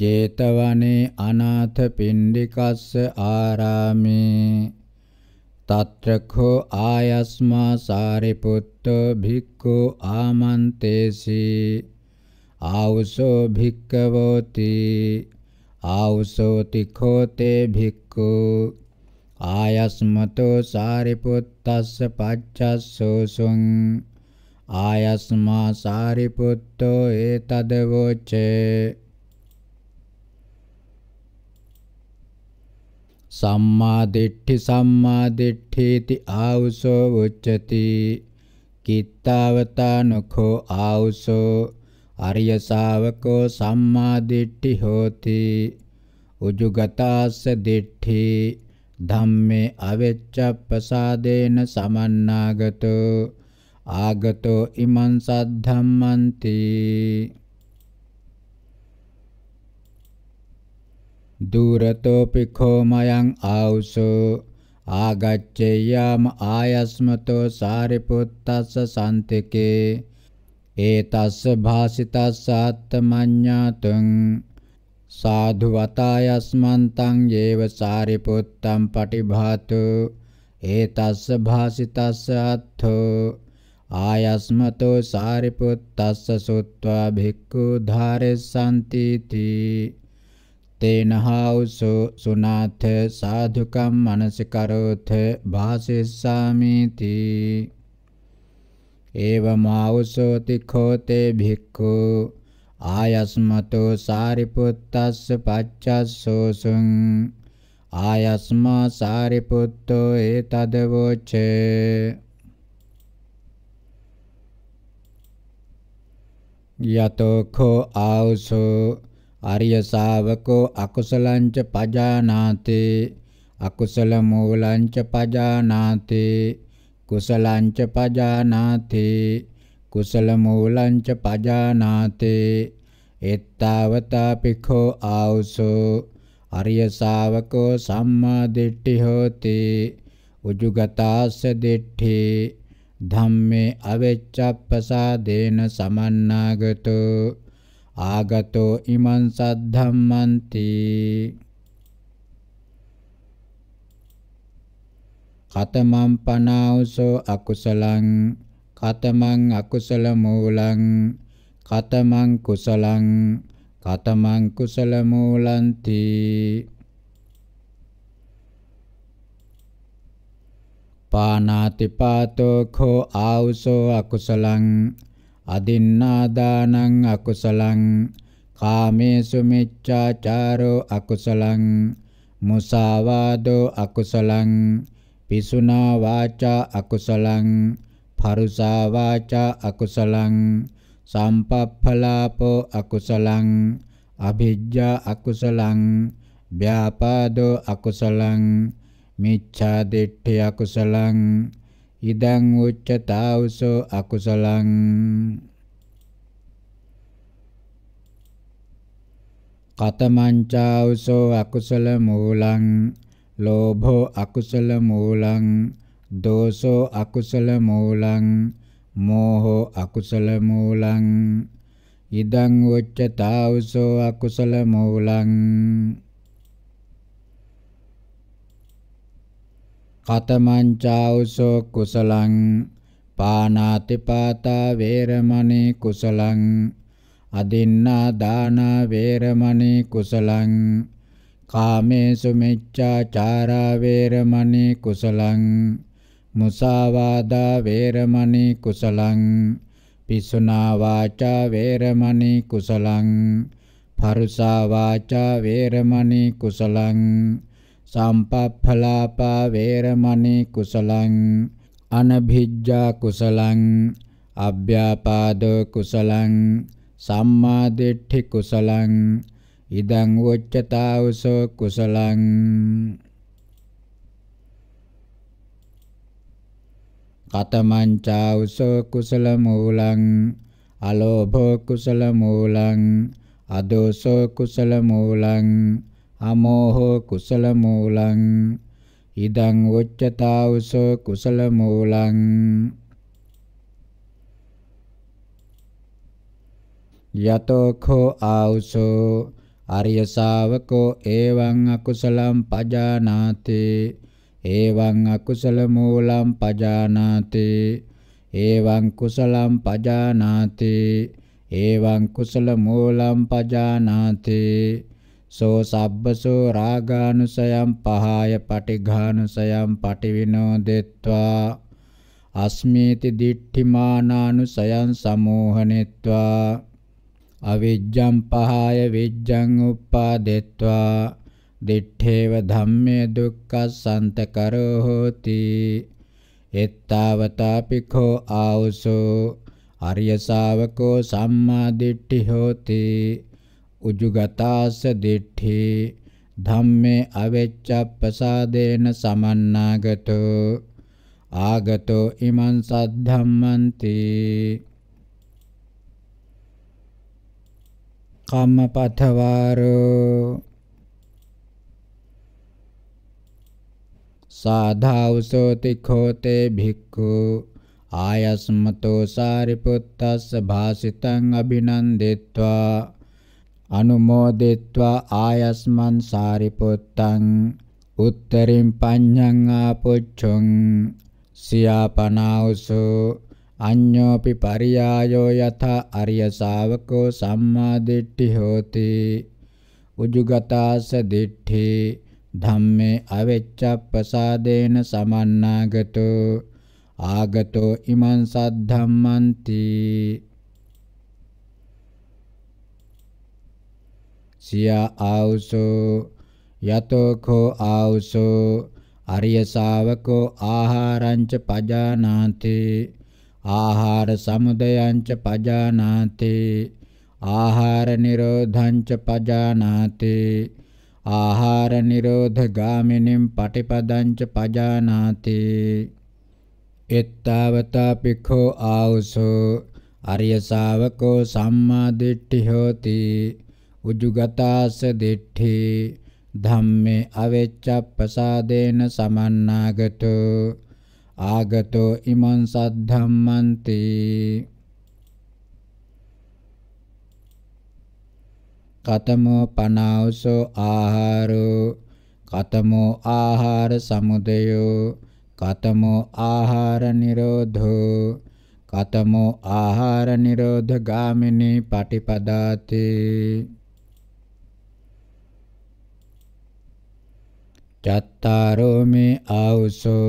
제තවනේ අනාථ පිණ්ඩිකස්ස ආරාමේ තත්‍රඛෝ ආයස්මා සාරිපුත්ත භික්ඛු ආමන්තේසී आवसो भिक्कवोति आवसोति तिखोते भिक्कु आयस्मतो सारिपुत्तस्य सुं आयस्मा सारिपुत्तो एतदवोचे सम्मा दिट्ठि सम्मादिट्ठि सम्मादिट्ठीति आवसो उच्चति कित्तावतानुखो आवसो අරිය ශාවකෝ සම්මා දිට්ඨි හෝති උජුගතස්ස දිට්ඨි ධම්මේ අවෙච්ච ප්‍රසාදේන සමන්නාගතෝ ආගතෝ ඉමං සද්ධම්මන්ති දුරතෝ පිඛෝ මයං ආවුසෝ ආගච්ඡේයම ආයස්මතෝ සාරිපුත්තස්ස සන්තකේ ඒතස්ස භාසිතස්ස ආත්මඤ්ඤාතං සාධු වතායස්මන්තං යේව සාරිපුත්තං පටිභාතු ඒතස්ස භාසිතස්ස අත්ථෝ ආයස්මතෝ සාරිපුත්තස්ස සුත්වා භික්ඛු ධාරෙසන්ති තී තේනහෞසෝ සුනාථ සාධුකම් මනසිකරෝථ භාසෙස්සාමි තී एवमावुसोति खोते भिक्खु आयस्मतो सारिपुत्तस्स पच्चस्सोऽसुं आयस्मा सारिपुत्तो एतदवोचे යතෝඛෝ ආවසෝ ආර්ය ශාවකෝ අකුසලංච පජානාති අකුසල මූලංච පජානාති කුසලංච පජානාති කුසල මූලංච පජානාති එත්තාවතා පිඛෝ ආවසෝ අරිය ශාවකෝ සම්මා දිට්ඨි හෝති උජුගතාස දිට්ඨි ධම්මේ අවෙච්ඡප්පසාදේන සමන්නාගතෝ ආගතෝ ඉමං සද්ධම්මන්ති කතමං පනාවසෝ අකුසලං කතමං අකුසල මූලං කතමං කුසලං කතමං කුසල මූලන්ති පානාති පාතෝ khෝ ආවසෝ අකුසලං අදින්නාදානං අකුසලං කාමේසු මිච්ඡාචාරෝ අකුසලං මුසාවාදෝ අකුසලං පිසුනා වාචා අකුසලං පරුසා වාචා අකුසලං සම්පප්ඵලාපෝ අකුසලං අභිජ්ජා අකුසලං ව්‍යාපාදෝ අකුසලං මිච්ඡා දිට්ඨි අකුසලං ඉදං උච්චතාවසෝ අකුසලං කතමංචාවසෝ අකුසල මූලං ලෝභෝ අකුසල මූලං දෝසෝ අකුසල මූලං මෝහෝ අකුසල මූලං ඉදං උච්චතාවසෝ අකුසල මූලං කතමං චාවසෝ කුසලං පානාති පාතා වේරමණී කුසලං අදින්නා දාන වේරමණී කුසලං කාමේසු මිච්ඡාචාරා වේරමණී කුසලං මුසාවාදා වේරමණී කුසලං පිසුනා වාචා වේරමණී කුසලං පරුසා වාචා වේරමණී කුසලං සම්පප්ඵලාපා වේරමණී කුසලං අනභිජ්ජා කුසලං අභ්‍යාපාදෝ කුසලං සම්මාදිට්ඨි කුසලං ඉදං වොච්චතා උසෝ කුසලං කතමංචා උසෝ කුසල මූලං අලෝභෝ කුසල මූලං අදෝසෝ කුසල මූලං අමෝහෝ කුසල මූලං ඉදං උච්චතා උසෝ කුසල මූලං යතෝ කෝ ආඋසෝ අරිය ශාවකෝ එවං අකුසලම් පජානාති එවං අකුසල මූලම් පජානාති එවං කුසලම් පජානාති එවං කුසල මූලම් පජානාති සෝ සබ්බසෝ රාගානුසයම් පහාය පටිඝානුසයම් පටිවිනෝදෙත්වා අස්මේති දිට්ඨිමානානුසයන් සමෝහනෙත්වා අවිජ්ජං පහාය විජ්ජං උප්පාදෙත්වා දිඨේව ධම්මේ දුක්ඛසන්ත කරෝ හෝති එත්තාවතාපිඛෝ ආවසෝ අරිය ශාවකෝ සම්මා දිට්ඨි හෝති උජුගතාස දිට්ඨි ධම්මේ අවෙච්ඡප්පසාදේන සමන්නාගතෝ ආගතෝ ඉමං සද්ධම්මන්ති කම්මපතවාරෝ සාධාවසෝති කෝතේ භික්ඛු ආයස්මතෝ සාරිපුත්තස්ස භාසිතං අභිනන්දිත්වා අනුමෝදිත්වා ආයස්මන් සාරිපුත්තං උත්තරින් පඤ්ඤං ආපොච්චං සියාපනාවසෝ අඤ්ඤෝපි පරියායෝ යත අරිය ශාවකෝ සම්මා දිට්ඨි හෝති උජුගතාස දිට්ඨි ධම්මේ අවෙච්ඡප්පසාදේන සමන්නාගතෝ ආගතෝ ඉමං සද්ධම්මන්ති සියා ආවුසෝ යතෝ කෝ ආවුසෝ අරිය ශාවකෝ ආහාරං ච පජානාති ආහාර සමුදයං ච පජානාති ආහාර නිරෝධං ච පජානාති ආහාර නිරෝධ ගාමිනින් පටිපදං ච පජානාති එත්තාවතා පිඛෝ ආවසෝ අරිය ශාවකෝ සම්මා දිට්ඨි හෝති උජුගතාස දිට්ඨි ධම්මේ අවෙච්ඡප්පසාදේන සමන්නාගතෝ ආගතෝ ඉමං සද්ධම්මන්ති කතමෝ පනාවසෝ ආහාරෝ කතමෝ ආහාර සමුදයෝ කතමෝ ආහාර නිරෝධෝ කතමෝ ආහාර නිරෝධ ගාමිනී පටිපදාති චත්තාරෝ මේ ආවසෝ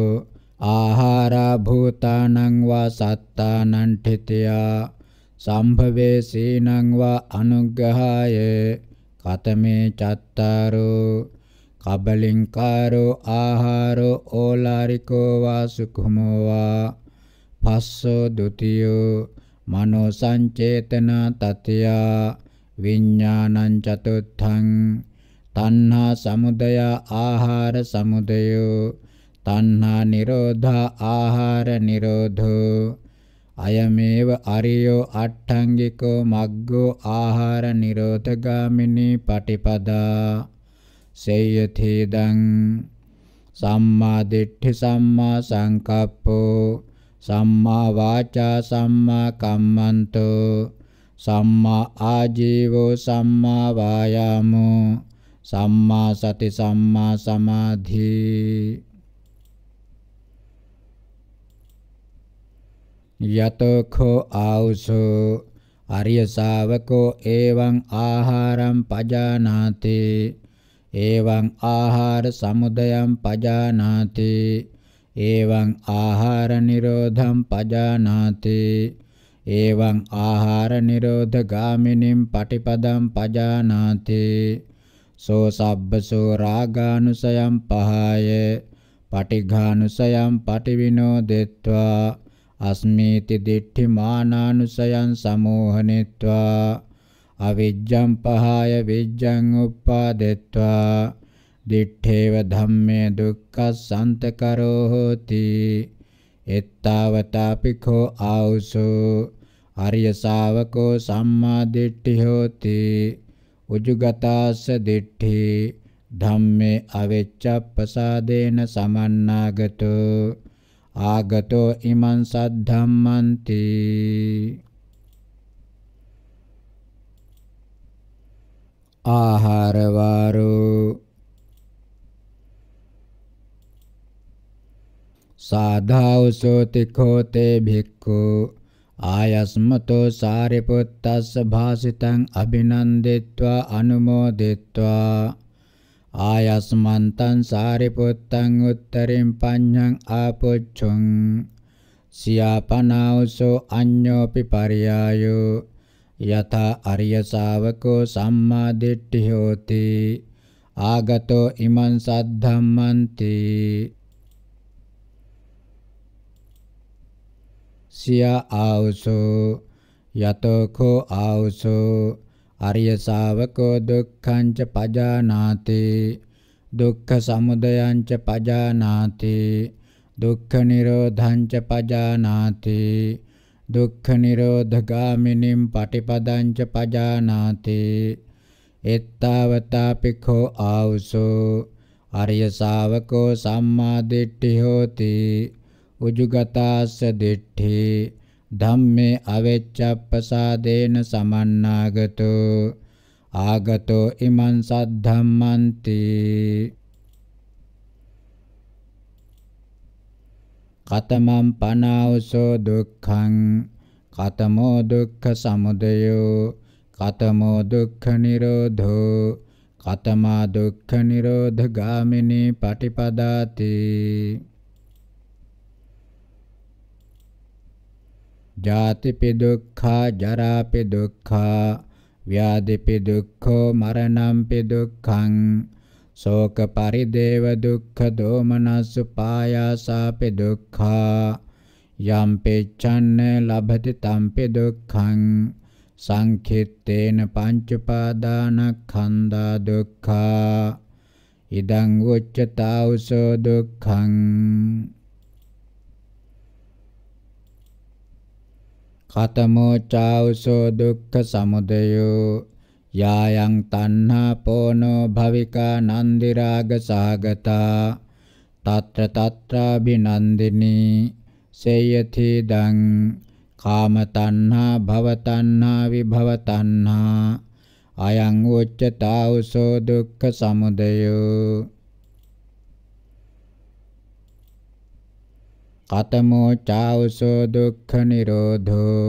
ආහාරා භූතානං වා සත්තානං ඨිතයා සම්භවේසීනං වා අනුග්‍රහාය කතමේ චත්තාරෝ කබලින්කාරෝ ආහාරෝ ඕලාරිකෝ වා සුඛමෝ වා පස්සෝ ဒ ුතියෝ මනෝ සංචේතන තත්‍ය විඥානං චතුත්ථං තණ්හා සමුදය ආහාර සමුදයෝ තණ්හා නිරෝධා ආහාර නිරෝධෝ අයමේව අරියෝ අට්ඨංගිකෝ මග්ගෝ ආහාර නිරෝධගාමිනී පටිපදා සේයතිදං සම්මා දිට්ඨි සම්මා සංකප්පෝ සම්මා වාචා සම්මා කම්මන්තෝ සම්මා ආජීවෝ සම්මා වායාමෝ සම්මා සති සම්මා සමාධි යතෝ කෝ ආවුසෝ අරිය ශාවකෝ එවං ආහාරං පජානාති එවං ආහාර සමුදයං පජානාති එවං ආහාර නිරෝධං පජානාති එවං ආහාර නිරෝධ ගාමිනින් පටිපදම් පජානාති සෝ සබ්බසෝ රාගානුසයම් පහය පටිඝානුසයම් පටිවිනෝදෙත්වා අස්මේති දිට්ඨි මානානුසයන් සමෝහනෙත්වා අවිජ්ජං පහය විජ්ජං උප්පාදෙත්වා දිඨේව ධම්මේ දුක්ඛසන්ත කරෝ හෝති එත්තාවතාපිඛෝ ආවුසෝ ආර්ය ශාවකෝ සම්මා දිට්ඨි හෝති උජුගතස්ස දිට්ඨි ධම්මේ අවෙච්ඡප්පසාදේන සමන්නාගතෝ ආගතෝ ඉමං සද්ධම්මන්ති ආහාර වාරෝ සාධාවසෝතිකෝ තේ භික්ඛු ආයස්මතෝ සාරිපුත්තස්ස භාසිතං අභිනන්දිත්වා අනුමෝදිත්වා ආයස්මන්තං සාරිපුත්තං උත්තරින් පඤ්ඤං ආපොච්චං සියාපනාවසෝ අඤ්ඤෝපි පරියායෝ යතා අරිය ශාවකෝ සම්මා දිට්ඨි හෝති ආගතෝ ඉමං සද්ධම්මන්ති සියා ආවසෝ යතෝ කෝ ආවසෝ आर्य सावको दुःखं च पजानाति दुःखसमुदयं च पजानाति दुःखनिरोधं च पजानाति दुःखनिरोधगामिनीं पटिपदं च पजानाति एतावतापि खो आवसो आर्यसावको सम्मादिष्ठि होति उजुगतास्य दिष्ठि ධම්මේ අවෙච්ඡප්පසාදේන සමන්නාගතෝ ආගතෝ ඉමං සද්ධම්මන්ති කතමං පනාවසෝ දුක්ඛං කතමෝ දුක්ඛ සමුදයෝ කතමෝ දුක්ඛ නිරෝධෝ කතමා දුක්ඛ නිරෝධ ගාමිනී පටිපදාති ජාතිපි දුක්ඛා ජරාපි දුක්ඛා ව්‍යාධිපි දුක්ඛෝ මරණම්පි දුක්ඛං ශෝක පරිදේව දුක්ඛ දෝමනස්ස පායාසාපි දුක්ඛා යම්පෙච්ඡන්න ලබති තම්පි දුක්ඛං සංඛිත්තේන පංචපාදානක්ඛන්දා දුක්ඛා ඉදං උච්චතාවසෝ දුක්ඛං කතමෝ චාවසෝ දුක්ඛ සමුදයෝ යායන් තණ්හා පොනෝ භවිකා නන්දි රාග සාගතා తත්‍ර తත්‍රාభిනන්දිනී සේයති දං කාම තණ්හා භව තණ්හා විභව තණ්හා අයං උච්චතාවසෝ දුක්ඛ සමුදයෝ කතමෝ චාවසෝ දුක්ඛ නිරෝධෝ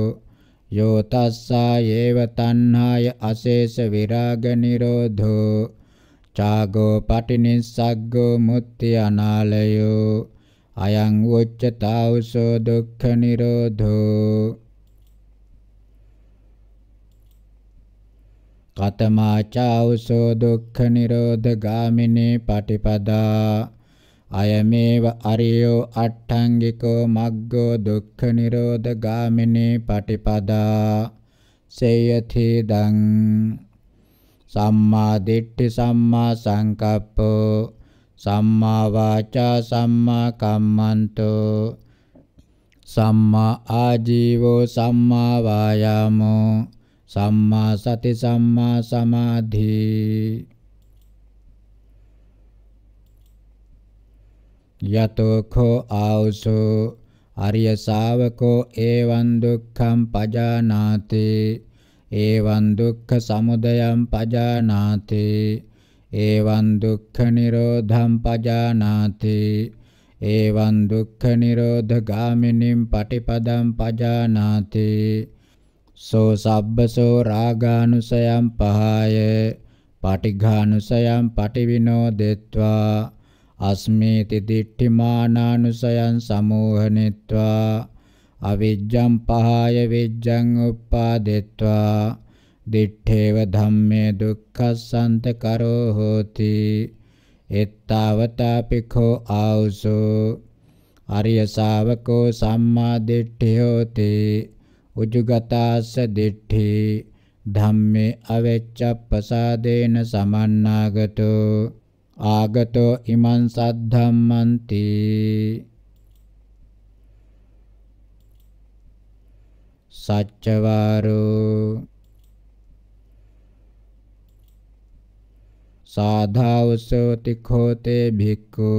යෝ තස්සා යේව තණ්හාය අශේෂ විරාග නිරෝධෝ චාගෝ පටිනිස්සග්ගෝ මුත්‍ති අනාලයෝ අයං උච්චතාවසෝ දුක්ඛ නිරෝධෝ කතමාචාවසෝ දුක්ඛ නිරෝධ ගාමිනී පටිපදා අයමේව අරියෝ අට්ඨංගිකෝ මග්ගෝ දුක්ඛ නිරෝධ ගාමිනී පටිපදා සේයති දං සම්මා දිට්ඨි සම්මා සංකප්පෝ සම්මා වාචා සම්මා කම්මන්තෝ සම්මා ආජීවෝ සම්මා වායාමෝ සම්මා සති සම්මා සමාධි යතෝ කෝ ආවසෝ අරිය ශාවකෝ එවං දුක්ඛං පජානාති එවං දුක්ඛ සමුදයං පජානාති එවං දුක්ඛ නිරෝධං පජානාති එවං දුක්ඛ නිරෝධ ගාමිනින් පටිපදං පජානාති සෝ සබ්බසෝ රාගානුසයං පහය පටිඝානුසයං පටිවිනෝදෙත්වා අස්මේති දිට්ඨිමානානුසයන් සමෝහනෙත්වා අවිජ්ජං පහාය විජ්ජං උප්පාදෙත්වා දිඨේව ධම්මේ දුක්ඛසන්ත කරෝ හෝති එත්තාවතාපිඛෝ ආවුසෝ අරිය ශාවකෝ සම්මා දිට්ඨියෝති උජුගතස්ස දිට්ඨි ධම්මේ අවෙච්ඡප්පසාදේන සමන්නාගතෝ ආගතෝ ඉමං සද්ධම්මන්ති සච්චවාරෝ සාධාවසෝති කෝතේ භික්ඛු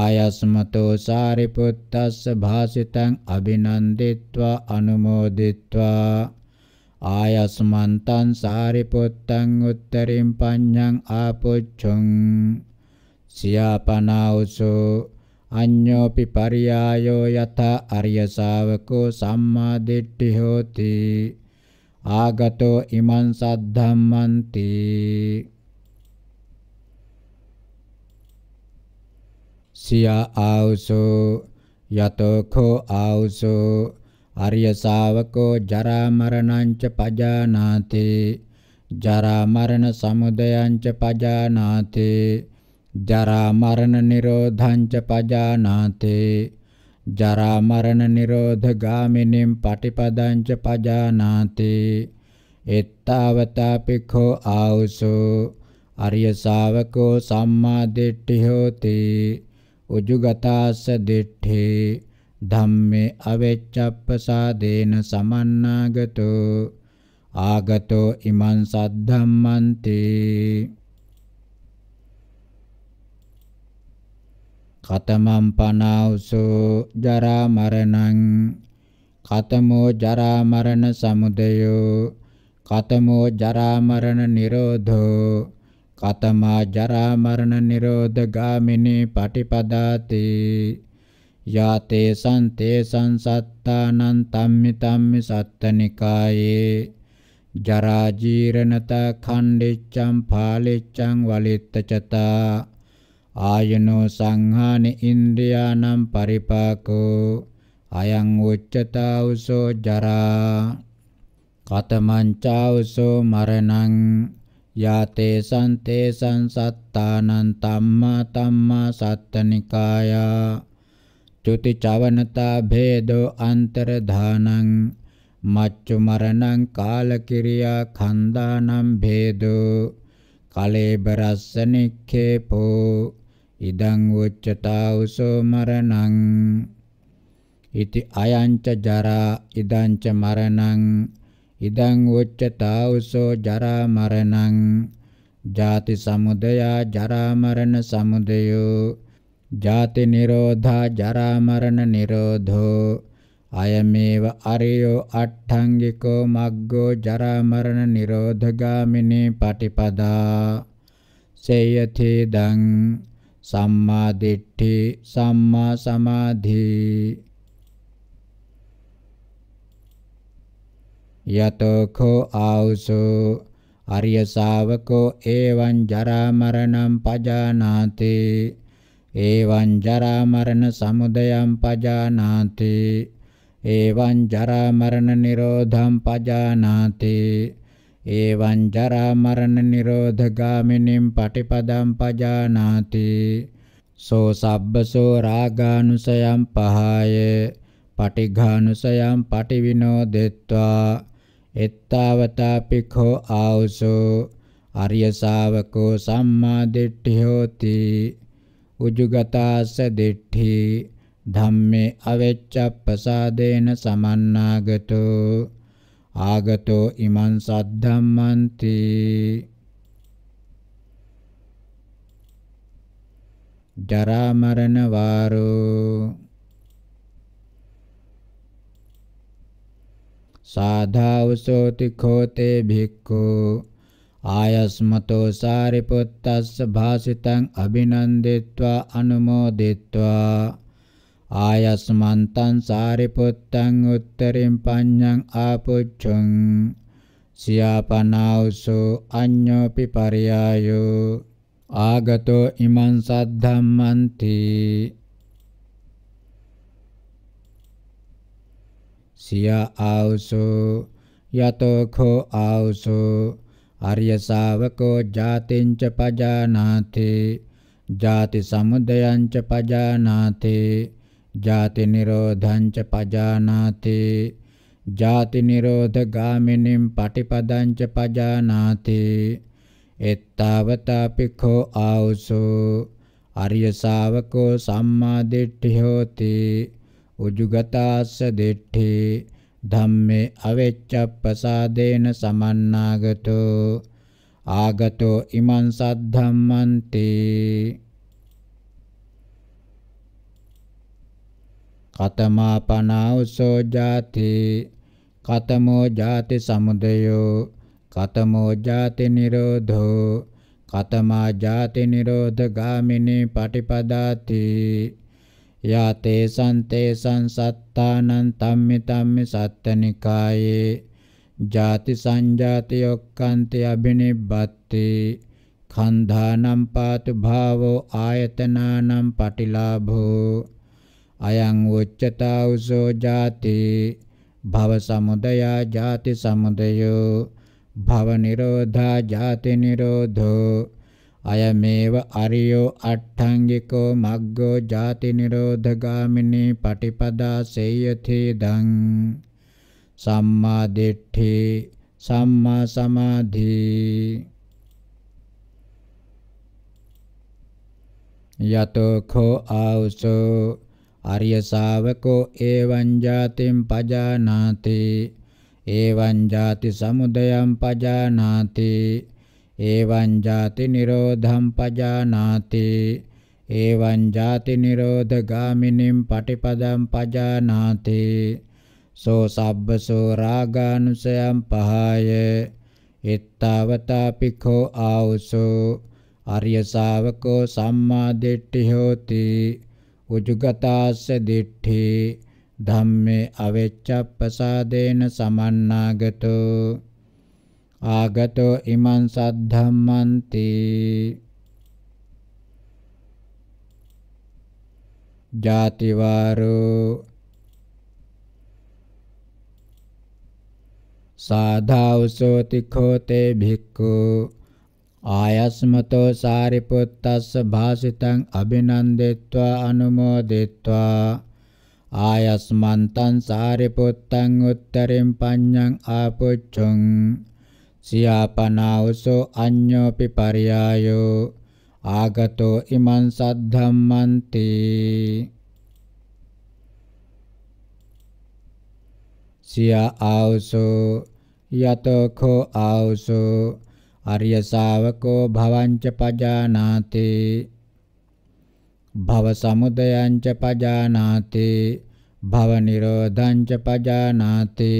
ආයස්මතෝ සාරිපුත්තස්ස භාසිතං අභිනන්දිත්වා අනුමෝදිත්වා ආයස්මන්තං සාරිපුත්තං උත්තරින් පඤ්ඤං ආපොච්චං සියාපනාවසෝ අඤ්ඤෝපි පරියායෝ යත අරිය ශාවකෝ සම්මා දිට්ඨි හෝති ආගතෝ ඉමං සද්ධම්මන්ති සියා ආවසෝ යතෝ කෝ ආවසෝ අරිය ශාවකෝ ජරා මරණං ච පජානාති ජරා මරණ සමුදයං ච පජානාති ජරා මරණ නිරෝධං ච පජානාති ජරා මරණ නිරෝධ ගාමිනින් පටිපදං ච පජානාති එත්තාවතාපිඛෝ ආවසෝ අරිය ශාවකෝ සම්මා දිට්ඨි හෝති උජුගතාස දිට්ඨේ ධම්මේ අවෙච්ඡප්පසාදේන සමන්නාගතෝ ආගතෝ ඉමං සද්ධම්මන්තේ කතමම් පනාවසෝ ජරා මරණං කතමෝ ජරා මරණ සමුදයෝ කතමෝ ජරා මරණ නිරෝධෝ කතමා ජරා මරණ නිරෝධ ගාමිනී පටිපදාතේ යාතේ සන්තේ සංසත්තානං තම්මි තම්මි සත්තනිකායේ ජරා ජීරණත ඛණ්ඩෙච්ඡං පාලෙච්ඡං වලිත්තචතා ආයනෝ සංහාන ඉන්ද්‍රියානම් පරිපාකෝ අයං උච්චතාවසෝ ජරා කතමංචාවසෝ මරණං යාතේ සන්තේ සංසත්තානං තම්මා තම්මා සත්තනිකායා චුති චවනතා භේදෝ අන්තරධානං මච්චු මරණං කාලකිරියා ඛණ්ඩානම් භේදෝ කලේබරස්ස නික්ඛේපෝ ඉදං උච්චතා උසෝ මරණං ඉති අයංච ජරා ඉදංච මරණං ඉදං උච්චතා උසෝ ජරා මරණං ජාති සමුදයා ජරා මරණ සමුදයෝ ජාති නිරෝධා ජරා මරණ නිරෝධෝ අයමේව අරියෝ අට්ඨංගිකෝ මග්ගෝ ජරා මරණ නිරෝධගාමිනී පටිපදා සේයති දං සම්මා දිට්ඨි සම්මා සමාධි යතෝ කෝ ආවසෝ අරිය ශාවකෝ එවං ජරා මරණං පජානාති එවං ජරා මරණ සමුදයං පජානාති එවං ජරා මරණ නිරෝධං පජානාති එවං ජරා මරණ නිරෝධ ගාමිනින් පටිපදං පජානාති සෝ සබ්බසෝ රාගානුසයං පහය පටිඝානුසයං පටිවිනෝදෙත්වා එත්තාවතා පිඛෝ ආවසෝ අරිය ශාවකෝ සම්මා දිට්ඨියෝති උජුගතාස දිට්ඨි ධම්මේ අවෙච්ඡප්පසාදේන සමන්නාගතෝ ආගතෝ ඉමං සද්ධම්මන්ති ජරා මරණ වාරෝ සාධාවසෝති කෝතේ භික්ඛෝ ආයස්මතෝ සාරිපුත්තස්ස භාසිතං අභිනන්දිත්වා අනුමෝදිත්වා ආයස්මන්තං සාරිපුත්තං උත්තරින් පඤ්ඤං ආපුච්ඡං සියාපනාවසෝ අඤ්ඤෝපි පරියායෝ ආගතෝ ඉමං සද්ධම්මන්ති සියා ආවසෝ යතෝ කෝ ආවසෝ අරිය ශාවකෝ ජාතිංච පජානාති ජාති සමුදයංච පජානාති ජාති නිරෝධංච පජානාති ජාති නිරෝධ ගාමිනින් පටිපදංච පජානාති එත්තාවතාපිඛෝ ආවසෝ අරිය ශාවකෝ සම්මා දිට්ඨි හෝති උජුගතාස්ස දිට්ඨේ ධම්මේ අවෙච්ඡප්පසාදේන සමන්නාගතෝ ආගතෝ ඉමං සද්ධම්මන්ති කතමා පනාවසෝ ජාති කතමෝ ජාති සමුදයෝ කතමෝ ජාති නිරෝධෝ කතමා ජාති නිරෝධ ගාමිනී පටිපදාති යාතේ සන්තේ සංසත්තානං තම්මි තම්මි සත්තනිකායේ ජාති සංජාති යොක්칸ති අබිනිබ්බත්ති කන්ධානම් පාතු භාවෝ ආයතනානම් පටිලාභෝ අයං උච්චතා උසෝ ජාති භව සමුදයා ජාති සමුදයෝ භව නිරෝධා ජාති නිරෝධෝ අයමේව අරියෝ අට්ඨංගිකෝ මග්ගෝ ජාති නිරෝධගාමිනී පටිපදා සේයති දං සම්මා දිට්ඨි සම්මා සමාධි යතෝ කෝ ආවසෝ ආර්ය ශාවකෝ එවං ජාතිම් පජානාති එවං ජාති සමුදයම් පජානාති එවං ජාති නිරෝධම් පජානාති එවං ජාති නිරෝධ ගාමිනින් පටිපදම් පජානාති සෝ සබ්බසෝ රාගානුසයම් පහය එත්තවතාපිඛෝ ආවසෝ ආර්ය ශාවකෝ සම්මා දිට්ඨි හෝති උජුගතාස්ස දිට්ඨි ධම්මේ අවෙච්ඡප්පසාදේන සමන්නාගතෝ ආගතෝ ඉමං සද්ධම්මන්ති ජාතිවාරෝ සාධාවසෝති කෝතේ භික්ඛු ආයස්මතෝ සාරිපුත්තස්ස භාසිතං අභිනන්දෙත්වා අනුමෝදෙත්වා ආයස්මන්තං සාරිපුත්තං උත්තරින් පඤ්ඤං ආපුච්ඡං සියාපනාවසෝ අඤ්ඤෝපි පරියායෝ ආගතෝ ඉමං සද්ධම්මන්ති සියා ආවසෝ යතෝ කෝ ආවසෝ අරිය ශාවකෝ භවංච පජානාති භව සමුදයං ච පජානාති භව නිරෝධං ච පජානාති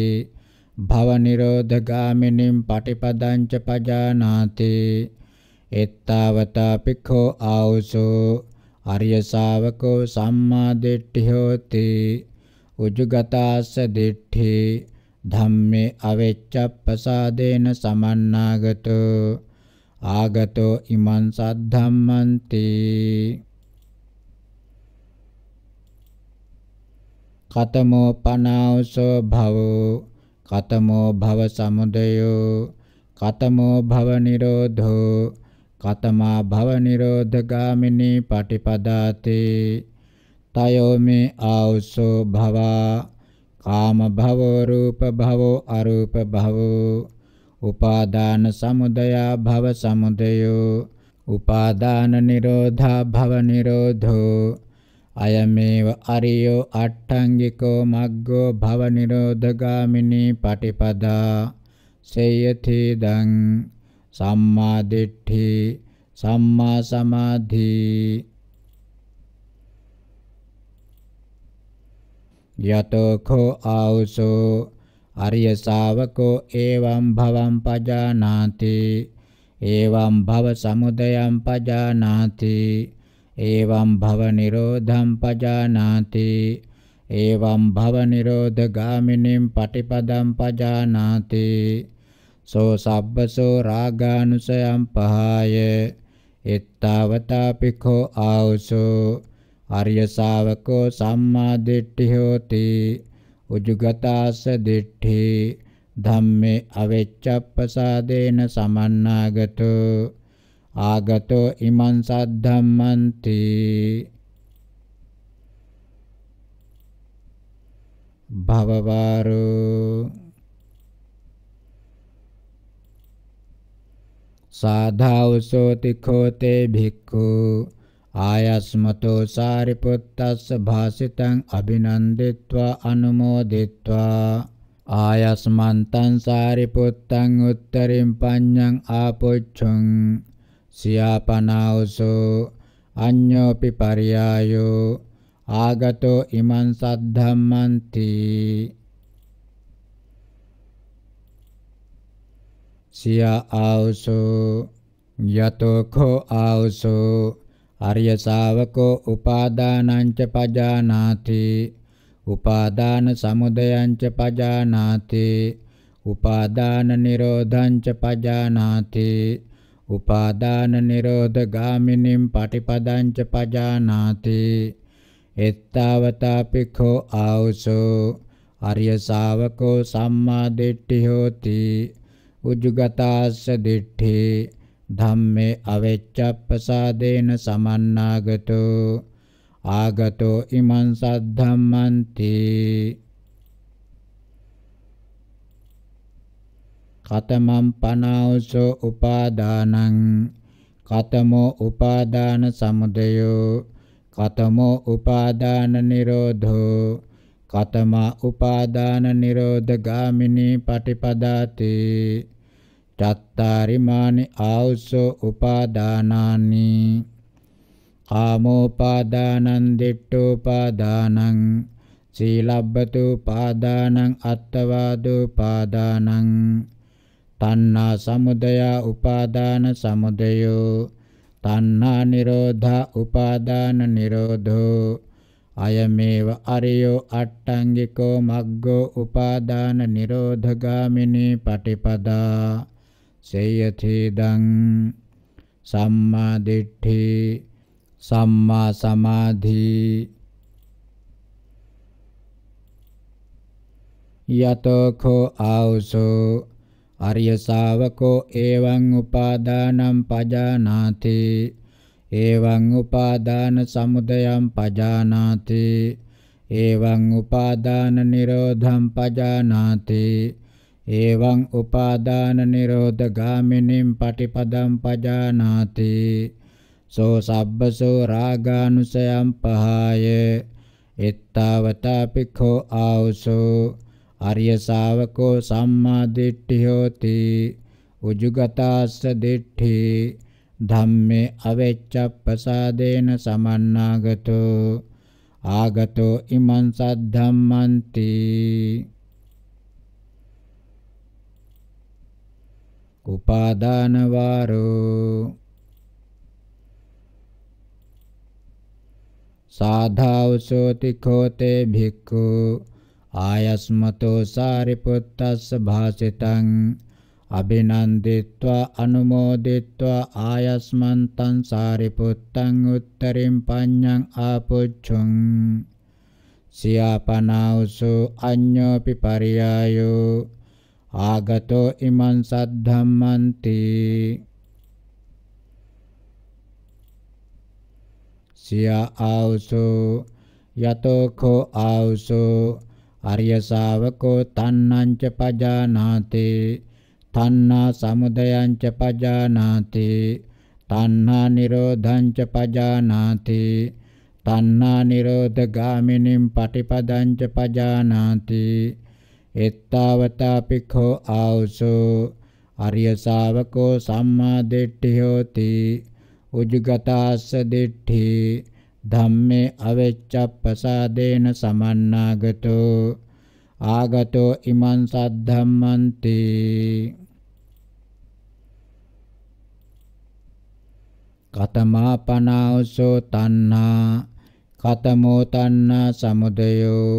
භවනිරෝධගාමිනිම් පටිපදංච පජානාති එත්තාවතා පික්ඛෝ ආවුසෝ අරිය ශාවකෝ සම්මා දිට්ඨි හෝති උජුගතස්ස දිට්ඨි ධම්මේ අවෙච්ඡප්පසාදේන සමන්නාගතෝ ආගතෝ ඉමං සද්ධම්මන්ති කතමෝ පනාවසෝ භවෝ කතමෝ භව සමුදයෝ කතමෝ භව නිරෝධෝ කතමා භව නිරෝධගාමිනී පටිපදාති තයෝ මේ ආවසෝ භවා කාම භවෝ රූප භවෝ අරූප භවෝ උපාදාන සමුදයා භව සමුදයෝ උපාදාන නිරෝධා භව නිරෝධෝ අයමේව අරියෝ අට්ඨංගිකෝ මග්ගෝ භව නිරෝධගාමිනී පටිපදා සේයති දං සම්මා දිට්ඨි සම්මා සමාධි යතෝ කෝ ආවසෝ අරිය ශාවකෝ එවං භවං පජානාති එවං භව සමුදයං පජානාති एवं भवनिरोधं पजानाति एवं भवनिरोधगामिनीं पटिपदं पजानाति सो सब्बसो रागानुसयं पहाय इत्तावतापि खो आउसो अर्यशावको सम्मादिट्ठिहोति උජුගතාස දිට්ඨි ධම්මේ අවෙච්චප්පසාදේන සමන්නාගතෝ ආගතෝ ඉමං සද්ධම්මන්ති භවවාරෝ සාධාවසෝ තිඛෝතේ භික්ඛු ආයස්මතෝ සාරිපුත්තස්ස භාසිතං අභිනන්දිත්වා අනුමෝදිත්වා ආයස්මන්තං සාරිපුත්තං උත්තරින් පඤ්ඤං ආපොච්චං සියාපනාවසෝ අඤ්ඤෝපි පරියායෝ ආගතෝ ඉමං සද්ධම්මන්ති සියා ආවසෝ යතෝ කෝ ආවසෝ අරිය ශාවකෝ උපාදානං ච පජානාති උපාදාන සමුදයං ච පජානාති උපාදාන නිරෝධං ච පජානාති උපාදාන නිරෝධ ගාමිනින් පටිපදංච පජානාති එත්තාවතා පිඛෝ ආවසෝ අරිය ශාවකෝ සම්මා දිට්ඨි හෝති උජුගතාස්ස දිට්ඨි ධම්මේ අවෙච්ඡප්පසාදේන සමන්නාගතෝ ආගතෝ ඉමං සද්ධම්මන්ති කතමම් පනාවසෝ උපාදානං කතමෝ උපාදාන සමුදයෝ කතමෝ උපාදාන නිරෝධෝ කතමා උපාදාන නිරෝධ ගාමිනී පටිපදාති චත්තාරිමානි ආවුසෝ උපාදානානි කාමෝපාදානං දිට්ඨෝපාදානං සීලබ්බතුපාදානං අත්තවාදෝපාදානං තණ්හා සමුදය උපාදාන සමුදයෝ තණ්හා නිරෝධා උපාදාන නිරෝධෝ අයමේව අරියෝ අට්ටංගිකෝ මග්ගෝ උපාදාන නිරෝධගාමිනී පටිපදා සේයතිදං සම්මා දිට්ඨි සම්මා සමාධි යතෝ කෝ ආවසෝ අරිය ශාවකෝ එවං උපාදානං පජානාති එවං උපාදාන සමුදයං පජානාති එවං උපාදාන නිරෝධං පජානාති එවං උපාදාන නිරෝධ ගාමිනින් පටිපදං පජානාති සෝ සබ්බසෝ රාගානුසයං පහය එත්තාවතා පිඛෝ ආවසෝ අරිය ශාවකෝ සම්මා දිට්ඨි හෝති උජුගතාස්ස දිට්ඨි ධම්මේ අවෙච්ඡප්පසාදේන සමන්නාගතෝ ආගතෝ ඉමං සද්ධම්මන්ති උපාදාන වාරෝ සාධාවසෝති කෝතේ භික්ඛු ආයස්මතෝ සාරිපුත්තස්ස භාසිතං අභිනන්දිත්වා අනුමෝදිත්වා ආයස්මන්තං සාරිපුත්තං උත්තරින් පඤ්ඤං ආපුච්ඡුං සියාපනාවසු අඤ්ඤෝපි පරියායෝ ආගතෝ ඉමං සද්ධම්මන්ති සියා ආවසු යතෝ කෝ ආවසු අරිය ශාවකෝ තණ්හං ච පජානාති තණ්හා සමුදයං ච පජානාති තණ්හා නිරෝධං ච පජානාති තණ්හා නිරෝධ ගාමිනින් පටිපදං ච පජානාති එත්තාවතා පිඛෝ ආවසෝ අරිය ශාවකෝ සම්මා දිට්ඨි හෝති උජ්ජගතස්ස දිට්ඨි ධම්මේ අවෙච්ඡප්පසාදේන සමන්නාගතෝ ආගතෝ ඉමං සද්ධම්මන්ති කතමා පනාවසෝ තණ්හා කතමෝ තණ්හා සමුදයෝ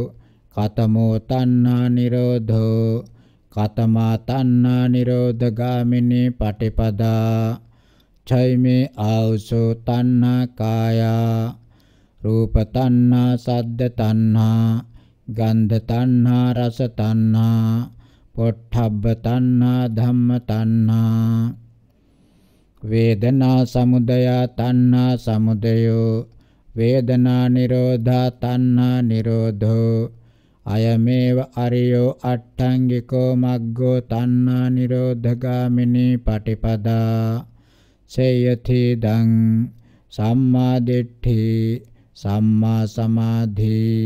කතමෝ තණ්හා නිරෝධෝ කතමා තණ්හා නිරෝධගාමිනී පටිපදා චෛමේ ආවසෝ තණ්හා කායා රූප තණ්හා, සද්ද තණ්හා, ගන්ධ තණ්හා, රස තණ්හා, පොට්ඨබ්බ තණ්හා, ධම්ම තණ්හා. වේදනා සමුදය තණ්හා සමුදයෝ වේදනා නිරෝධා තණ්හා නිරෝධෝ අයමේව අරියෝ අට්ඨංගිකෝ මග්ගෝ තණ්හා නිරෝධගාමිනී පටිපදා සේයති දං සම්මා දිට්ඨි සම්මා සමාධි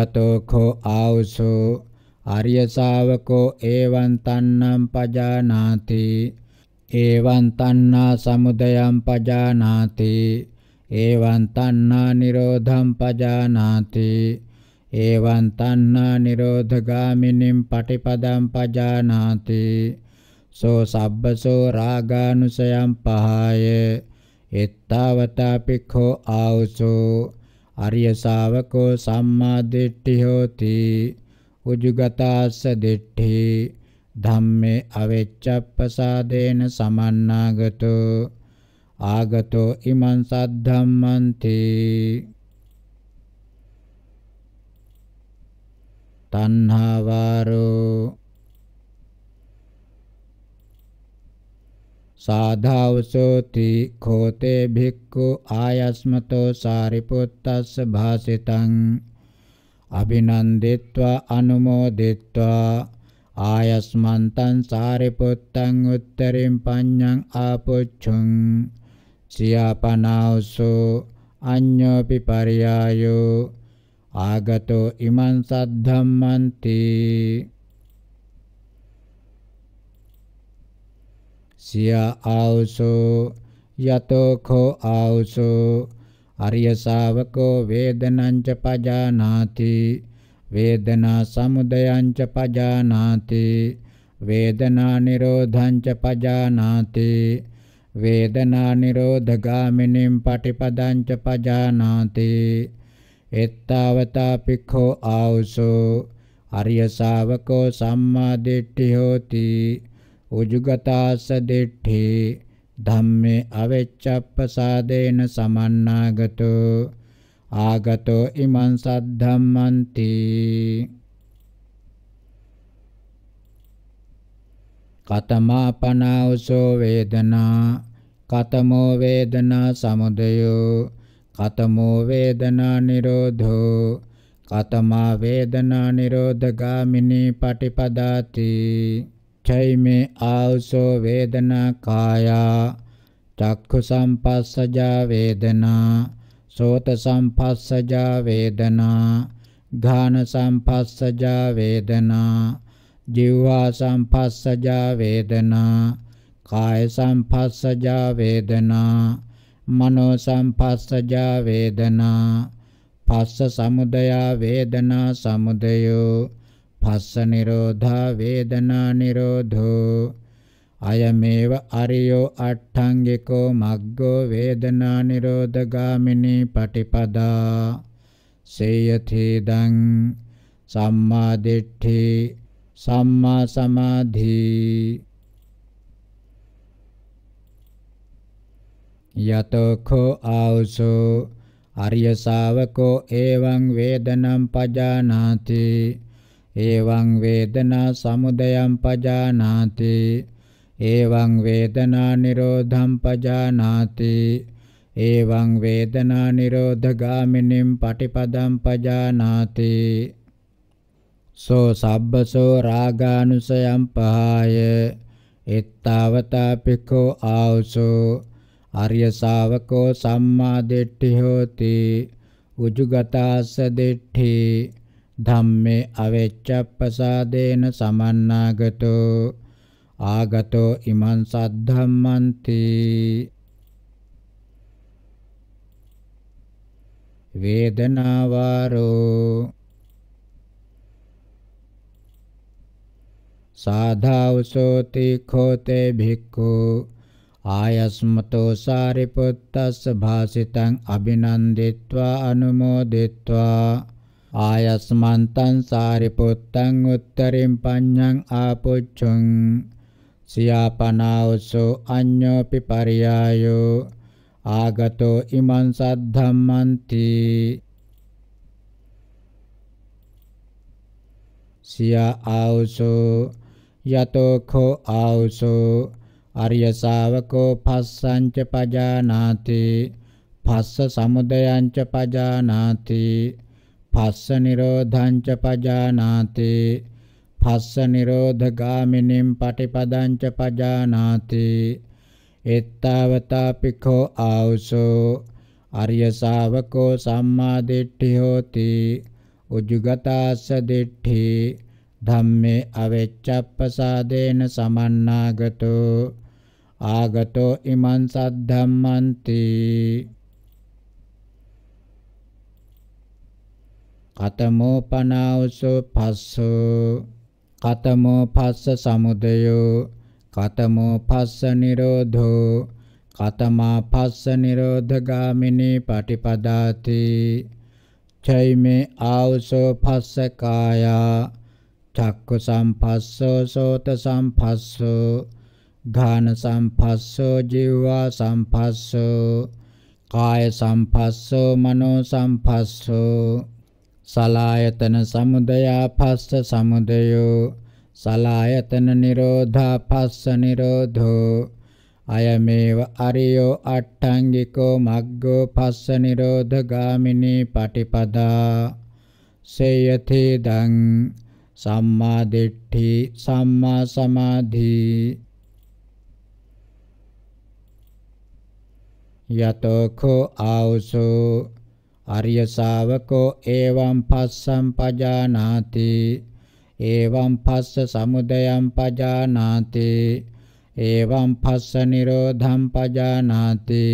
යතෝ කෝ ආවසෝ ආර්ය ශාවකෝ එවං තන්නම් පජානාති එවං තන්නා සමුදයං පජානාති එවං තන්නා නිරෝධං පජානාති එවං තන්නා නිරෝධගාමිනින් පටිපදං පජානාති සෝ සබ්බසෝ රාගානුසයම් පහය එත්තවතා පික්ඛෝ ආවසෝ අරිය ශාවකෝ සම්මා දිට්ඨි හෝති උජුගතස්ස දිට්ඨි ධම්මේ අවෙච්ඡප්පසාදේන සමන්නාගතෝ ආගතෝ ඉමං සද්ධම්මන්ති තණ්හාවාරෝ සාධාවසෝති කෝතේ භික්ඛු ආයස්මතෝ සාරිපුත්තස්ස භාසිතං අභිනන්දිත්වා අනුමෝදිත්වා ආයස්මන්තං සාරිපුත්තං උත්තරින් පඤ්ඤං ආපොච්චුං සියාපනාවසෝ අඤ්ඤෝපි පරියායෝ ආගතෝ ඉමං සද්ධම්මන්ති සිය ආවසෝ යතෝ කෝ ආවසෝ අරිය ශාවකෝ වේදනං ච පජානාති වේදනා සමුදයං ච පජානාති වේදනා නිරෝධං ච පජානාති වේදනා නිරෝධගාමිනින් පටිපදං ච පජානාති එත්තාවතා පික්ඛෝ ආවසෝ අරිය ශාවකෝ සම්මා දිට්ඨි හෝති උජුගතාස දිට්ඨි ධම්මේ අවෙච්ඡප්පසාදේන සමන්නාගතෝ ආගතෝ ඉමං සද්ධම්මන්ති කතමා පනාවසෝ වේදනා කතමෝ වේදනා සමුදයෝ කතමෝ වේදනා නිරෝධෝ කතමා වේදනා නිරෝධගාමිනී පටිපදාති චෛමේ ආල්සෝ වේදනා කායා චක්ඛු සම්පස්සජා වේදනා සෝත සම්පස්සජා වේදනා ඝාන සම්පස්සජා වේදනා ජීවා සම්පස්සජා වේදනා කාය සම්පස්සජා වේදනා මනෝ සම්පස්සජා වේදනා පස්ස සමුදයා වේදනා සමුදයෝ පස්ස නිරෝධා වේදනා නිරෝධෝ අයමේව අරියෝ අට්ඨංගිකෝ මග්ගෝ වේදනා නිරෝධගාමිනී පටිපදා සේයති දං සම්මා දිට්ඨි සම්මා සමාධි යතෝඛෝ ආවසෝ අරිය ශාවකෝ එවං වේදනම් පජානාති එවං වේදනා සමුදයං පජානාති එවං වේදනා නිරෝධං පජානාති එවං වේදනා නිරෝධගාමිනින් පටිපදං පජානාති සෝ සබ්බසෝ රාගානුසයං පහය එත්තාවතා පිකෝ ආවසෝ ආර්ය ශාවකෝ සම්මා දිට්ඨි හෝති උජුගතාස දිට්ඨි ධම්මේ අවෙච්ඡප්පසාදේන සමන්නාගතෝ ආගතෝ ඉමං සද්ධම්මන්ති වේදනාවාරෝ සාධාවසෝති කෝතේ භික්ඛු ආයස්මතෝ සාරිපුත්තස්ස භාසිතං අභිනන්දිත්වා අනුමෝදිත්වා ආයස්මන්තං සාරිපුත්තං උත්තරින් පඤ්ඤං ආපුච්චං සියාපනාවසෝ අඤ්ඤෝපි පරියායෝ ආගතෝ ඉමං සද්ධම්මන්ති සියා ආවසෝ යතෝ කෝ ආවසෝ අරිය ශාවකෝ පස්සංච පජානාති පස්ස සමුදයංච පජානාති පස්ස නිරෝධං ච පජානාති පස්ස නිරෝධගාමිනින් පටිපදං ච පජානාති එත්තාවතා පිඛෝ ආවසෝ අරිය ශාවකෝ සම්මා දිට්ඨි හෝති උජුගතාස්ස දිට්ඨි ධම්මේ අවෙච්ඡප්පසාදේන සමන්නාගතෝ ආගතෝ ඉමං සද්ධම්මන්ති කතමෝ පනාවසෝ පස්සෝ කතමෝ පස්ස සමුදයෝ කතමෝ පස්ස නිරෝධෝ කතමා පස්ස නිරෝධගාමිනී පටිපදාති චෛමේ ආවසෝ පස්ස කායා චක්ක සම්පස්සෝ සෝත සම්පස්සෝ ඝාන සම්පස්සෝ ජීවා සම්පස්සෝ කාය සම්පස්සෝ මනෝ සම්පස්සෝ සලායතන සමුදයා පස්ස සමුදයෝ සලායතන නිරෝධා පස්ස නිරෝධෝ අයමේව අරියෝ අට්ඨංගිකෝ මග්ගෝ පස්ස නිරෝධ ගාමිනී පටිපදා සේයති දං සම්මා දිට්ඨි සම්මා සමාධි යතෝ කෝ ආවසෝ අරිය ශාවකෝ එවං පස්සම් පජානාති එවං පස්ස සමුදයං පජානාති එවං පස්ස නිරෝධං පජානාති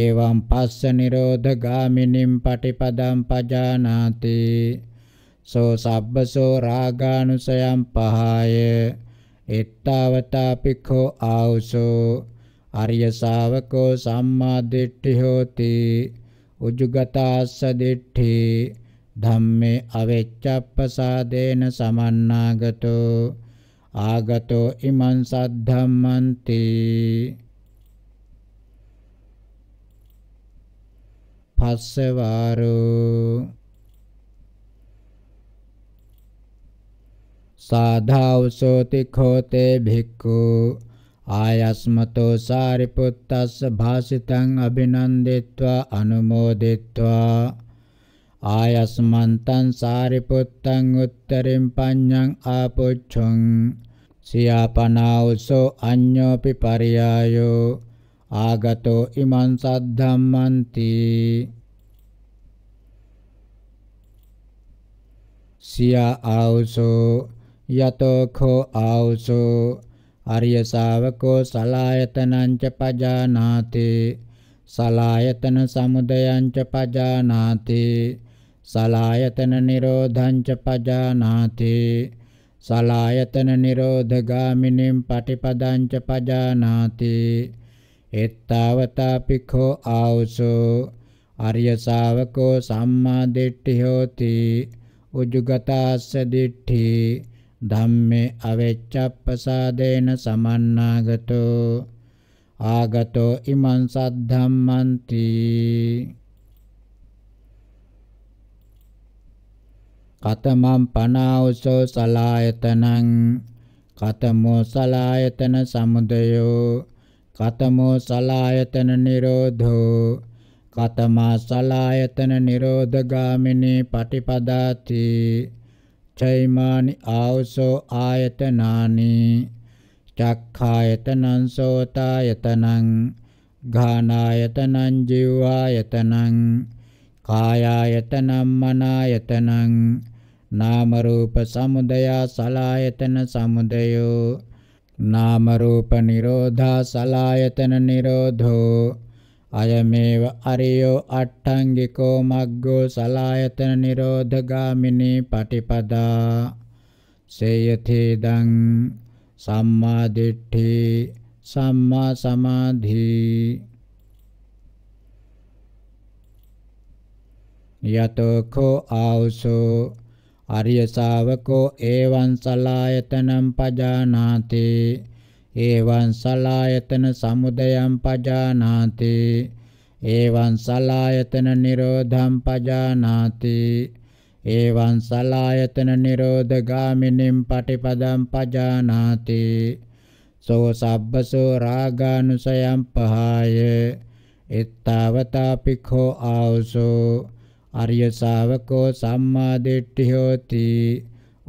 එවං පස්ස නිරෝධ ගාමිනින් පටිපදං පජානාති සෝ සබ්බසෝ රාගානුසයං පහය එත්තවතා පිඛෝ ආවසෝ අරිය ශාවකෝ සම්මා දිට්ඨි හෝති උජුගතාස්ස දිට්ඨි ධම්මේ අවෙච්ඡප්පසාදේන සමන්නාගතෝ ආගතෝ ඉමං සද්ධම්මන්ති පස්සවාරෝ සාධාවසෝති කෝතේ භික්ඛු ආයස්මතෝ සාරිපුත්තස්ස භාසිතං අභිනන්දිත්වා අනුමෝදිත්වා ආයස්මන්තං සාරිපුත්තං උත්තරින් පඤ්ඤං ආපොච්චං සියාපනාවසෝ අඤ්ඤෝපි පරියායෝ ආගතෝ ඉමං සද්ධම්මන්ති සියා ආවසෝ යතෝ කෝ ආවසෝ අරිය ශාවකෝ සලායතනං ච පජානාති සලායතන සමුදයං ච පජානාති සලායතන නිරෝධං ච පජානාති සලායතන නිරෝධගාමිනින් පටිපදං ච පජානාති එත්තාවතා පිඛෝ ආවසෝ අරිය ශාවකෝ සම්මා දිට්ඨි හෝති උජුගතස්ස දිට්ඨි ධම්මේ අවෙච්ඡප්පසාදේන සමන්නාගතෝ ආගතෝ ඉමං සද්ධම්මන්ති කතමං පනාවසෝ සලායතනං කතමෝ සලායතන සමුදයෝ කතමෝ සලායතන නිරෝධෝ කතමා සලායතන නිරෝධගාමිනී පටිපදාති චෛමානි ආවසෝ ආයතනානි චක්ඛායතනං සෝතායතනං ඝානායතනං ජීවායතනං කායායතනං මනායතනං නාම රූප සමුදය සලායතන සමුදයෝ නාම රූප නිරෝධා සලායතන නිරෝධෝ අයමේව අරියෝ අට්ඨංගිකෝ මග්ගෝ සලායතන නිරෝධගාමිනී පටිපදා සේයතේදං සම්මා දිට්ඨි සම්මා සමාධි යතෝ කෝ ආවසෝ අරිය ශාවකෝ එවං සලායතනං පජානාතේ එවං සලායතන සමුදයං පජානාති එවං සලායතන නිරෝධං පජානාති එවං සලායතන නිරෝධ ගාමිනින් පටිපදං පජානාති සෝ සබ්බසෝ රාගානුසයං පහය එත්තාවතා පිඛෝ ආවසෝ අරිය ශාවකෝ සම්මා දිට්ඨි හෝති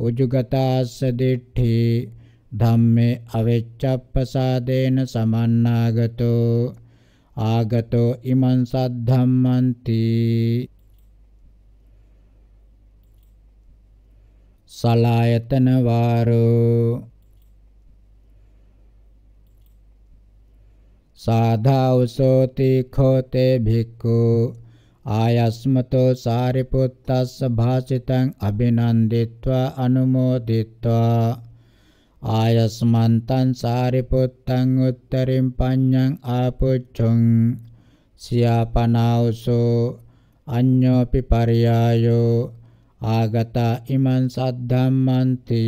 උජුගතාස්ස දිට්ඨි ධම්මේ අවෙච්ඡප්පසාදේන සමන්නාගතෝ ආගතෝ ඉමං සද්ධම්මන්ති සලායතන වාරෝ සාධාවසෝති khෝතේ භික්ඛු ආයස්මතෝ සාරිපුත්තස්ස භාසිතං අබිනන්දිත්වා අනුමෝදිත්වා ආයස්මන්තං සාරිපුත්තං උත්තරින් පඤ්ඤං ආපුච්ඡං සියාපනාවසෝ අඤ්ඤෝපි පරියායෝ ආගතා ඉමං සද්ධම්මන්ති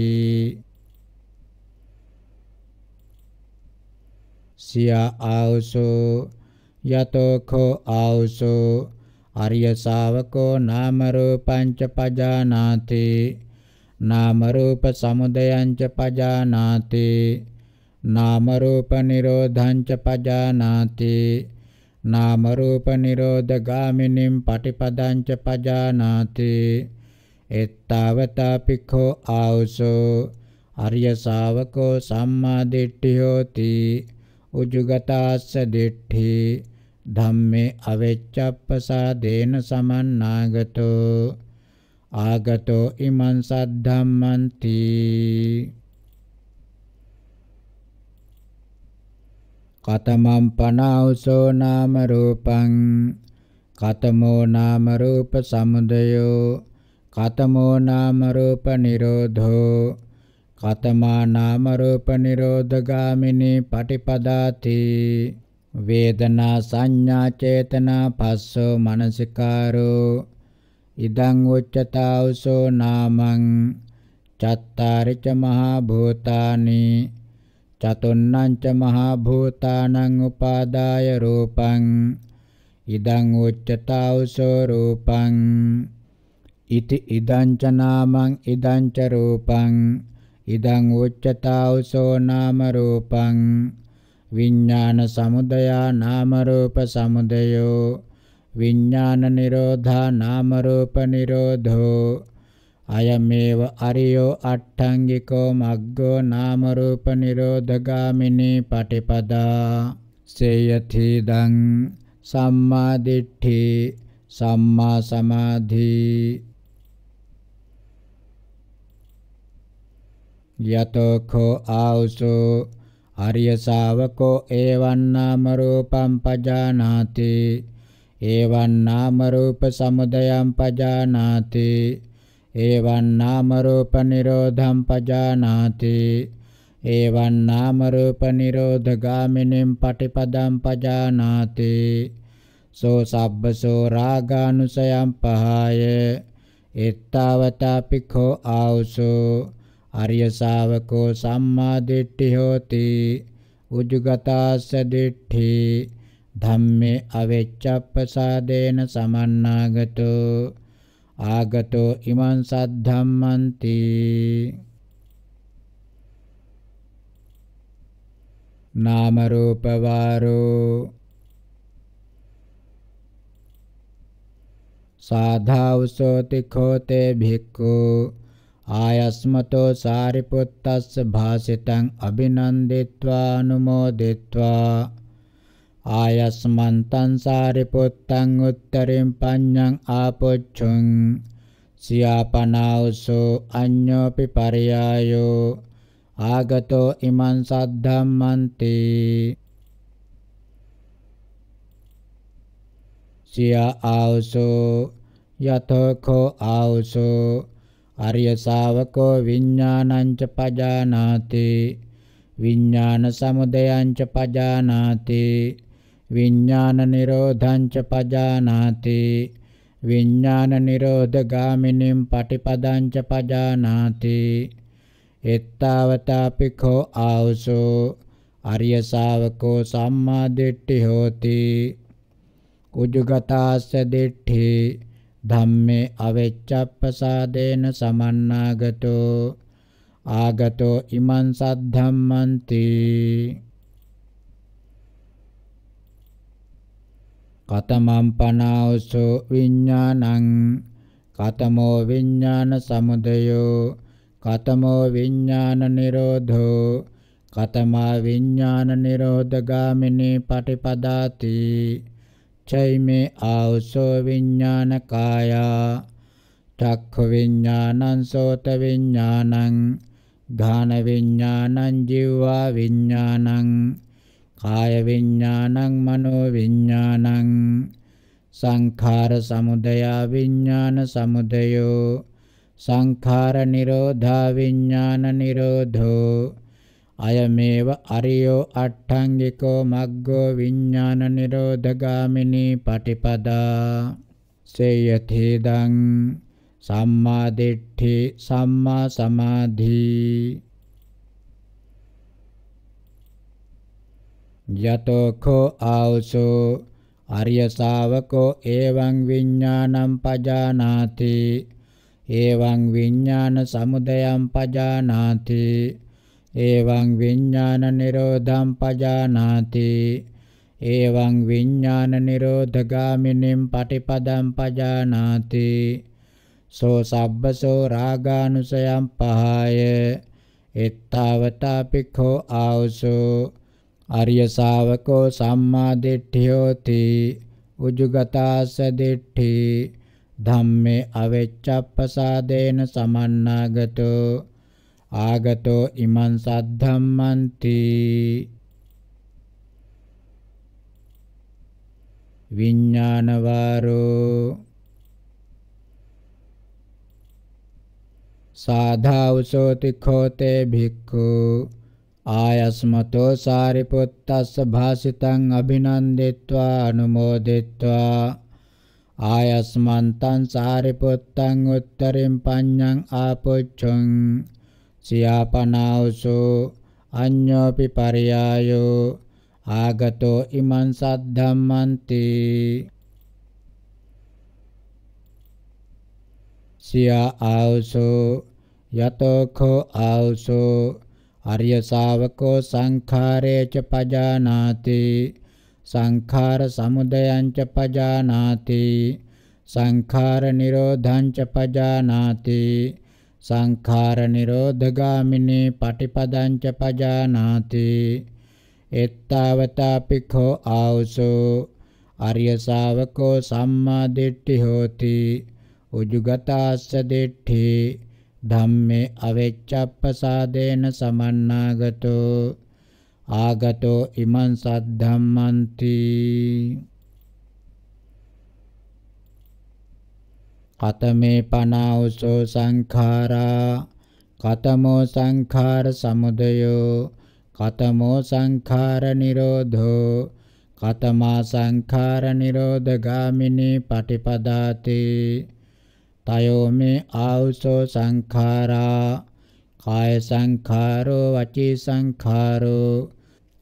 සියා ආවසෝ යතෝ කෝ ආවසෝ අරිය ශාවකෝ නාම රූපං ච පජානාති නාම රූප සමුදයං ච පජානාති නාම රූප නිරෝධං ච පජානාති නාම රූප නිරෝධ ගාමිනින් පටිපදං ච පජානාති එත්තාවතා පිඛෝ ආවසෝ අරිය ශාවකෝ සම්මා දිට්ඨි හෝති උජුගතස්ස දිට්ඨි ධම්මේ අවෙච්ඡප්පසාදේන සමන්නාගතෝ ආගතෝ ඉමං සද්ධම්මන්ති කතමම් පනෞසෝ නාම රූපං කතමෝ නාම රූප සමුදයෝ කතමෝ නාම රූප නිරෝධෝ කතමා නාම රූප නිරෝධගාමිනී පටිපදාති වේදනා සංඥා චේතනා පස්සෝ මනසිකාරෝ ඉදං උච්චතාවසෝ නාමං චත්තාරිච මහා භූතානි චතුන්නං ච මහා භූතානං උපාදාය රූපං ඉදං උච්චතාවසෝ රූපං ඉති ඉදං ච නාමං ඉදං ච රූපං ඉදං උච්චතාවසෝ නාම රූපං විඥාන සමුදයා නාම රූප සමුදයෝ විඥාන නිරෝධා නාම රූප නිරෝධෝ අයමේව අරියෝ අට්ඨංගිකෝ මග්ගෝ නාම රූප නිරෝධගාමිනී පටිපදා සේයති දං සම්මා දිට්ඨි සම්මා සමාධි යතෝ කෝ ආවුසෝ ආර්ය ශාවකෝ එවන්නාම රූපම් පජානාති එවං නාම රූප සමුදයං පජානාති එවං නාම රූප නිරෝධං පජානාති එවං නාම රූප නිරෝධ ගාමිනින් පටිපදං පජානාති සෝ සබ්බසෝ රාගානුසයං පහය එත්තවතාපි කෝ ආවසෝ ආර්ය ශාවකෝ සම්මා දිට්ඨි හෝති උජ්ජගතස්ස දිට්ඨි ධම්මේ අවෙච්ඡප්පසාදේන සමන්නාගතෝ ආගතෝ ඉමං සද්ධම්මන්ති නාම රූප වාරෝ සාධාවසෝති කෝතේ භික්ඛු ආයස්මතෝ සාරිපුත්තස්ස භාසිතං අභිනන්දිත්වා අනුමෝදිත්වා ආයස්මන්තං සාරිපුත්තං උත්තරින් පඤ්ඤං ආපොච්චුං සියාපනාවසෝ අඤ්ඤෝපි පරයායෝ ආගතෝ ඉමං සද්ධම්මන්ති සියා ආවසෝ යතෝකෝ ආවසෝ අරිය ශාවකෝ විඥානංච පජානාති විඥාන සමුදයංච පජානාති විඥාන නිරෝධං ච පජානාති විඥාන නිරෝධ ගාමිනින් පටිපදං ච පජානාති එත්තාවතාපි කෝ ආවසෝ අරිය ශාවකෝ සම්මා දිට්ඨි හෝති උජගතාස්ස දිට්ඨි ධම්මේ අවෙච්ඡප්පසාදේන සමන්නාගතෝ ආගතෝ ඉමං සද්ධම්මන්ති කතමම් පනාවසෝ විඥානං කතමෝ විඥාන සමුදයෝ කතමෝ විඥාන නිරෝධෝ කතමා විඥාන නිරෝධගාමිනී පටිපදාති චෛමේ ආවසෝ විඥාන කායා චක්ඛ විඥානං සෝත විඥානං ධාන විඥානං ජීවා විඥානං කාය විඥානං මනෝ විඥානං සංඛාර සමුදය විඥාන සමුදයෝ සංඛාර නිරෝධා විඥාන නිරෝධෝ අයමේව අරියෝ අට්ඨංගිකෝ මග්ගෝ විඥාන නිරෝධගාමිනී පටිපදා සේයතේදං සම්මා දිට්ඨි සම්මා සමාධි යතෝ කෝ ආවසෝ ආර්ය ශාවකෝ එවං විඥානං පජානාති එවං විඥාන සමුදයං පජානාති එවං විඥාන නිරෝධං පජානාති එවං විඥාන නිරෝධගාමිනින් පටිපදං පජානාති සෝ සබ්බසෝ රාගානුසයං පහය එත්තාවතා පිඛෝ ආවසෝ ආර්ය ශාවකෝ සම්මා දිට්ඨියෝති උජුගතාස දිට්ඨි ධම්මේ අවෙච්ඡප්පසාදේන සමන්නාගතෝ ආගතෝ ඉමං සද්ධම්මන්ති විඤ්ඤාණවාරෝ සාධාවසෝති කෝතේ භික්ඛු ආයස්මතෝ සාරිපුත්තස්ස භාසිතං අභිනන්දිත්වා අනුමෝදිත්වා ආයස්මන්තං සාරිපුත්තං උත්තරින් පඤ්ඤං ආපොච්චං සියාපනාවසෝ අඤ්ඤෝපි පරියායෝ ආගතෝ ඉමං සද්ධම්මන්ති සියා ආවසෝ යතෝඛෝ ආවසෝ අරිය ශාවකෝ සංඛාරේච පජානාති සංඛාර සමුදයං ච පජානාති සංඛාර නිරෝධං ච පජානාති සංඛාර නිරෝධගාමිනී පටිපදං ච පජානාති එත්තාවතා පිඛෝ ආවසෝ අරිය ශාවකෝ සම්මා දිට්ඨි හෝති උජුගතාස්ස දිට්ඨි ධම්මේ අවෙච්චප්පසාදේන සමන්නාගතෝ ආගතෝ ඉමං සද්ධම්මන්ති කතමේ පනාවසෝ සංඛාරා කතමෝ සංඛාර සමුදයෝ කතමෝ සංඛාර නිරෝධෝ කතමා සංඛාර නිරෝධගාමිනී පටිපදාතේ තයෝ මේ ආවුසෝ සංඛාරා කාය සංඛාරෝ වචී සංඛාරෝ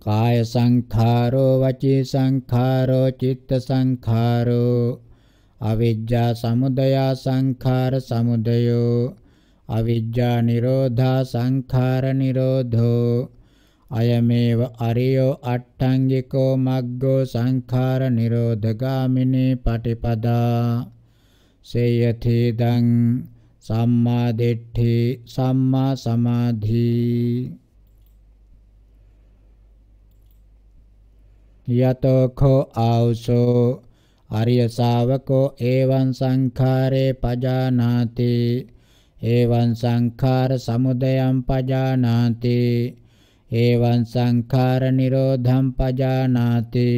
කාය සංඛාරෝ වචී සංඛාරෝ චිත්ත සංඛාරෝ අවිජ්ජා සමුදය සංඛාර සමුදයෝ අවිජ්ජා නිරෝධා සංඛාර නිරෝධෝ අයමේව අරියෝ අට්ඨංගිකෝ මග්ගෝ සංඛාර නිරෝධගාමිනී පටිපදා සේයතේදං සම්මා දිට්ඨි සම්මා සමාධි යතෝඛෝ ආවසෝ ආර්ය ශාවකෝ එවං සංඛාරේ පජානාති එවං සංඛාර සමුදයං පජානාති එවං සංඛාර නිරෝධං පජානාති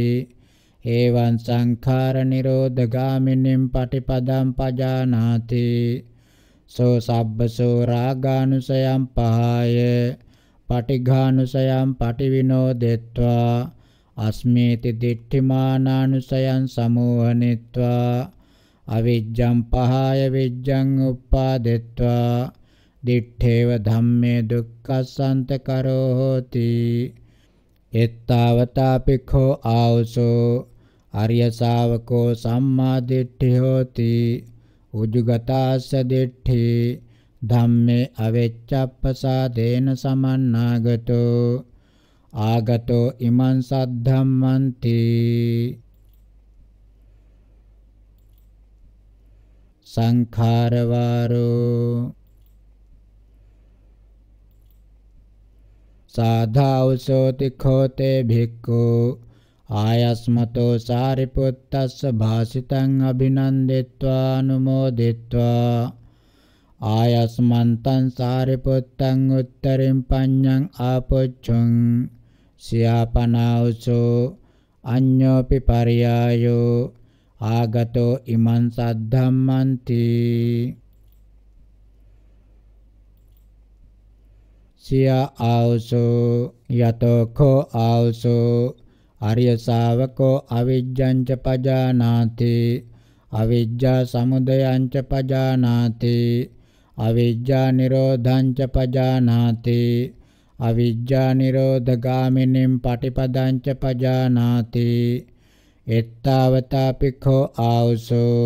ඒවං සංඛාර නිරෝධගාමිනින් පටිපදම් පජානාති සෝ සබ්බසෝ රාගානුසයම් පහය පටිඝානුසයම් පටිවිනෝදෙත්වා අස්මේති දිට්ඨිමානානුසයන් සමෝහනෙත්වා අවිජ්ජම් පහය විජ්ජං උප්පාදෙත්වා දිඨේව ධම්මේ දුක්ඛසන්ත කරෝ හෝති එත්තාවතා පිඛෝ ආවසෝ arya savako samma diṭṭhi hoti උජුගතස්ස දිට්ඨි ධම්මේ අවෙච්ඡප්පසාදේන සමන්නාගතෝ ආගතෝ ඉමං සද්ධම්මන්ති සංඛාරවාරෝ සාධාවසෝති කෝතේ භික්ඛෝ ආයස්මතෝ සාරිපුත්තස්ස භාසිතං අභිනන්දෙත්වා අනුමෝදෙත්වා ආයස්මන්තං සාරිපුත්තං උත්තරින් පඤ්ඤං ආපොච්චං සියාපනාවසෝ අඤ්ඤෝපි පරියායෝ ආගතෝ ඉමං සද්ධම්මන්ති සියා ආවසෝ යතෝ කෝ ආවසෝ අරිය ශාවකෝ අවිජ්ජංච පජානාති අවිජ්ජා සමුදයංච පජානාති අවිජ්ජා නිරෝධංච පජානාති අවිජ්ජා නිරෝධගාමිනින් පටිපදංච පජානාති එත්තාවතාපි කෝ ආවසෝ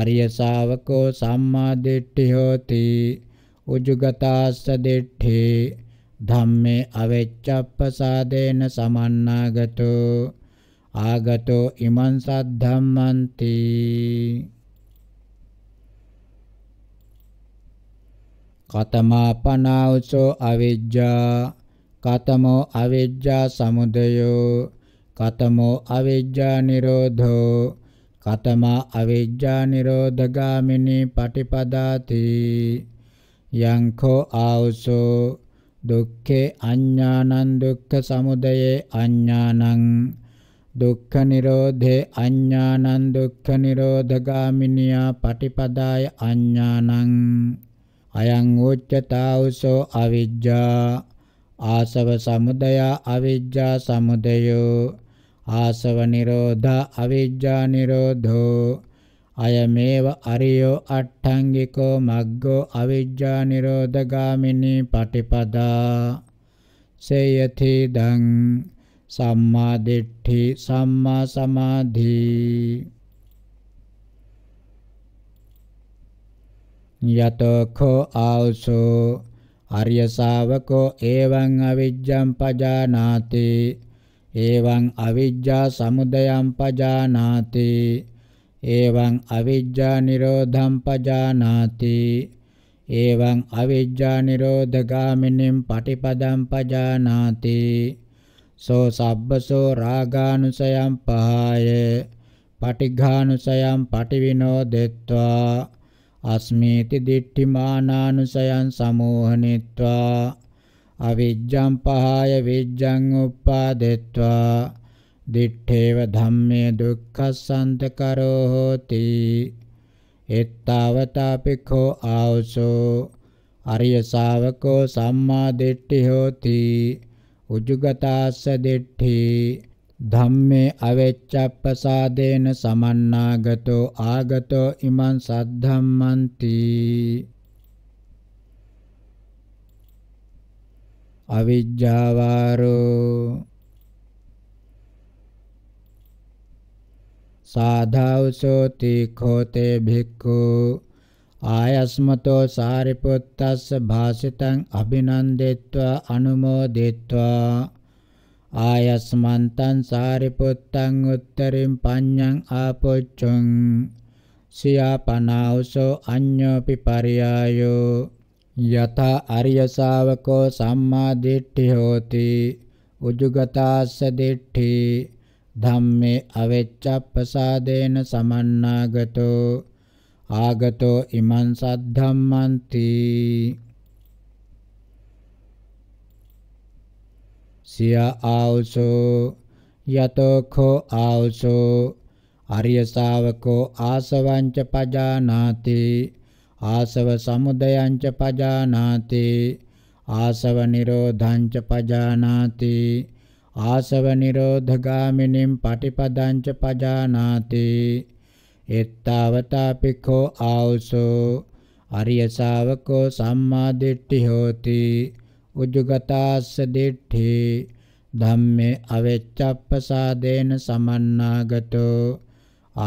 අරිය ශාවකෝ සම්මා දිට්ඨි හෝති උජුගතාස්ස දිට්ඨේ ධම්මේ අවෙච්චප්පසාදේන සමන්නාගතෝ ආගතෝ ඉමං සද්ධම්මන්ති කතමා පනාවසෝ අවිජ්ජා කතමෝ අවිජ්ජා සමුදයෝ කතමෝ අවිජ්ජා නිරෝධෝ කතමා අවිජ්ජා නිරෝධගාමිනී පටිපදාති යංඛෝ ආවසෝ දුක්ඛේ අඥානං දුක්ඛ සමුදයේ අඥානං දුක්ඛ නිරෝධේ අඥානං දුක්ඛ නිරෝධගාමිනියා පටිපදාය අඥානං අයං උච්චතාවසෝ අවිජ්ජා ආසව සමුදය අවිජ්ජා සමුදයෝ ආසව නිරෝධා අවිජ්ජා නිරෝධෝ අයමේව අරියෝ අට්ඨංගිකෝ මග්ගෝ අවිජ්ජා නිරෝධගාමිනී පටිපදා සේයති දං සම්මා දිට්ඨි සම්මා සමාධි යතෝ කෝ ආවසෝ ආර්ය ශාවකෝ එවං අවිජ්ජං පජානාති එවං අවිජ්ජා සමුදයං පජානාති එවං අවිජ්ජා නිරෝධම් පජානාති එවං අවිජ්ජා නිරෝධගාමිනින් පටිපදම් පජානාති සෝ සබ්බසෝ රාගානුසයම් පහය පටිඝානුසයම් පටිවිනෝදෙත්වා අස්මේති දිට්ඨිමානානුසයන් සමෝහනෙත්වා අවිජ්ජම් පහය විජ්ජං උප්පාදෙත්වා දිත්තේව ධම්මේ දුක්ඛසන්ත කරෝ හෝති එත්තාවතාපිඛෝ ආවසෝ අරිය ශාවකෝ සම්මා දිට්ඨි හෝති උජුගතාස්ස දිට්ඨි ධම්මේ අවෙච්ඡප්පසාදේන සමන්නාගතෝ ආගතෝ ඉමං සද්ධම්මන්ති අවිජ්ජාවාරෝ සාධාවසෝ තීඛෝතේ භික්ඛු ආයස්මතෝ සාරිපුත්තස්ස භාසිතං අභිනන්දෙත්වා අනුමෝදෙත්වා ආයස්මන්තං සාරිපුත්තං උත්තරින් පඤ්ඤං ආපොච්චං සියාපනාවසෝ අඤ්ඤෝපි පරියායෝ යත අරිය ශාවකෝ සම්මා දිට්ඨි හෝති උජුගතාස්ස දිට්ඨි ධම්මේ අවෙච්චප්පසාදේන සමන්නාගතෝ ආගතෝ ඉමං සද්ධම්මන්ති සියා ආවසෝ යතෝ කෝ ආවසෝ ආර්ය ශාවකෝ ආසවංච පජානාති ආසව සමුදයංච පජානාති ආසව නිරෝධංච පජානාති ආසව නිරෝධගාමිනිම් පටිපදංච පජානාති එත්තාවතා පික්ඛෝ ආවසෝ අරිය ශාවකෝ සම්මා දිට්ඨි හෝති උජ්ජගතස්ස දිට්ඨි ධම්මේ අවෙච්ඡප්පසාදේන සමන්නාගතෝ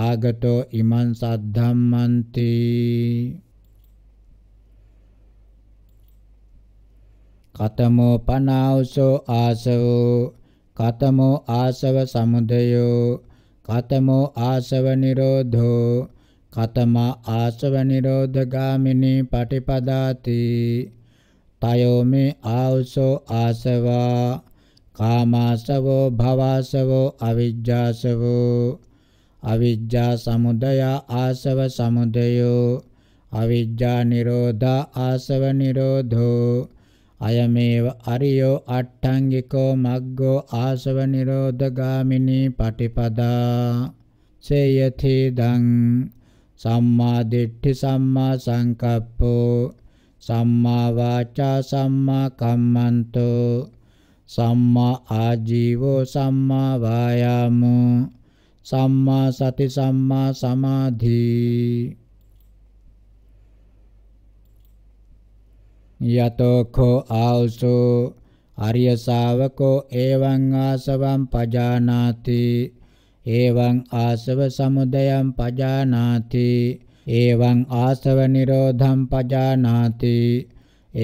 ආගතෝ ඉමං සද්ධම්මන්ති කතමෝ පනාවසෝ ආසවෝ කතමෝ ආසව සමුදයෝ කතමෝ ආසව නිරෝධෝ කතමා ආසව නිරෝධගාමිනී පටිපදාති තයෝ මේ ආවසෝ ආසවා කාමාසවෝ භවාසවෝ අවිජ්ජාසවෝ අවිජ්ජා සමුදය ආසව සමුදයෝ අවිජ්ජා නිරෝධා ආසව නිරෝධෝ අයමේව අරියෝ අට්ඨංගිකෝ මග්ගෝ ආසව නිරෝධගාමිනී පටිපදා සේයති දං සම්මා දිට්ඨි සම්මා සංකප්පෝ සම්මා වාචා සම්මා කම්මන්තෝ සම්මා ආජීවෝ සම්මා වායාමෝ සම්මා සති සම්මා සමාධි යතෝ කෝ ආවසෝ ආර්ය ශාවකෝ එවං ආසවං පජානාති එවං ආසව සමුදයං පජානාති එවං ආසව නිරෝධං පජානාති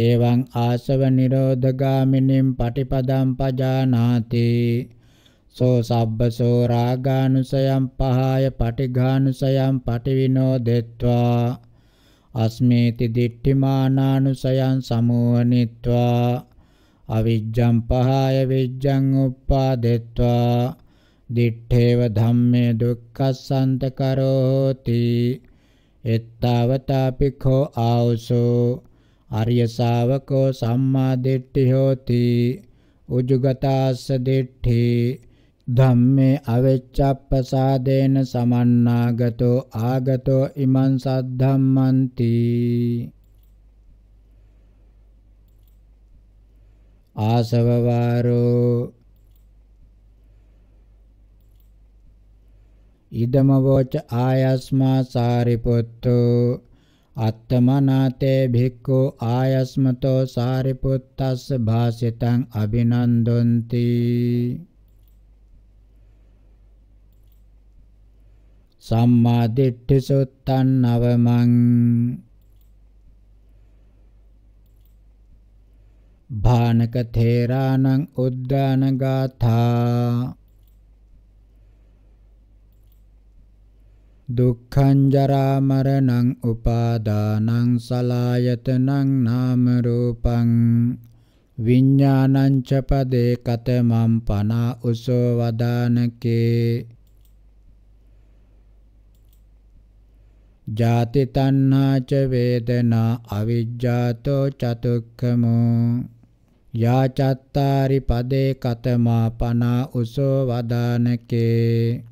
එවං ආසව නිරෝධගාමිනින් පටිපදං පජානාති සෝ සබ්බසෝ රාගානුසයම් පහාය පටිඝානුසයම් පටිවිනෝදෙත්වා අස්මේති දිට්ඨිමානානුසයන් සමෝනිත්වා අවිජ්ජං පහය විජ්ජං උප්පාදෙත්වා දිත්තේව ධම්මේ දුක්ඛසන්ත කරෝති එත්තාවතා පිඛෝ ආවසෝ ආර්ය ශාවකෝ සම්මා දිට්ඨි හෝති උජුගතාස්ස දිට්ඨි ධම්මේ අවෙච්ඡප්පසාදේන සමන්නාගතෝ ආගතෝ ඉමං සද්ධම්මන්ති ආසවවාරෝ ඉදමවෝච ආයස්මා සාරිපුත්තෝ අත්තමනාතේ භික්ඛු ආයස්මතෝ සාරිපුත්තස්ස භාසිතං අභිනන්දොන්ති සම්මා දිට්ඨි සුත්තං නවමං භානක තේරාණං උද්දාන ගාථා දුක්ඛං ජරා මරණං උපාදානං සලායතනං නාම රූපං විඥානං ච පදේ කතමම් පනා උසෝ වදානකේ ජාති තණ්හාච වේදනා අවිජ්ජාතෝ චතුක්ඛමෝ යාචත්තාරි පදේ කතමා පනා උසෝ වදානකේ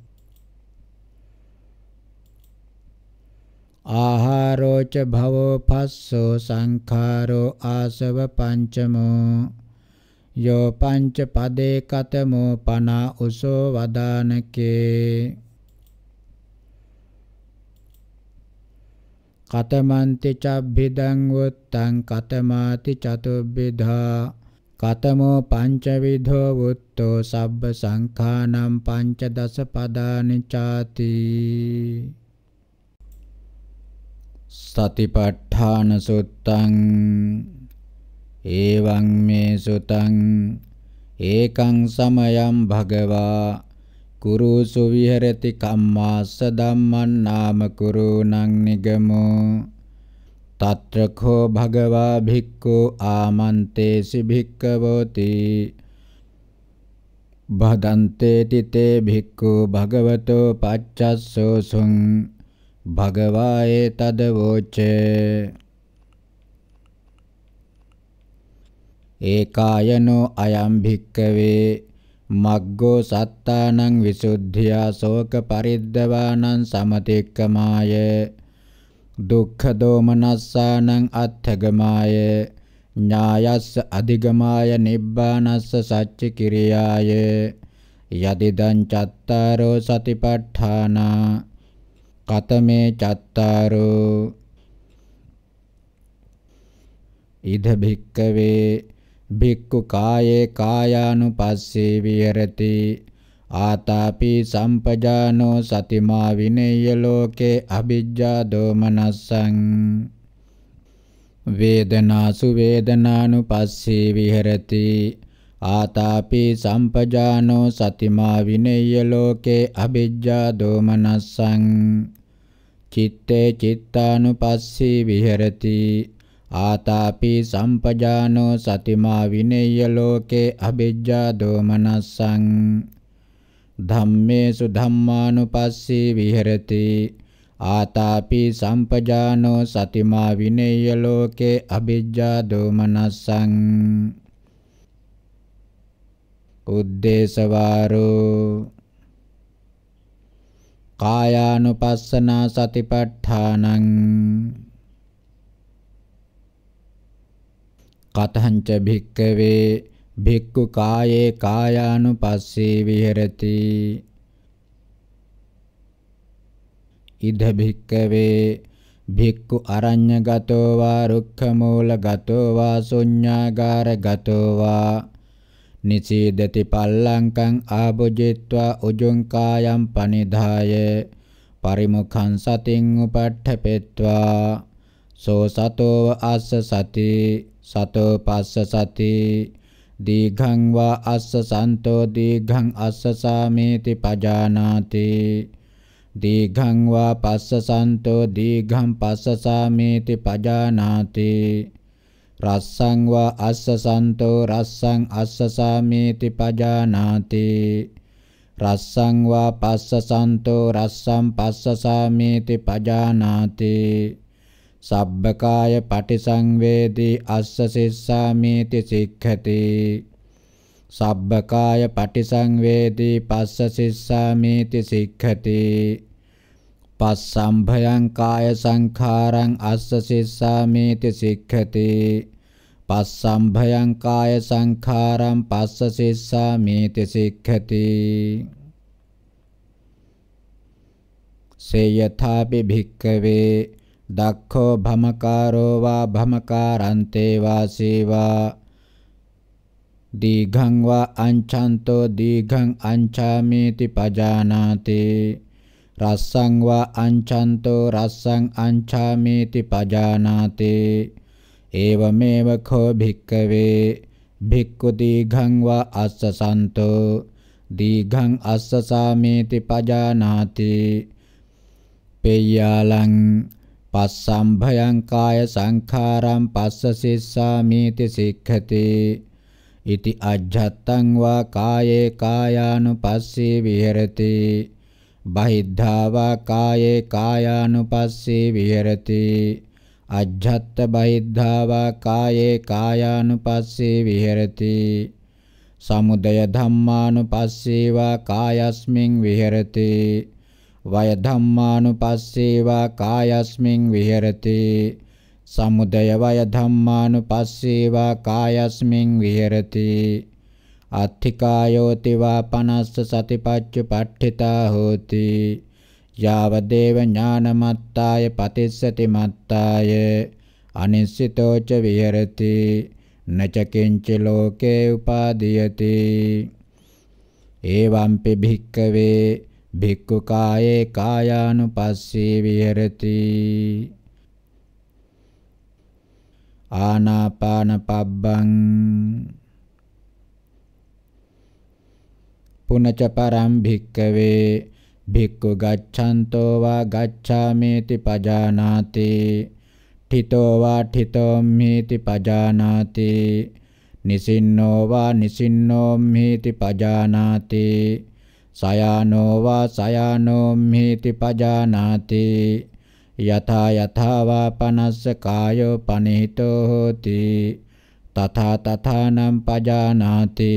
ආහාරෝච භවෝ පස්සෝ සංඛාරෝ ආසව පංචමෝ යෝ පංච පදේ කතමෝ පනා උසෝ වදානකේ කතමන්ති චබ්බිදං වුත්තං කතමාති චතුබ්බිධා කතමෝ පංචවිධෝ වුත්තෝ සබ්බ සංඛානම් පංචදස පදානි ചാති සතිපට්ඨාන සුත්තං එවං මේ සුතං ඒකං සමයං භගවා කුරුසු විහෙරති කම්මාස ධම්මං නාම කුරුණං නිගමෝ తత్రఖෝ භගවා භික්ඛෝ ආමන්තේසි භික්ඛවෝති බදන්තේ තිතේ භික්ඛු භගවතෝ පච්චස්සෝසුං භගවායේ තදවෝචේ ඒකායනෝ අයම් භික්කවේ මග්ගෝ සත්තානං විසුද්ධියා ශෝක පරිද්දවානං සමතික්කමාය දුක්ඛ දෝමනස්සානං අත්ථගමාය ඥායස්ස අධිගමාය නිබ්බානස්ස සච්ච කිරියාය යදිදං චත්තාරෝ සතිපට්ඨානා කතමේ චත්තාරෝ ඉද භික්කවේ භික්ඛු කායේ කායානුපස්සේ විහෙරති ආතාපි සම්පජානෝ සතිමා විනේය ලෝකේ අ비ජ්ජා දෝමනස්සං වේදනාසු වේදනානුපස්සේ විහෙරති ආතාපි සම්පජානෝ සතිමා විනේය ලෝකේ අ비ජ්ජා දෝමනස්සං චිත්තේ චිත්තානුපස්සී විහෙරති ආතාපි සම්පජානෝ සතිමා විනේය ලෝකේ අබිජ්ජා දෝමනස්සං ධම්මේසු ධම්මානුපස්සී විහෙරති ආතාපි සම්පජානෝ සතිමා විනේය ලෝකේ අබිජ්ජා දෝමනස්සං උද්දේශවාරෝ කායානුපස්සනා සතිපට්ඨානං කතංච භික්කවේ භික්ඛු කායේ කායානුපස්සී විහෙරති ඉද භික්කවේ භික්ඛු අරඤ්ඤගතෝ වා රුක්ඛමූලගතෝ වා ශුඤ්ඤාගාරගතෝ වා නිසීදති පල්ලංකං ආභුජිත්වා උජුං කායම් පනිදාය පරිමුඛං සතින් උපට්ඨපෙත්වා සෝ සතෝව අස්ස සති සතෝ පස්ස සති දීඝං වා අස්ස සන්තෝ දීඝං අස්ස සාමේති පජානාති දීඝං වා පස්ස සන්තෝ දීඝං පස්ස සාමේති පජානාති රස්සං වා අස්ස සන්තෝ රස්සං අස්ස සාමේති පජානාති රස්සං වා පස්ස සන්තෝ රස්සං පස්ස සාමේති පජානාති සබ්බකාය පටිසංවේදී අස්ස සිස්සාමීති සික්ඛති සබ්බකාය පටිසංවේදී පස්ස සිස්සාමීති සික්ඛති පස්සම්භයං කාය සංඛාරං අස්ස සිස්සාමීති සික්ඛති පස්සම්භයං කාය සංඛාරං පස්ස සිස්සාමීති සික්ඛති සේයථාපි භික්ඛවේ දක්ඛෝ භමකාරෝ වා භමකාරන්තේ වාසී වා දීඝං වා අංචන්තෝ දීඝං අංචාමේති පජානාති රස්සං වා අංචන්තෝ රස්සං අංචාමේති පජානාති ඒවමේව කෝ භික්කවේ භික්ඛු දීඝං වා අස්සසන්තෝ දීඝං අස්සසාමේති පජානාති පේයාලං පස්සම්භයං කාය සංඛාරං පස්ස සිස්සාමීති සික්ඛති ඉති අජ්ජත්තං වා කායේ කායානුපස්සී විහෙරති බහිද්ධා වා කායේ කායානුපස්සී විහෙරති අජ්ජත්ත බහිද්ධා වා කායේ කායානුපස්සී විහෙරති සමුදය ධම්මානුපස්සී වා කායස්මින් විහෙරති වය ධම්මානුපස්සේවා කායස්මින් විහෙරති සමුදය වය ධම්මානුපස්සේවා කායස්මින් විහෙරති අත්ථිකායෝති වා පනස්ස සතිපච්චුපට්ඨිතා හෝති යාව දේව ඥානමත්තාය පතිස්සති මත්තාය අනිස්සිතෝච විහෙරති නචකින්ච ලෝකේ උපාදීයති එවම්පි භික්කවේ භික්ඛු කායේ කායානුපස්සී විහෙරති ආනාපාන පබ්බං පුනච පරම් භික්කවේ භික්ඛු ගච්ඡන්තෝ වා ගච්ඡාමේති පජානාති ඨිතෝ වා ඨිතෝම්මේති පජානාති නිසින්නෝ වා නිසින්නෝම්මේති පජානාති සයානෝ වා සයානෝ මිහිති පජානාති යථා යථා වා පනස්ස කායෝ පනිහිතෝ හෝති තථා තථානම් පජානාති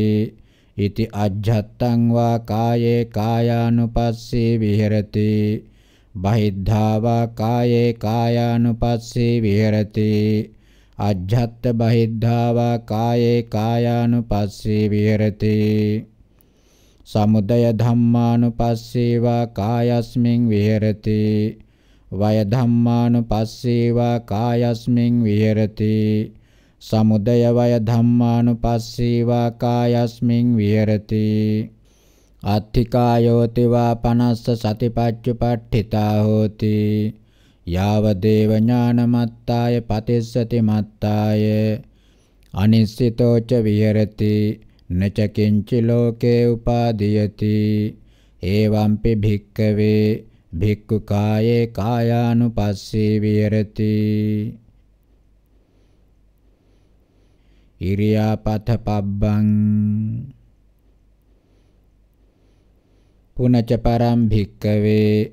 ඉති අජ්ජත්තං වා කායේ කායානුපස්සී විහෙරති බහිද්ධා වා කායේ කායානුපස්සී විහෙරති අජ්ජත්ත බහිද්ධා වා කායේ කායානුපස්සී විහෙරති සමුදය ධම්මානුපස්සේවා කායස්මින් විහෙරති වය ධම්මානුපස්සේවා කායස්මින් විහෙරති සමුදය වය ධම්මානුපස්සේවා කායස්මින් විහෙරති අත්ථිකායෝති වා පනස්ස සතිපච්චුපට්ඨිතා හෝති යාව දේව ඥානමත්තාය පතිස්සති මත්තාය අනිස්සිතෝච විහෙරති නච කිංචි ලෝකේ උපාදීයති එවම්පි භික්කවේ භික්ඛු කායේ කායානුපස්සී විහෙරති ඉරියාපත පබ්බං පුනච පරම් භික්කවේ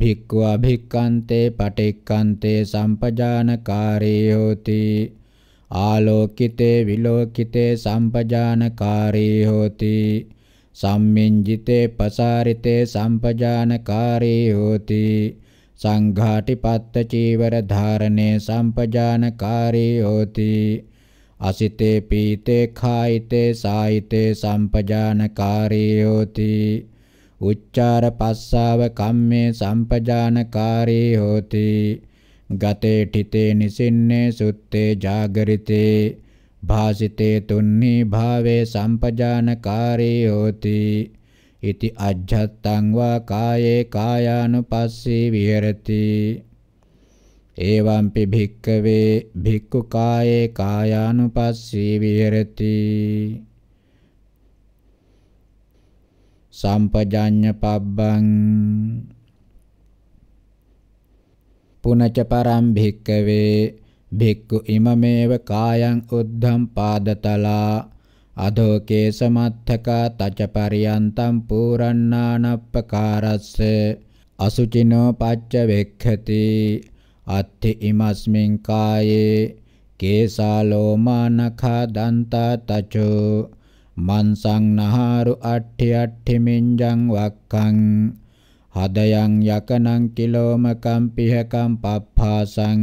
භික්ඛු අභික්ඛන්තේ පටික්ඛන්තේ සම්පජානකාරී හෝති ආලෝකිතේ විලෝකිතේ සම්පජානකාරී හෝති සම්මින්ජිතේ පසාරිතේ සම්පජානකාරී හෝති සංඝාටිපත්ත චීවර ධාරණේ සම්පජානකාරී හෝති අසිතේ පීතේ කායිතේ සායිතේ සම්පජානකාරී හෝති උච්චාර පස්සාව කම්මේ සම්පජානකාරී හෝති ගතේ ඨිතේ නිසින්නේ සුත්තේ జాగරිතේ භාසිතේ තුන්නි භාවේ සම්පජානකාරී හෝති ඉති අජ්ජත්තං වා කායේ කායානුපස්සී විහෙරති එවම්පි භික්කවේ භික්ඛු කායේ කායානුපස්සී විහෙරති සම්පජඤ්ඤ පබ්බං පුනච පරම් භික්කවේ භික්ඛු ඉමමේව කායං උද්ධම් පාදතලා අධෝ කේසමත්ථකා තච පරියන්තම් පූරණානප්පකාරස්ස අසුචිනෝ පච්ච වෙක්ඛති අත්ථි ඉමස්මින් කායේ කේසා ලෝමානඛා දන්තා තචෝ මන්සං නහාරු අට්ඨි අට්ඨි මින්ජං වක්ඛං හදයන් යකනං කිලෝමකම් පිහකම් පප්පාසං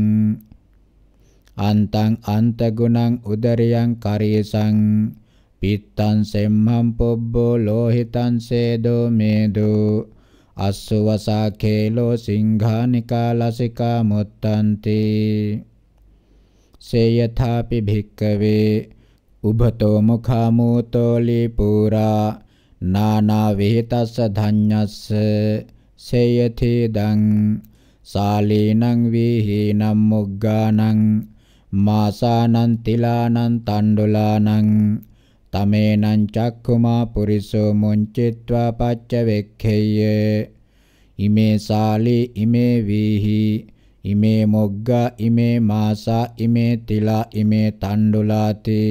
අන්තං අන්තගුණං උදරියං කරීසං පිත්තං සෙම්හම් පොබ්බෝ ලෝහිතං සේදෝ මේදෝ අස්සවසා කේලෝ සිංහානිකා ලසිකා මුත්තන්ති සේයථාපි භික්කවේ උභතෝ මුඛාමූතෝ ලීපුරා නානා විහිතස්ස ධඤ්ඤස්ස සේයති දං සාලීනං වීහිනං මුග්ගානං මාසානං තිලානං තණ්ඩුලානං තමේනං චක්කුමා පුරිසෝ මුංචිත්වා පච්ච වෙක්ඛෙය්‍ය ඉමේ සාලි ඉමේ වීහි ඉමේ මොග්ගා ඉමේ මාසා ඉමේ තිලා ඉමේ තණ්ඩුලාති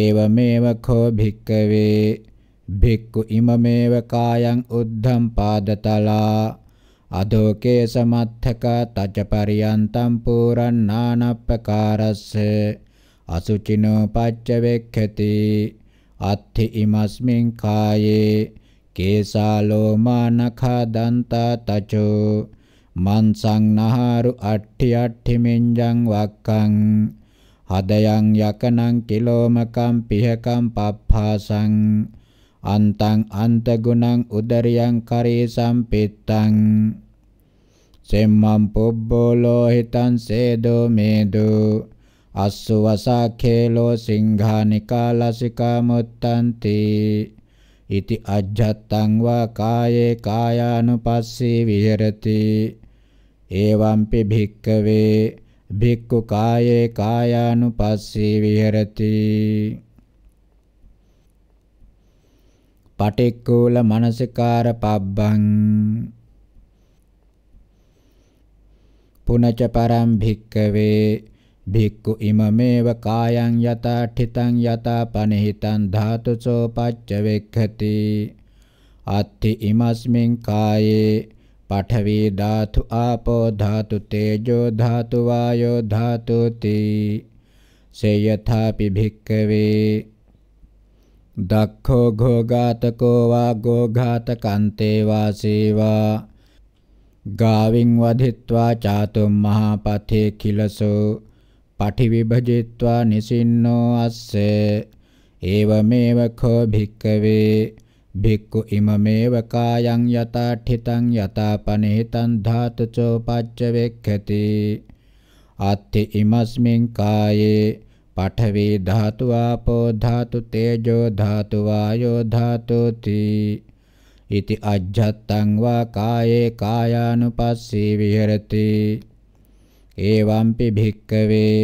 ඒවමේව කෝ භික්කවේ භික්ඛු ඉමමේව කායං උද්ධම් පාදතලා අදෝකේ සමත්ථක තජ පරියන්තම් පුරන්නානප්පකාරස්ස අසුචිනෝ පච්චවෙක්ඛති අත්ථි ඉමස්මින් කායේ කේසා ලෝමා නඛා දන්තා තචෝ මන්සං නහාරු අට්ඨි අට්ඨි මෙන්ජං වක්ඛං හදයන් යකනං කිලෝමකම් පිහකම් පප්පාසං අන්තං අන්තගුණං උදරියං කරේ සම්පෙත්තං සෙම්මම් පොබ්බෝ ලෝහිතං සේදෝ මේදෝ අස්සවසාඛේලෝ සිංහානිකා ලසිකා මුත්තන්ති ඉති අජ්ජත්තං වා කායේ කායානුපස්සී විහෙරති එවම්පි භික්කවේ භික්ඛු කායේ කායානුපස්සී විහෙරති පටික්කුල මනසිකාර පබ්බං පුනච පරම් භික්කවේ භික්ඛු ඉමමේව කායං යතා ඨිතං යතා පනිහිතං ධාතුසෝ පච්ච වෙක්ඛති අත්ථි ඉමස්මින් කායේ පඨවි ධාතු ආපෝ ධාතු තේජෝ ධාතු වායෝ ධාතුති සේයථාපි භික්ඛවේ ඩක්ඛෝ ඝෝඝාතකෝ වා ඝෝඝාතකන්තේ වාසේවා ගාවින් වදිත්වා චාතුම් මහා පතේ කිලසෝ පටි විභජිත්වා නිසින්නෝ අස්සේ ඒවමේව කෝ භික්කවේ භික්ඛු ඉමමේව කායං යතාඨිතං යතාපනේතං ධාතචෝ පච්ච වෙක්ඛති අත්ථි ඉමස්මින් කායේ පඨවි ධාතු ආපෝ ධාතු තේජෝ ධාතු වායෝ ධාතු තී ඉති අජ්ජත්තං වා කායේ කායානුපස්සී විහෙරති එවම්පි භික්කවේ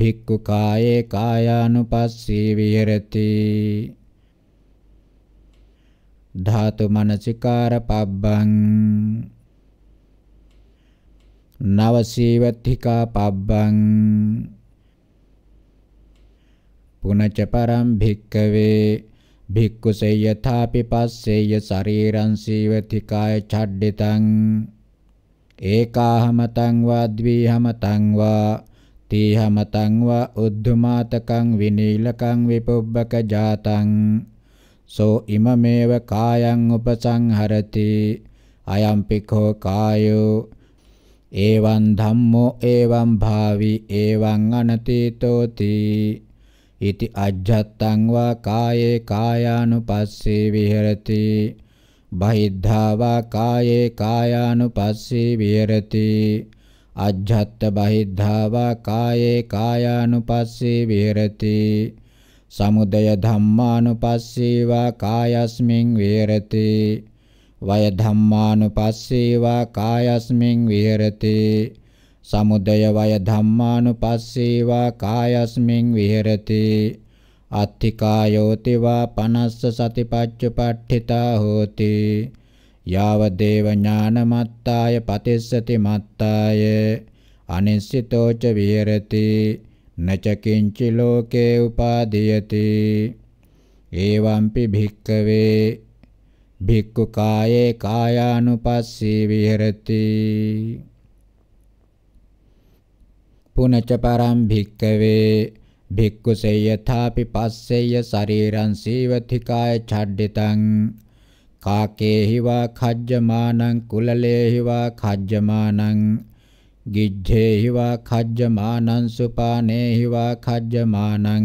භික්ඛු කායේ කායානුපස්සී විහෙරති ධාතු මනසිකාර පබ්බං නවසීවත්තිකා පබ්බං පුනච පරම් භික්කවේ භික්කුසේ යථාපි පස්සේය ශරීරං සීවති කාය ඡඩ්ඩිතං ඒකාහමතං වා ද්විහමතං වා තීහමතං වා උද්ධමාතකං විනීලකං විපුබ්බක ජාතං සෝ ඉමමේව කායං උපසංහරති අයම්පි කෝ කායෝ එවං ධම්මෝ එවං භාවි එවං අනතීතෝති ඉති අජ්ජත්තං වා කායේ කායානුපස්සේ විහෙරති බහිද්ධා වා කායේ කායානුපස්සේ විහෙරති අජ්ජත්ත බහිද්ධා වා කායේ කායානුපස්සේ විහෙරති සමුදය ධම්මානුපස්සේ වා කායස්මින් විහෙරති වය ධම්මානුපස්සේ වා කායස්මින් විහෙරති සමුදය වය ධම්මානුපස්සේවා කායස්මින් විහෙරති අත්තිකායෝති වා පනස්ස සතිපච්චුපට්ඨිතා හෝති යාව දේව ඥානමත්තාය පතිස්සති මත්තාය අනිස්සිතෝච විහෙරති නච කිංචි ලෝකේ උපාදීයති ඒවම්පි භික්කවේ භික්ඛු කායේ කායානුපස්සී විහෙරති පුනච පරම් භික්කවේ භික්කුසෙය ථාපි පස්සෙය ශරීරං සීවති කාය ඡඩ්ඩිතං කාකේහිවා khajjamanan kulalehiwa khajjamanan ගිජ්ජේහිවා khajjamanan supanehiwa khajjamanan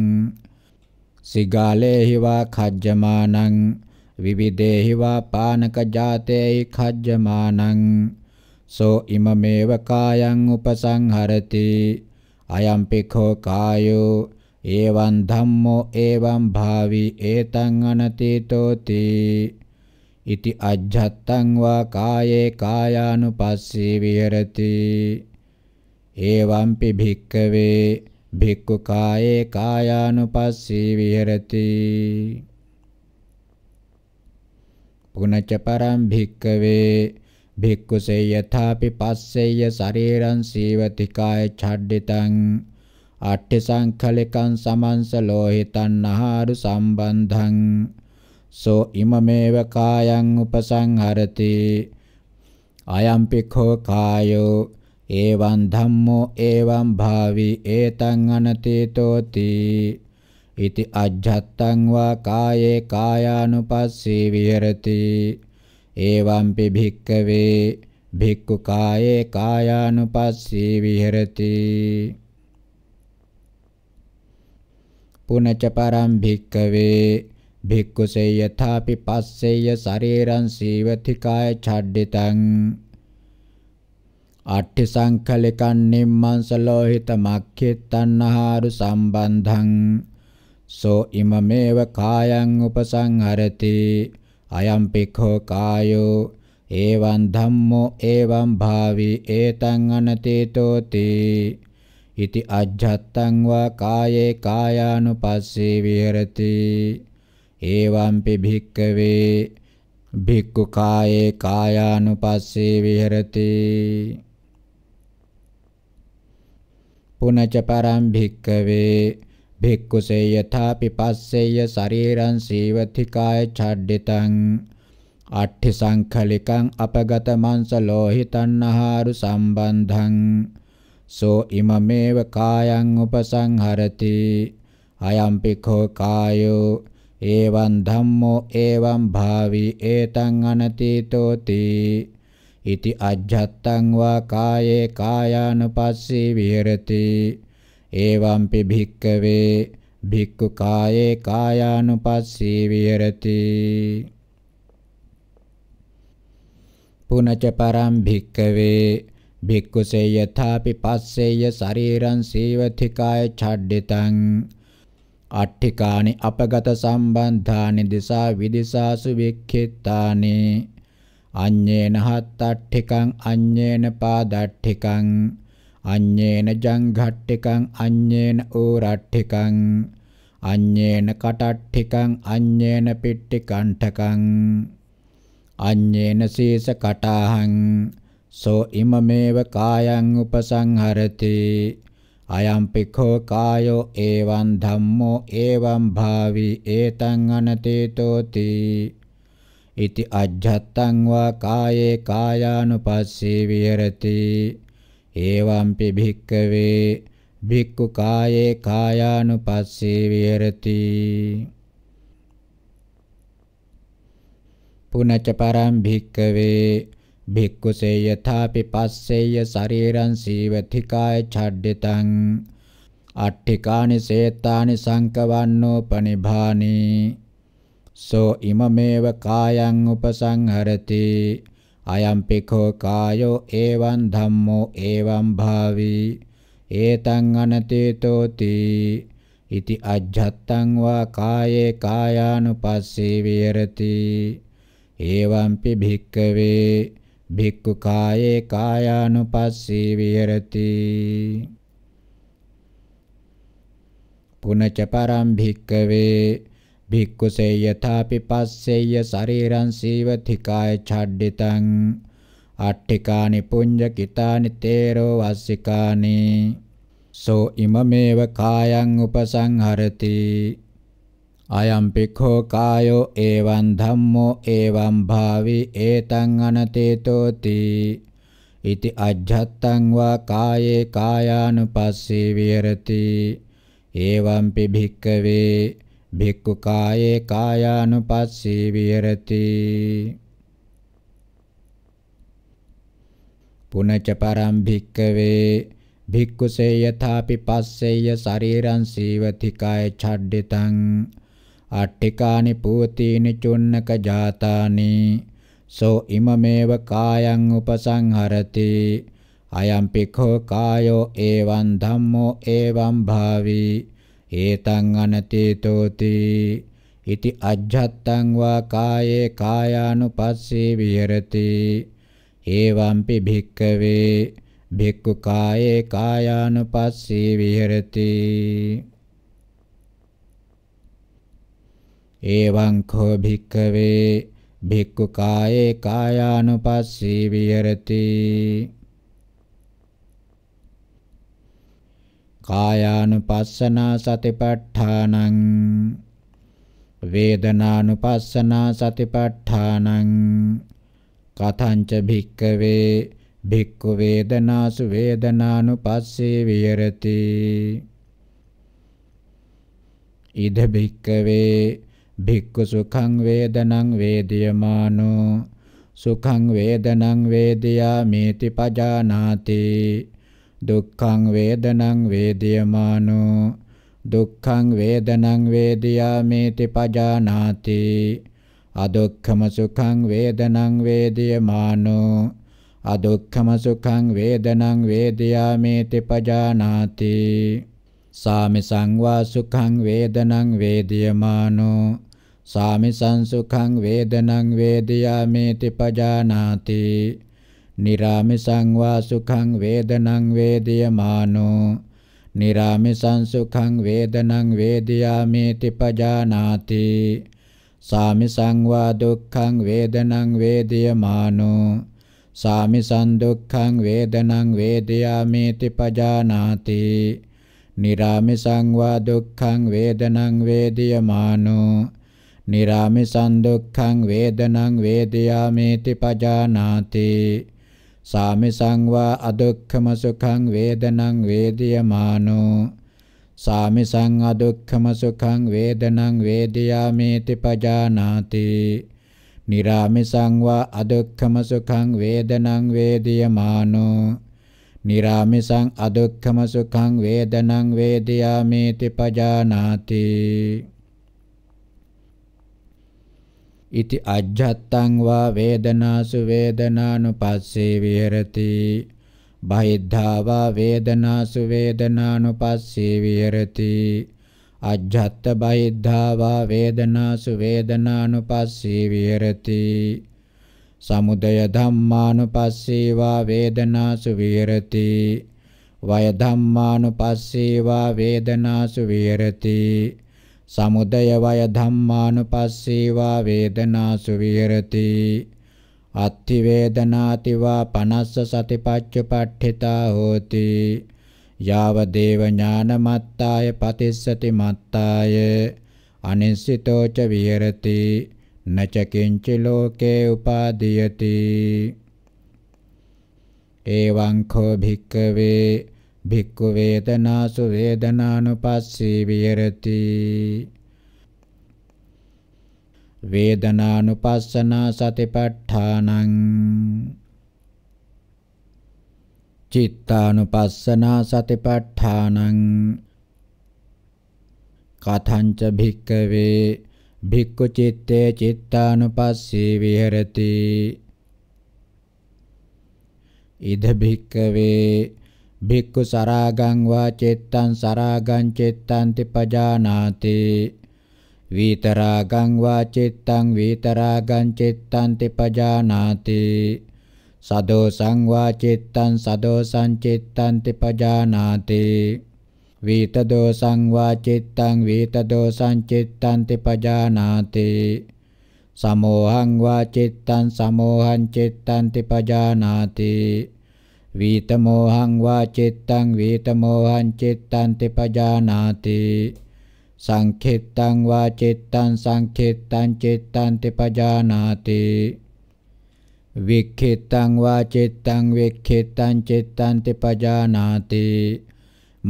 සිගාලේහිවා khajjamanan විවිදේහිවා පානක ජාතේයි khajjamanan සෝ ඉමමේව කායං උපසංහරති අයම්පිඛෝ කායෝ එවං ධම්මෝ එවං භාවි ඒතං අනතීතෝති ඉති අජ්ජත්තං වා කායේ කායානුපස්සී විහෙරති එවම්පි භික්කවේ භික්ඛු කායේ කායානුපස්සී විහෙරති පුනච්ච පරම් භික්කවේ භික්කුසේ යථාපි පස්සේය ශරීරං සීවති කාය ඡඩ්ඩිතං අට්ඨි සංඛලිකං සමන්ස ලෝහිතං ආහාරු සම්බන්ධං සෝ ඉමමේව කායං උපසංහරති අයම්පි කෝ කායෝ ඒවං ධම්මෝ ඒවං භාවි ඒතං අනතීතෝති ඉති අජ්ජත්තං වා කායේ කායානුපස්සී විහෙරති එවම්පි භික්කවේ භික්ඛු කායේ කායානුපස්සී විහෙරති පුනච පරම් භික්කවේ භික්ඛුසේ යථාපි පස්සේය ශරීරං සීවති කාය ඡඩ්ඩිතං අට්ඨි සංඛලිකන් නිම්මංස ලෝහිත මක්ඛිතන්නහාරු සම්බන්ධං සෝ ඉමමේව කායං උපසංහරති අයම් පිඛෝ කායෝ එවං ධම්මෝ එවං භාවි ඒතං අනතේතෝති ඉති අජ්ජත්තං වා කායේ කායානුපස්සේ විහෙරති එවම්පි භික්කවේ භික්ඛු කායේ කායානුපස්සේ විහෙරති පුනච පරම් භික්කවේ භික්කුසේ යථා පිපස්සෙය ශරීරං සීවති කාය ඡඩ්ඩිතං අට්ඨි සංඛලිකං අපගත මංස ලෝහිතන්නහාරු සම්බන්ධං සෝ ඉමමේව කායං උපසංහරති අයම්පි කෝ කායෝ එවං ධම්මෝ එවං භාවි ඒතං අනතීතෝති ඉති අජ්ජත්තං වා කායේ කායානුපස්සී විහෙරති ඒවම්පි භික්කවේ භික්ඛු කායේ කායානුපස්සී විහෙරති පුනච පරම් භික්කවේ භික්ඛුසේ යථාපි පස්සේය ශරීරං සීවති කාය ඡඩ්ඩිතං අට්ඨිකානි අපගත සම්බන්ධානි දිසා විදිසාසු වික්ඛිතානි අඤ්ඤේන හත් අට්ඨිකං අඤ්ඤේන පාදට්ඨිකං අඤ්ඤේන ජංඝට්ඨිකං අඤ්ඤේන ඕරට්ඨිකං අඤ්ඤේන කටට්ඨිකං අඤ්ඤේන පිට්ඨිකණ්ඨකං අඤ්ඤේන සීස කටාහං සෝ ඉමමේව කායං උපසංහරති අයම් පිඛෝ කායෝ එවං ධම්මෝ එවං භාවි ඒතං අනතේතෝති ඉති අජ්ජත්තං වා කායේ කායානුපස්සී විහෙරති ඒවම්පි භික්කවේ භික්ඛු කායේ කායානුපස්සී විහෙරති පුනච්ච පරම් භික්කවේ භික්ඛුසේ යථාපි පස්සෙය්‍ය ශරීරං සීවති කාය ඡඩ්ඩිතං අට්ඨිකානි සේතානි සංකවන්නෝ පනිභානි සෝ ඉමමේව කායං උපසංහරති අයම්පිකෝ කායෝ එවං ධම්මෝ එවං භාවී ඒතං අනතේතෝති ඉති අජ්ජත්තං වා කායේ කායානුපස්සී විහෙරති එවම්පි භික්කවේ භික්ඛු කායේ කායානුපස්සී විහෙරති පුනච පරම් භික්කවේ භික්කුසෙය යථාපි පස්සෙය ශරීරං සීවති කාය ඡඩ්ඩිතං අට්ඨිකානි පුඤ්ඤ කිතානි තේරෝ වස්සිකානි සෝ ඉමමේව කායං උපසංහරති අයම් පිඛෝ කායෝ එවං ධම්මෝ එවං භාවි ඒතං අනතේතෝති ඉති අජ්ජත්තං වා කායේ කායානුපස්සී විහෙරති එවං පි භික්කවේ භික්ඛු කායේ කායානුපස්සී විහෙරති පුනච පරම් භික්කවේ භික්ඛුසේ යථාපි පස්සෙය ශරීරං සීවති කාය ඡඩ්ඩිතං අට්ඨිකානි පූතීනි චුන්නක ජාතානි සෝ ඉමමේව කායං උපසංහරති අයම්පිඛෝ කායෝ එවං ධම්මෝ එවං භාවී හේතං අනතීතෝති ඉති අජ්ජත්තං වා කායේ කායානුපස්සී විහෙරති එවම්පි භික්කවේ භික්ඛු කායේ කායානුපස්සී විහෙරති එවං කෝ භික්කවේ භික්ඛු කායේ කායානුපස්සී විහෙරති කායානුපස්සනා සතිපට්ඨානං වේදනානුපස්සනා සතිපට්ඨානං කතංච භික්කවේ භික්ඛු වේදනාසු වේදනානුපස්සේ විහෙරති ඉද භික්කවේ භික්ඛු සුඛං වේදනං වේදියමානෝ සුඛං වේදනං වේදියාමේති පජානාති දුක්ඛං වේදනං වේදියමානෝ දුක්ඛං වේදනං වේදියාමේති පජානාති අදුක්ඛම සුඛං වේදනං වේදියමානෝ අදුක්ඛම සුඛං වේදනං වේදියාමේති පජානාති සාමිසං වා සුඛං වේදනං වේදියමානෝ සාමිසං සුඛං වේදනං වේදියාමේති පජානාති නිරාමිසං වා සුඛං වේදනං වේදියමානෝ නිරාමිසං සුඛං වේදනං වේදියාමේති පජානාති සාමිසං වා දුක්ඛං වේදනං වේදියමානෝ සාමිසං දුක්ඛං වේදනං වේදියාමේති පජානාති නිරාමිසං වා දුක්ඛං වේදනං වේදියමානෝ නිරාමිසං දුක්ඛං වේදනං වේදියාමේති පජානාති සාමිසං වා අදුක්ඛම සුඛං වේදනං වේදියමානෝ සාමිසං අදුක්ඛම සුඛං වේදනං වේදියාමේති පජානාති නිරාමිසං වා අදුක්ඛම සුඛං වේදනං වේදියමානෝ නිරාමිසං අදුක්ඛම සුඛං වේදනං වේදියාමේති පජානාති ඉති අජ්ජත්තං වා වේදනාසු වේදනානුපස්සේ විහෙරති බහිද්ධා වා වේදනාසු වේදනානුපස්සේ විහෙරති අජ්ජත්ත බහිද්ධා වා වේදනාසු වේදනානුපස්සේ විහෙරති සමුදය ධම්මානුපස්සේ වා වේදනාසු විහෙරති වය ධම්මානුපස්සේ වා වේදනාසු විහෙරති සමුදය වය ධම්මානුපස්සීවා වේදනාසු විහෙරති අත්ති වේදනාතිවා පනස්ස සතිපච්චුපට්ඨිතා හෝති යාව දේව ඥානමත්තාය පතිස්සති මත්තාය අනිසිතෝ ච විහෙරති නච කිංචි ලෝකේ උපාදීයති එවං කෝ භික්කවේ භික්ඛු වේදනාසු වේදනානුපස්සී විහෙරති වේදනානුපස්සනා සතිපට්ඨානං චිත්තානුපස්සනා සතිපට්ඨානං කතංච භික්කවේ භික්ඛු චිත්තේ චිත්තානුපස්සී විහෙරති ඉද භික්කවේ භික්ඛු සරාගං වා චෙත්තං සරාගං චෙත්තං තිපජානාති විතරාගං වා චිත්තං විතරාගං චිත්තං තිපජානාති සදෝසං වා චිත්තං සදෝසං චිත්තං තිපජානාති විතදෝසං වා චිත්තං විතදෝසං චිත්තං තිපජානාති සමෝහං වා චිත්තං සමෝහං චිත්තං තිපජානාති වීතමෝහං වා චිත්තං වීතමෝහං චිත්තං තිපජානාති සංඛිත්තං වා චිත්තං සංඛිත්තං චිත්තං තිපජානාති වික්ඛිත්තං වා චිත්තං වික්ඛිත්තං චිත්තං තිපජානාති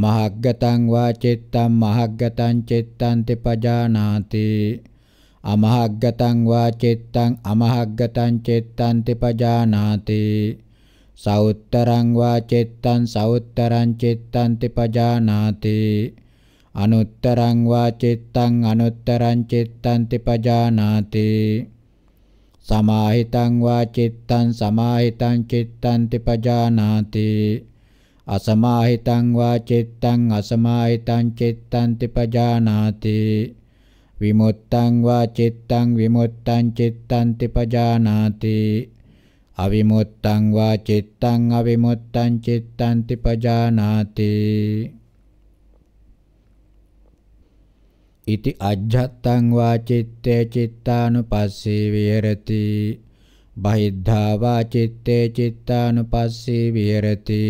මහග්ගතං වා චිත්තං මහග්ගතං චිත්තං තිපජානාති අමහග්ගතං වා චිත්තං අමහග්ගතං චිත්තං තිපජානාති සෞත්තරං වා චිත්තං සෞත්තරං චිත්තං තිපජානාති අනුත්තරං වා චිත්තං අනුත්තරං චිත්තං තිපජානාති සමාහිතං වා චිත්තං සමාහිතං චිත්තං තිපජානාති අසමාහිතං වා චිත්තං අසමාහිතං චිත්තං තිපජානාති විමුත්තං වා චිත්තං විමුත්තං චිත්තං තිපජානාති අවිමුත්තං වා චිත්තං අවිමුත්තං චිත්තං ติ පජානාති ඉති අජ්ජත්තං වා චිත්තේ චිත්තානුපස්සී විහෙරති බහිද්ධා වා චිත්තේ චිත්තානුපස්සී විහෙරති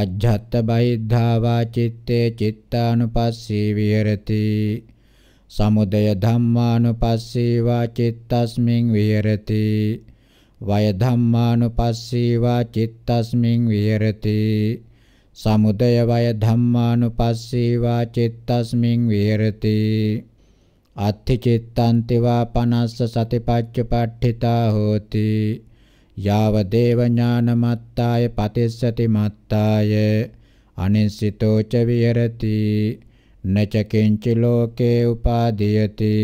අජ්ජත්ත බහිද්ධා වා චිත්තේ චිත්තානුපස්සී විහෙරති සමුදය ධම්මානුපස්සී වා චිත්තස්මින් විහෙරති වය ධම්මානුපස්සීවා චිත්තස්මින් විහෙරති සමුදය වය ධම්මානුපස්සීවා චිත්තස්මින් විහෙරති අත්ථි චිත්තන්තිවා පනස්ස සතිපච්චපට්ඨිතා හෝති යාව දේව ඥානමත්තාය පතිස්සති මත්තාය අනිසිතෝ ච විහෙරති නච කිංචි ලෝකේ උපාදීයති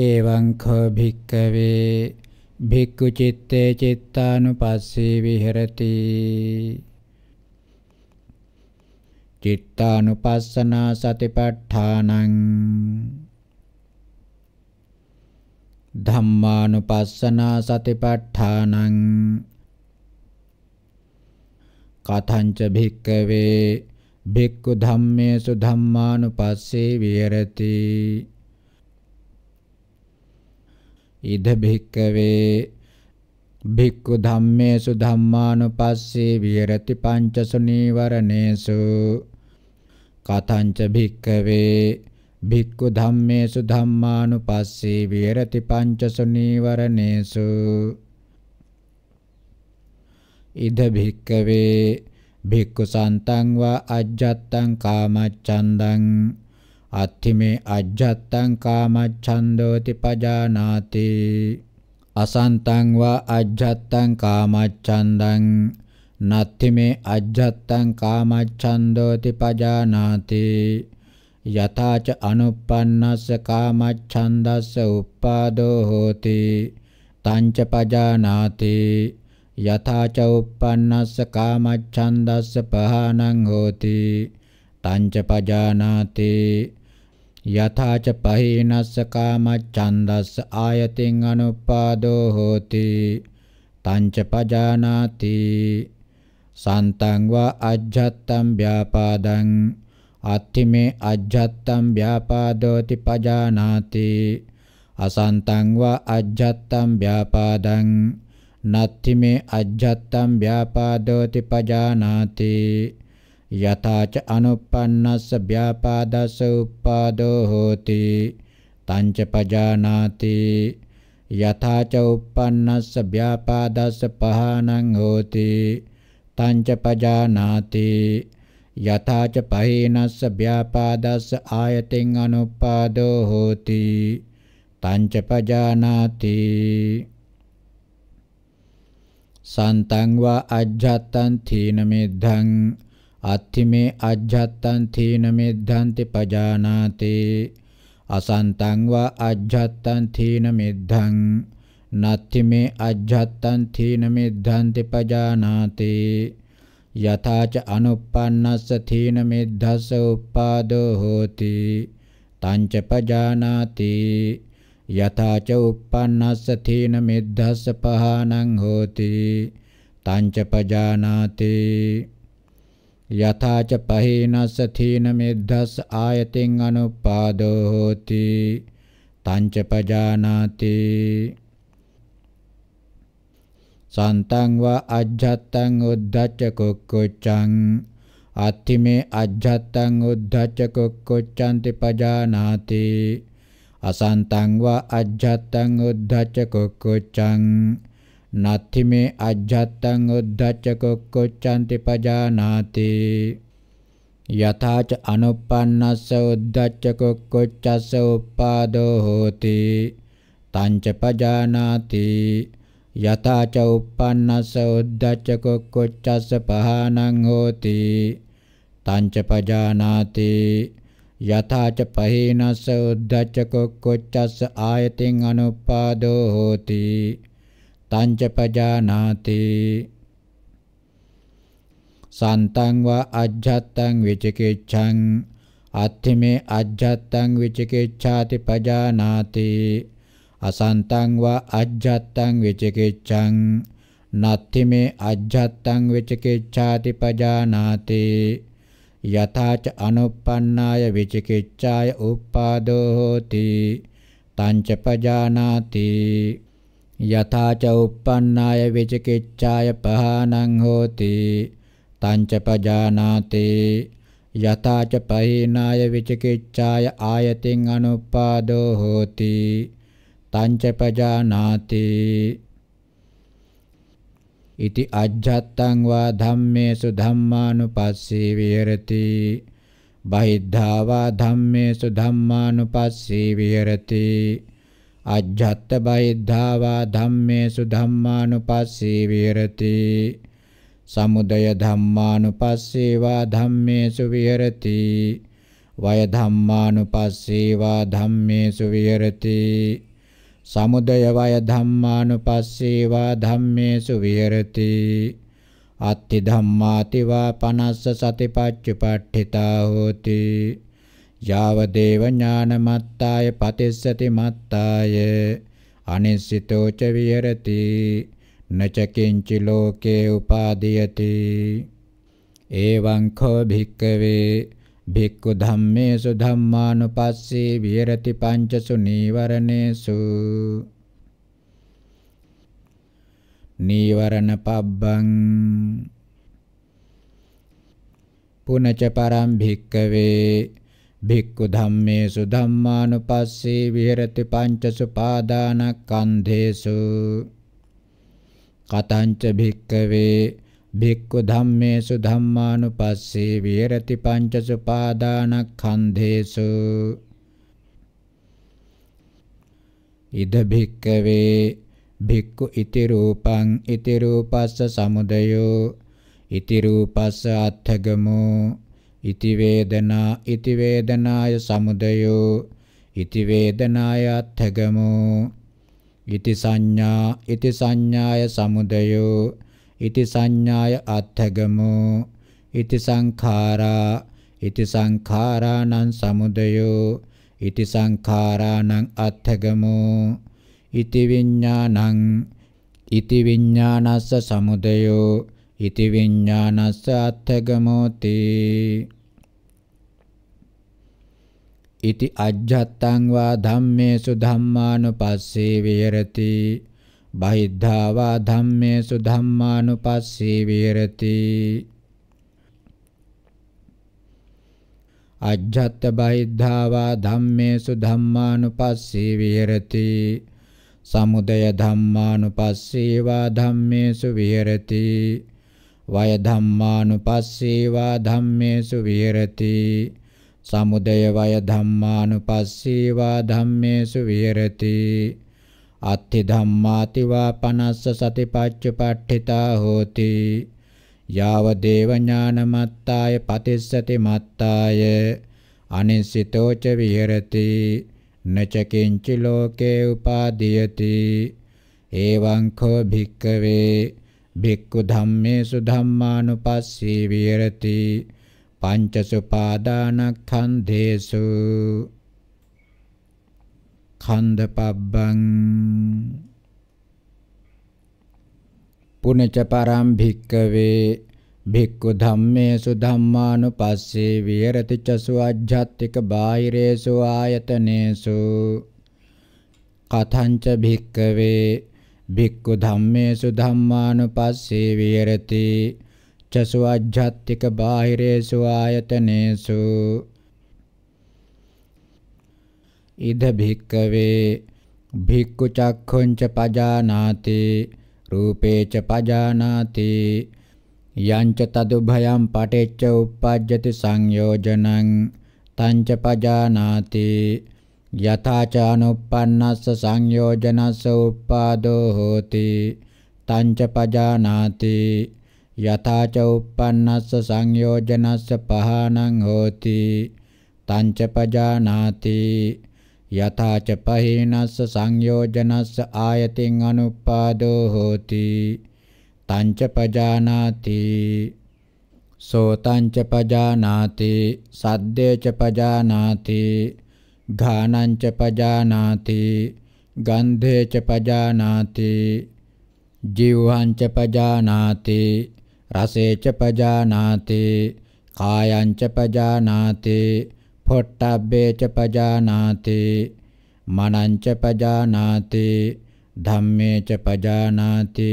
එවං කෝ භික්කවේ භික්ඛු චිත්තේ චිත්තානුපස්සී විහෙරති චිත්තානුපස්සනා සතිපට්ඨානං ධම්මානුපස්සනා සතිපට්ඨානං කතංච භික්කවේ භික්ඛු ධම්මේසු ධම්මානුපස්සී විහෙරති ඉද භික්කවේ භික්ඛු ධම්මේසු ධම්මානුපස්සේ විහෙරති පංචසු නීවරණේසු කතංච භික්කවේ භික්ඛු ධම්මේසු ධම්මානුපස්සේ විහෙරති පංචසු නීවරණේසු ඉද භික්කවේ භික්ඛු සන්තං වා අජ්ජත්තං කාමච්ඡන්දං අත්තිමේ අජ්ජත්තං කාමච්ඡන්දෝති පජානාති අසන්තං වා අජ්ජත්තං කාමච්ඡන්දං නත්තිමේ අජ්ජත්තං කාමච්ඡන්දෝති පජානාති යතාච අනුප්පන්නස්ස කාමච්ඡන්දස්ස උප්පාදෝ හෝති තංච පජානාති යතාච උප්පන්නස්ස කාමච්ඡන්දස්ස පහනං හෝති තංච පජානාති යථාච පහේනස්ස කාමච්ඡන්දස්ස ආයතින් අනුපාදෝ හෝති තංච පජානාති සන්තං වා අජ්ජත්තම් ව්‍යාපාදං අත්තිමේ අජ්ජත්තම් ව්‍යාපාදෝති පජානාති අසන්තං වා අජ්ජත්තම් ව්‍යාපාදං නත්තිමේ අජ්ජත්තම් ව්‍යාපාදෝති පජානාති යතාච අනුප්පන්නස්ස ව්‍යාපාදස්ස උප්පාදෝ හෝති තංච පජානාති යතාච උප්පන්නස්ස ව්‍යාපාදස්ස පහනං හෝති තංච පජානාති යතාච පහේනස්ස ව්‍යාපාදස්ස ආයතෙන් අනුප්පාදෝ හෝති තංච පජානාති සන්තං වා අජ්ජත්තං තීන මිද්ධං අත්තිමේ අජ්ජත්තං තීන මිද්ධන්ති පජානාති අසන්තං වා අජ්ජත්තං තීන මිද්ධං නත්තිමේ අජ්ජත්තං තීන මිද්ධන්ති පජානාති යථාච අනුප්පන්නස්ස තීන මිද්ධස්ස උප්පාදෝ හෝති තංච පජානාති යථාච උප්පන්නස්ස තීන මිද්ධස්ස පහානං හෝති තංච පජානාති යථාච පහේනස්ස තීන මෙද්දස් ආයතෙන් අනුපාදෝ හෝති තංච පජානාති සන්තං වා අජ්ජත්තං උද්ධච්ච කොක්කොච්ඡං අත්තිමේ අජ්ජත්තං උද්ධච්ච කොක්කොච්ඡන්ති පජානාති අසන්තං වා අජ්ජත්තං උද්ධච්ච කොක්කොච්ඡං නත්ති මේ අජ්ජත්තං උද්ධච්ච කුච්ඡන්ති පජානාති යථාච අනුප්පන්නස්ස උද්ධච්ච කුච්ඡස්ස උප්පාදෝ හෝති තංච පජානාති යථාච උප්පන්නස්ස උද්ධච්ච කුච්ඡස්ස පහානං හෝති තංච පජානාති යථාච පහේනස්ස උද්ධච්ච කුච්ඡස්ස ආයතින් අනුපාදෝ හෝති තංච පජානාති සන්තං වා අජ්ජත්තං විචිකිච්ඡං අත්ථිමේ අජ්ජත්තං විචිකිච්ඡාති පජානාති අසන්තං වා අජ්ජත්තං විචිකිච්ඡං නත්ථිමේ අජ්ජත්තං විචිකිච්ඡාති පජානාති යථාච අනුප්පන්නාය විචිකිච්ඡාය උප්පාදෝ හෝති තංච පජානාති යථාච uppannāya vichikiccāya pahānaං hoti තංච පජානාති යථාච පහිනාය විචිකිච්ඡාය ආයතින් අනුපාදෝ හෝති තංච පජානාති ඉති අජ්ජත්තං වා ධම්මේසු ධම්මානුපස්සී විහෙරති බහිද්ධා වා ධම්මේසු ධම්මානුපස්සී විහෙරති අජ්ජත්ත බහිද්ධාවා ධම්මේසු ධම්මානුපස්සී විහෙරති සමුදය ධම්මානුපස්සීවා ධම්මේසු විහෙරති වය ධම්මානුපස්සීවා ධම්මේසු විහෙරති සමුදය වය ධම්මානුපස්සීවා ධම්මේසු විහෙරති අත්ති ධම්මාතිවා පනස්ස සතිපච්චුපට්ඨිතා හෝති යාවදේව ඥානමත්තාය පතිස්සති මත්තාය අනිස්සිතෝ ච විහෙරති නචකින්චි ලෝකේ උපාදීයති එවං කෝ භික්කවේ භික්ඛු ධම්මේසු ධම්මානුපස්සී විහෙරති පංචසු නීවරණේසු නීවරණ පබ්බං පුනච පරම් භික්කවේ භික්ඛු ධම්මේසු ධම්මානුපස්සී විහෙරති පංචසුපාදානක්ඛන්ධේසු කතංච භික්ඛවේ භික්ඛු ධම්මේසු ධම්මානුපස්සී විහෙරති පංචසුපාදානක්ඛන්ධේසු ඉද භික්ඛවේ භික්ඛු ඉති රූපං ඉති රූපස්ස සමුදයෝ ඉති රූපස්ස අත්ථගමෝ ඉති වේදනා ඉති වේදනාය සමුදයෝ ඉති වේදනාය අත්ථගමෝ ඉති සංඥා ඉති සංඥාය සමුදයෝ ඉති සංඥාය අත්ථගමෝ ඉති සංඛාරා ඉති සංඛාරාණං සමුදයෝ ඉති සංඛාරාණං අත්ථගමෝ ඉති විඤ්ඤාණං ඉති විඤ්ඤාණස්ස සමුදයෝ ඉති විඥානස්ස අත්ථගමෝති ඉති අජ්ජත්තං වා ධම්මේසු ධම්මානුපස්සේ විහෙරති බහිද්ධා වා ධම්මේසු ධම්මානුපස්සේ විහෙරති අජ්ජත්ත බහිද්ධා වා ධම්මේසු ධම්මානුපස්සේ විහෙරති සමුදය ධම්මානුපස්සේවා ධම්මේසු විහෙරති වය ධම්මානුපස්සීවා ධම්මේසු විහෙරති සමුදය වය ධම්මානුපස්සීවා ධම්මේසු විහෙරති අත්ථි ධම්මාතිවා පනස්ස සතිපච්චුපට්ඨිතා හෝති යාව දේව ඥානමත්තාය පතිස්සති මත්තාය අනිසිතෝච විහෙරති නචකින්චි ලෝකේ උපාදීයති එවං කෝ භික්කවේ භික්ඛු ධම්මේසු ධම්මානුපස්සී විහෙරති පංචසුපාදානක්ඛන්ධේසු ඛන්ධපබ්බං පුනච පරම් භික්කවේ භික්ඛු ධම්මේසු ධම්මානුපස්සේ විහෙරති චසු අජ්ජත්තික බාහිරේසු ආයතනේසු කතංච භික්කවේ භික්ඛු ධම්මේසු ධම්මානුපස්සේ විහෙරති චසු අජ්ජත්තික බාහිරේසු ආයතනේසු ඉද භික්කවේ භික්ඛු චක්ඛුංච පජානාති රූපේච පජානාති යංච තදුභයම් පටිච්ච උප්පජ්ජති සංයෝජනං තංච පජානාති යථාචානුප්පන්නස්ස සංයෝජනස්ස උප්පාදෝ හෝති තංච පජානාති යථාච උප්පන්නස්ස සංයෝජනස්ස පහනං හෝති තංච පජානාති යථාච පහීනස්ස සංයෝජනස්ස ආයතින් අනුප්පාදෝ හෝති තංච පජානාති සෝතංච පජානාති සද්දේච පජානාති घानञ्च पजानाति गन्धे च पजानाति जिह्वाञ्च पजानाति रसे च पजानाति कायञ्च पजानाति फोट्टब्बे च पजानाति मनञ्च पजानाति धम्मे च पजानाति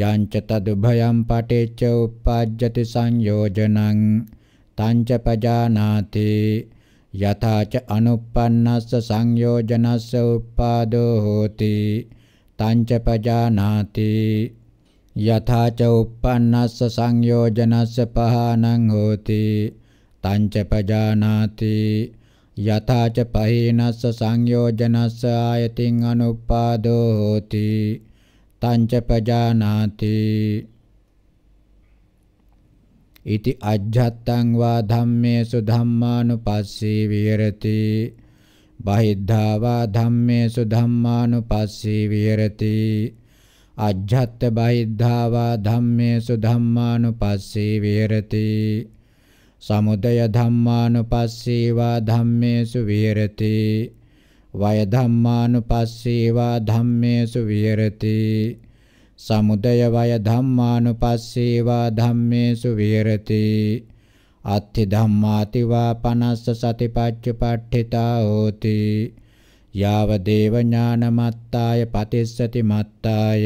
යංච තදුභයම් පටිච්ච උප්පජ්ජති සංයෝජනං තංච පජානාති යථාච අනුප්පන්නස්ස සංයෝජනස්ස උප්පාදෝ හෝති තංච පජානාති යථාච උප්පන්නස්ස සංයෝජනස්ස පහනං හෝති තංච පජානාති යථාච පහීනස්ස සංයෝජනස්ස ආයතින් අනුප්පාදෝ හෝති තංච පජානාති ඉති අජ්ජත්තං වා ධම්මේසු ධම්මානුපස්සී විහෙරති බහිද්ධා වා ධම්මේසු ධම්මානුපස්සී විහෙරති අජ්ජත්ත බහිද්ධා වා ධම්මේසු ධම්මානුපස්සී විහෙරති සමුදය ධම්මානුපස්සී වා ධම්මේසු විහෙරති වය ධම්මානුපස්සී වා ධම්මේසු විහෙරති සමුදය වය ධම්මානුපස්සේවා ධම්මේසු විහෙරති අත්ථි ධම්මාතිවා පනස්ස සතිපච්චපට්ඨිතා හෝති යාව දේව ඥානමත්තාය පතිස්සති මත්තාය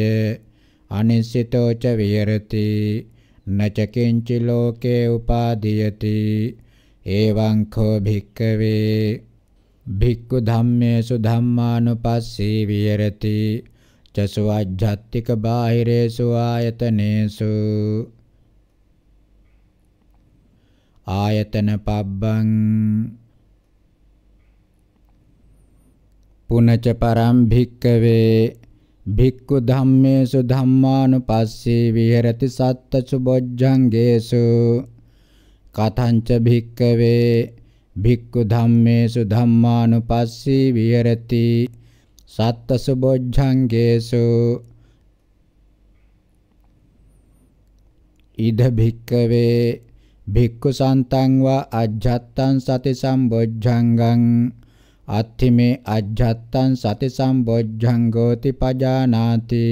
අනිසිතෝ ච විහෙරති නච කිංචි ලෝකේ උපාදීයති එවං කෝ භික්කවේ භික්ඛු ධම්මේසු ධම්මානුපස්සී විහෙරති චසවජ්ජත්තික බාහිරේසු ආයතනේසු ආයතන පබ්බං පුනච පරම් භික්කවේ භික්ඛු ධම්මේසු ධම්මානුපස්සී විහෙරති සත්තසු බොජ්ජංගේසු කතංච භික්කවේ භික්ඛු ධම්මේසු ධම්මානුපස්සී විහෙරති සත්තසුබොජ්ජංගේසු ඉද භික්කවේ භික්ඛු සන්තං වා අජ්ජත්තං සති සම්බොජ්ජංගං අත්ථිමේ අජ්ජත්තං සති සම්බොජ්ජංගෝති පජානාති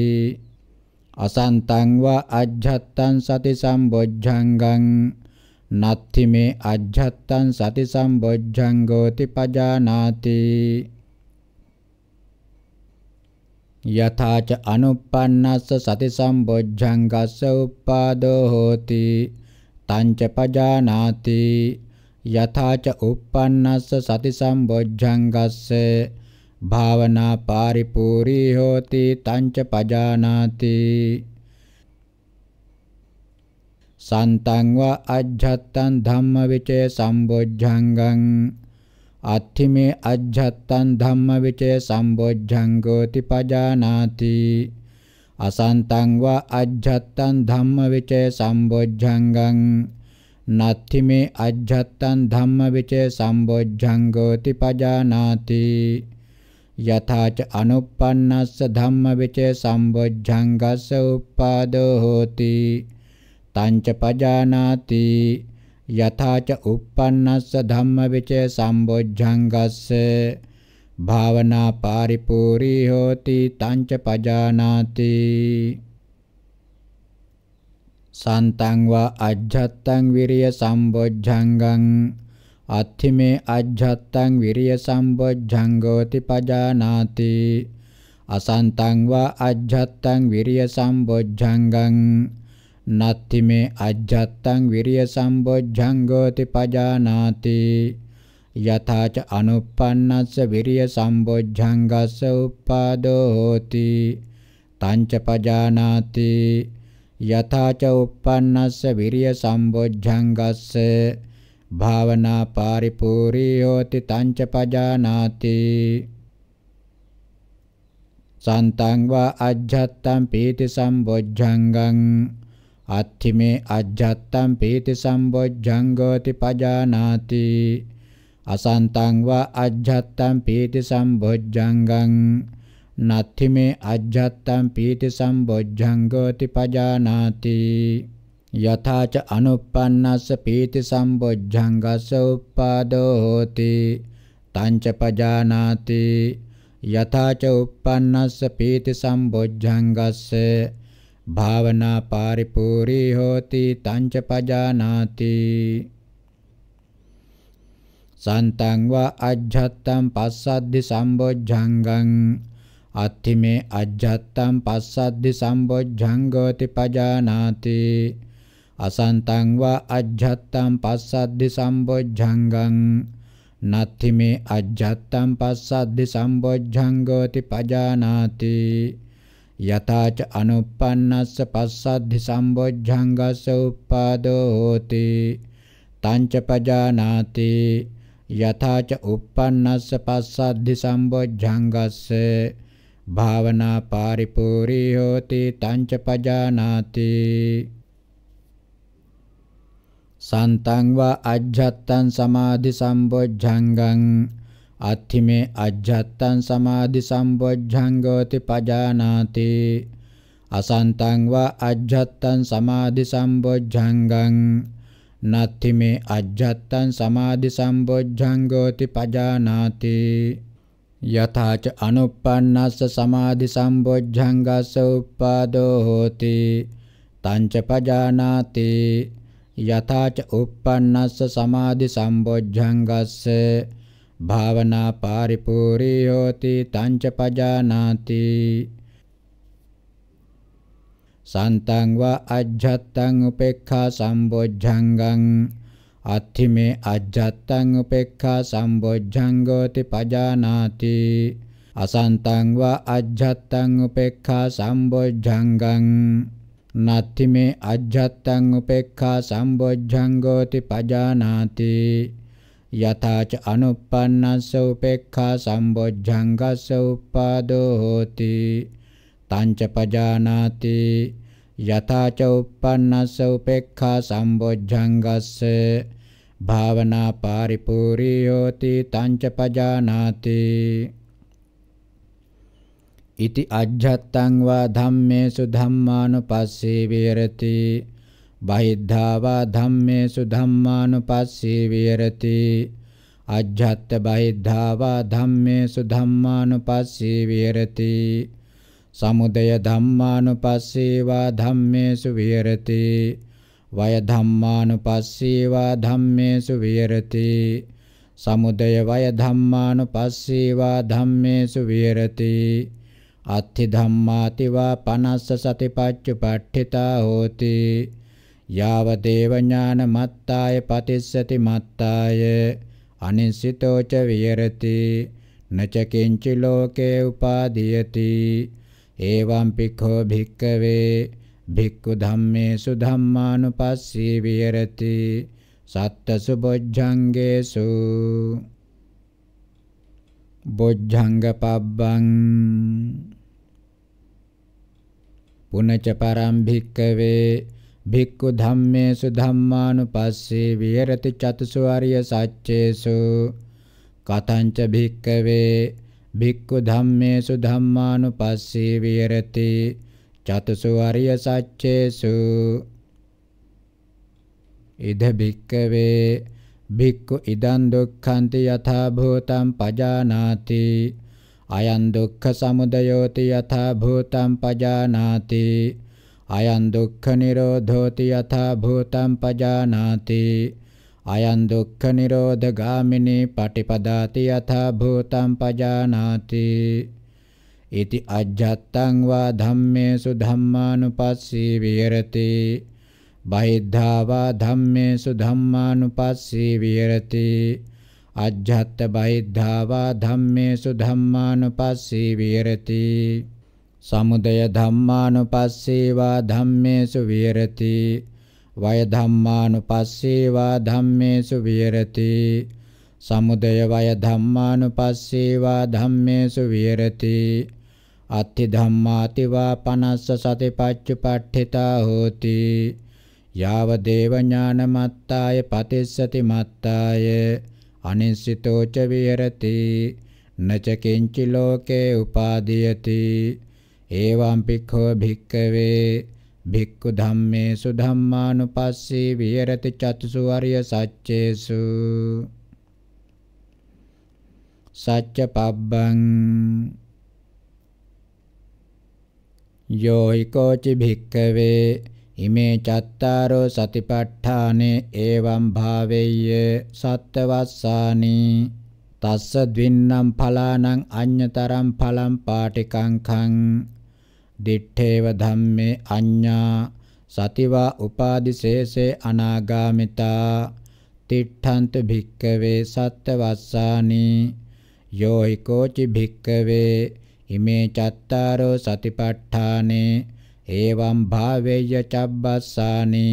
අසන්තං වා අජ්ජත්තං සති සම්බොජ්ජංගං නත්ථිමේ අජ්ජත්තං සති සම්බොජ්ජංගෝති පජානාති යථාච අනුප්පන්නස්ස සති සම්බොජ්ජංගස්ස උප්පාදෝ හෝති තංච පජානාති යථාච උප්පන්නස්ස සති සම්බොජ්ජංගස්ස භාවනා පාරිපූරී හෝති තංච පජානාති සන්තං වා අජ්ජත්තං ධම්මවිචේ සම්බොජ්ජංගං අත්තිමේ අජ්ජත්තං ධම්මවිචේ සම්බොජ්ජංගෝති පජානාති අසන්තං වා අජ්ජත්තං ධම්මවිචේ සම්බොජ්ජංගං නත්තිමේ අජ්ජත්තං ධම්මවිචේ සම්බොජ්ජංගෝති පජානාති යථාච අනුප්පන්නස්ස ධම්මවිචේ සම්බොජ්ජංගස්ස උප්පාදෝ හෝති තංච පජානාති යථාච uppannassa ධම්මවිචේ සම්බොජ්ජංගස්ස භාවනා පරිපූර්ණී හෝති තංච පජානාති සන්තං වා අජ්ජත්තං විරිය සම්බොජ්ජංගං අත්ථිමේ අජ්ජත්තං විරිය සම්බොජ්ජංගෝති පජානාති අසන්තං වා අජ්ජත්තං විරිය සම්බොජ්ජංගං නත්ති මේ අජ්ජත්තං විරිය සම්බොජ්ජංගෝති පජානාති යථාච අනුප්පන්නස්ස විරිය සම්බොජ්ජංගස්ස උප්පාදෝ හෝති තංච පජානාති යථාච උප්පන්නස්ස විරිය සම්බොජ්ජංගස්ස භාවනා පාරිපූර්ණී හෝති තංච පජානාති සන්තං වා අජ්ජත්තං පීති සම්බොජ්ජංගං අත්තිමේ අජ්ජත්තම් පීති සම්බොජ්ජංගෝති පජානාති අසන්තං වා අජ්ජත්තම් පීති සම්බොජ්ජංගං නත්තිමේ අජ්ජත්තම් පීති සම්බොජ්ජංගෝති පජානාති යථාච අනුප්පන්නස්ස පීති සම්බොජ්ජංගස්ස උප්පාදෝ හෝති තංච පජානාති යථාච උප්පන්නස්ස පීති සම්බොජ්ජංගස්ස භාවනා පාරිපූර්ණී හෝති තංච පජානාති සන්තං වා අජ්ජත්තං පස්සද්ධි සම්බොජ්ජංගං අත්තිමේ අජ්ජත්තං පස්සද්ධි සම්බොජ්ජංගෝති පජානාති අසන්තං වා අජ්ජත්තං පස්සද්ධි සම්බොජ්ජංගං නත්ති මේ අජ්ජත්තම් පස්සද්ධි සම්බොජ්ජංගෝති පජානාති යතාච අනුප්පන්නස්ස පස්සද්ධි සම්බොජ්ජංගස්ස උප්පාදෝ හෝති තංච පජානාති යතාච උප්පන්නස්ස පස්සද්ධි සම්බොජ්ජංගස්ස භාවනා පාරිපූරී හෝති තංච පජානාති සන්තං වා අජ්ජත්තං සමාධි සම්බොජ්ජංගං අත්ථිමේ අජ්ජත්තං සමාධි සම්බොජ්ජංගෝති පජානාති අසන්තං වා අජ්ජත්තං සමාධි සම්බොජ්ජංගං නත්ථිමේ අජ්ජත්තං සමාධි සම්බොජ්ජංගෝති පජානාති යථාච අනුප්පන්නස්ස සමාධි සම්බොජ්ජංගස්ස උප්පාදෝ හෝති තංච පජානාති යථාච උප්පන්නස්ස සමාධි සම්බොජ්ජංගස්ස භාවනා පාරිපූර්ණී යෝති තංච පජානාති සන්තං වා අජ්ජත්තං උපේක්ඛා සම්බොජ්ජංගං අත්ථිමේ අජ්ජත්තං උපේක්ඛා සම්බොජ්ජංගෝති පජානාති අසන්තං වා අජ්ජත්තං උපේක්ඛා සම්බොජ්ජංගං නත්ථිමේ අජ්ජත්තං උපේක්ඛා සම්බොජ්ජංගෝති පජානාති යථාච අනුප්පන්නස්ස උපේක්ඛා සම්බොජ්ජංගස්ස උප්පාදෝ හෝති තංච පජානාති යථාච උප්පන්නස්ස උපේක්ඛා සම්බොජ්ජංගස්ස භාවනා පාරිපූර්ණී හෝති තංච පජානාති ඉති අජ්ජත්තං වා ධම්මේසු ධම්මානුපස්සී විරති බහිද්ධාවා ධම්මේසු ධම්මානුපස්සී විහෙරති අජ්ජත් බහිද්ධාවා ධම්මේසු ධම්මානුපස්සී විහෙරති සමුදය ධම්මානුපස්සීවා ධම්මේසු විහෙරති වය ධම්මානුපස්සීවා ධම්මේසු විහෙරති සමුදය වය ධම්මානුපස්සීවා ධම්මේසු විහෙරති අත්ථි ධම්මාතිවා පනස්ස සතිපච්චු පට්ඨිතා හෝති යාවදේව ඥානමත්තාය පටිස්සති මත්තාය අනිසිතෝච විහෙරති නච කිංචි ලෝකේ උපාදීයති එවං පිඛෝ භික්කවේ භික්ඛු ධම්මේසු ධම්මානුපස්සී විහෙරති සත්තසු බොජ්ජංගේසු බොජ්ජංග පබ්බං පුනච පරම් භික්කවේ භික්ඛු ධම්මේසු ධම්මානුපස්සේ විහෙරති චතුසු ආර්ය සත්‍යේසු කතංච භික්ඛවේ භික්ඛු ධම්මේසු ධම්මානුපස්සේ විහෙරති චතුසු ආර්ය සත්‍යේසු ඉද භික්කවේ භික්ඛු ඉදං දුක්ඛන්ති යථා භූතං පජානාති අයං දුක්ඛ සමුදයෝති යථා භූතං පජානාති අයං දුක්ඛ නිරෝධෝති යථා භූතං පජානාති අයං දුක්ඛ නිරෝධ ගාමිනී පටිපදාති යථා භූතං පජානාති ඉති අජ්ජත්තං වා ධම්මේසු ධම්මානුපස්සී විහෙරති බහිද්ධා වා ධම්මේසු ධම්මානුපස්සී විහෙරති අජ්ජත්ත බහිද්ධා වා ධම්මේසු ධම්මානුපස්සී විහෙරති සමුදය ධම්මානුපස්සේවා ධම්මේසු විහෙරති වය ධම්මානුපස්සේවා ධම්මේසු විහෙරති සමුදය වය ධම්මානුපස්සේවා ධම්මේසු විහෙරති අත්ථි ධම්මාතිවා පනස්ස සතිපච්චුපට්ඨිතා හෝති යාව දේව ඥානමත්තාය පතිස්සති මත්තාය අනිසිතෝච විහෙරති නච කිංචි ලෝකේ උපාදීයති ඒවම් පික්ඛෝ භික්ඛවේ භික්ඛු ධම්මේසු ධම්මානුපස්සී විහෙරති චතුසු වරිය සච්චේසු සච්ච පබ්බං යෝයිකෝචි භික්කවේ ඉමේ චත්තාරෝ සතිපට්ඨානේ එවම් භාවෙය්‍ය සත්තවස්සානි තස්ස ද්වින්නම් ඵලානං අඤ්‍යතරම් ඵලම් පාටිකංඛං දිඨේව ධම්මේ අඤ්ඤා සතිවා උපාදිශේෂේ අනාගාමිතා තිඨන්ත භික්කවේ සත්තවස්සානි යෝහි කෝචි භික්කවේ ඉමේ චත්තාරෝ සතිපට්ඨානේ එවං භාවේය චබ්බස්සානි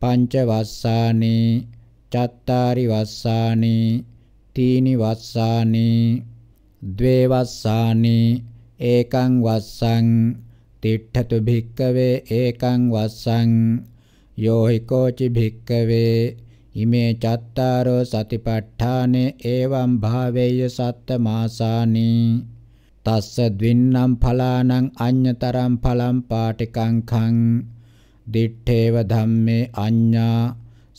පංච වස්සානි චත්තාරි වස්සානි තීනි වස්සානි ද්වේ වස්සානි ඒකං වස්සං තිට්ඨතු භික්කවේ ඒකං වස්සං යෝහි කෝචි භික්කවේ ඉමේ චත්තාරෝ සතිපට්ඨානේ එවං භාවේය සත්ත මාසානි තස්ස ද්වින්නම් ඵලානං අඤ්‍යතරම් ඵලම් පාටිකංඛං දිත්තේව ධම්මේ අඤ්ඤා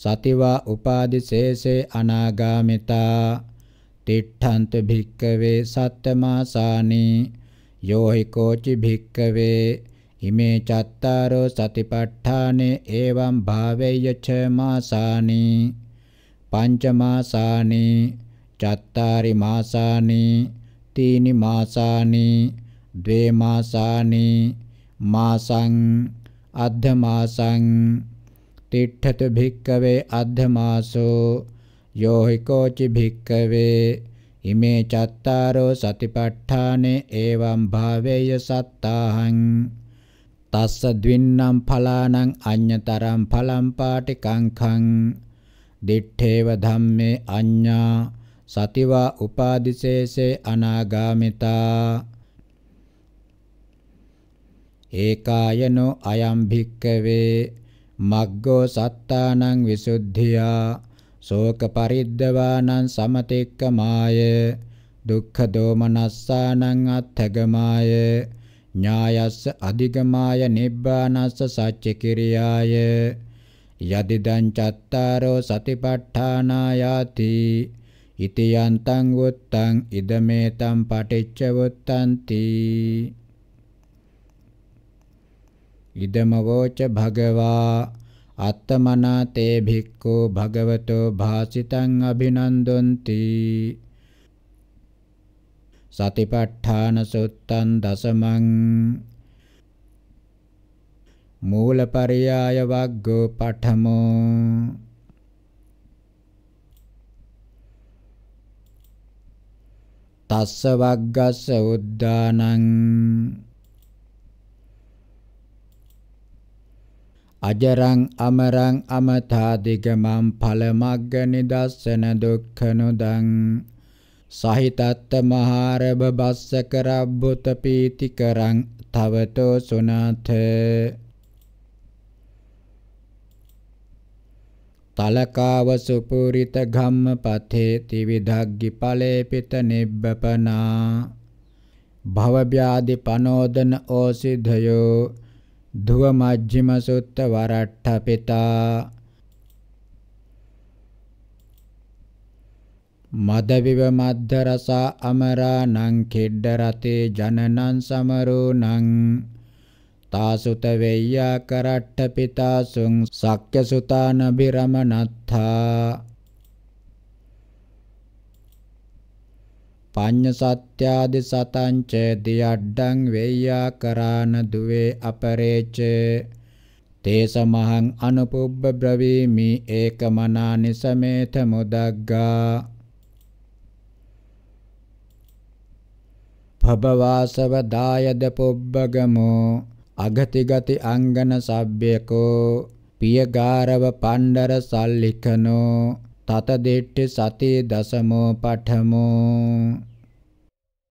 සතිවා උපාදිශේෂේ අනාගාමිතා තිට්ඨන්ත භික්කවේ සත්තමාසානි යෝහි කෝචි භික්කවේ ඉමේ චත්තාරෝ සතිපට්ඨානේ එවං භාවේය ච මාසානි පංච මාසානි චත්තාරි මාසානි තීනි මාසානි ද්වේ මාසානි මාසං අද්ධ මාසං තිට්ඨත භික්කවේ අද්ධ මාසෝ යෝහි කෝචි භික්කවේ ඉමේ චත්තාරෝ සතිපට්ඨානේ එවං භාවේය සත්තාහං තස්ස ද්වින්නම් ඵලානං අඤ්‍යතරම් ඵලම් පාටි කංඛං දිඨේව ධම්මේ අඤ්ඤා සතිවා උපාදිසේසේ අනාගාමිතා ඒකායනෝ අයම් භික්කවේ මග්ගෝ සත්තානං විසුද්ධියා ශෝක පරිද්දවානං සමතික්කමාය දුක්ඛ දෝමනස්සානං අත්ථගමාය ඥායස්ස අධිගමාය නිබ්බානස්ස සච්ච කිරියාය යදිදං චත්තාරෝ සතිපට්ඨානායාති ඉතියන්තං වුත්තං ඉදමෙතං පටිච්ච වුත්තන්ති ඉදමවෝච භගවා අත්තමනාතේ භික්ඛෝ භගවතෝ භාසිතං අභිනන්දොන්ති සතිපට්ඨාන සුත්තං දසමං මූලපරියාය වග්ගෝ පඨමෝ තස්ස වග්ගස්ස උද්දානං අජරං අමරං අමතාදිගමං ඵලමග්ග නිදස්සන දුක්ඛනුදං සහිතත්ත මහරබ බස්සක රබ්බුත පීති කරං තවතෝ සුනාථ තලකාව සුපුරිත ගම්මපතේ ත්‍රිවිධග්ගි ඵලේ පිත නිබ්බපනා භවබ්‍යාදි පනෝදන ඕසිධයෝ ධුව මජ්ජිම සුත්ත වරට්ඨපිතා මද විව මද්ද රස අමරා නං කෙඩ රතේ ජනනං සමරෝ නං තාසුත වෙය්‍යා කරට්ඨපිතා සුං සක්්‍ය සුතාන බිරමනත්තා පඤ්ඤ සත්‍යාදි සතංච දියඩ්ඩං වේයා කරාන දුවේ අපරේච තේසමහං අනුපුබ්බ බ්‍රවීමි ඒකමනානි සමේත මුදග්ගා භබවාසව දායද පුබ්බගමෝ අගතිගති අංගන සබ්බයකෝ පියගාරව පණ්ඩර සල්ලිකනෝ තත දෙට්ඨ සතේ දසමෝ පඨමෝ